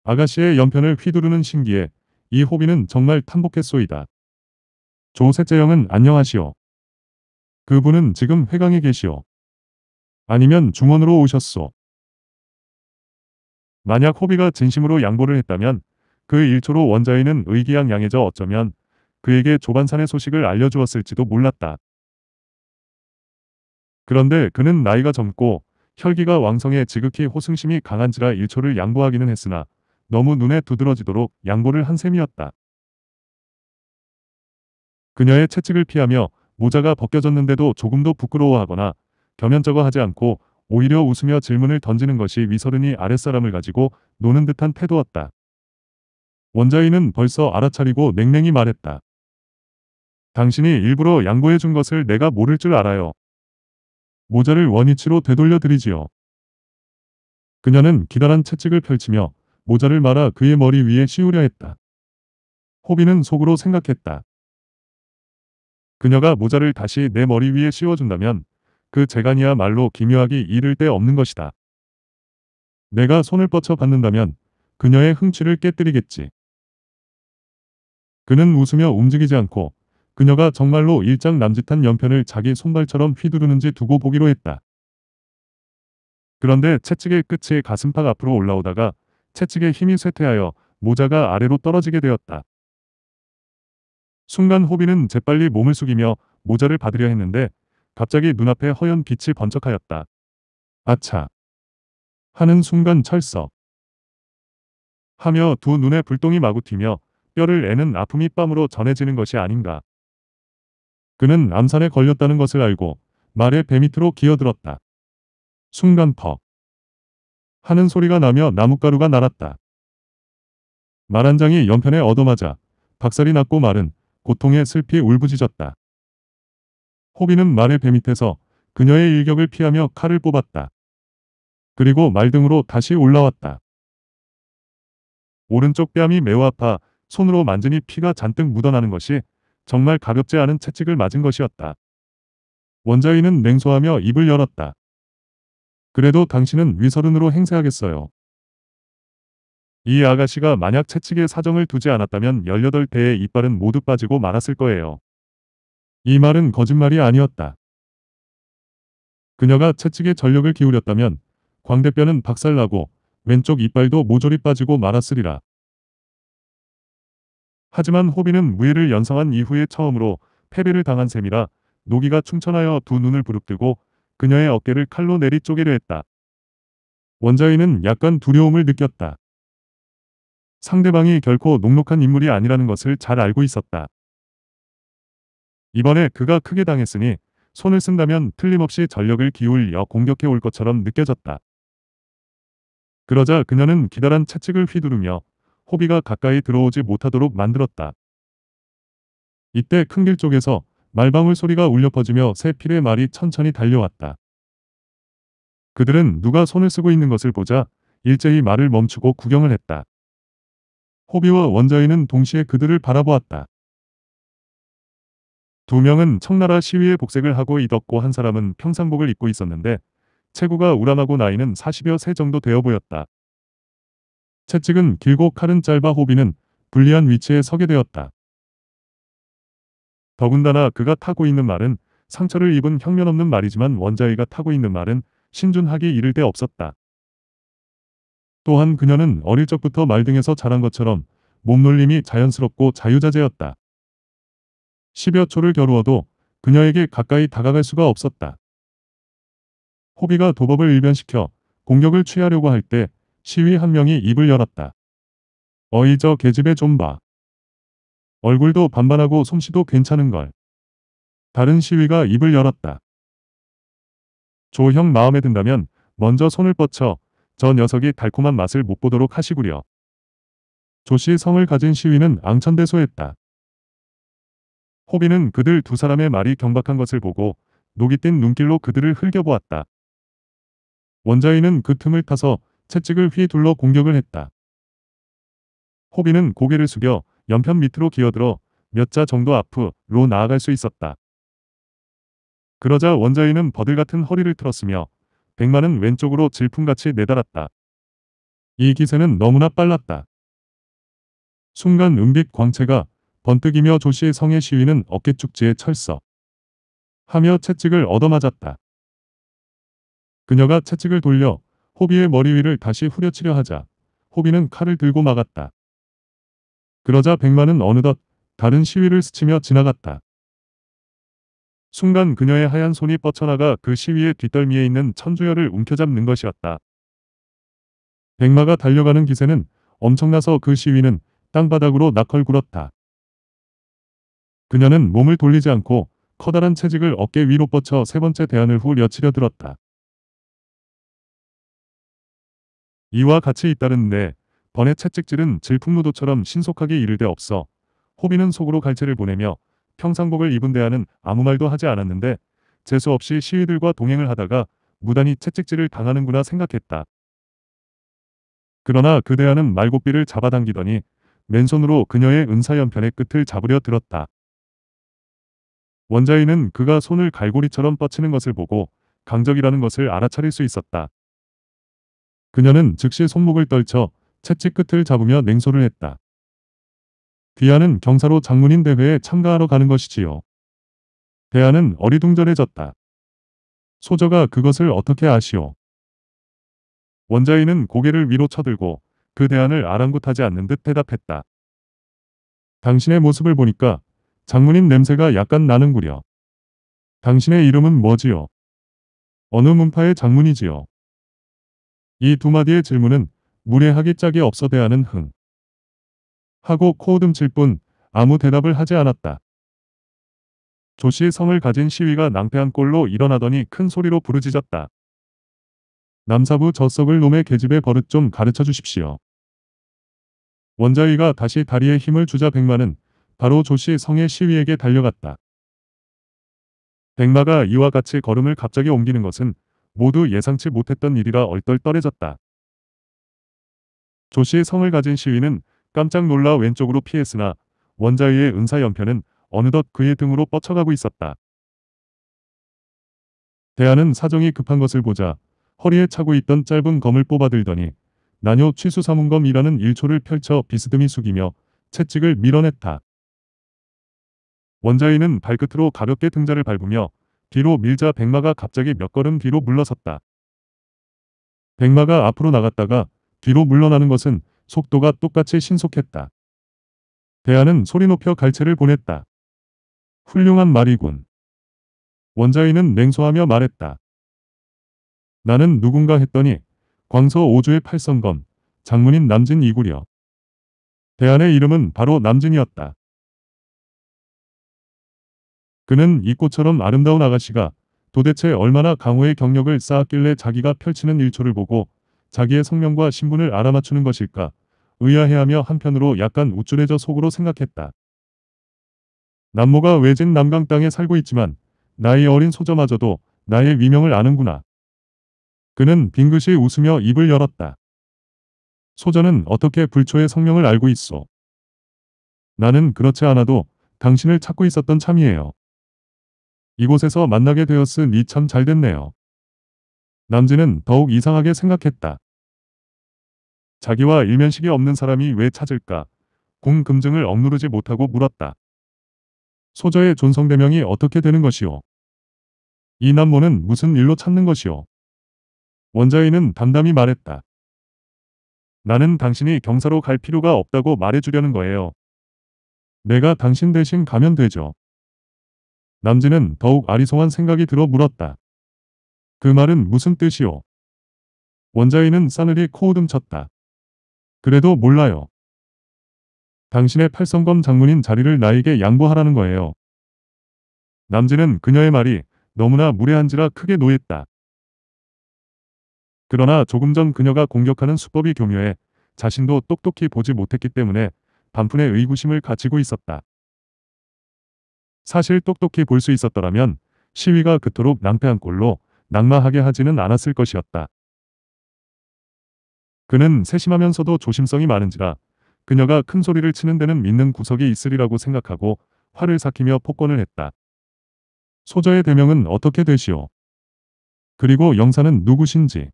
아가씨의 연편을 휘두르는 신기에 이 호비는 정말 탐복했소이다. 조세째형은 안녕하시오. 그분은 지금 회강에 계시오. 아니면 중원으로 오셨소. 만약 호비가 진심으로 양보를 했다면 그 일초로 원자인은 의기양양해져 어쩌면 그에게 조반산의 소식을 알려주었을지도 몰랐다. 그런데 그는 나이가 젊고 혈기가 왕성해 지극히 호승심이 강한지라 일초를 양보하기는 했으나 너무 눈에 두드러지도록 양보를 한 셈이었다. 그녀의 채찍을 피하며 모자가 벗겨졌는데도 조금도 부끄러워하거나 겸연쩍어 하지 않고 오히려 웃으며 질문을 던지는 것이 위서른이 아랫사람을 가지고 노는 듯한 태도였다. 원자인은 벌써 알아차리고 냉랭히 말했다. 당신이 일부러 양보해준 것을 내가 모를 줄 알아요. 모자를 원위치로 되돌려드리지요. 그녀는 기다란 채찍을 펼치며 모자를 말아 그의 머리 위에 씌우려 했다. 호비는 속으로 생각했다. 그녀가 모자를 다시 내 머리 위에 씌워준다면 그 재간이야말로 기묘하기 이를 데 없는 것이다. 내가 손을 뻗쳐 받는다면 그녀의 흥취를 깨뜨리겠지. 그는 웃으며 움직이지 않고 그녀가 정말로 일장 남짓한 연편을 자기 손발처럼 휘두르는지 두고 보기로 했다. 그런데 채찍의 끝이 가슴팍 앞으로 올라오다가 채찍의 힘이 쇠퇴하여 모자가 아래로 떨어지게 되었다. 순간 호비는 재빨리 몸을 숙이며 모자를 받으려 했는데 갑자기 눈앞에 허연 빛이 번쩍하였다. 아차! 하는 순간 철석! 하며 두 눈에 불똥이 마구 튀며 뼈를 애는 아픔이 뺨으로 전해지는 것이 아닌가. 그는 암살에 걸렸다는 것을 알고 말의 배 밑으로 기어들었다. 순간 퍽 하는 소리가 나며 나뭇가루가 날았다. 말 한 장이 연편에 얻어맞아 박살이 났고 말은 고통에 슬피 울부짖었다. 호비는 말의 배 밑에서 그녀의 일격을 피하며 칼을 뽑았다. 그리고 말등으로 다시 올라왔다. 오른쪽 뺨이 매우 아파 손으로 만지니 피가 잔뜩 묻어나는 것이 정말 가볍지 않은 채찍을 맞은 것이었다. 원자위는 냉소하며 입을 열었다. 그래도 당신은 위서른으로 행세하겠어요. 이 아가씨가 만약 채찍에 사정을 두지 않았다면 18대의 이빨은 모두 빠지고 말았을 거예요. 이 말은 거짓말이 아니었다. 그녀가 채찍에 전력을 기울였다면 광대뼈는 박살나고 왼쪽 이빨도 모조리 빠지고 말았으리라. 하지만 호비는 무예를 연상한 이후에 처음으로 패배를 당한 셈이라 노기가 충천하여 두 눈을 부릅뜨고 그녀의 어깨를 칼로 내리 쪼개려 했다. 원자인은 약간 두려움을 느꼈다. 상대방이 결코 녹록한 인물이 아니라는 것을 잘 알고 있었다. 이번에 그가 크게 당했으니 손을 쓴다면 틀림없이 전력을 기울여 공격해 올 것처럼 느껴졌다. 그러자 그녀는 기다란 채찍을 휘두르며 호비가 가까이 들어오지 못하도록 만들었다. 이때 큰길 쪽에서 말방울 소리가 울려 퍼지며 새 필의 말이 천천히 달려왔다. 그들은 누가 손을 쓰고 있는 것을 보자 일제히 말을 멈추고 구경을 했다. 호비와 원자인은 동시에 그들을 바라보았다. 두 명은 청나라 시위의 복색을 하고 이었고 한 사람은 평상복을 입고 있었는데 체구가 우람하고 나이는 40여 세 정도 되어 보였다. 채찍은 길고 칼은 짧아 호비는 불리한 위치에 서게 되었다. 더군다나 그가 타고 있는 말은 상처를 입은 형면없는 말이지만 원자이가 타고 있는 말은 신준하기 이를 데 없었다. 또한 그녀는 어릴 적부터 말등에서 자란 것처럼 몸놀림이 자연스럽고 자유자재였다. 10여 초를 겨루어도 그녀에게 가까이 다가갈 수가 없었다. 호비가 도법을 일변시켜 공격을 취하려고 할때 시위 한 명이 입을 열었다. 어이 저 계집애 좀 봐. 얼굴도 반반하고 솜씨도 괜찮은걸. 다른 시위가 입을 열었다. 조형 마음에 든다면 먼저 손을 뻗쳐 저 녀석이 달콤한 맛을 못 보도록 하시구려. 조씨 성을 가진 시위는 앙천대소했다. 호비는 그들 두 사람의 말이 경박한 것을 보고 녹이 띤 눈길로 그들을 흘겨보았다. 원자인은 그 틈을 타서 채찍을 휘둘러 공격을 했다. 호비는 고개를 숙여 연편 밑으로 기어들어 몇 자 정도 앞으로 나아갈 수 있었다. 그러자 원자인은 버들 같은 허리를 틀었으며 백만은 왼쪽으로 질풍같이 내달았다. 이 기세는 너무나 빨랐다. 순간 은빛 광채가 번뜩이며 조씨의 성의 시위는 어깨축지에 철썩 하며 채찍을 얻어맞았다. 그녀가 채찍을 돌려 호비의 머리 위를 다시 후려치려 하자 호비는 칼을 들고 막았다. 그러자 백마는 어느덧 다른 시위를 스치며 지나갔다. 순간 그녀의 하얀 손이 뻗쳐나가 그 시위의 뒷덜미에 있는 천주열을 움켜잡는 것이었다. 백마가 달려가는 기세는 엄청나서 그 시위는 땅바닥으로 낙헐 굴었다. 그녀는 몸을 돌리지 않고 커다란 채찍을 어깨 위로 뻗쳐 세 번째 대안을 후려치려 들었다. 이와 같이 잇따른 데 번의 채찍질은 질풍노도처럼 신속하게 이를 데 없어 호비는 속으로 갈채를 보내며 평상복을 입은 대하는 아무 말도 하지 않았는데 재수없이 시위들과 동행을 하다가 무단히 채찍질을 당하는구나 생각했다. 그러나 그 대하는 말고삐를 잡아당기더니 맨손으로 그녀의 은사연편의 끝을 잡으려 들었다. 원자인은 그가 손을 갈고리처럼 뻗치는 것을 보고 강적이라는 것을 알아차릴 수 있었다. 그녀는 즉시 손목을 떨쳐 채찍 끝을 잡으며 냉소를 했다. 귀하는 경사로 장문인 대회에 참가하러 가는 것이지요. 대안은 어리둥절해졌다. 소저가 그것을 어떻게 아시오? 원자인은 고개를 위로 쳐들고 그 대안을 아랑곳하지 않는 듯 대답했다. 당신의 모습을 보니까 장문인 냄새가 약간 나는구려. 당신의 이름은 뭐지요? 어느 문파의 장문이지요? 이두 마디의 질문은 무례하기 짝이 없어 대하는 흥. 하고 코어듬칠 뿐 아무 대답을 하지 않았다. 조씨 성을 가진 시위가 낭패한 꼴로 일어나더니 큰 소리로 부르짖었다. 남사부 저석을 놈의 계집에 버릇 좀 가르쳐 주십시오. 원자위가 다시 다리에 힘을 주자 백마는 바로 조씨 성의 시위에게 달려갔다. 백마가 이와 같이 걸음을 갑자기 옮기는 것은 모두 예상치 못했던 일이라 얼떨떨해졌다. 조씨의 성을 가진 시위는 깜짝 놀라 왼쪽으로 피했으나 원자위의 은사연편은 어느덧 그의 등으로 뻗쳐가고 있었다. 대안은 사정이 급한 것을 보자 허리에 차고 있던 짧은 검을 뽑아들더니 나뇨 취수사문검이라는 일초를 펼쳐 비스듬히 숙이며 채찍을 밀어냈다. 원자인는 발끝으로 가볍게 등자를 밟으며 뒤로 밀자 백마가 갑자기 몇 걸음 뒤로 물러섰다. 백마가 앞으로 나갔다가 뒤로 물러나는 것은 속도가 똑같이 신속했다. 대안은 소리 높여 갈채를 보냈다. 훌륭한 말이군. 원자인은 냉소하며 말했다. 나는 누군가 했더니 광서 5주의 팔성검 장문인 남진 이구려. 대안의 이름은 바로 남진이었다. 그는 이 꽃처럼 아름다운 아가씨가 도대체 얼마나 강호의 경력을 쌓았길래 자기가 펼치는 일초를 보고 자기의 성명과 신분을 알아맞추는 것일까 의아해하며 한편으로 약간 우쭐해져 속으로 생각했다. 남모가 외진 남강 땅에 살고 있지만 나이 어린 소저마저도 나의 위명을 아는구나. 그는 빙긋이 웃으며 입을 열었다. 소저는 어떻게 불초의 성명을 알고 있어. 나는 그렇지 않아도 당신을 찾고 있었던 참이에요. 이곳에서 만나게 되었으니 참 잘됐네요. 남진은 더욱 이상하게 생각했다. 자기와 일면식이 없는 사람이 왜 찾을까? 궁금증을 억누르지 못하고 물었다. 소저의 존성대명이 어떻게 되는 것이오? 이 남모는 무슨 일로 찾는 것이오? 원자인은 담담히 말했다. 나는 당신이 경사로 갈 필요가 없다고 말해주려는 거예요. 내가 당신 대신 가면 되죠. 남진은 더욱 아리송한 생각이 들어 물었다. 그 말은 무슨 뜻이오? 원자인은 싸늘히 코웃음쳤다 그래도 몰라요. 당신의 팔성검 장문인 자리를 나에게 양보하라는 거예요. 남진은 그녀의 말이 너무나 무례한지라 크게 노했다. 그러나 조금 전 그녀가 공격하는 수법이 교묘해 자신도 똑똑히 보지 못했기 때문에 반푼의 의구심을 가지고 있었다. 사실 똑똑히 볼 수 있었더라면 시위가 그토록 낭패한 꼴로 낙마하게 하지는 않았을 것이었다. 그는 세심하면서도 조심성이 많은지라 그녀가 큰 소리를 치는 데는 믿는 구석이 있으리라고 생각하고 화를 삭히며 폭권을 했다. 소저의 대명은 어떻게 되시오? 그리고 영사는 누구신지?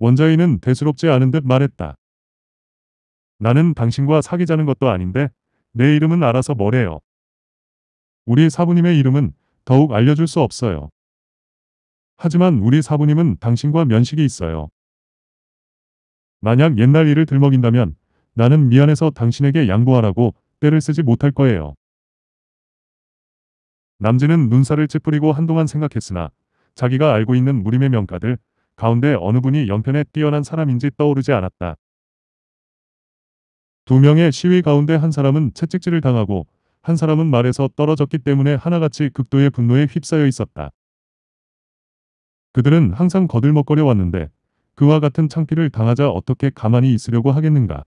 원자인은 대수롭지 않은 듯 말했다. 나는 당신과 사귀자는 것도 아닌데 내 이름은 알아서 뭐래요. 우리 사부님의 이름은 더욱 알려줄 수 없어요. 하지만 우리 사부님은 당신과 면식이 있어요. 만약 옛날 일을 들먹인다면 나는 미안해서 당신에게 양보하라고 때를 쓰지 못할 거예요. 남진은 눈살을 찌푸리고 한동안 생각했으나 자기가 알고 있는 무림의 명가들 가운데 어느 분이 연편에 뛰어난 사람인지 떠오르지 않았다. 두 명의 시위 가운데 한 사람은 채찍질을 당하고 한 사람은 말에서 떨어졌기 때문에 하나같이 극도의 분노에 휩싸여 있었다. 그들은 항상 거들먹거려 왔는데 그와 같은 창피를 당하자 어떻게 가만히 있으려고 하겠는가.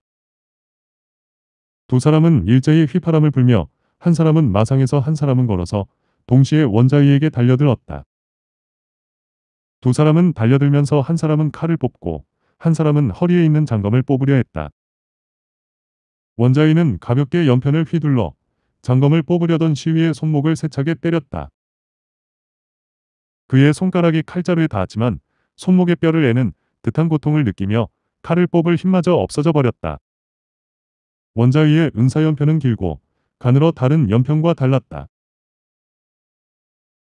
두 사람은 일제히 휘파람을 불며 한 사람은 마상에서 한 사람은 걸어서 동시에 원자위에게 달려들었다. 두 사람은 달려들면서 한 사람은 칼을 뽑고 한 사람은 허리에 있는 장검을 뽑으려 했다. 원자위는 가볍게 연편을 휘둘러 장검을 뽑으려던 시위의 손목을 세차게 때렸다. 그의 손가락이 칼자루에 닿았지만 손목의 뼈를 애는 듯한 고통을 느끼며 칼을 뽑을 힘마저 없어져 버렸다. 원자위의 은사연편은 길고 가늘어 다른 연편과 달랐다.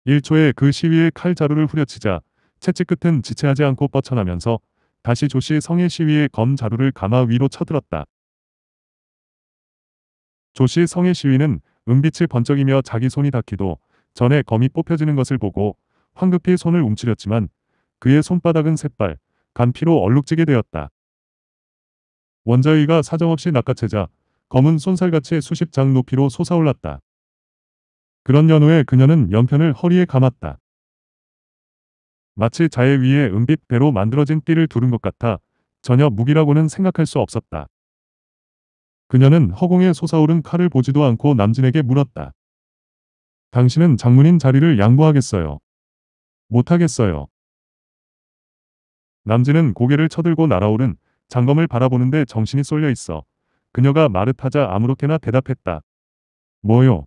1초에 그 시위의 칼자루를 후려치자 채찍 끝은 지체하지 않고 뻗쳐나면서 다시 조씨 성의 시위의 검자루를 가마 위로 쳐들었다. 조씨 성의 시위는 은빛이 번쩍이며 자기 손이 닿기도 전에 검이 뽑혀지는 것을 보고 황급히 손을 움츠렸지만 그의 손바닥은 새빨, 간피로 얼룩지게 되었다. 원자위가 사정없이 낚아채자 검은 손살같이 수십 장 높이로 솟아올랐다. 그런 연후에 그녀는 연편을 허리에 감았다. 마치 자의 위에 은빛 배로 만들어진 띠를 두른 것 같아 전혀 무기라고는 생각할 수 없었다. 그녀는 허공에 솟아오른 칼을 보지도 않고 남진에게 물었다. 당신은 장문인 자리를 양보하겠어요. 못하겠어요. 남진은 고개를 쳐들고 날아오른 장검을 바라보는데 정신이 쏠려 있어. 그녀가 마릇타자 아무렇게나 대답했다. 뭐요?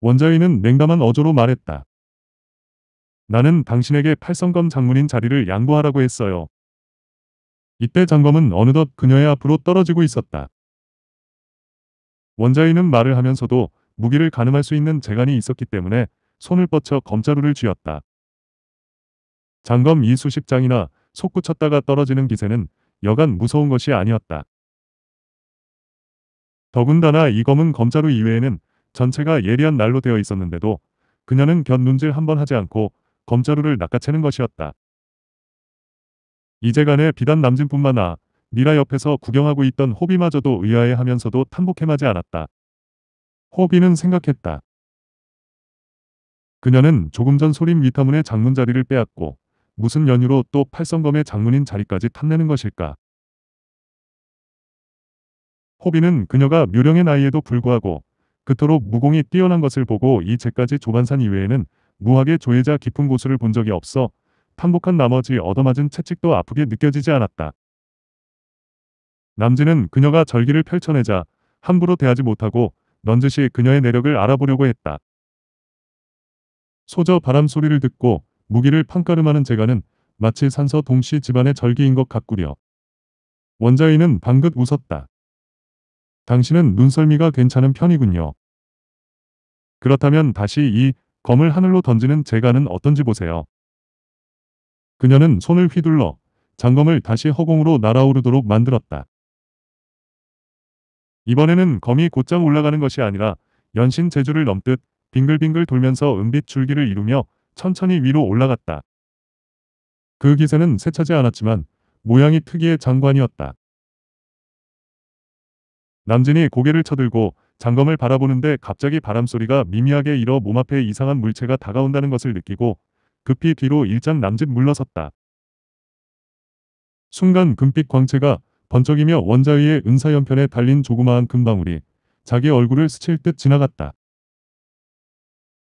원자인는 냉담한 어조로 말했다. 나는 당신에게 팔성검 장문인 자리를 양보하라고 했어요. 이때 장검은 어느덧 그녀의 앞으로 떨어지고 있었다. 원자인은 말을 하면서도 무기를 가늠할 수 있는 재간이 있었기 때문에 손을 뻗쳐 검자루를 쥐었다. 장검 이 수십 장이나 속구쳤다가 떨어지는 기세는 여간 무서운 것이 아니었다. 더군다나 이 검은 검자루 이외에는 전체가 예리한 날로 되어 있었는데도 그녀는 곁눈질 한번 하지 않고 검자루를 낚아채는 것이었다. 이재간의 비단 남진뿐만 아 미라 옆에서 구경하고 있던 호비마저도 의아해하면서도 탄복해마지 않았다. 호비는 생각했다. 그녀는 조금 전 소림 위타문의 장문 자리를 빼앗고 무슨 연유로 또 팔성검의 장문인 자리까지 탐내는 것일까. 호비는 그녀가 묘령의 나이에도 불구하고 그토록 무공이 뛰어난 것을 보고 이제까지 조반산 이외에는 무학의 조예자 깊은 고수를 본 적이 없어 탄복한 나머지 얻어맞은 채찍도 아프게 느껴지지 않았다. 남진은 그녀가 절기를 펼쳐내자 함부로 대하지 못하고 넌지시 그녀의 내력을 알아보려고 했다. 소저 바람 소리를 듣고 무기를 판가름하는 재가는 마치 산서 동시 집안의 절기인 것 같구려. 원자인은 방긋 웃었다. 당신은 눈썰미가 괜찮은 편이군요. 그렇다면 다시 이 검을 하늘로 던지는 재가는 어떤지 보세요. 그녀는 손을 휘둘러 장검을 다시 허공으로 날아오르도록 만들었다. 이번에는 검이 곧장 올라가는 것이 아니라 연신 제주를 넘듯 빙글빙글 돌면서 은빛 줄기를 이루며 천천히 위로 올라갔다. 그 기세는 세차지 않았지만 모양이 특이의 장관이었다. 남진이 고개를 쳐들고 장검을 바라보는데 갑자기 바람소리가 미미하게 일어 몸 앞에 이상한 물체가 다가온다는 것을 느끼고 급히 뒤로 일장 남짓 물러섰다. 순간 금빛 광채가 번쩍이며 원자위의 은사연편에 달린 조그마한 금방울이 자기 얼굴을 스칠 듯 지나갔다.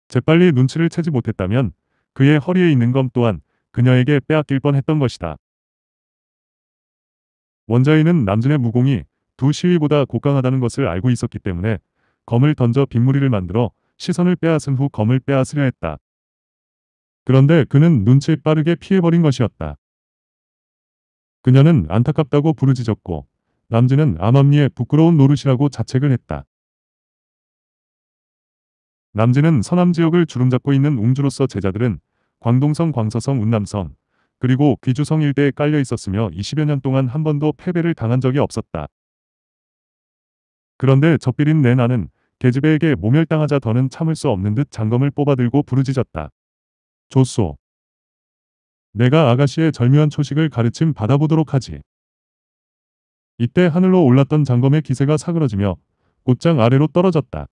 재빨리 눈치를 채지 못했다면 그의 허리에 있는 검 또한 그녀에게 빼앗길 뻔했던 것이다. 원자인은 남진의 무공이 두 시위보다 고강하다는 것을 알고 있었기 때문에 검을 던져 빗무리를 만들어 시선을 빼앗은 후 검을 빼앗으려 했다. 그런데 그는 눈치 빠르게 피해버린 것이었다. 그녀는 안타깝다고 부르짖었고 남진은 암암리에 부끄러운 노릇이라고 자책을 했다. 남진은 서남 지역을 주름잡고 있는 웅주로서 제자들은 광동성, 광서성, 운남성, 그리고 귀주성 일대에 깔려 있었으며 20여 년 동안 한 번도 패배를 당한 적이 없었다. 그런데 젖비린 내 나는 계집애에게 모멸당하자 더는 참을 수 없는 듯 장검을 뽑아들고 부르짖었다. 조소. 내가 아가씨의 절묘한 초식을 가르침 받아보도록 하지. 이때 하늘로 올랐던 장검의 기세가 사그러지며 곧장 아래로 떨어졌다.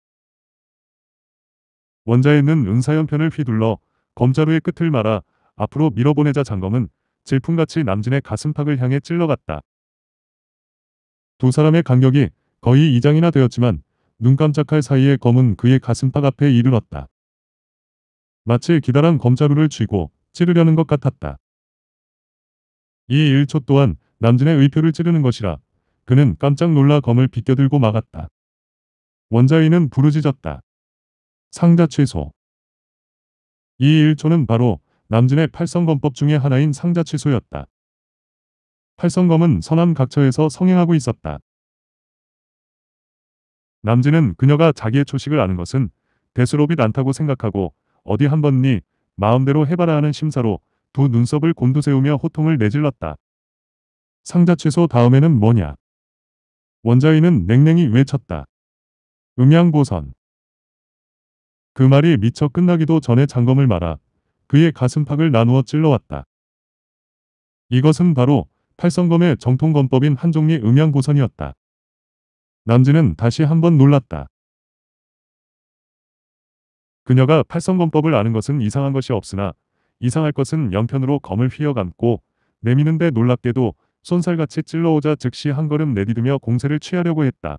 원자에 있는 은사연편을 휘둘러 검자루의 끝을 말아 앞으로 밀어보내자 장검은 질풍같이 남진의 가슴팍을 향해 찔러갔다. 두 사람의 간격이 거의 2장이나 되었지만 눈 깜짝할 사이에 검은 그의 가슴팍 앞에 이르렀다. 마치 기다란 검자루를 쥐고 찌르려는 것 같았다. 이 1초 또한 남진의 의표를 찌르는 것이라 그는 깜짝 놀라 검을 비껴들고 막았다. 원자인은 부르짖었다. 상자 취소. 이 1초는 바로 남진의 팔성검법 중의 하나인 상자 취소였다. 팔성검은 서남 각처에서 성행하고 있었다. 남진은 그녀가 자기의 초식을 아는 것은 대수롭이 않다고 생각하고 어디 한번니 마음대로 해봐라 하는 심사로 두 눈썹을 곤두세우며 호통을 내질렀다. 상자 최소 다음에는 뭐냐? 원자인은 냉랭히 외쳤다. 음양보선. 그 말이 미처 끝나기도 전에 장검을 말아 그의 가슴팍을 나누어 찔러왔다. 이것은 바로 팔성검의 정통검법인 한종리 음양보선이었다. 남진은 다시 한번 놀랐다. 그녀가 팔성검법을 아는 것은 이상한 것이 없으나 이상할 것은 연편으로 검을 휘어감고 내미는데 놀랍게도 손살같이 찔러오자 즉시 한 걸음 내디디며 공세를 취하려고 했다.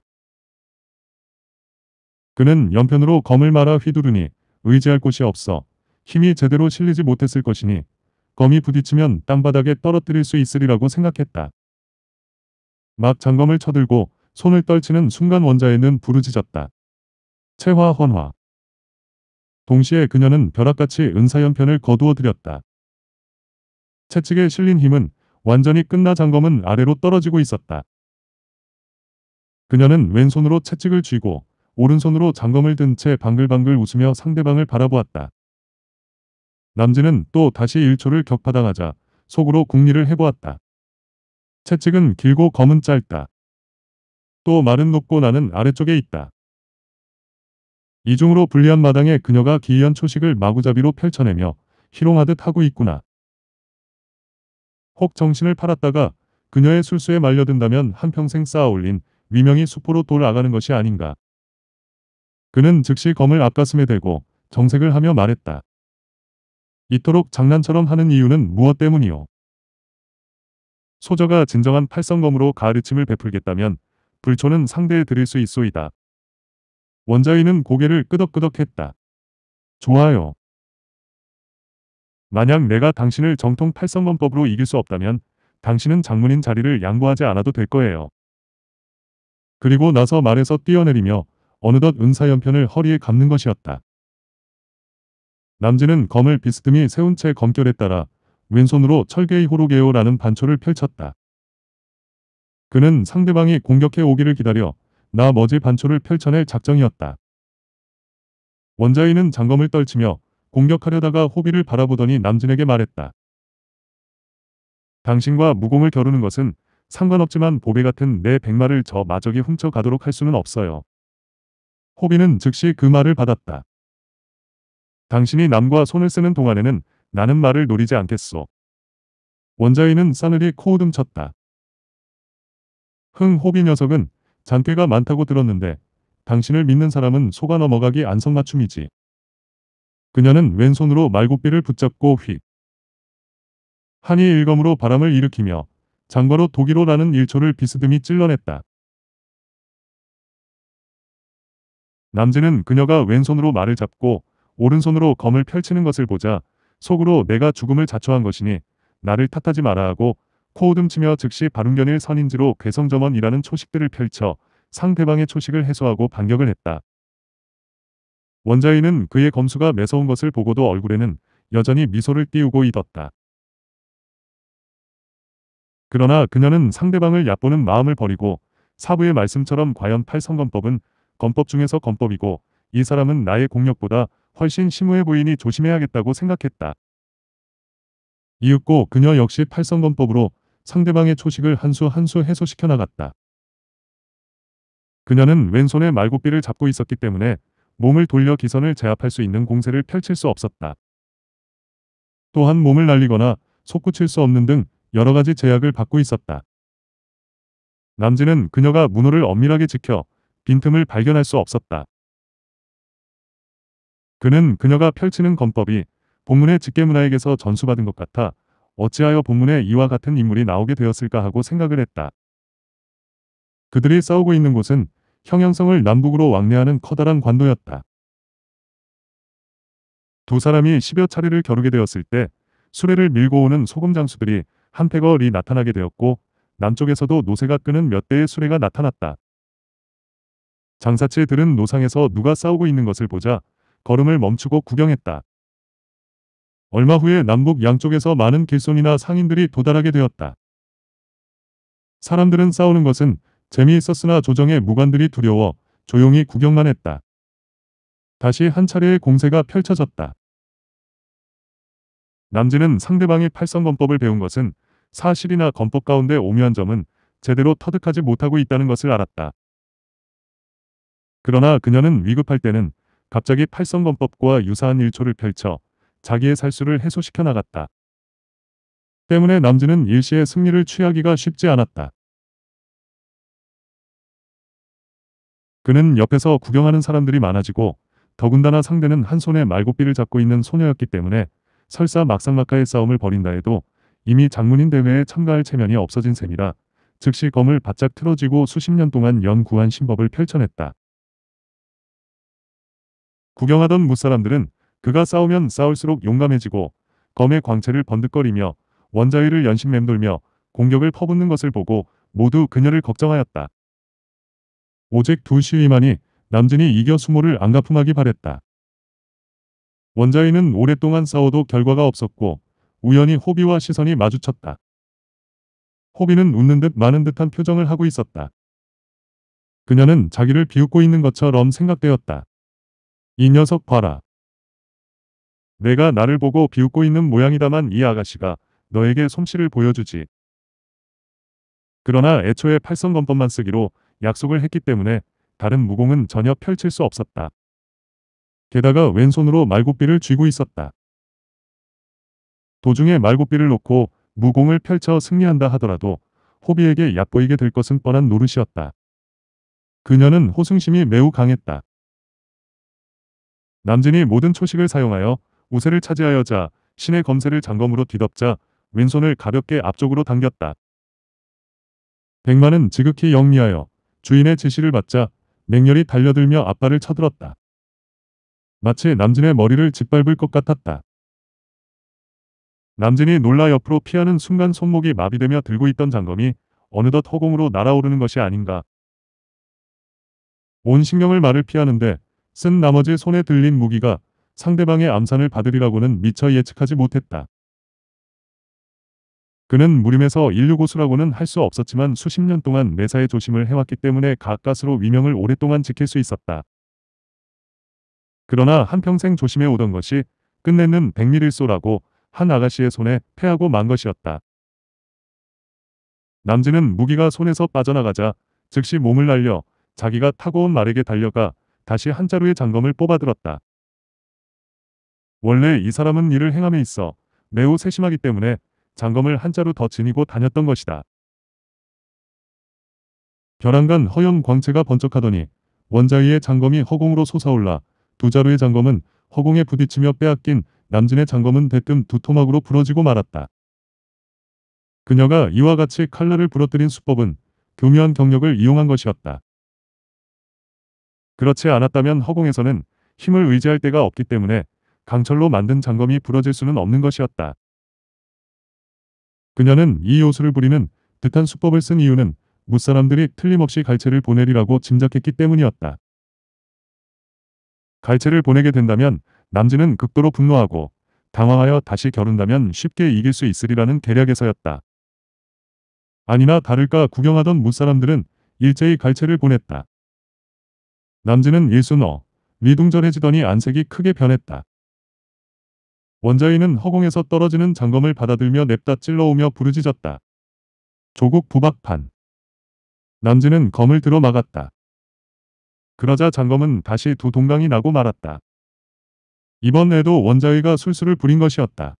그는 연편으로 검을 말아 휘두르니 의지할 곳이 없어 힘이 제대로 실리지 못했을 것이니 검이 부딪히면 땅바닥에 떨어뜨릴 수 있으리라고 생각했다. 막 장검을 쳐들고 손을 떨치는 순간 원자에는 부르짖었다. 채화 헌화 동시에 그녀는 벼락같이 은사연편을 거두어들였다. 채찍에 실린 힘은 완전히 끝나 장검은 아래로 떨어지고 있었다. 그녀는 왼손으로 채찍을 쥐고 오른손으로 장검을 든 채 방글방글 웃으며 상대방을 바라보았다. 남진은 또 다시 1초를 격파당하자 속으로 궁리를 해보았다. 채찍은 길고 검은 짧다. 또 말은 높고 나는 아래쪽에 있다. 이중으로 불리한 마당에 그녀가 기이한 초식을 마구잡이로 펼쳐내며 희롱하듯 하고 있구나. 혹 정신을 팔았다가 그녀의 술수에 말려든다면 한평생 쌓아올린 위명이 숲으로 돌아가는 것이 아닌가. 그는 즉시 검을 앞가슴에 대고 정색을 하며 말했다. 이토록 장난처럼 하는 이유는 무엇 때문이오? 소저가 진정한 팔성검으로 가르침을 베풀겠다면 불초는 상대에 드릴 수 있소이다. 원자인은 고개를 끄덕끄덕했다. 좋아요. 만약 내가 당신을 정통 팔성검법으로 이길 수 없다면 당신은 장문인 자리를 양보하지 않아도 될 거예요. 그리고 나서 말에서 뛰어내리며 어느덧 은사연편을 허리에 감는 것이었다. 남진은 검을 비스듬히 세운 채 검결에 따라 왼손으로 철개의 호로게요라는 반초를 펼쳤다. 그는 상대방이 공격해 오기를 기다려 나머지 반초를 펼쳐낼 작정이었다. 원자인은 장검을 떨치며 공격하려다가 호비를 바라보더니 남진에게 말했다. 당신과 무공을 겨루는 것은 상관없지만 보배 같은 내 백마를 저 마적이 훔쳐가도록 할 수는 없어요. 호비는 즉시 그 말을 받았다. 당신이 남과 손을 쓰는 동안에는 나는 말을 노리지 않겠소. 원자인은 싸늘히 코우듬 쳤다. 흥 호비 녀석은 장꾀가 많다고 들었는데 당신을 믿는 사람은 속아 넘어가기 안성맞춤이지. 그녀는 왼손으로 말굽비를 붙잡고 휙. 한이 일검으로 바람을 일으키며 장과로 독일어라는 일초를 비스듬히 찔러냈다. 남진은 그녀가 왼손으로 말을 잡고 오른손으로 검을 펼치는 것을 보자 속으로 내가 죽음을 자초한 것이니 나를 탓하지 마라 하고 코우듬치며 즉시 발훈견일 선인지로 괴성점원이라는 초식들을 펼쳐 상대방의 초식을 해소하고 반격을 했다. 원자인은 그의 검수가 매서운 것을 보고도 얼굴에는 여전히 미소를 띄우고 있었다. 그러나 그녀는 상대방을 얕보는 마음을 버리고 사부의 말씀처럼 과연 팔성검법은 검법 중에서 검법이고 이 사람은 나의 공력보다 훨씬 심우해 보이니 조심해야겠다고 생각했다. 이윽고 그녀 역시 팔성검법으로 상대방의 초식을 한 수 한 수 해소시켜 나갔다. 그녀는 왼손에 말굽비를 잡고 있었기 때문에 몸을 돌려 기선을 제압할 수 있는 공세를 펼칠 수 없었다. 또한 몸을 날리거나 솟구칠수 없는 등 여러 가지 제약을 받고 있었다. 남진은 그녀가 문호를 엄밀하게 지켜 빈틈을 발견할 수 없었다. 그는 그녀가 펼치는 검법이 본문의 직계문화에게서 전수받은 것 같아 어찌하여 본문에 이와 같은 인물이 나오게 되었을까 하고 생각을 했다. 그들이 싸우고 있는 곳은 형양성을 남북으로 왕래하는 커다란 관도였다. 두 사람이 10여 차례를 겨루게 되었을 때 수레를 밀고 오는 소금 장수들이 한 패거리 나타나게 되었고 남쪽에서도 노새가 끄는 몇 대의 수레가 나타났다. 장사치들은 노상에서 누가 싸우고 있는 것을 보자 걸음을 멈추고 구경했다. 얼마 후에 남북 양쪽에서 많은 길손이나 상인들이 도달하게 되었다. 사람들은 싸우는 것은 재미있었으나 조정의 무관들이 두려워 조용히 구경만 했다. 다시 한 차례의 공세가 펼쳐졌다. 남진은 상대방이 팔성검법을 배운 것은 사실이나 검법 가운데 오묘한 점은 제대로 터득하지 못하고 있다는 것을 알았다. 그러나 그녀는 위급할 때는 갑자기 팔성검법과 유사한 일초를 펼쳐 자기의 살수를 해소시켜 나갔다. 때문에 남진은 일시의 승리를 취하기가 쉽지 않았다. 그는 옆에서 구경하는 사람들이 많아지고 더군다나 상대는 한 손에 말고삐를 잡고 있는 소녀였기 때문에 설사 막상막하의 싸움을 벌인다 해도 이미 장문인 대회에 참가할 체면이 없어진 셈이라 즉시 검을 바짝 틀어지고 수십 년 동안 연구한 신법을 펼쳐냈다. 구경하던 무사람들은 그가 싸우면 싸울수록 용감해지고 검의 광채를 번득거리며 원자위를 연신 맴돌며 공격을 퍼붓는 것을 보고 모두 그녀를 걱정하였다. 오직 두 시위만이 남진이 이겨 수모를 안가품하기 바랬다. 원자위는 오랫동안 싸워도 결과가 없었고 우연히 호비와 시선이 마주쳤다. 호비는 웃는 듯 마는 듯한 표정을 하고 있었다. 그녀는 자기를 비웃고 있는 것처럼 생각되었다. 이 녀석 봐라. 내가 나를 보고 비웃고 있는 모양이다만 이 아가씨가 너에게 솜씨를 보여주지. 그러나 애초에 팔성검법만 쓰기로 약속을 했기 때문에 다른 무공은 전혀 펼칠 수 없었다. 게다가 왼손으로 말굽비를 쥐고 있었다. 도중에 말굽비를 놓고 무공을 펼쳐 승리한다 하더라도 호비에게 얕보이게 될 것은 뻔한 노릇이었다. 그녀는 호승심이 매우 강했다. 남진이 모든 초식을 사용하여 우세를 차지하여자 신의 검세를 장검으로 뒤덮자 왼손을 가볍게 앞쪽으로 당겼다. 백마는 지극히 영리하여 주인의 지시를 받자 맹렬히 달려들며 앞발을 쳐들었다. 마치 남진의 머리를 짓밟을 것 같았다. 남진이 놀라 옆으로 피하는 순간 손목이 마비되며 들고 있던 장검이 어느덧 허공으로 날아오르는 것이 아닌가. 온 신경을 말을 피하는데 쓴 나머지 손에 들린 무기가 상대방의 암산을 받으리라고는 미처 예측하지 못했다. 그는 무림에서 인류 고수라고는 할 수 없었지만 수십 년 동안 매사에 조심을 해왔기 때문에 가까스로 위명을 오랫동안 지킬 수 있었다. 그러나 한평생 조심해오던 것이 끝내는 백미를 소라고한 아가씨의 손에 패하고 만 것이었다. 남진은 무기가 손에서 빠져나가자 즉시 몸을 날려 자기가 타고 온 말에게 달려가 다시 한자루의 장검을 뽑아들었다. 원래 이 사람은 일을 행함에 있어 매우 세심하기 때문에 장검을 한자로더 지니고 다녔던 것이다. 벼랑간 허연 광채가 번쩍하더니 원자위의 장검이 허공으로 솟아올라 두 자루의 장검은 허공에 부딪히며 빼앗긴 남진의 장검은 대뜸 두 토막으로 부러지고 말았다. 그녀가 이와 같이 칼날을 부러뜨린 수법은 교묘한 경력을 이용한 것이었다. 그렇지 않았다면 허공에서는 힘을 의지할 데가 없기 때문에 강철로 만든 장검이 부러질 수는 없는 것이었다. 그녀는 이 요술을 부리는 듯한 수법을 쓴 이유는 무사람들이 틀림없이 갈채를 보내리라고 짐작했기 때문이었다. 갈채를 보내게 된다면 남진은 극도로 분노하고 당황하여 다시 겨룬다면 쉽게 이길 수 있으리라는 계략에서였다. 아니나 다를까 구경하던 무사람들은 일제히 갈채를 보냈다. 남진은 일순어, 미둥절해지더니 안색이 크게 변했다. 원자인은 허공에서 떨어지는 장검을 받아들며 냅다 찔러오며 부르짖었다. 조국 부박판. 남진은 검을 들어 막았다. 그러자 장검은 다시 두 동강이 나고 말았다. 이번에도 원자의가 술수를 부린 것이었다.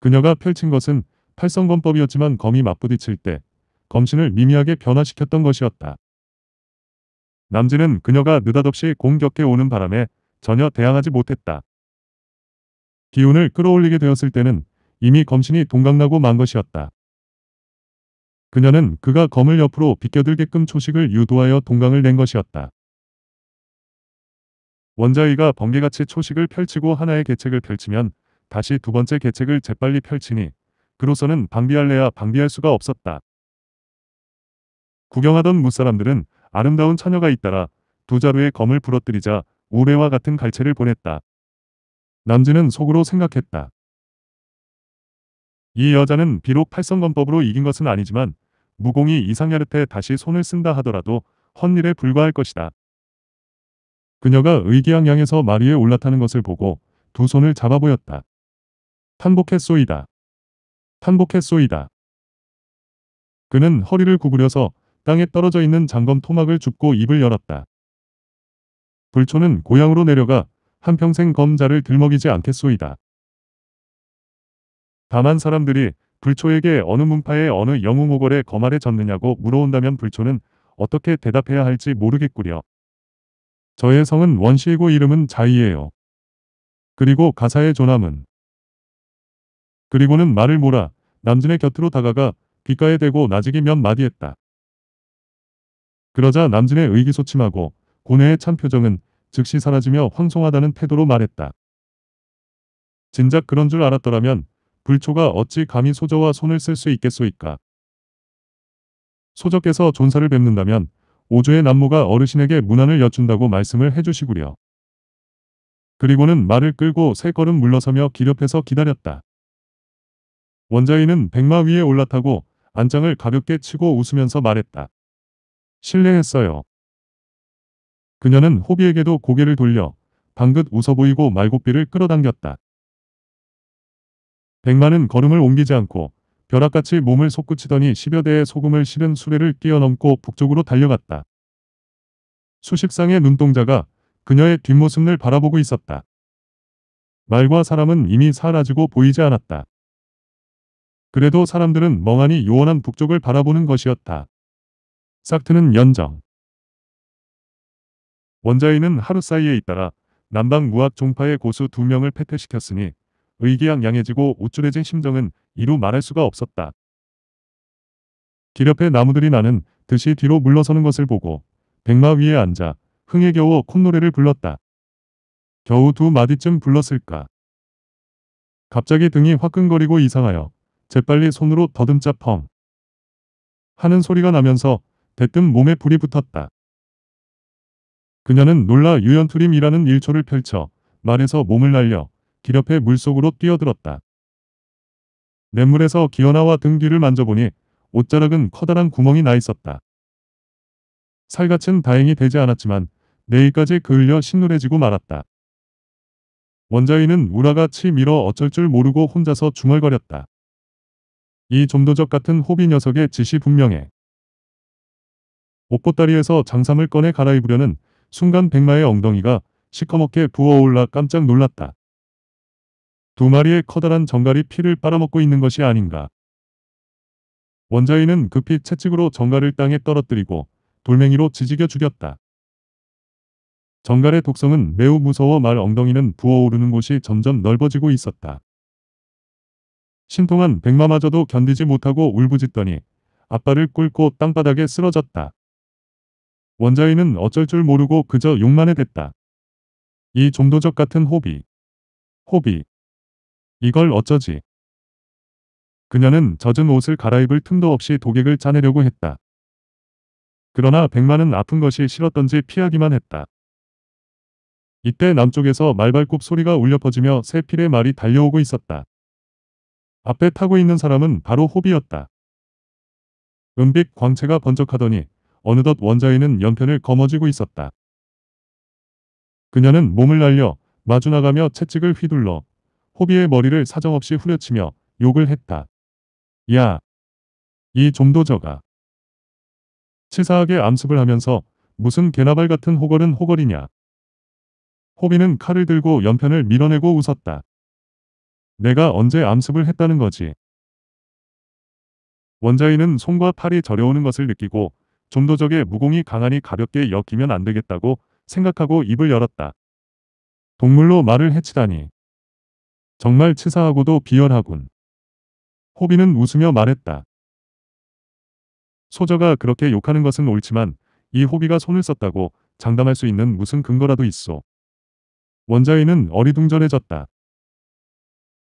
그녀가 펼친 것은 팔성검법이었지만 검이 맞부딪힐 때 검신을 미미하게 변화시켰던 것이었다. 남진은 그녀가 느닷없이 공격해 오는 바람에 전혀 대항하지 못했다. 기운을 끌어올리게 되었을 때는 이미 검신이 동강나고 만 것이었다. 그녀는 그가 검을 옆으로 비껴들게끔 초식을 유도하여 동강을 낸 것이었다. 원자위가 번개같이 초식을 펼치고 하나의 계책을 펼치면 다시 두 번째 계책을 재빨리 펼치니 그로서는 방비할래야 방비할 수가 없었다. 구경하던 무사람들은 아름다운 처녀가 잇따라 두 자루의 검을 부러뜨리자 우레와 같은 갈채를 보냈다. 남진은 속으로 생각했다. 이 여자는 비록 팔성검법으로 이긴 것은 아니지만 무공이 이상야르테 다시 손을 쓴다 하더라도 헌일에 불과할 것이다. 그녀가 의기양양해서 마리에 올라타는 것을 보고 두 손을 잡아 보였다. 탄복했소이다. 탄복했소이다. 그는 허리를 구부려서 땅에 떨어져 있는 장검 토막을 줍고 입을 열었다. 불초는 고향으로 내려가 한평생 검자를 들먹이지 않겠소이다. 다만 사람들이 불초에게 어느 문파의 어느 영웅오걸에 거말에 졌느냐고 물어온다면 불초는 어떻게 대답해야 할지 모르겠구려. 저의 성은 원시이고 이름은 자이예요. 그리고 가사의 조남은 그리고는 말을 몰아 남진의 곁으로 다가가 귓가에 대고 나직이 몇 마디 했다. 그러자 남진의 의기소침하고 고뇌의 찬 표정은 즉시 사라지며 황송하다는 태도로 말했다. 진작 그런 줄 알았더라면 불초가 어찌 감히 소저와 손을 쓸 수 있겠소이까. 소저께서 존사를 뵙는다면 오조의 남모가 어르신에게 문안을 여쭌다고 말씀을 해주시구려. 그리고는 말을 끌고 세 걸음 물러서며 기렵해서 기다렸다. 원자인은 백마 위에 올라타고 안장을 가볍게 치고 웃으면서 말했다. 신뢰했어요 그녀는 호비에게도 고개를 돌려 방긋 웃어 보이고 말고삐를 끌어당겼다. 백마는 걸음을 옮기지 않고 벼락같이 몸을 솟구치더니 십여 대의 소금을 실은 수레를 뛰어넘고 북쪽으로 달려갔다. 수식상의 눈동자가 그녀의 뒷모습을 바라보고 있었다. 말과 사람은 이미 사라지고 보이지 않았다. 그래도 사람들은 멍하니 요원한 북쪽을 바라보는 것이었다. 싹트는 연정. 원자인은 하루 사이에 잇따라 남방 무학 종파의 고수 두 명을 패퇴시켰으니 의기양양해지고 우쭐해진 심정은 이루 말할 수가 없었다. 길 옆에 나무들이 나는 듯이 뒤로 물러서는 것을 보고 백마 위에 앉아 흥에 겨워 콧노래를 불렀다. 겨우 두 마디쯤 불렀을까. 갑자기 등이 화끈거리고 이상하여 재빨리 손으로 더듬자 펑 하는 소리가 나면서 대뜸 몸에 불이 붙었다. 그녀는 놀라 유연투림이라는 일초를 펼쳐 말에서 몸을 날려 기렵해 물속으로 뛰어들었다. 냇물에서 기어나와 등 뒤를 만져보니 옷자락은 커다란 구멍이 나 있었다. 살갗은 다행히 되지 않았지만 내일까지 그을려 신노래지고 말았다. 원자인은 우라가 치 밀어 어쩔 줄 모르고 혼자서 중얼거렸다. 이 좀도적 같은 호비 녀석의 짓이 분명해. 옷보따리에서 장삼을 꺼내 갈아입으려는 순간 백마의 엉덩이가 시커멓게 부어올라 깜짝 놀랐다. 두 마리의 커다란 정갈이 피를 빨아먹고 있는 것이 아닌가. 원자인은 급히 채찍으로 정갈을 땅에 떨어뜨리고 돌멩이로 지지겨 죽였다. 정갈의 독성은 매우 무서워 말 엉덩이는 부어오르는 곳이 점점 넓어지고 있었다. 신통한 백마마저도 견디지 못하고 울부짖더니 아빠를 꿇고 땅바닥에 쓰러졌다. 원자인은 어쩔 줄 모르고 그저 욕만해 댔다. 이 좀도적 같은 호비. 호비. 이걸 어쩌지. 그녀는 젖은 옷을 갈아입을 틈도 없이 독액을 짜내려고 했다. 그러나 백만은 아픈 것이 싫었던지 피하기만 했다. 이때 남쪽에서 말발굽 소리가 울려 퍼지며 새 필의 말이 달려오고 있었다. 앞에 타고 있는 사람은 바로 호비였다. 은빛 광채가 번쩍하더니 어느덧 원자인은 연편을 거머쥐고 있었다. 그녀는 몸을 날려 마주나가며 채찍을 휘둘러 호비의 머리를 사정없이 후려치며 욕을 했다. 야! 이 좀도저가. 치사하게 암습을 하면서 무슨 개나발 같은 호걸은 호걸이냐. 호비는 칼을 들고 연편을 밀어내고 웃었다. 내가 언제 암습을 했다는 거지. 원자인은 손과 팔이 저려오는 것을 느끼고 좀더 적에 무공이 강하니 가볍게 엮이면 안 되겠다고 생각하고 입을 열었다. 동물로 말을 해치다니. 정말 치사하고도 비열하군. 호비는 웃으며 말했다. 소저가 그렇게 욕하는 것은 옳지만 이 호비가 손을 썼다고 장담할 수 있는 무슨 근거라도 있어. 원자위는 어리둥절해졌다.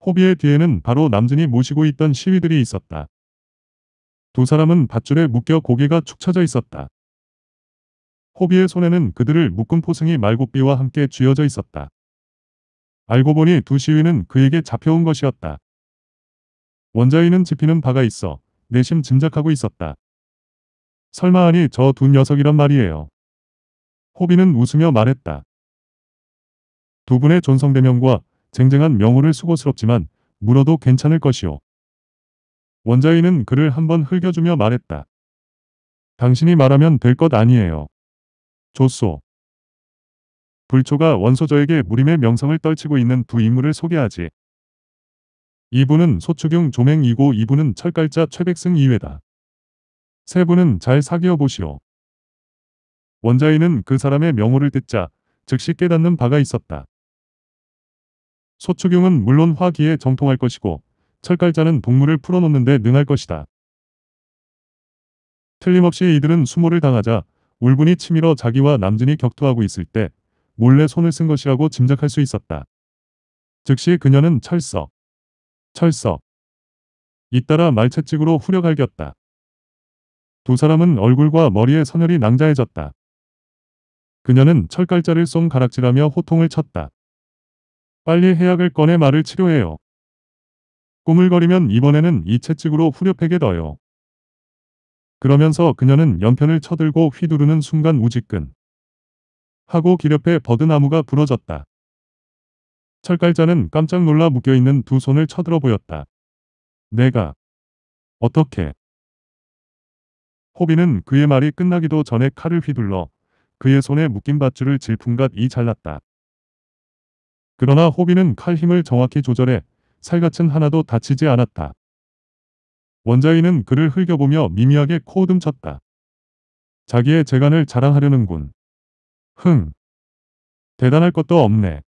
호비의 뒤에는 바로 남준이 모시고 있던 시위들이 있었다. 두 사람은 밧줄에 묶여 고개가 축 처져 있었다. 호비의 손에는 그들을 묶은 포승이 말굽비와 함께 쥐어져 있었다. 알고 보니 두 시위는 그에게 잡혀온 것이었다. 원자인은 지피는 바가 있어 내심 짐작하고 있었다. 설마 하니 저 두 녀석이란 말이에요. 호비는 웃으며 말했다. 두 분의 존성대명과 쟁쟁한 명호를 수고스럽지만 물어도 괜찮을 것이오. 원자인은 그를 한번 흘겨주며 말했다. 당신이 말하면 될 것 아니에요. 조소. 불초가 원소저에게 무림의 명성을 떨치고 있는 두 인물을 소개하지. 이분은 소추경 조맹이고 이분은 철갈자 최백승 이외다. 세 분은 잘 사귀어 보시오. 원자인은 그 사람의 명호를 듣자 즉시 깨닫는 바가 있었다. 소추경은 물론 화기에 정통할 것이고 철갈자는 동물을 풀어놓는 데 능할 것이다. 틀림없이 이들은 수모를 당하자 울분이 치밀어 자기와 남진이 격투하고 있을 때 몰래 손을 쓴 것이라고 짐작할 수 있었다. 즉시 그녀는 철석, 철석, 잇따라 말채찍으로 후려갈겼다. 두 사람은 얼굴과 머리에 선혈이 낭자해졌다. 그녀는 철갈자를 쏜 가락질하며 호통을 쳤다. 빨리 해약을 꺼내 말을 치료해요. 꼬물거리면 이번에는 이 채찍으로 후려팩게 넣어요. 그러면서 그녀는 연편을 쳐들고 휘두르는 순간 우직근 하고 길 옆에 버드나무가 부러졌다. 철갈자는 깜짝 놀라 묶여있는 두 손을 쳐들어 보였다. 내가 어떻게 호비는 그의 말이 끝나기도 전에 칼을 휘둘러 그의 손에 묶인 밧줄을 질풍같이 잘랐다. 그러나 호비는 칼 힘을 정확히 조절해 살갗은 하나도 다치지 않았다. 원자인은 그를 흘겨보며 미미하게 코웃음쳤다. 자기의 재간을 자랑하려는군. 흥. 대단할 것도 없네.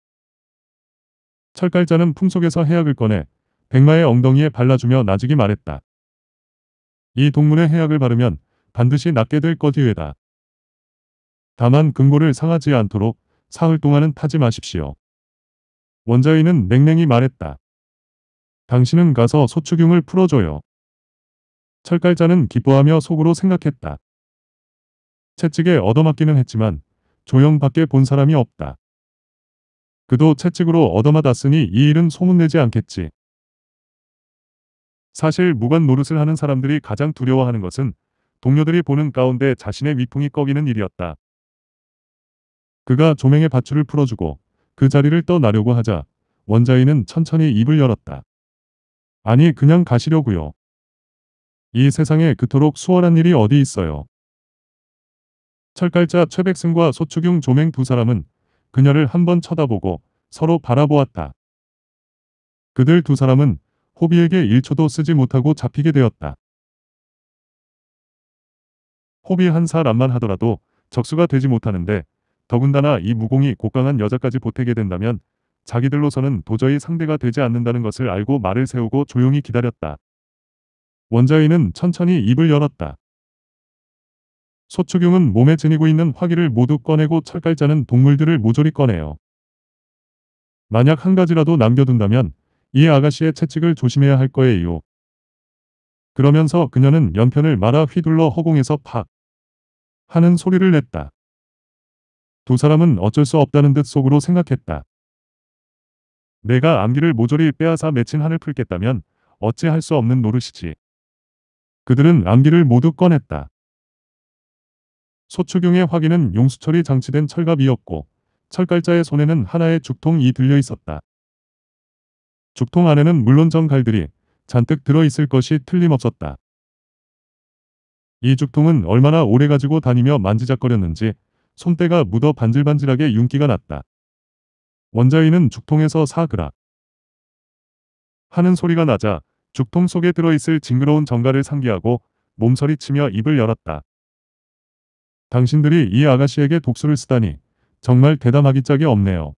철갈자는 품속에서 해약을 꺼내 백마의 엉덩이에 발라주며 나직이 말했다. 이 동문의 해약을 바르면 반드시 낫게 될 것이외다. 다만 금고를 상하지 않도록 사흘 동안은 타지 마십시오. 원자인은 냉랭히 말했다. 당신은 가서 소추경을 풀어줘요. 철갈자는 기뻐하며 속으로 생각했다. 채찍에 얻어맞기는 했지만 조영밖에 본 사람이 없다. 그도 채찍으로 얻어맞았으니 이 일은 소문내지 않겠지. 사실 무관 노릇을 하는 사람들이 가장 두려워하는 것은 동료들이 보는 가운데 자신의 위풍이 꺾이는 일이었다. 그가 조명의 밧줄을 풀어주고 그 자리를 떠나려고 하자 원자인은 천천히 입을 열었다. 아니 그냥 가시려고요. 이 세상에 그토록 수월한 일이 어디 있어요. 철갈자 최백승과 소추경 조맹 두 사람은 그녀를 한번 쳐다보고 서로 바라보았다. 그들 두 사람은 호비에게 1초도 쓰지 못하고 잡히게 되었다. 호비 한 사람만 하더라도 적수가 되지 못하는데 더군다나 이 무공이 곡강한 여자까지 보태게 된다면 자기들로서는 도저히 상대가 되지 않는다는 것을 알고 말을 세우고 조용히 기다렸다. 원자인은 천천히 입을 열었다. 소추경은 몸에 지니고 있는 화기를 모두 꺼내고 철갈자는 동물들을 모조리 꺼내요. 만약 한 가지라도 남겨둔다면 이 아가씨의 채찍을 조심해야 할 거예요. 그러면서 그녀는 연편을 말아 휘둘러 허공에서 팍 하는 소리를 냈다. 두 사람은 어쩔 수 없다는 듯 속으로 생각했다. 내가 암기를 모조리 빼앗아 맺힌 한을 풀겠다면 어찌할 수 없는 노릇이지. 그들은 암기를 모두 꺼냈다. 소추경의 화기는 용수철이 장치된 철갑이었고 철갈자의 손에는 하나의 죽통이 들려 있었다. 죽통 안에는 물론 정갈들이 잔뜩 들어있을 것이 틀림없었다. 이 죽통은 얼마나 오래 가지고 다니며 만지작거렸는지 손때가 묻어 반질반질하게 윤기가 났다. 원자인은 죽통에서 사그락 하는 소리가 나자 죽통 속에 들어있을 징그러운 정가를 상기하고 몸서리치며 입을 열었다. 당신들이 이 아가씨에게 독수를 쓰다니 정말 대담하기 짝이 없네요.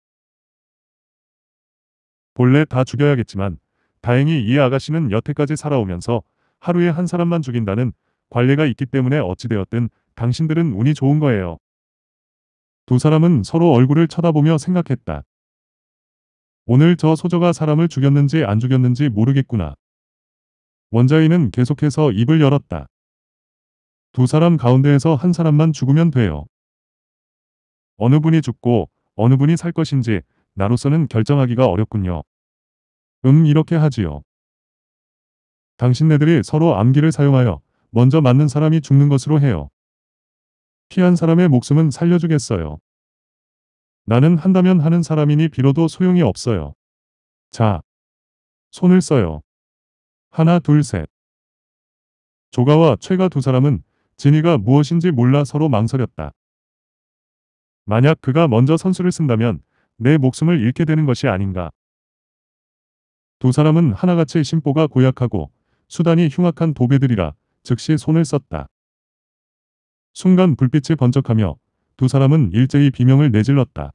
본래 다 죽여야겠지만 다행히 이 아가씨는 여태까지 살아오면서 하루에 한 사람만 죽인다는 관례가 있기 때문에 어찌되었든 당신들은 운이 좋은 거예요. 두 사람은 서로 얼굴을 쳐다보며 생각했다. 오늘 저 소저가 사람을 죽였는지 안 죽였는지 모르겠구나. 원자인은 계속해서 입을 열었다. 두 사람 가운데에서 한 사람만 죽으면 돼요. 어느 분이 죽고 어느 분이 살 것인지 나로서는 결정하기가 어렵군요. 음 이렇게 하지요. 당신네들이 서로 암기를 사용하여 먼저 맞는 사람이 죽는 것으로 해요. 피한 사람의 목숨은 살려주겠어요. 나는 한다면 하는 사람이니 빌어도 소용이 없어요. 자, 손을 써요. 하나 둘 셋. 조가와 최가 두 사람은 진이가 무엇인지 몰라 서로 망설였다. 만약 그가 먼저 선수를 쓴다면 내 목숨을 잃게 되는 것이 아닌가. 두 사람은 하나같이 심보가 고약하고 수단이 흉악한 도배들이라 즉시 손을 썼다. 순간 불빛이 번쩍하며 두 사람은 일제히 비명을 내질렀다.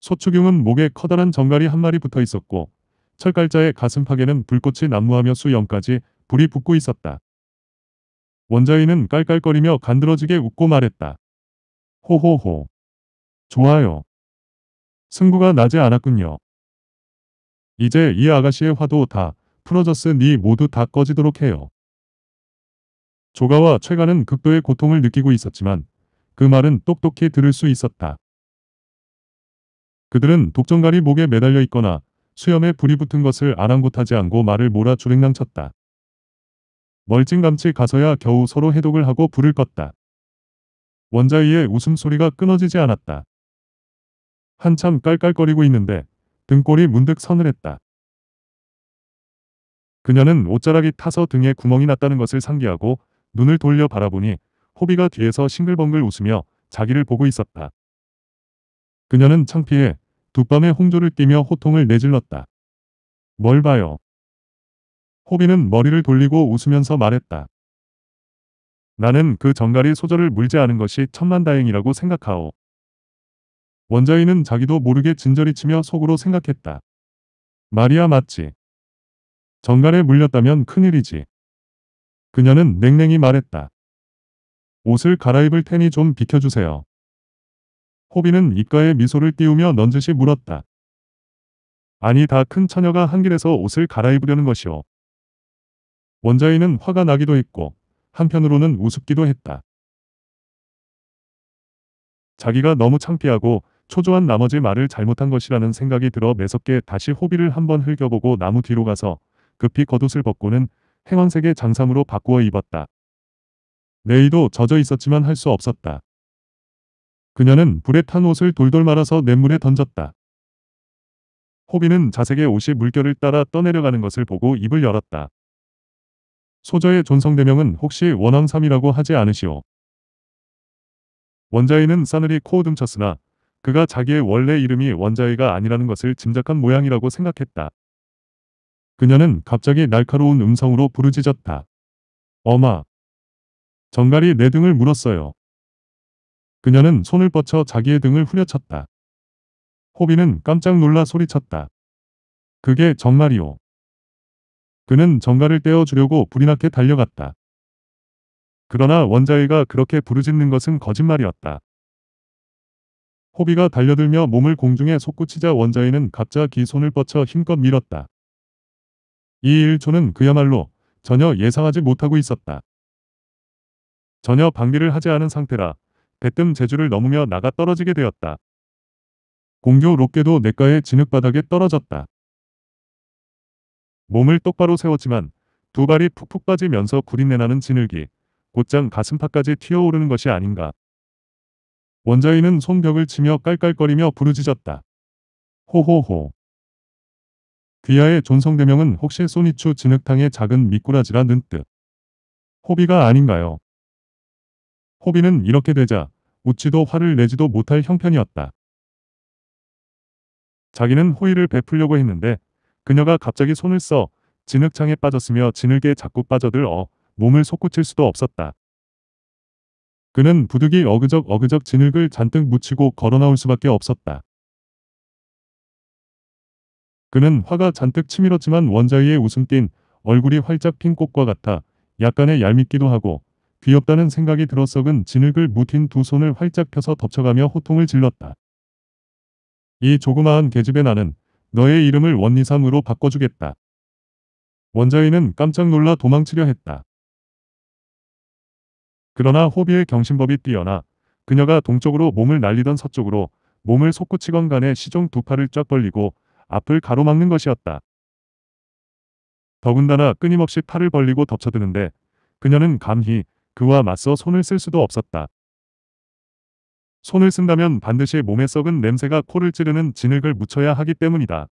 소추경은 목에 커다란 정갈이 한 마리 붙어 있었고 철갈자의 가슴팍에는 불꽃이 난무하며 수염까지 불이 붙고 있었다. 원자인은 깔깔거리며 간드러지게 웃고 말했다. 호호호. 좋아요. 승부가 나지 않았군요. 이제 이 아가씨의 화도 다 풀어졌으니 네 모두 다 꺼지도록 해요. 조가와 최가는 극도의 고통을 느끼고 있었지만 그 말은 똑똑히 들을 수 있었다. 그들은 독점갈이 목에 매달려 있거나 수염에 불이 붙은 것을 아랑곳하지 않고 말을 몰아 주랭랑쳤다. 멀찌감치 가서야 겨우 서로 해독을 하고 불을 껐다. 원자위의 웃음소리가 끊어지지 않았다. 한참 깔깔거리고 있는데 등골이 문득 서늘했다. 그녀는 옷자락이 타서 등에 구멍이 났다는 것을 상기하고 눈을 돌려 바라보니 호비가 뒤에서 싱글벙글 웃으며 자기를 보고 있었다. 그녀는 창피해 두밤에 홍조를 끼며 호통을 내질렀다. 뭘 봐요. 호비는 머리를 돌리고 웃으면서 말했다. 나는 그 정갈이 소절을 물지 않은 것이 천만다행이라고 생각하오. 원자인은 자기도 모르게 진저리치며 속으로 생각했다. 말이야 맞지. 정갈에 물렸다면 큰일이지. 그녀는 냉랭히 말했다. 옷을 갈아입을 테니 좀 비켜주세요. 호비는 입가에 미소를 띄우며 넌지시 물었다. 아니 다 큰 처녀가 한길에서 옷을 갈아입으려는 것이오. 원자인은 화가 나기도 했고 한편으로는 우습기도 했다. 자기가 너무 창피하고 초조한 나머지 말을 잘못한 것이라는 생각이 들어 매섭게 다시 호비를 한번 흘겨보고 나무 뒤로 가서 급히 겉옷을 벗고는 행황색의 장삼으로 바꾸어 입었다. 내의도 젖어 있었지만 할 수 없었다. 그녀는 불에 탄 옷을 돌돌 말아서 냇물에 던졌다. 호비는 자색의 옷이 물결을 따라 떠내려가는 것을 보고 입을 열었다. 소저의 존성대명은 혹시 원왕삼이라고 하지 않으시오. 원자이는 싸늘히 코어듬쳤으나 그가 자기의 원래 이름이 원자이가 아니라는 것을 짐작한 모양이라고 생각했다. 그녀는 갑자기 날카로운 음성으로 부르짖었다. 어마. 정갈이 내 등을 물었어요. 그녀는 손을 뻗쳐 자기의 등을 후려쳤다. 호비는 깜짝 놀라 소리쳤다. 그게 정말이오. 그는 정갈을 떼어주려고 불이 나게 달려갔다. 그러나 원자애가 그렇게 부르짖는 것은 거짓말이었다. 호비가 달려들며 몸을 공중에 솟구치자 원자애는 갑자기 손을 뻗쳐 힘껏 밀었다. 이일초는 그야말로 전혀 예상하지 못하고 있었다. 전혀 방비를 하지 않은 상태라 대뜸 제주를 넘으며 나가 떨어지게 되었다. 공교롭게도 내과의 진흙바닥에 떨어졌다. 몸을 똑바로 세웠지만 두 발이 푹푹 빠지면서 구린내나는 진흙이 곧장 가슴팍까지 튀어오르는 것이 아닌가. 원자인은 손벽을 치며 깔깔거리며 부르짖었다. 호호호. 귀하의 존성대명은 혹시 소니추 진흙탕의 작은 미꾸라지라 는 듯. 호비가 아닌가요? 호비는 이렇게 되자 웃지도 화를 내지도 못할 형편이었다. 자기는 호의를 베풀려고 했는데 그녀가 갑자기 손을 써 진흙창에 빠졌으며 진흙에 자꾸 빠져들어 몸을 솟구칠 수도 없었다. 그는 부득이 어그적 어그적 진흙을 잔뜩 묻히고 걸어나올 수밖에 없었다. 그는 화가 잔뜩 치밀었지만 원자위의 웃음 띈 얼굴이 활짝 핀 꽃과 같아 약간의 얄밉기도 하고 귀엽다는 생각이 들어 썩은 진흙을 묻힌두 손을 활짝 펴서 덮쳐가며 호통을 질렀다. 이 조그마한 계집애 나는 너의 이름을 원리상으로 바꿔주겠다. 원자인은 깜짝 놀라 도망치려 했다. 그러나 호비의 경신법이 뛰어나 그녀가 동쪽으로 몸을 날리던 서쪽으로 몸을 솟구치건 간에 시종 두 팔을 쫙 벌리고 앞을 가로막는 것이었다. 더군다나 끊임없이 팔을 벌리고 덮쳐드는데 그녀는 감히 그와 맞서 손을 쓸 수도 없었다. 손을 쓴다면 반드시 몸에 썩은 냄새가 코를 찌르는 진흙을 묻혀야 하기 때문이다.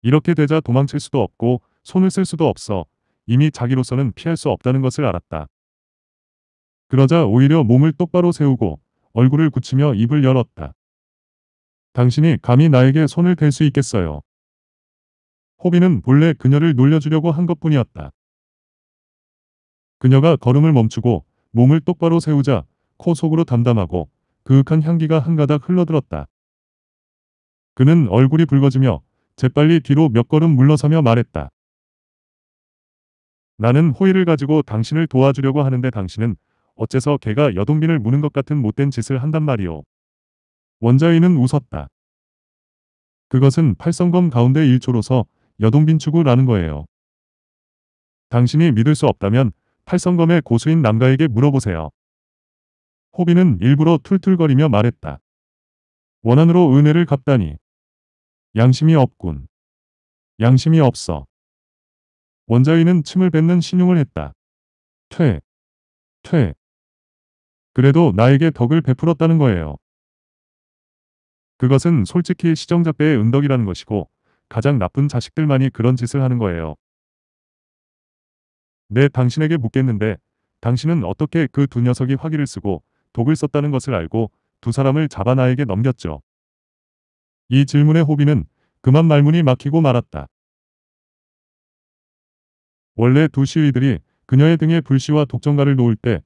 이렇게 되자 도망칠 수도 없고 손을 쓸 수도 없어 이미 자기로서는 피할 수 없다는 것을 알았다. 그러자 오히려 몸을 똑바로 세우고 얼굴을 굳히며 입을 열었다. 당신이 감히 나에게 손을 댈 수 있겠어요. 호비는 본래 그녀를 놀려주려고 한 것뿐이었다. 그녀가 걸음을 멈추고 몸을 똑바로 세우자 코 속으로 담담하고 그윽한 향기가 한가닥 흘러들었다. 그는 얼굴이 붉어지며 재빨리 뒤로 몇 걸음 물러서며 말했다. 나는 호의를 가지고 당신을 도와주려고 하는데 당신은 어째서 개가 여동빈을 무는 것 같은 못된 짓을 한단 말이오. 원자인은 웃었다. 그것은 팔성검 가운데 일초로서 여동빈 축구라는 거예요. 당신이 믿을 수 없다면 팔성검의 고수인 남가에게 물어보세요. 호비는 일부러 툴툴거리며 말했다. 원한으로 은혜를 갚다니. 양심이 없군. 양심이 없어. 원자인은 침을 뱉는 신용을 했다. 퇴. 퇴. 그래도 나에게 덕을 베풀었다는 거예요. 그것은 솔직히 시정자 배의 은덕이라는 것이고 가장 나쁜 자식들만이 그런 짓을 하는 거예요. 내 네, 당신에게 묻겠는데 당신은 어떻게 그 두 녀석이 화기를 쓰고 독을 썼다는 것을 알고 두 사람을 잡아 나에게 넘겼죠. 이 질문에 호비는 그만 말문이 막히고 말았다. 원래 두 시위들이 그녀의 등에 불씨와 독점가를 놓을 때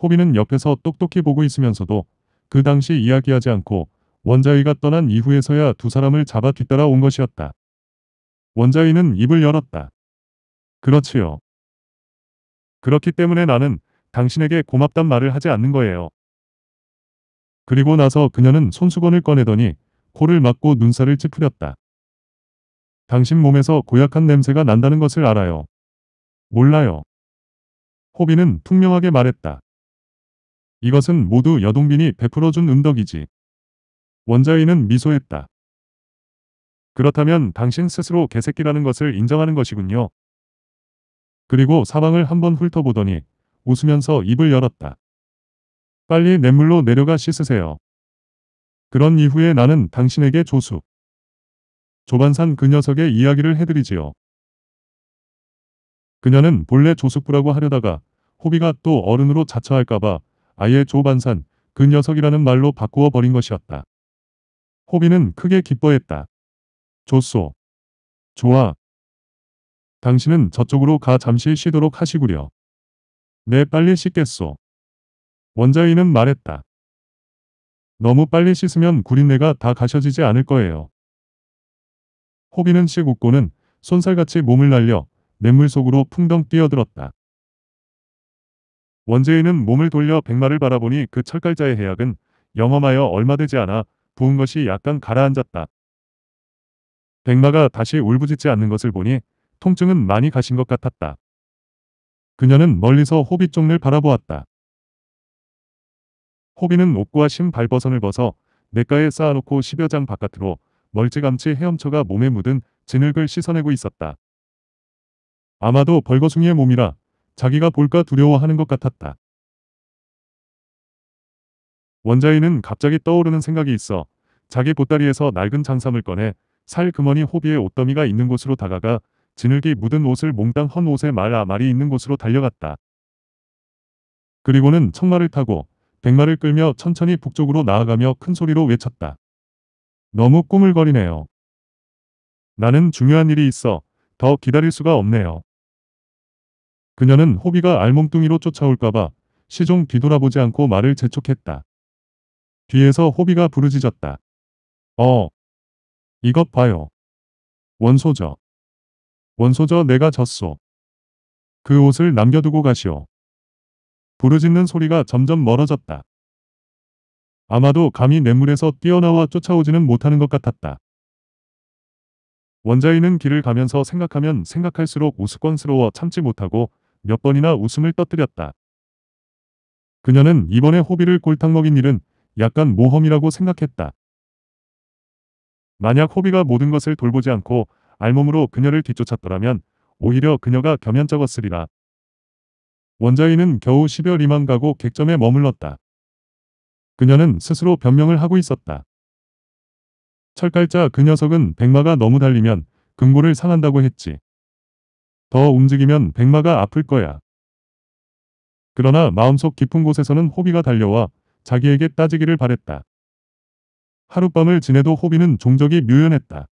호비는 옆에서 똑똑히 보고 있으면서도 그 당시 이야기하지 않고 원자위가 떠난 이후에서야 두 사람을 잡아 뒤따라 온 것이었다. 원자위는 입을 열었다. 그렇지요. 그렇기 때문에 나는 당신에게 고맙단 말을 하지 않는 거예요. 그리고 나서 그녀는 손수건을 꺼내더니 코를 막고 눈살을 찌푸렸다. 당신 몸에서 고약한 냄새가 난다는 것을 알아요. 몰라요. 호비는 투명하게 말했다. 이것은 모두 여동빈이 베풀어준 은덕이지. 원자인은 미소했다. 그렇다면 당신 스스로 개새끼라는 것을 인정하는 것이군요. 그리고 사방을 한번 훑어보더니 웃으면서 입을 열었다. 빨리 냇물로 내려가 씻으세요. 그런 이후에 나는 당신에게 조수. 조반산 그 녀석의 이야기를 해드리지요. 그녀는 본래 조숙부라고 하려다가 호비가 또 어른으로 자처할까봐 아예 조반산 그 녀석이라는 말로 바꾸어 버린 것이었다. 호비는 크게 기뻐했다. 조소 좋아, 당신은 저쪽으로 가 잠시 쉬도록 하시구려. 네 빨리 씻겠소. 원자인은 말했다. 너무 빨리 씻으면 구린내가 다 가셔지지 않을 거예요. 호비는 씩 웃고는 손살같이 몸을 날려 냇물 속으로 풍덩 뛰어들었다. 원재인은 몸을 돌려 백마를 바라보니 그 철갈자의 해약은 영험하여 얼마 되지 않아 부은 것이 약간 가라앉았다. 백마가 다시 울부짖지 않는 것을 보니 통증은 많이 가신 것 같았다. 그녀는 멀리서 호비 쪽을 바라보았다. 호비는 옷과 신발 버선을 벗어 냇가에 쌓아놓고 10여 장 바깥으로 멀찌감치 헤엄쳐가 몸에 묻은 진흙을 씻어내고 있었다. 아마도 벌거숭이의 몸이라 자기가 볼까 두려워하는 것 같았다. 원자인은 갑자기 떠오르는 생각이 있어 자기 보따리에서 낡은 장삼을 꺼내 살 그머니 호비의 옷더미가 있는 곳으로 다가가 진흙이 묻은 옷을 몽땅 헌 옷에 말아 말이 있는 곳으로 달려갔다. 그리고는 천마를 타고 백마를 끌며 천천히 북쪽으로 나아가며 큰 소리로 외쳤다. 너무 꾸물거리네요. 나는 중요한 일이 있어 더 기다릴 수가 없네요. 그녀는 호비가 알몸뚱이로 쫓아올까봐 시종 뒤돌아보지 않고 말을 재촉했다. 뒤에서 호비가 부르짖었다. 어, 이것 봐요. 원소죠. 원소저 내가 졌소. 그 옷을 남겨두고 가시오. 부르짖는 소리가 점점 멀어졌다. 아마도 감히 냇물에서 뛰어나와 쫓아오지는 못하는 것 같았다. 원자인은 길을 가면서 생각하면 생각할수록 우스꽝스러워 참지 못하고 몇 번이나 웃음을 떠뜨렸다. 그녀는 이번에 호비를 골탕 먹인 일은 약간 모험이라고 생각했다. 만약 호비가 모든 것을 돌보지 않고 알몸으로 그녀를 뒤쫓았더라면 오히려 그녀가 겸연쩍었으리라. 원자인은 겨우 10여 리만 가고 객점에 머물렀다. 그녀는 스스로 변명을 하고 있었다. 철갈자 그 녀석은 백마가 너무 달리면 금고를 상한다고 했지. 더 움직이면 백마가 아플 거야. 그러나 마음속 깊은 곳에서는 호비가 달려와 자기에게 따지기를 바랬다. 하룻밤을 지내도 호비는 종적이 묘연했다.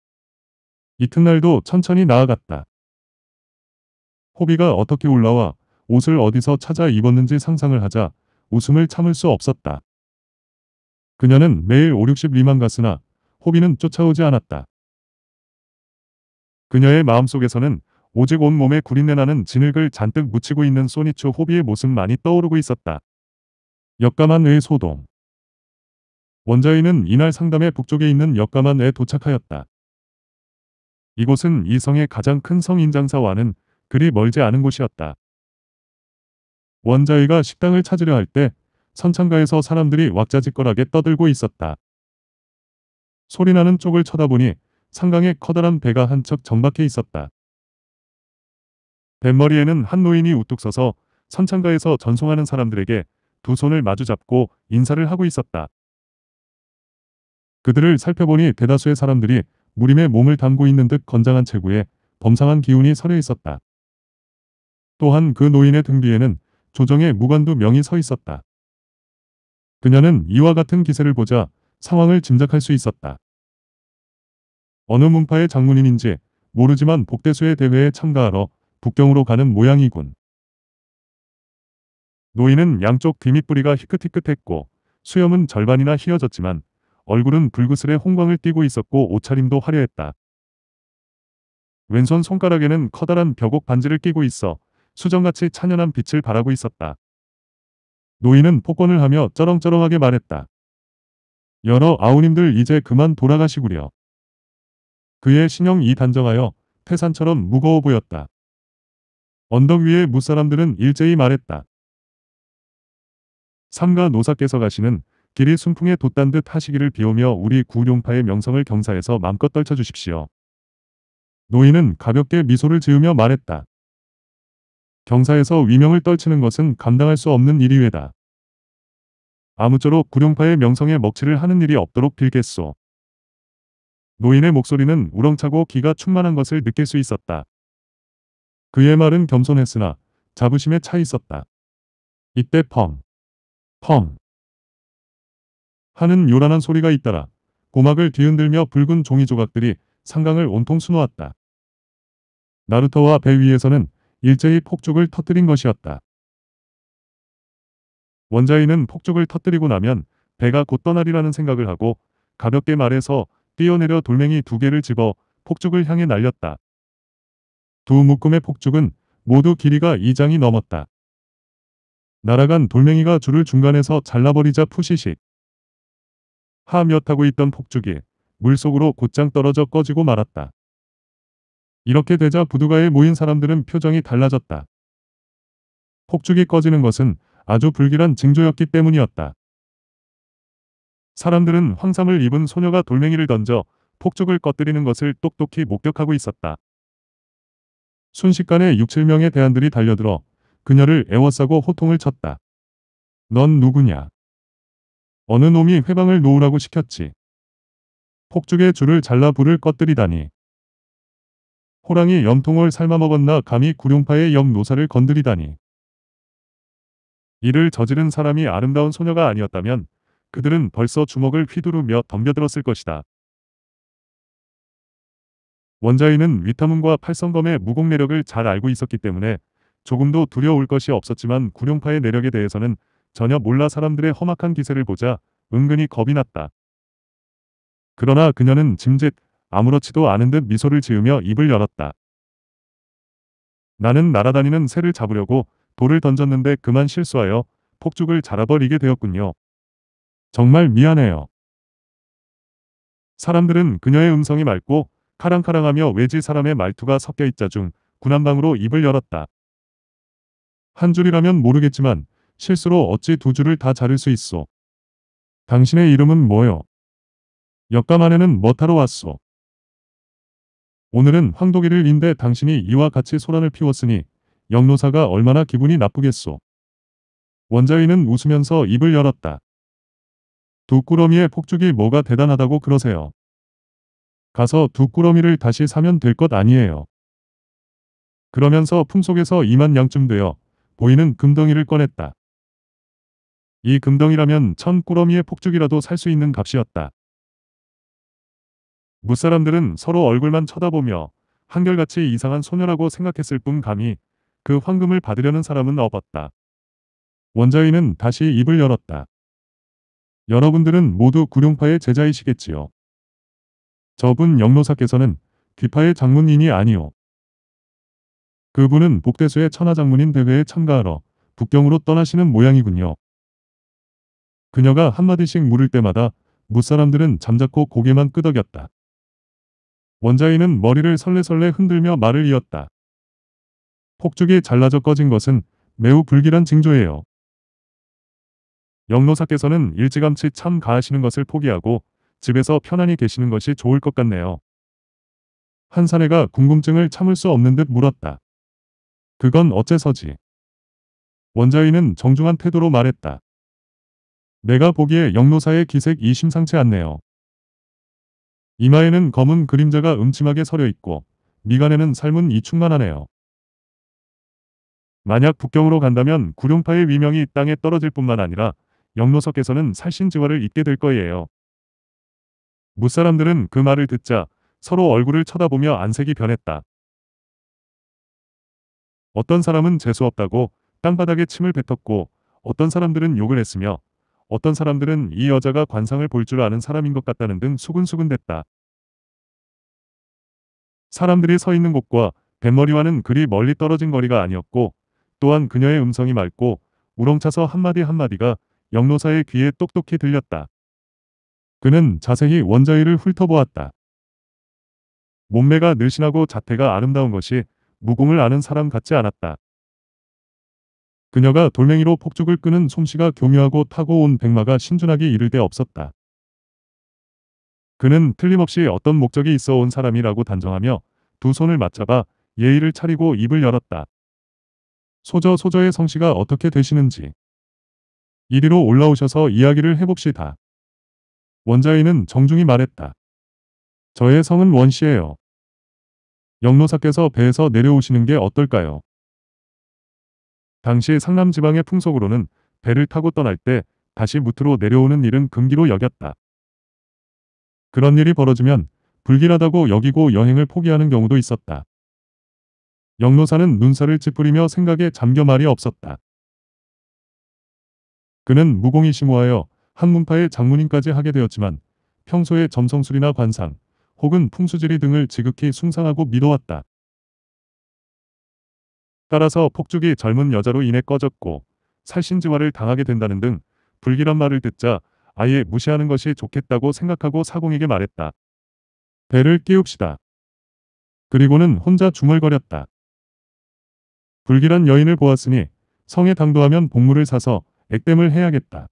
이튿날도 천천히 나아갔다. 호비가 어떻게 올라와 옷을 어디서 찾아 입었는지 상상을 하자 웃음을 참을 수 없었다. 그녀는 매일 5, 60 리만 갔으나 호비는 쫓아오지 않았다. 그녀의 마음속에서는 오직 온몸에 구린내 나는 진흙을 잔뜩 묻히고 있는 소니초 호비의 모습만이 떠오르고 있었다. 역감한 의 소동 원자인은 이날 상담의 북쪽에 있는 역감한 에 도착하였다. 이곳은 이성의 가장 큰 성인장사와는 그리 멀지 않은 곳이었다. 원자위가 식당을 찾으려 할 때 선창가에서 사람들이 왁자지껄하게 떠들고 있었다. 소리나는 쪽을 쳐다보니 상강에 커다란 배가 한 척 정박해 있었다. 뱃머리에는 한 노인이 우뚝 서서 선창가에서 전송하는 사람들에게 두 손을 마주잡고 인사를 하고 있었다. 그들을 살펴보니 대다수의 사람들이 무림의 몸을 담고 있는 듯 건장한 체구에 범상한 기운이 서려 있었다. 또한 그 노인의 등 뒤에는 조정의 무관두 명이 서 있었다. 그녀는 이와 같은 기세를 보자 상황을 짐작할 수 있었다. 어느 문파의 장문인인지 모르지만 복대수의 대회에 참가하러 북경으로 가는 모양이군. 노인은 양쪽 귀밑뿌리가 희끗희끗했고 수염은 절반이나 휘어졌지만 얼굴은 불그슬에 홍광을 띠고 있었고 옷차림도 화려했다. 왼손 손가락에는 커다란 벽옥 반지를 끼고 있어 수정같이 찬연한 빛을 바라고 있었다. 노인은 폭언을 하며 쩌렁쩌렁하게 말했다. 여러 아우님들 이제 그만 돌아가시구려. 그의 신형이 단정하여 태산처럼 무거워 보였다. 언덕 위에 무사람들은 일제히 말했다. 삼가 노사께서 가시는 길이 순풍에 돛단 듯 하시기를 비우며 우리 구룡파의 명성을 경사해서 맘껏 떨쳐주십시오. 노인은 가볍게 미소를 지으며 말했다. 경사에서 위명을 떨치는 것은 감당할 수 없는 일이외다. 아무쪼록 구룡파의 명성에 먹칠을 하는 일이 없도록 빌겠소. 노인의 목소리는 우렁차고 기가 충만한 것을 느낄 수 있었다. 그의 말은 겸손했으나 자부심에 차 있었다. 이때 펑, 펑 하는 요란한 소리가 잇따라 고막을 뒤흔들며 붉은 종이 조각들이 상강을 온통 수놓았다. 나루터와 배 위에서는 일제히 폭죽을 터뜨린 것이었다. 원자인은 폭죽을 터뜨리고 나면 배가 곧 떠나리라는 생각을 하고 가볍게 말해서 뛰어내려 돌멩이 두 개를 집어 폭죽을 향해 날렸다. 두 묶음의 폭죽은 모두 길이가 2장이 넘었다. 날아간 돌멩이가 줄을 중간에서 잘라버리자 푸시식 하며 타고 있던 폭죽이 물속으로 곧장 떨어져 꺼지고 말았다. 이렇게 되자 부두가에 모인 사람들은 표정이 달라졌다. 폭죽이 꺼지는 것은 아주 불길한 징조였기 때문이었다. 사람들은 황삼을 입은 소녀가 돌멩이를 던져 폭죽을 꺼뜨리는 것을 똑똑히 목격하고 있었다. 순식간에 6, 7명의 대안들이 달려들어 그녀를 애워싸고 호통을 쳤다. 넌 누구냐? 어느 놈이 회방을 놓으라고 시켰지. 폭죽에 줄을 잘라 불을 꺼뜨리다니. 호랑이 염통을 삶아먹었나 감히 구룡파의 염노사를 건드리다니. 이를 저지른 사람이 아름다운 소녀가 아니었다면 그들은 벌써 주먹을 휘두르며 덤벼들었을 것이다. 원자인은 위타문과 팔성검의 무공 내력을 잘 알고 있었기 때문에 조금도 두려울 것이 없었지만 구룡파의 내력에 대해서는 전혀 몰라 사람들의 험악한 기세를 보자 은근히 겁이 났다. 그러나 그녀는 짐짓 아무렇지도 않은 듯 미소를 지으며 입을 열었다. 나는 날아다니는 새를 잡으려고 돌을 던졌는데 그만 실수하여 폭죽을 자라버리게 되었군요. 정말 미안해요. 사람들은 그녀의 음성이 맑고 카랑카랑하며 외지 사람의 말투가 섞여 있자 중 군함방으로 입을 열었다. 한 줄이라면 모르겠지만 실수로 어찌 두 줄을 다 자를 수 있어. 당신의 이름은 뭐요? 역감안에는 뭐타러 왔소? 오늘은 황독일을 인데 당신이 이와 같이 소란을 피웠으니 영노사가 얼마나 기분이 나쁘겠소. 원자위는 웃으면서 입을 열었다. 두꾸러미의 폭죽이 뭐가 대단하다고 그러세요. 가서 두꾸러미를 다시 사면 될 것 아니에요. 그러면서 품속에서 이만 양쯤 되어 보이는 금덩이를 꺼냈다. 이 금덩이라면 천 꾸러미의 폭죽이라도 살 수 있는 값이었다. 무사람들은 서로 얼굴만 쳐다보며 한결같이 이상한 소녀라고 생각했을 뿐 감히 그 황금을 받으려는 사람은 없었다. 원자위는 다시 입을 열었다. 여러분들은 모두 구룡파의 제자이시겠지요. 저분 영로사께서는 귀파의 장문인이 아니오. 그분은 복대수의 천하장문인 대회에 참가하러 북경으로 떠나시는 모양이군요. 그녀가 한마디씩 물을 때마다 무사람들은 잠자코 고개만 끄덕였다. 원자인은 머리를 설레설레 흔들며 말을 이었다. 폭죽이 잘라져 꺼진 것은 매우 불길한 징조예요. 영로사께서는 일찌감치 참 가하시는 것을 포기하고 집에서 편안히 계시는 것이 좋을 것 같네요. 한 사내가 궁금증을 참을 수 없는 듯 물었다. 그건 어째서지? 원자인은 정중한 태도로 말했다. 내가 보기에 영로사의 기색이 심상치 않네요. 이마에는 검은 그림자가 음침하게 서려있고 미간에는 삶은 이 충만하네요. 만약 북경으로 간다면 구룡파의 위명이 땅에 떨어질 뿐만 아니라 영로사께서는 살신지화를 잊게 될 거예요. 무사람들은 그 말을 듣자 서로 얼굴을 쳐다보며 안색이 변했다. 어떤 사람은 재수없다고 땅바닥에 침을 뱉었고 어떤 사람들은 욕을 했으며 어떤 사람들은 이 여자가 관상을 볼 줄 아는 사람인 것 같다는 등 수근수근댔다. 사람들이 서 있는 곳과 뱃머리와는 그리 멀리 떨어진 거리가 아니었고 또한 그녀의 음성이 맑고 우렁차서 한마디 한마디가 영로사의 귀에 똑똑히 들렸다. 그는 자세히 원자위를 훑어보았다. 몸매가 늘씬하고 자태가 아름다운 것이 무공을 아는 사람 같지 않았다. 그녀가 돌멩이로 폭죽을 끄는 솜씨가 교묘하고 타고 온 백마가 신준하기 이를 데 없었다. 그는 틀림없이 어떤 목적이 있어 온 사람이라고 단정하며 두 손을 맞잡아 예의를 차리고 입을 열었다. 소저 소저의 성씨가 어떻게 되시는지 이리로 올라오셔서 이야기를 해봅시다. 원자인은 정중히 말했다. 저의 성은 원씨예요. 영노사께서 배에서 내려오시는 게 어떨까요? 당시 상남지방의 풍속으로는 배를 타고 떠날 때 다시 무트로 내려오는 일은 금기로 여겼다. 그런 일이 벌어지면 불길하다고 여기고 여행을 포기하는 경우도 있었다. 영로사는 눈살을 찌푸리며 생각에 잠겨 말이 없었다. 그는 무공이 심오하여 한문파의 장문인까지 하게 되었지만 평소에 점성술이나 관상 혹은 풍수지리 등을 지극히 숭상하고 믿어왔다. 따라서 폭죽이 젊은 여자로 인해 꺼졌고 살신지화를 당하게 된다는 등 불길한 말을 듣자 아예 무시하는 것이 좋겠다고 생각하고 사공에게 말했다. 배를 끼웁시다. 그리고는 혼자 중얼거렸다. 불길한 여인을 보았으니 성에 당도하면 복물을 사서 액땜을 해야겠다.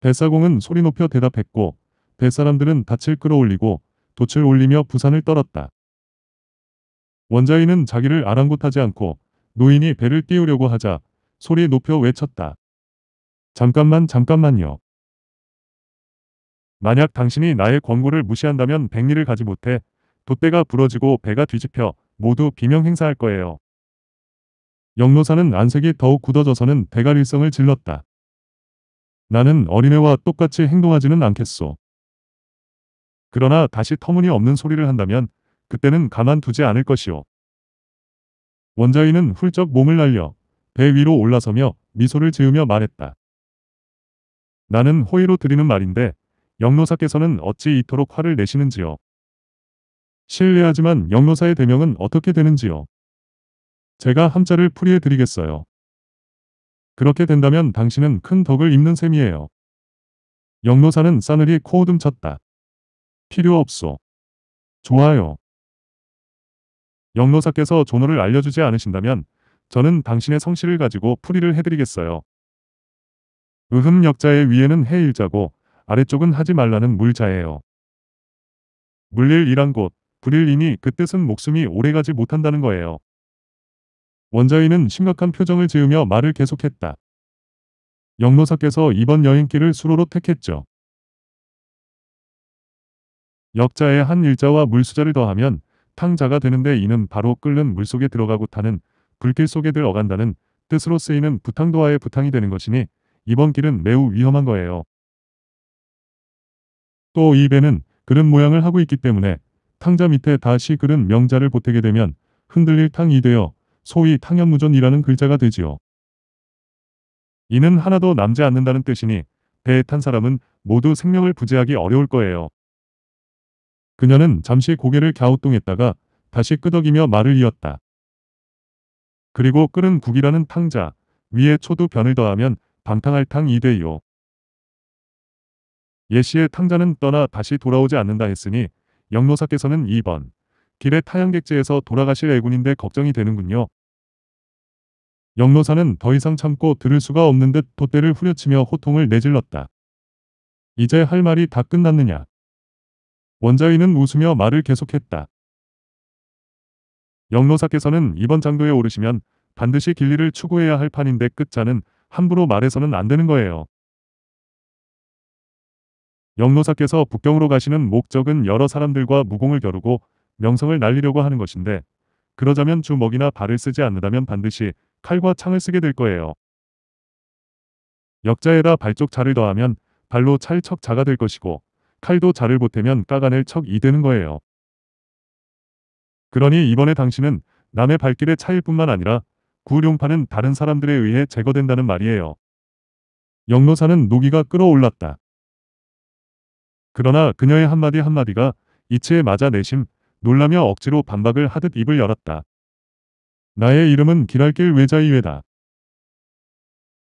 배사공은 소리 높여 대답했고 뱃사람들은 닻을 끌어올리고 돛을 올리며 부산을 떨었다. 원자인은 자기를 아랑곳하지 않고 노인이 배를 띄우려고 하자 소리 높여 외쳤다. 잠깐만 잠깐만요. 만약 당신이 나의 권고를 무시한다면 백리를 가지 못해 돛대가 부러지고 배가 뒤집혀 모두 비명 행사할 거예요. 영로사는 안색이 더욱 굳어져서는 대가일성을 질렀다. 나는 어린애와 똑같이 행동하지는 않겠소. 그러나 다시 터무니없는 소리를 한다면 그때는 가만두지 않을 것이오. 원자위는 훌쩍 몸을 날려 배 위로 올라서며 미소를 지으며 말했다. 나는 호의로 드리는 말인데 영노사께서는 어찌 이토록 화를 내시는지요. 실례하지만 영노사의 대명은 어떻게 되는지요. 제가 함자를 풀이해 드리겠어요. 그렇게 된다면 당신은 큰 덕을 입는 셈이에요. 영노사는 싸늘히 코어듬 쳤다. 필요 없소. 좋아요. 영노사께서 존호를 알려주지 않으신다면 저는 당신의 성실을 가지고 풀이를 해드리겠어요. 으흠 역자의 위에는 해일자고 아래쪽은 하지 말라는 물자예요. 물릴이란 곳, 불일이니 그 뜻은 목숨이 오래가지 못한다는 거예요. 원자인은 심각한 표정을 지으며 말을 계속했다. 영노사께서 이번 여행길을 수로로 택했죠. 역자의 한 일자와 물수자를 더하면 탕자가 되는데 이는 바로 끓는 물속에 들어가고 타는 불길 속에들 어간다는 뜻으로 쓰이는 부탕도하의 부탕이 되는 것이니 이번 길은 매우 위험한 거예요. 또 이 배는 그릇 모양을 하고 있기 때문에 탕자 밑에 다시 그릇 명자를 보태게 되면 흔들릴 탕이 되어 소위 탕현무전이라는 글자가 되지요. 이는 하나도 남지 않는다는 뜻이니 배에 탄 사람은 모두 생명을 부재하기 어려울 거예요. 그녀는 잠시 고개를 갸우뚱했다가 다시 끄덕이며 말을 이었다. 그리고 끓은 국이라는 탕자 위에 초두 변을 더하면 방탕할 탕이돼요 예씨의 탕자는 떠나 다시 돌아오지 않는다 했으니 영로사께서는 2번 길에 타양객지에서 돌아가실 애군인데 걱정이 되는군요. 영로사는 더 이상 참고 들을 수가 없는 듯 돛대를 후려치며 호통을 내질렀다. 이제 할 말이 다 끝났느냐. 원자위는 웃으며 말을 계속했다. 영로사께서는 이번 장도에 오르시면 반드시 길리를 추구해야 할 판인데 끝자는 함부로 말해서는 안 되는 거예요. 영로사께서 북경으로 가시는 목적은 여러 사람들과 무공을 겨루고 명성을 날리려고 하는 것인데 그러자면 주먹이나 발을 쓰지 않는다면 반드시 칼과 창을 쓰게 될 거예요. 역자에다 발쪽 자를 더하면 발로 찰척자가 될 것이고 칼도 자를 보태면 까간을 척이되는 거예요. 그러니 이번에 당신은 남의 발길의 차일 뿐만 아니라 구룡파는 다른 사람들에 의해 제거된다는 말이에요. 영로사는 노기가 끌어올랐다. 그러나 그녀의 한마디 한마디가 이치에 맞아 내심 놀라며 억지로 반박을 하듯 입을 열었다. 나의 이름은 길할길 외자이외다.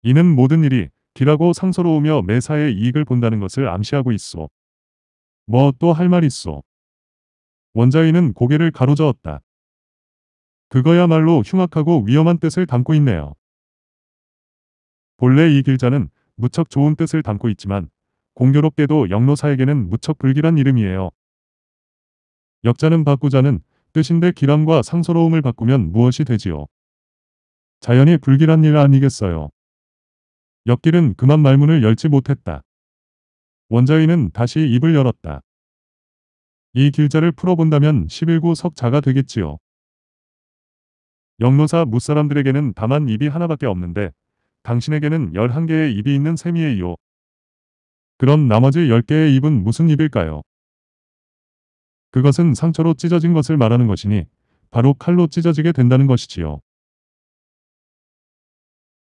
이는 모든 일이 길하고 상서로우며 매사에 이익을 본다는 것을 암시하고 있어. 뭐또할말 있어. 원자인은 고개를 가로저었다. 그거야말로 흉악하고 위험한 뜻을 담고 있네요. 본래 이 길자는 무척 좋은 뜻을 담고 있지만 공교롭게도 영로사에게는 무척 불길한 이름이에요. 역자는 바꾸자는 뜻인데 기람과 상서로움을 바꾸면 무엇이 되지요? 자연히 불길한 일 아니겠어요. 역길은 그만 말문을 열지 못했다. 원자위는 다시 입을 열었다. 이 길자를 풀어본다면 11구 석자가 되겠지요. 영로사 무사람들에게는 다만 입이 하나밖에 없는데 당신에게는 11개의 입이 있는 셈이에요. 그럼 나머지 10개의 입은 무슨 입일까요? 그것은 상처로 찢어진 것을 말하는 것이니 바로 칼로 찢어지게 된다는 것이지요.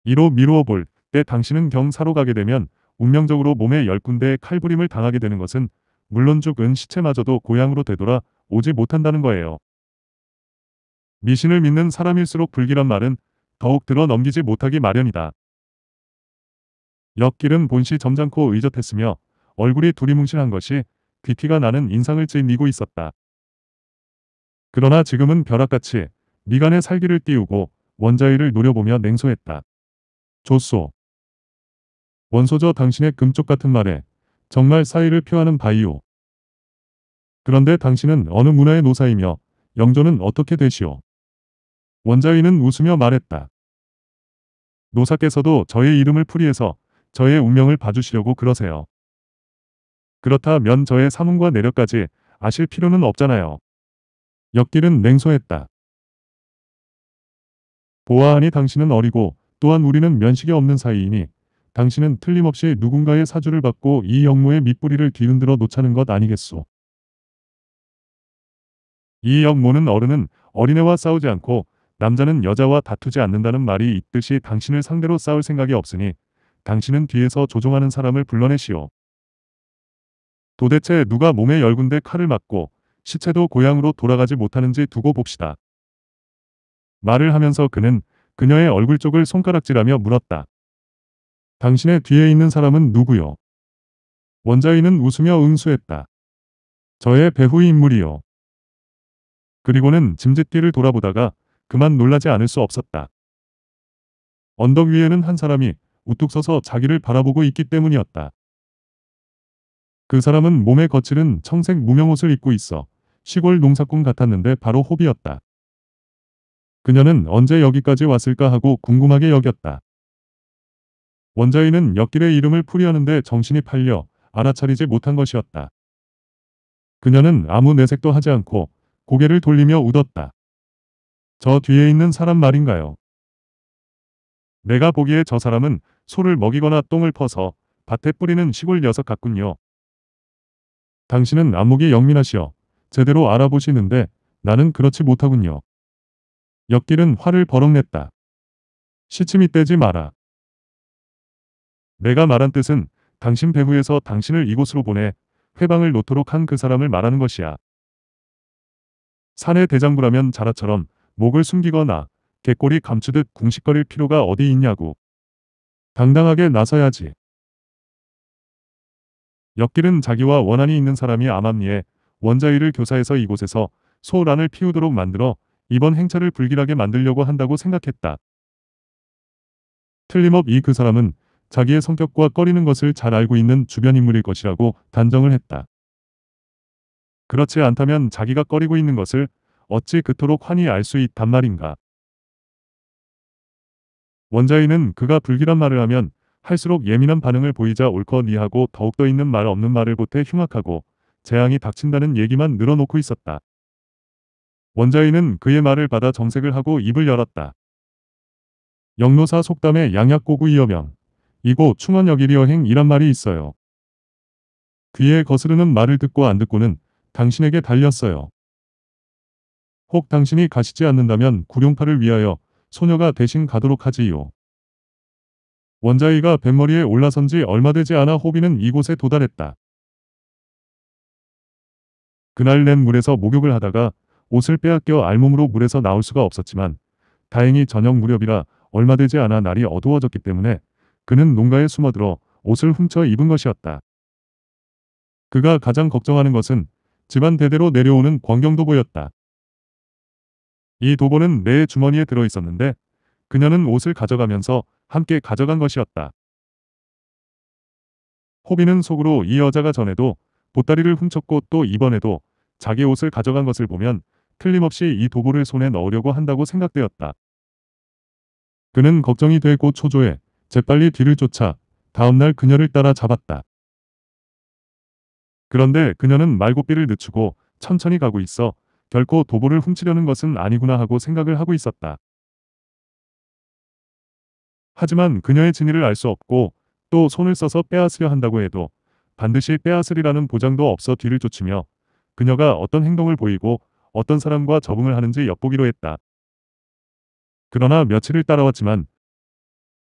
이로 미루어 볼 때 당신은 경사로 가게 되면 운명적으로 몸에 열 군데의 칼부림을 당하게 되는 것은 물론 죽은 시체마저도 고향으로 되돌아 오지 못한다는 거예요. 미신을 믿는 사람일수록 불길한 말은 더욱 들어 넘기지 못하기 마련이다. 옆길은 본시 점잖고 의젓했으며 얼굴이 두리뭉실한 것이 귀티가 나는 인상을 찌미고 있었다. 그러나 지금은 벼락같이 미간에 살기를 띄우고 원자위를 노려보며 냉소했다. 조소. 원소저 당신의 금쪽 같은 말에 정말 사의를 표하는 바이오. 그런데 당신은 어느 문화의 노사이며 영조는 어떻게 되시오? 원자위는 웃으며 말했다. 노사께서도 저의 이름을 풀이해서 저의 운명을 봐주시려고 그러세요. 그렇다면 저의 사문과 내력까지 아실 필요는 없잖아요. 역길은 냉소했다. 보아하니 당신은 어리고 또한 우리는 면식이 없는 사이이니 당신은 틀림없이 누군가의 사주를 받고 이영무의 밑부리를 뒤흔들어 놓자는 것 아니겠소. 이영무는 어른은 어린애와 싸우지 않고 남자는 여자와 다투지 않는다는 말이 있듯이 당신을 상대로 싸울 생각이 없으니 당신은 뒤에서 조종하는 사람을 불러내시오. 도대체 누가 몸에 열 군데 칼을 맞고 시체도 고향으로 돌아가지 못하는지 두고 봅시다. 말을 하면서 그는 그녀의 얼굴 쪽을 손가락질하며 물었다. 당신의 뒤에 있는 사람은 누구요? 원자인은 웃으며 응수했다. 저의 배후의 인물이요. 그리고는 짐짓띠를 돌아보다가 그만 놀라지 않을 수 없었다. 언덕 위에는 한 사람이 우뚝 서서 자기를 바라보고 있기 때문이었다. 그 사람은 몸에 거칠은 청색 무명옷을 입고 있어 시골 농사꾼 같았는데 바로 호비였다. 그녀는 언제 여기까지 왔을까 하고 궁금하게 여겼다. 원자인은 역길의 이름을 풀이하는데 정신이 팔려 알아차리지 못한 것이었다. 그녀는 아무 내색도 하지 않고 고개를 돌리며 웃었다. 저 뒤에 있는 사람 말인가요? 내가 보기에 저 사람은 소를 먹이거나 똥을 퍼서 밭에 뿌리는 시골 녀석 같군요. 당신은 안목이 영민하시어 제대로 알아보시는데 나는 그렇지 못하군요. 역길은 화를 버럭냈다. 시침이 떼지 마라. 내가 말한 뜻은 당신 배후에서 당신을 이곳으로 보내 회방을 놓도록 한 그 사람을 말하는 것이야. 사내 대장부라면 자라처럼 목을 숨기거나 개꼬리 감추듯 궁식거릴 필요가 어디 있냐고. 당당하게 나서야지. 역길은 자기와 원한이 있는 사람이 암암리에 원자위를 교사해서 이곳에서 소란을 피우도록 만들어 이번 행차를 불길하게 만들려고 한다고 생각했다. 틀림없이 그 사람은 자기의 성격과 꺼리는 것을 잘 알고 있는 주변 인물일 것이라고 단정을 했다. 그렇지 않다면 자기가 꺼리고 있는 것을 어찌 그토록 환히 알 수 있단 말인가. 원자인은 그가 불길한 말을 하면 할수록 예민한 반응을 보이자 올거니 하고 더욱더 있는 말 없는 말을 보태 흉악하고 재앙이 닥친다는 얘기만 늘어놓고 있었다. 원자인은 그의 말을 받아 정색을 하고 입을 열었다. 영로사 속담의 양약고구 이여명 이곳 충원역 일이여행 이란 말이 있어요. 귀에 거스르는 말을 듣고 안 듣고는 당신에게 달렸어요. 혹 당신이 가시지 않는다면 구룡파를 위하여 소녀가 대신 가도록 하지요. 원자이가 뱃머리에 올라선 지 얼마 되지 않아 호비는 이곳에 도달했다. 그날 낸 물에서 목욕을 하다가 옷을 빼앗겨 알몸으로 물에서 나올 수가 없었지만 다행히 저녁 무렵이라 얼마 되지 않아 날이 어두워졌기 때문에 그는 농가에 숨어들어 옷을 훔쳐 입은 것이었다. 그가 가장 걱정하는 것은 집안 대대로 내려오는 광경도보였다. 이 도보는 내 주머니에 들어있었는데 그녀는 옷을 가져가면서 함께 가져간 것이었다. 호비는 속으로 이 여자가 전에도 보따리를 훔쳤고 또 이번에도 자기 옷을 가져간 것을 보면 틀림없이 이 도보를 손에 넣으려고 한다고 생각되었다. 그는 걱정이 되고 초조해 재빨리 뒤를 쫓아 다음날 그녀를 따라 잡았다. 그런데 그녀는 말고삐를 늦추고 천천히 가고 있어 결코 도보를 훔치려는 것은 아니구나 하고 생각을 하고 있었다. 하지만 그녀의 진위를 알 수 없고 또 손을 써서 빼앗으려 한다고 해도 반드시 빼앗으리라는 보장도 없어 뒤를 쫓으며 그녀가 어떤 행동을 보이고 어떤 사람과 적응을 하는지 엿보기로 했다. 그러나 며칠을 따라왔지만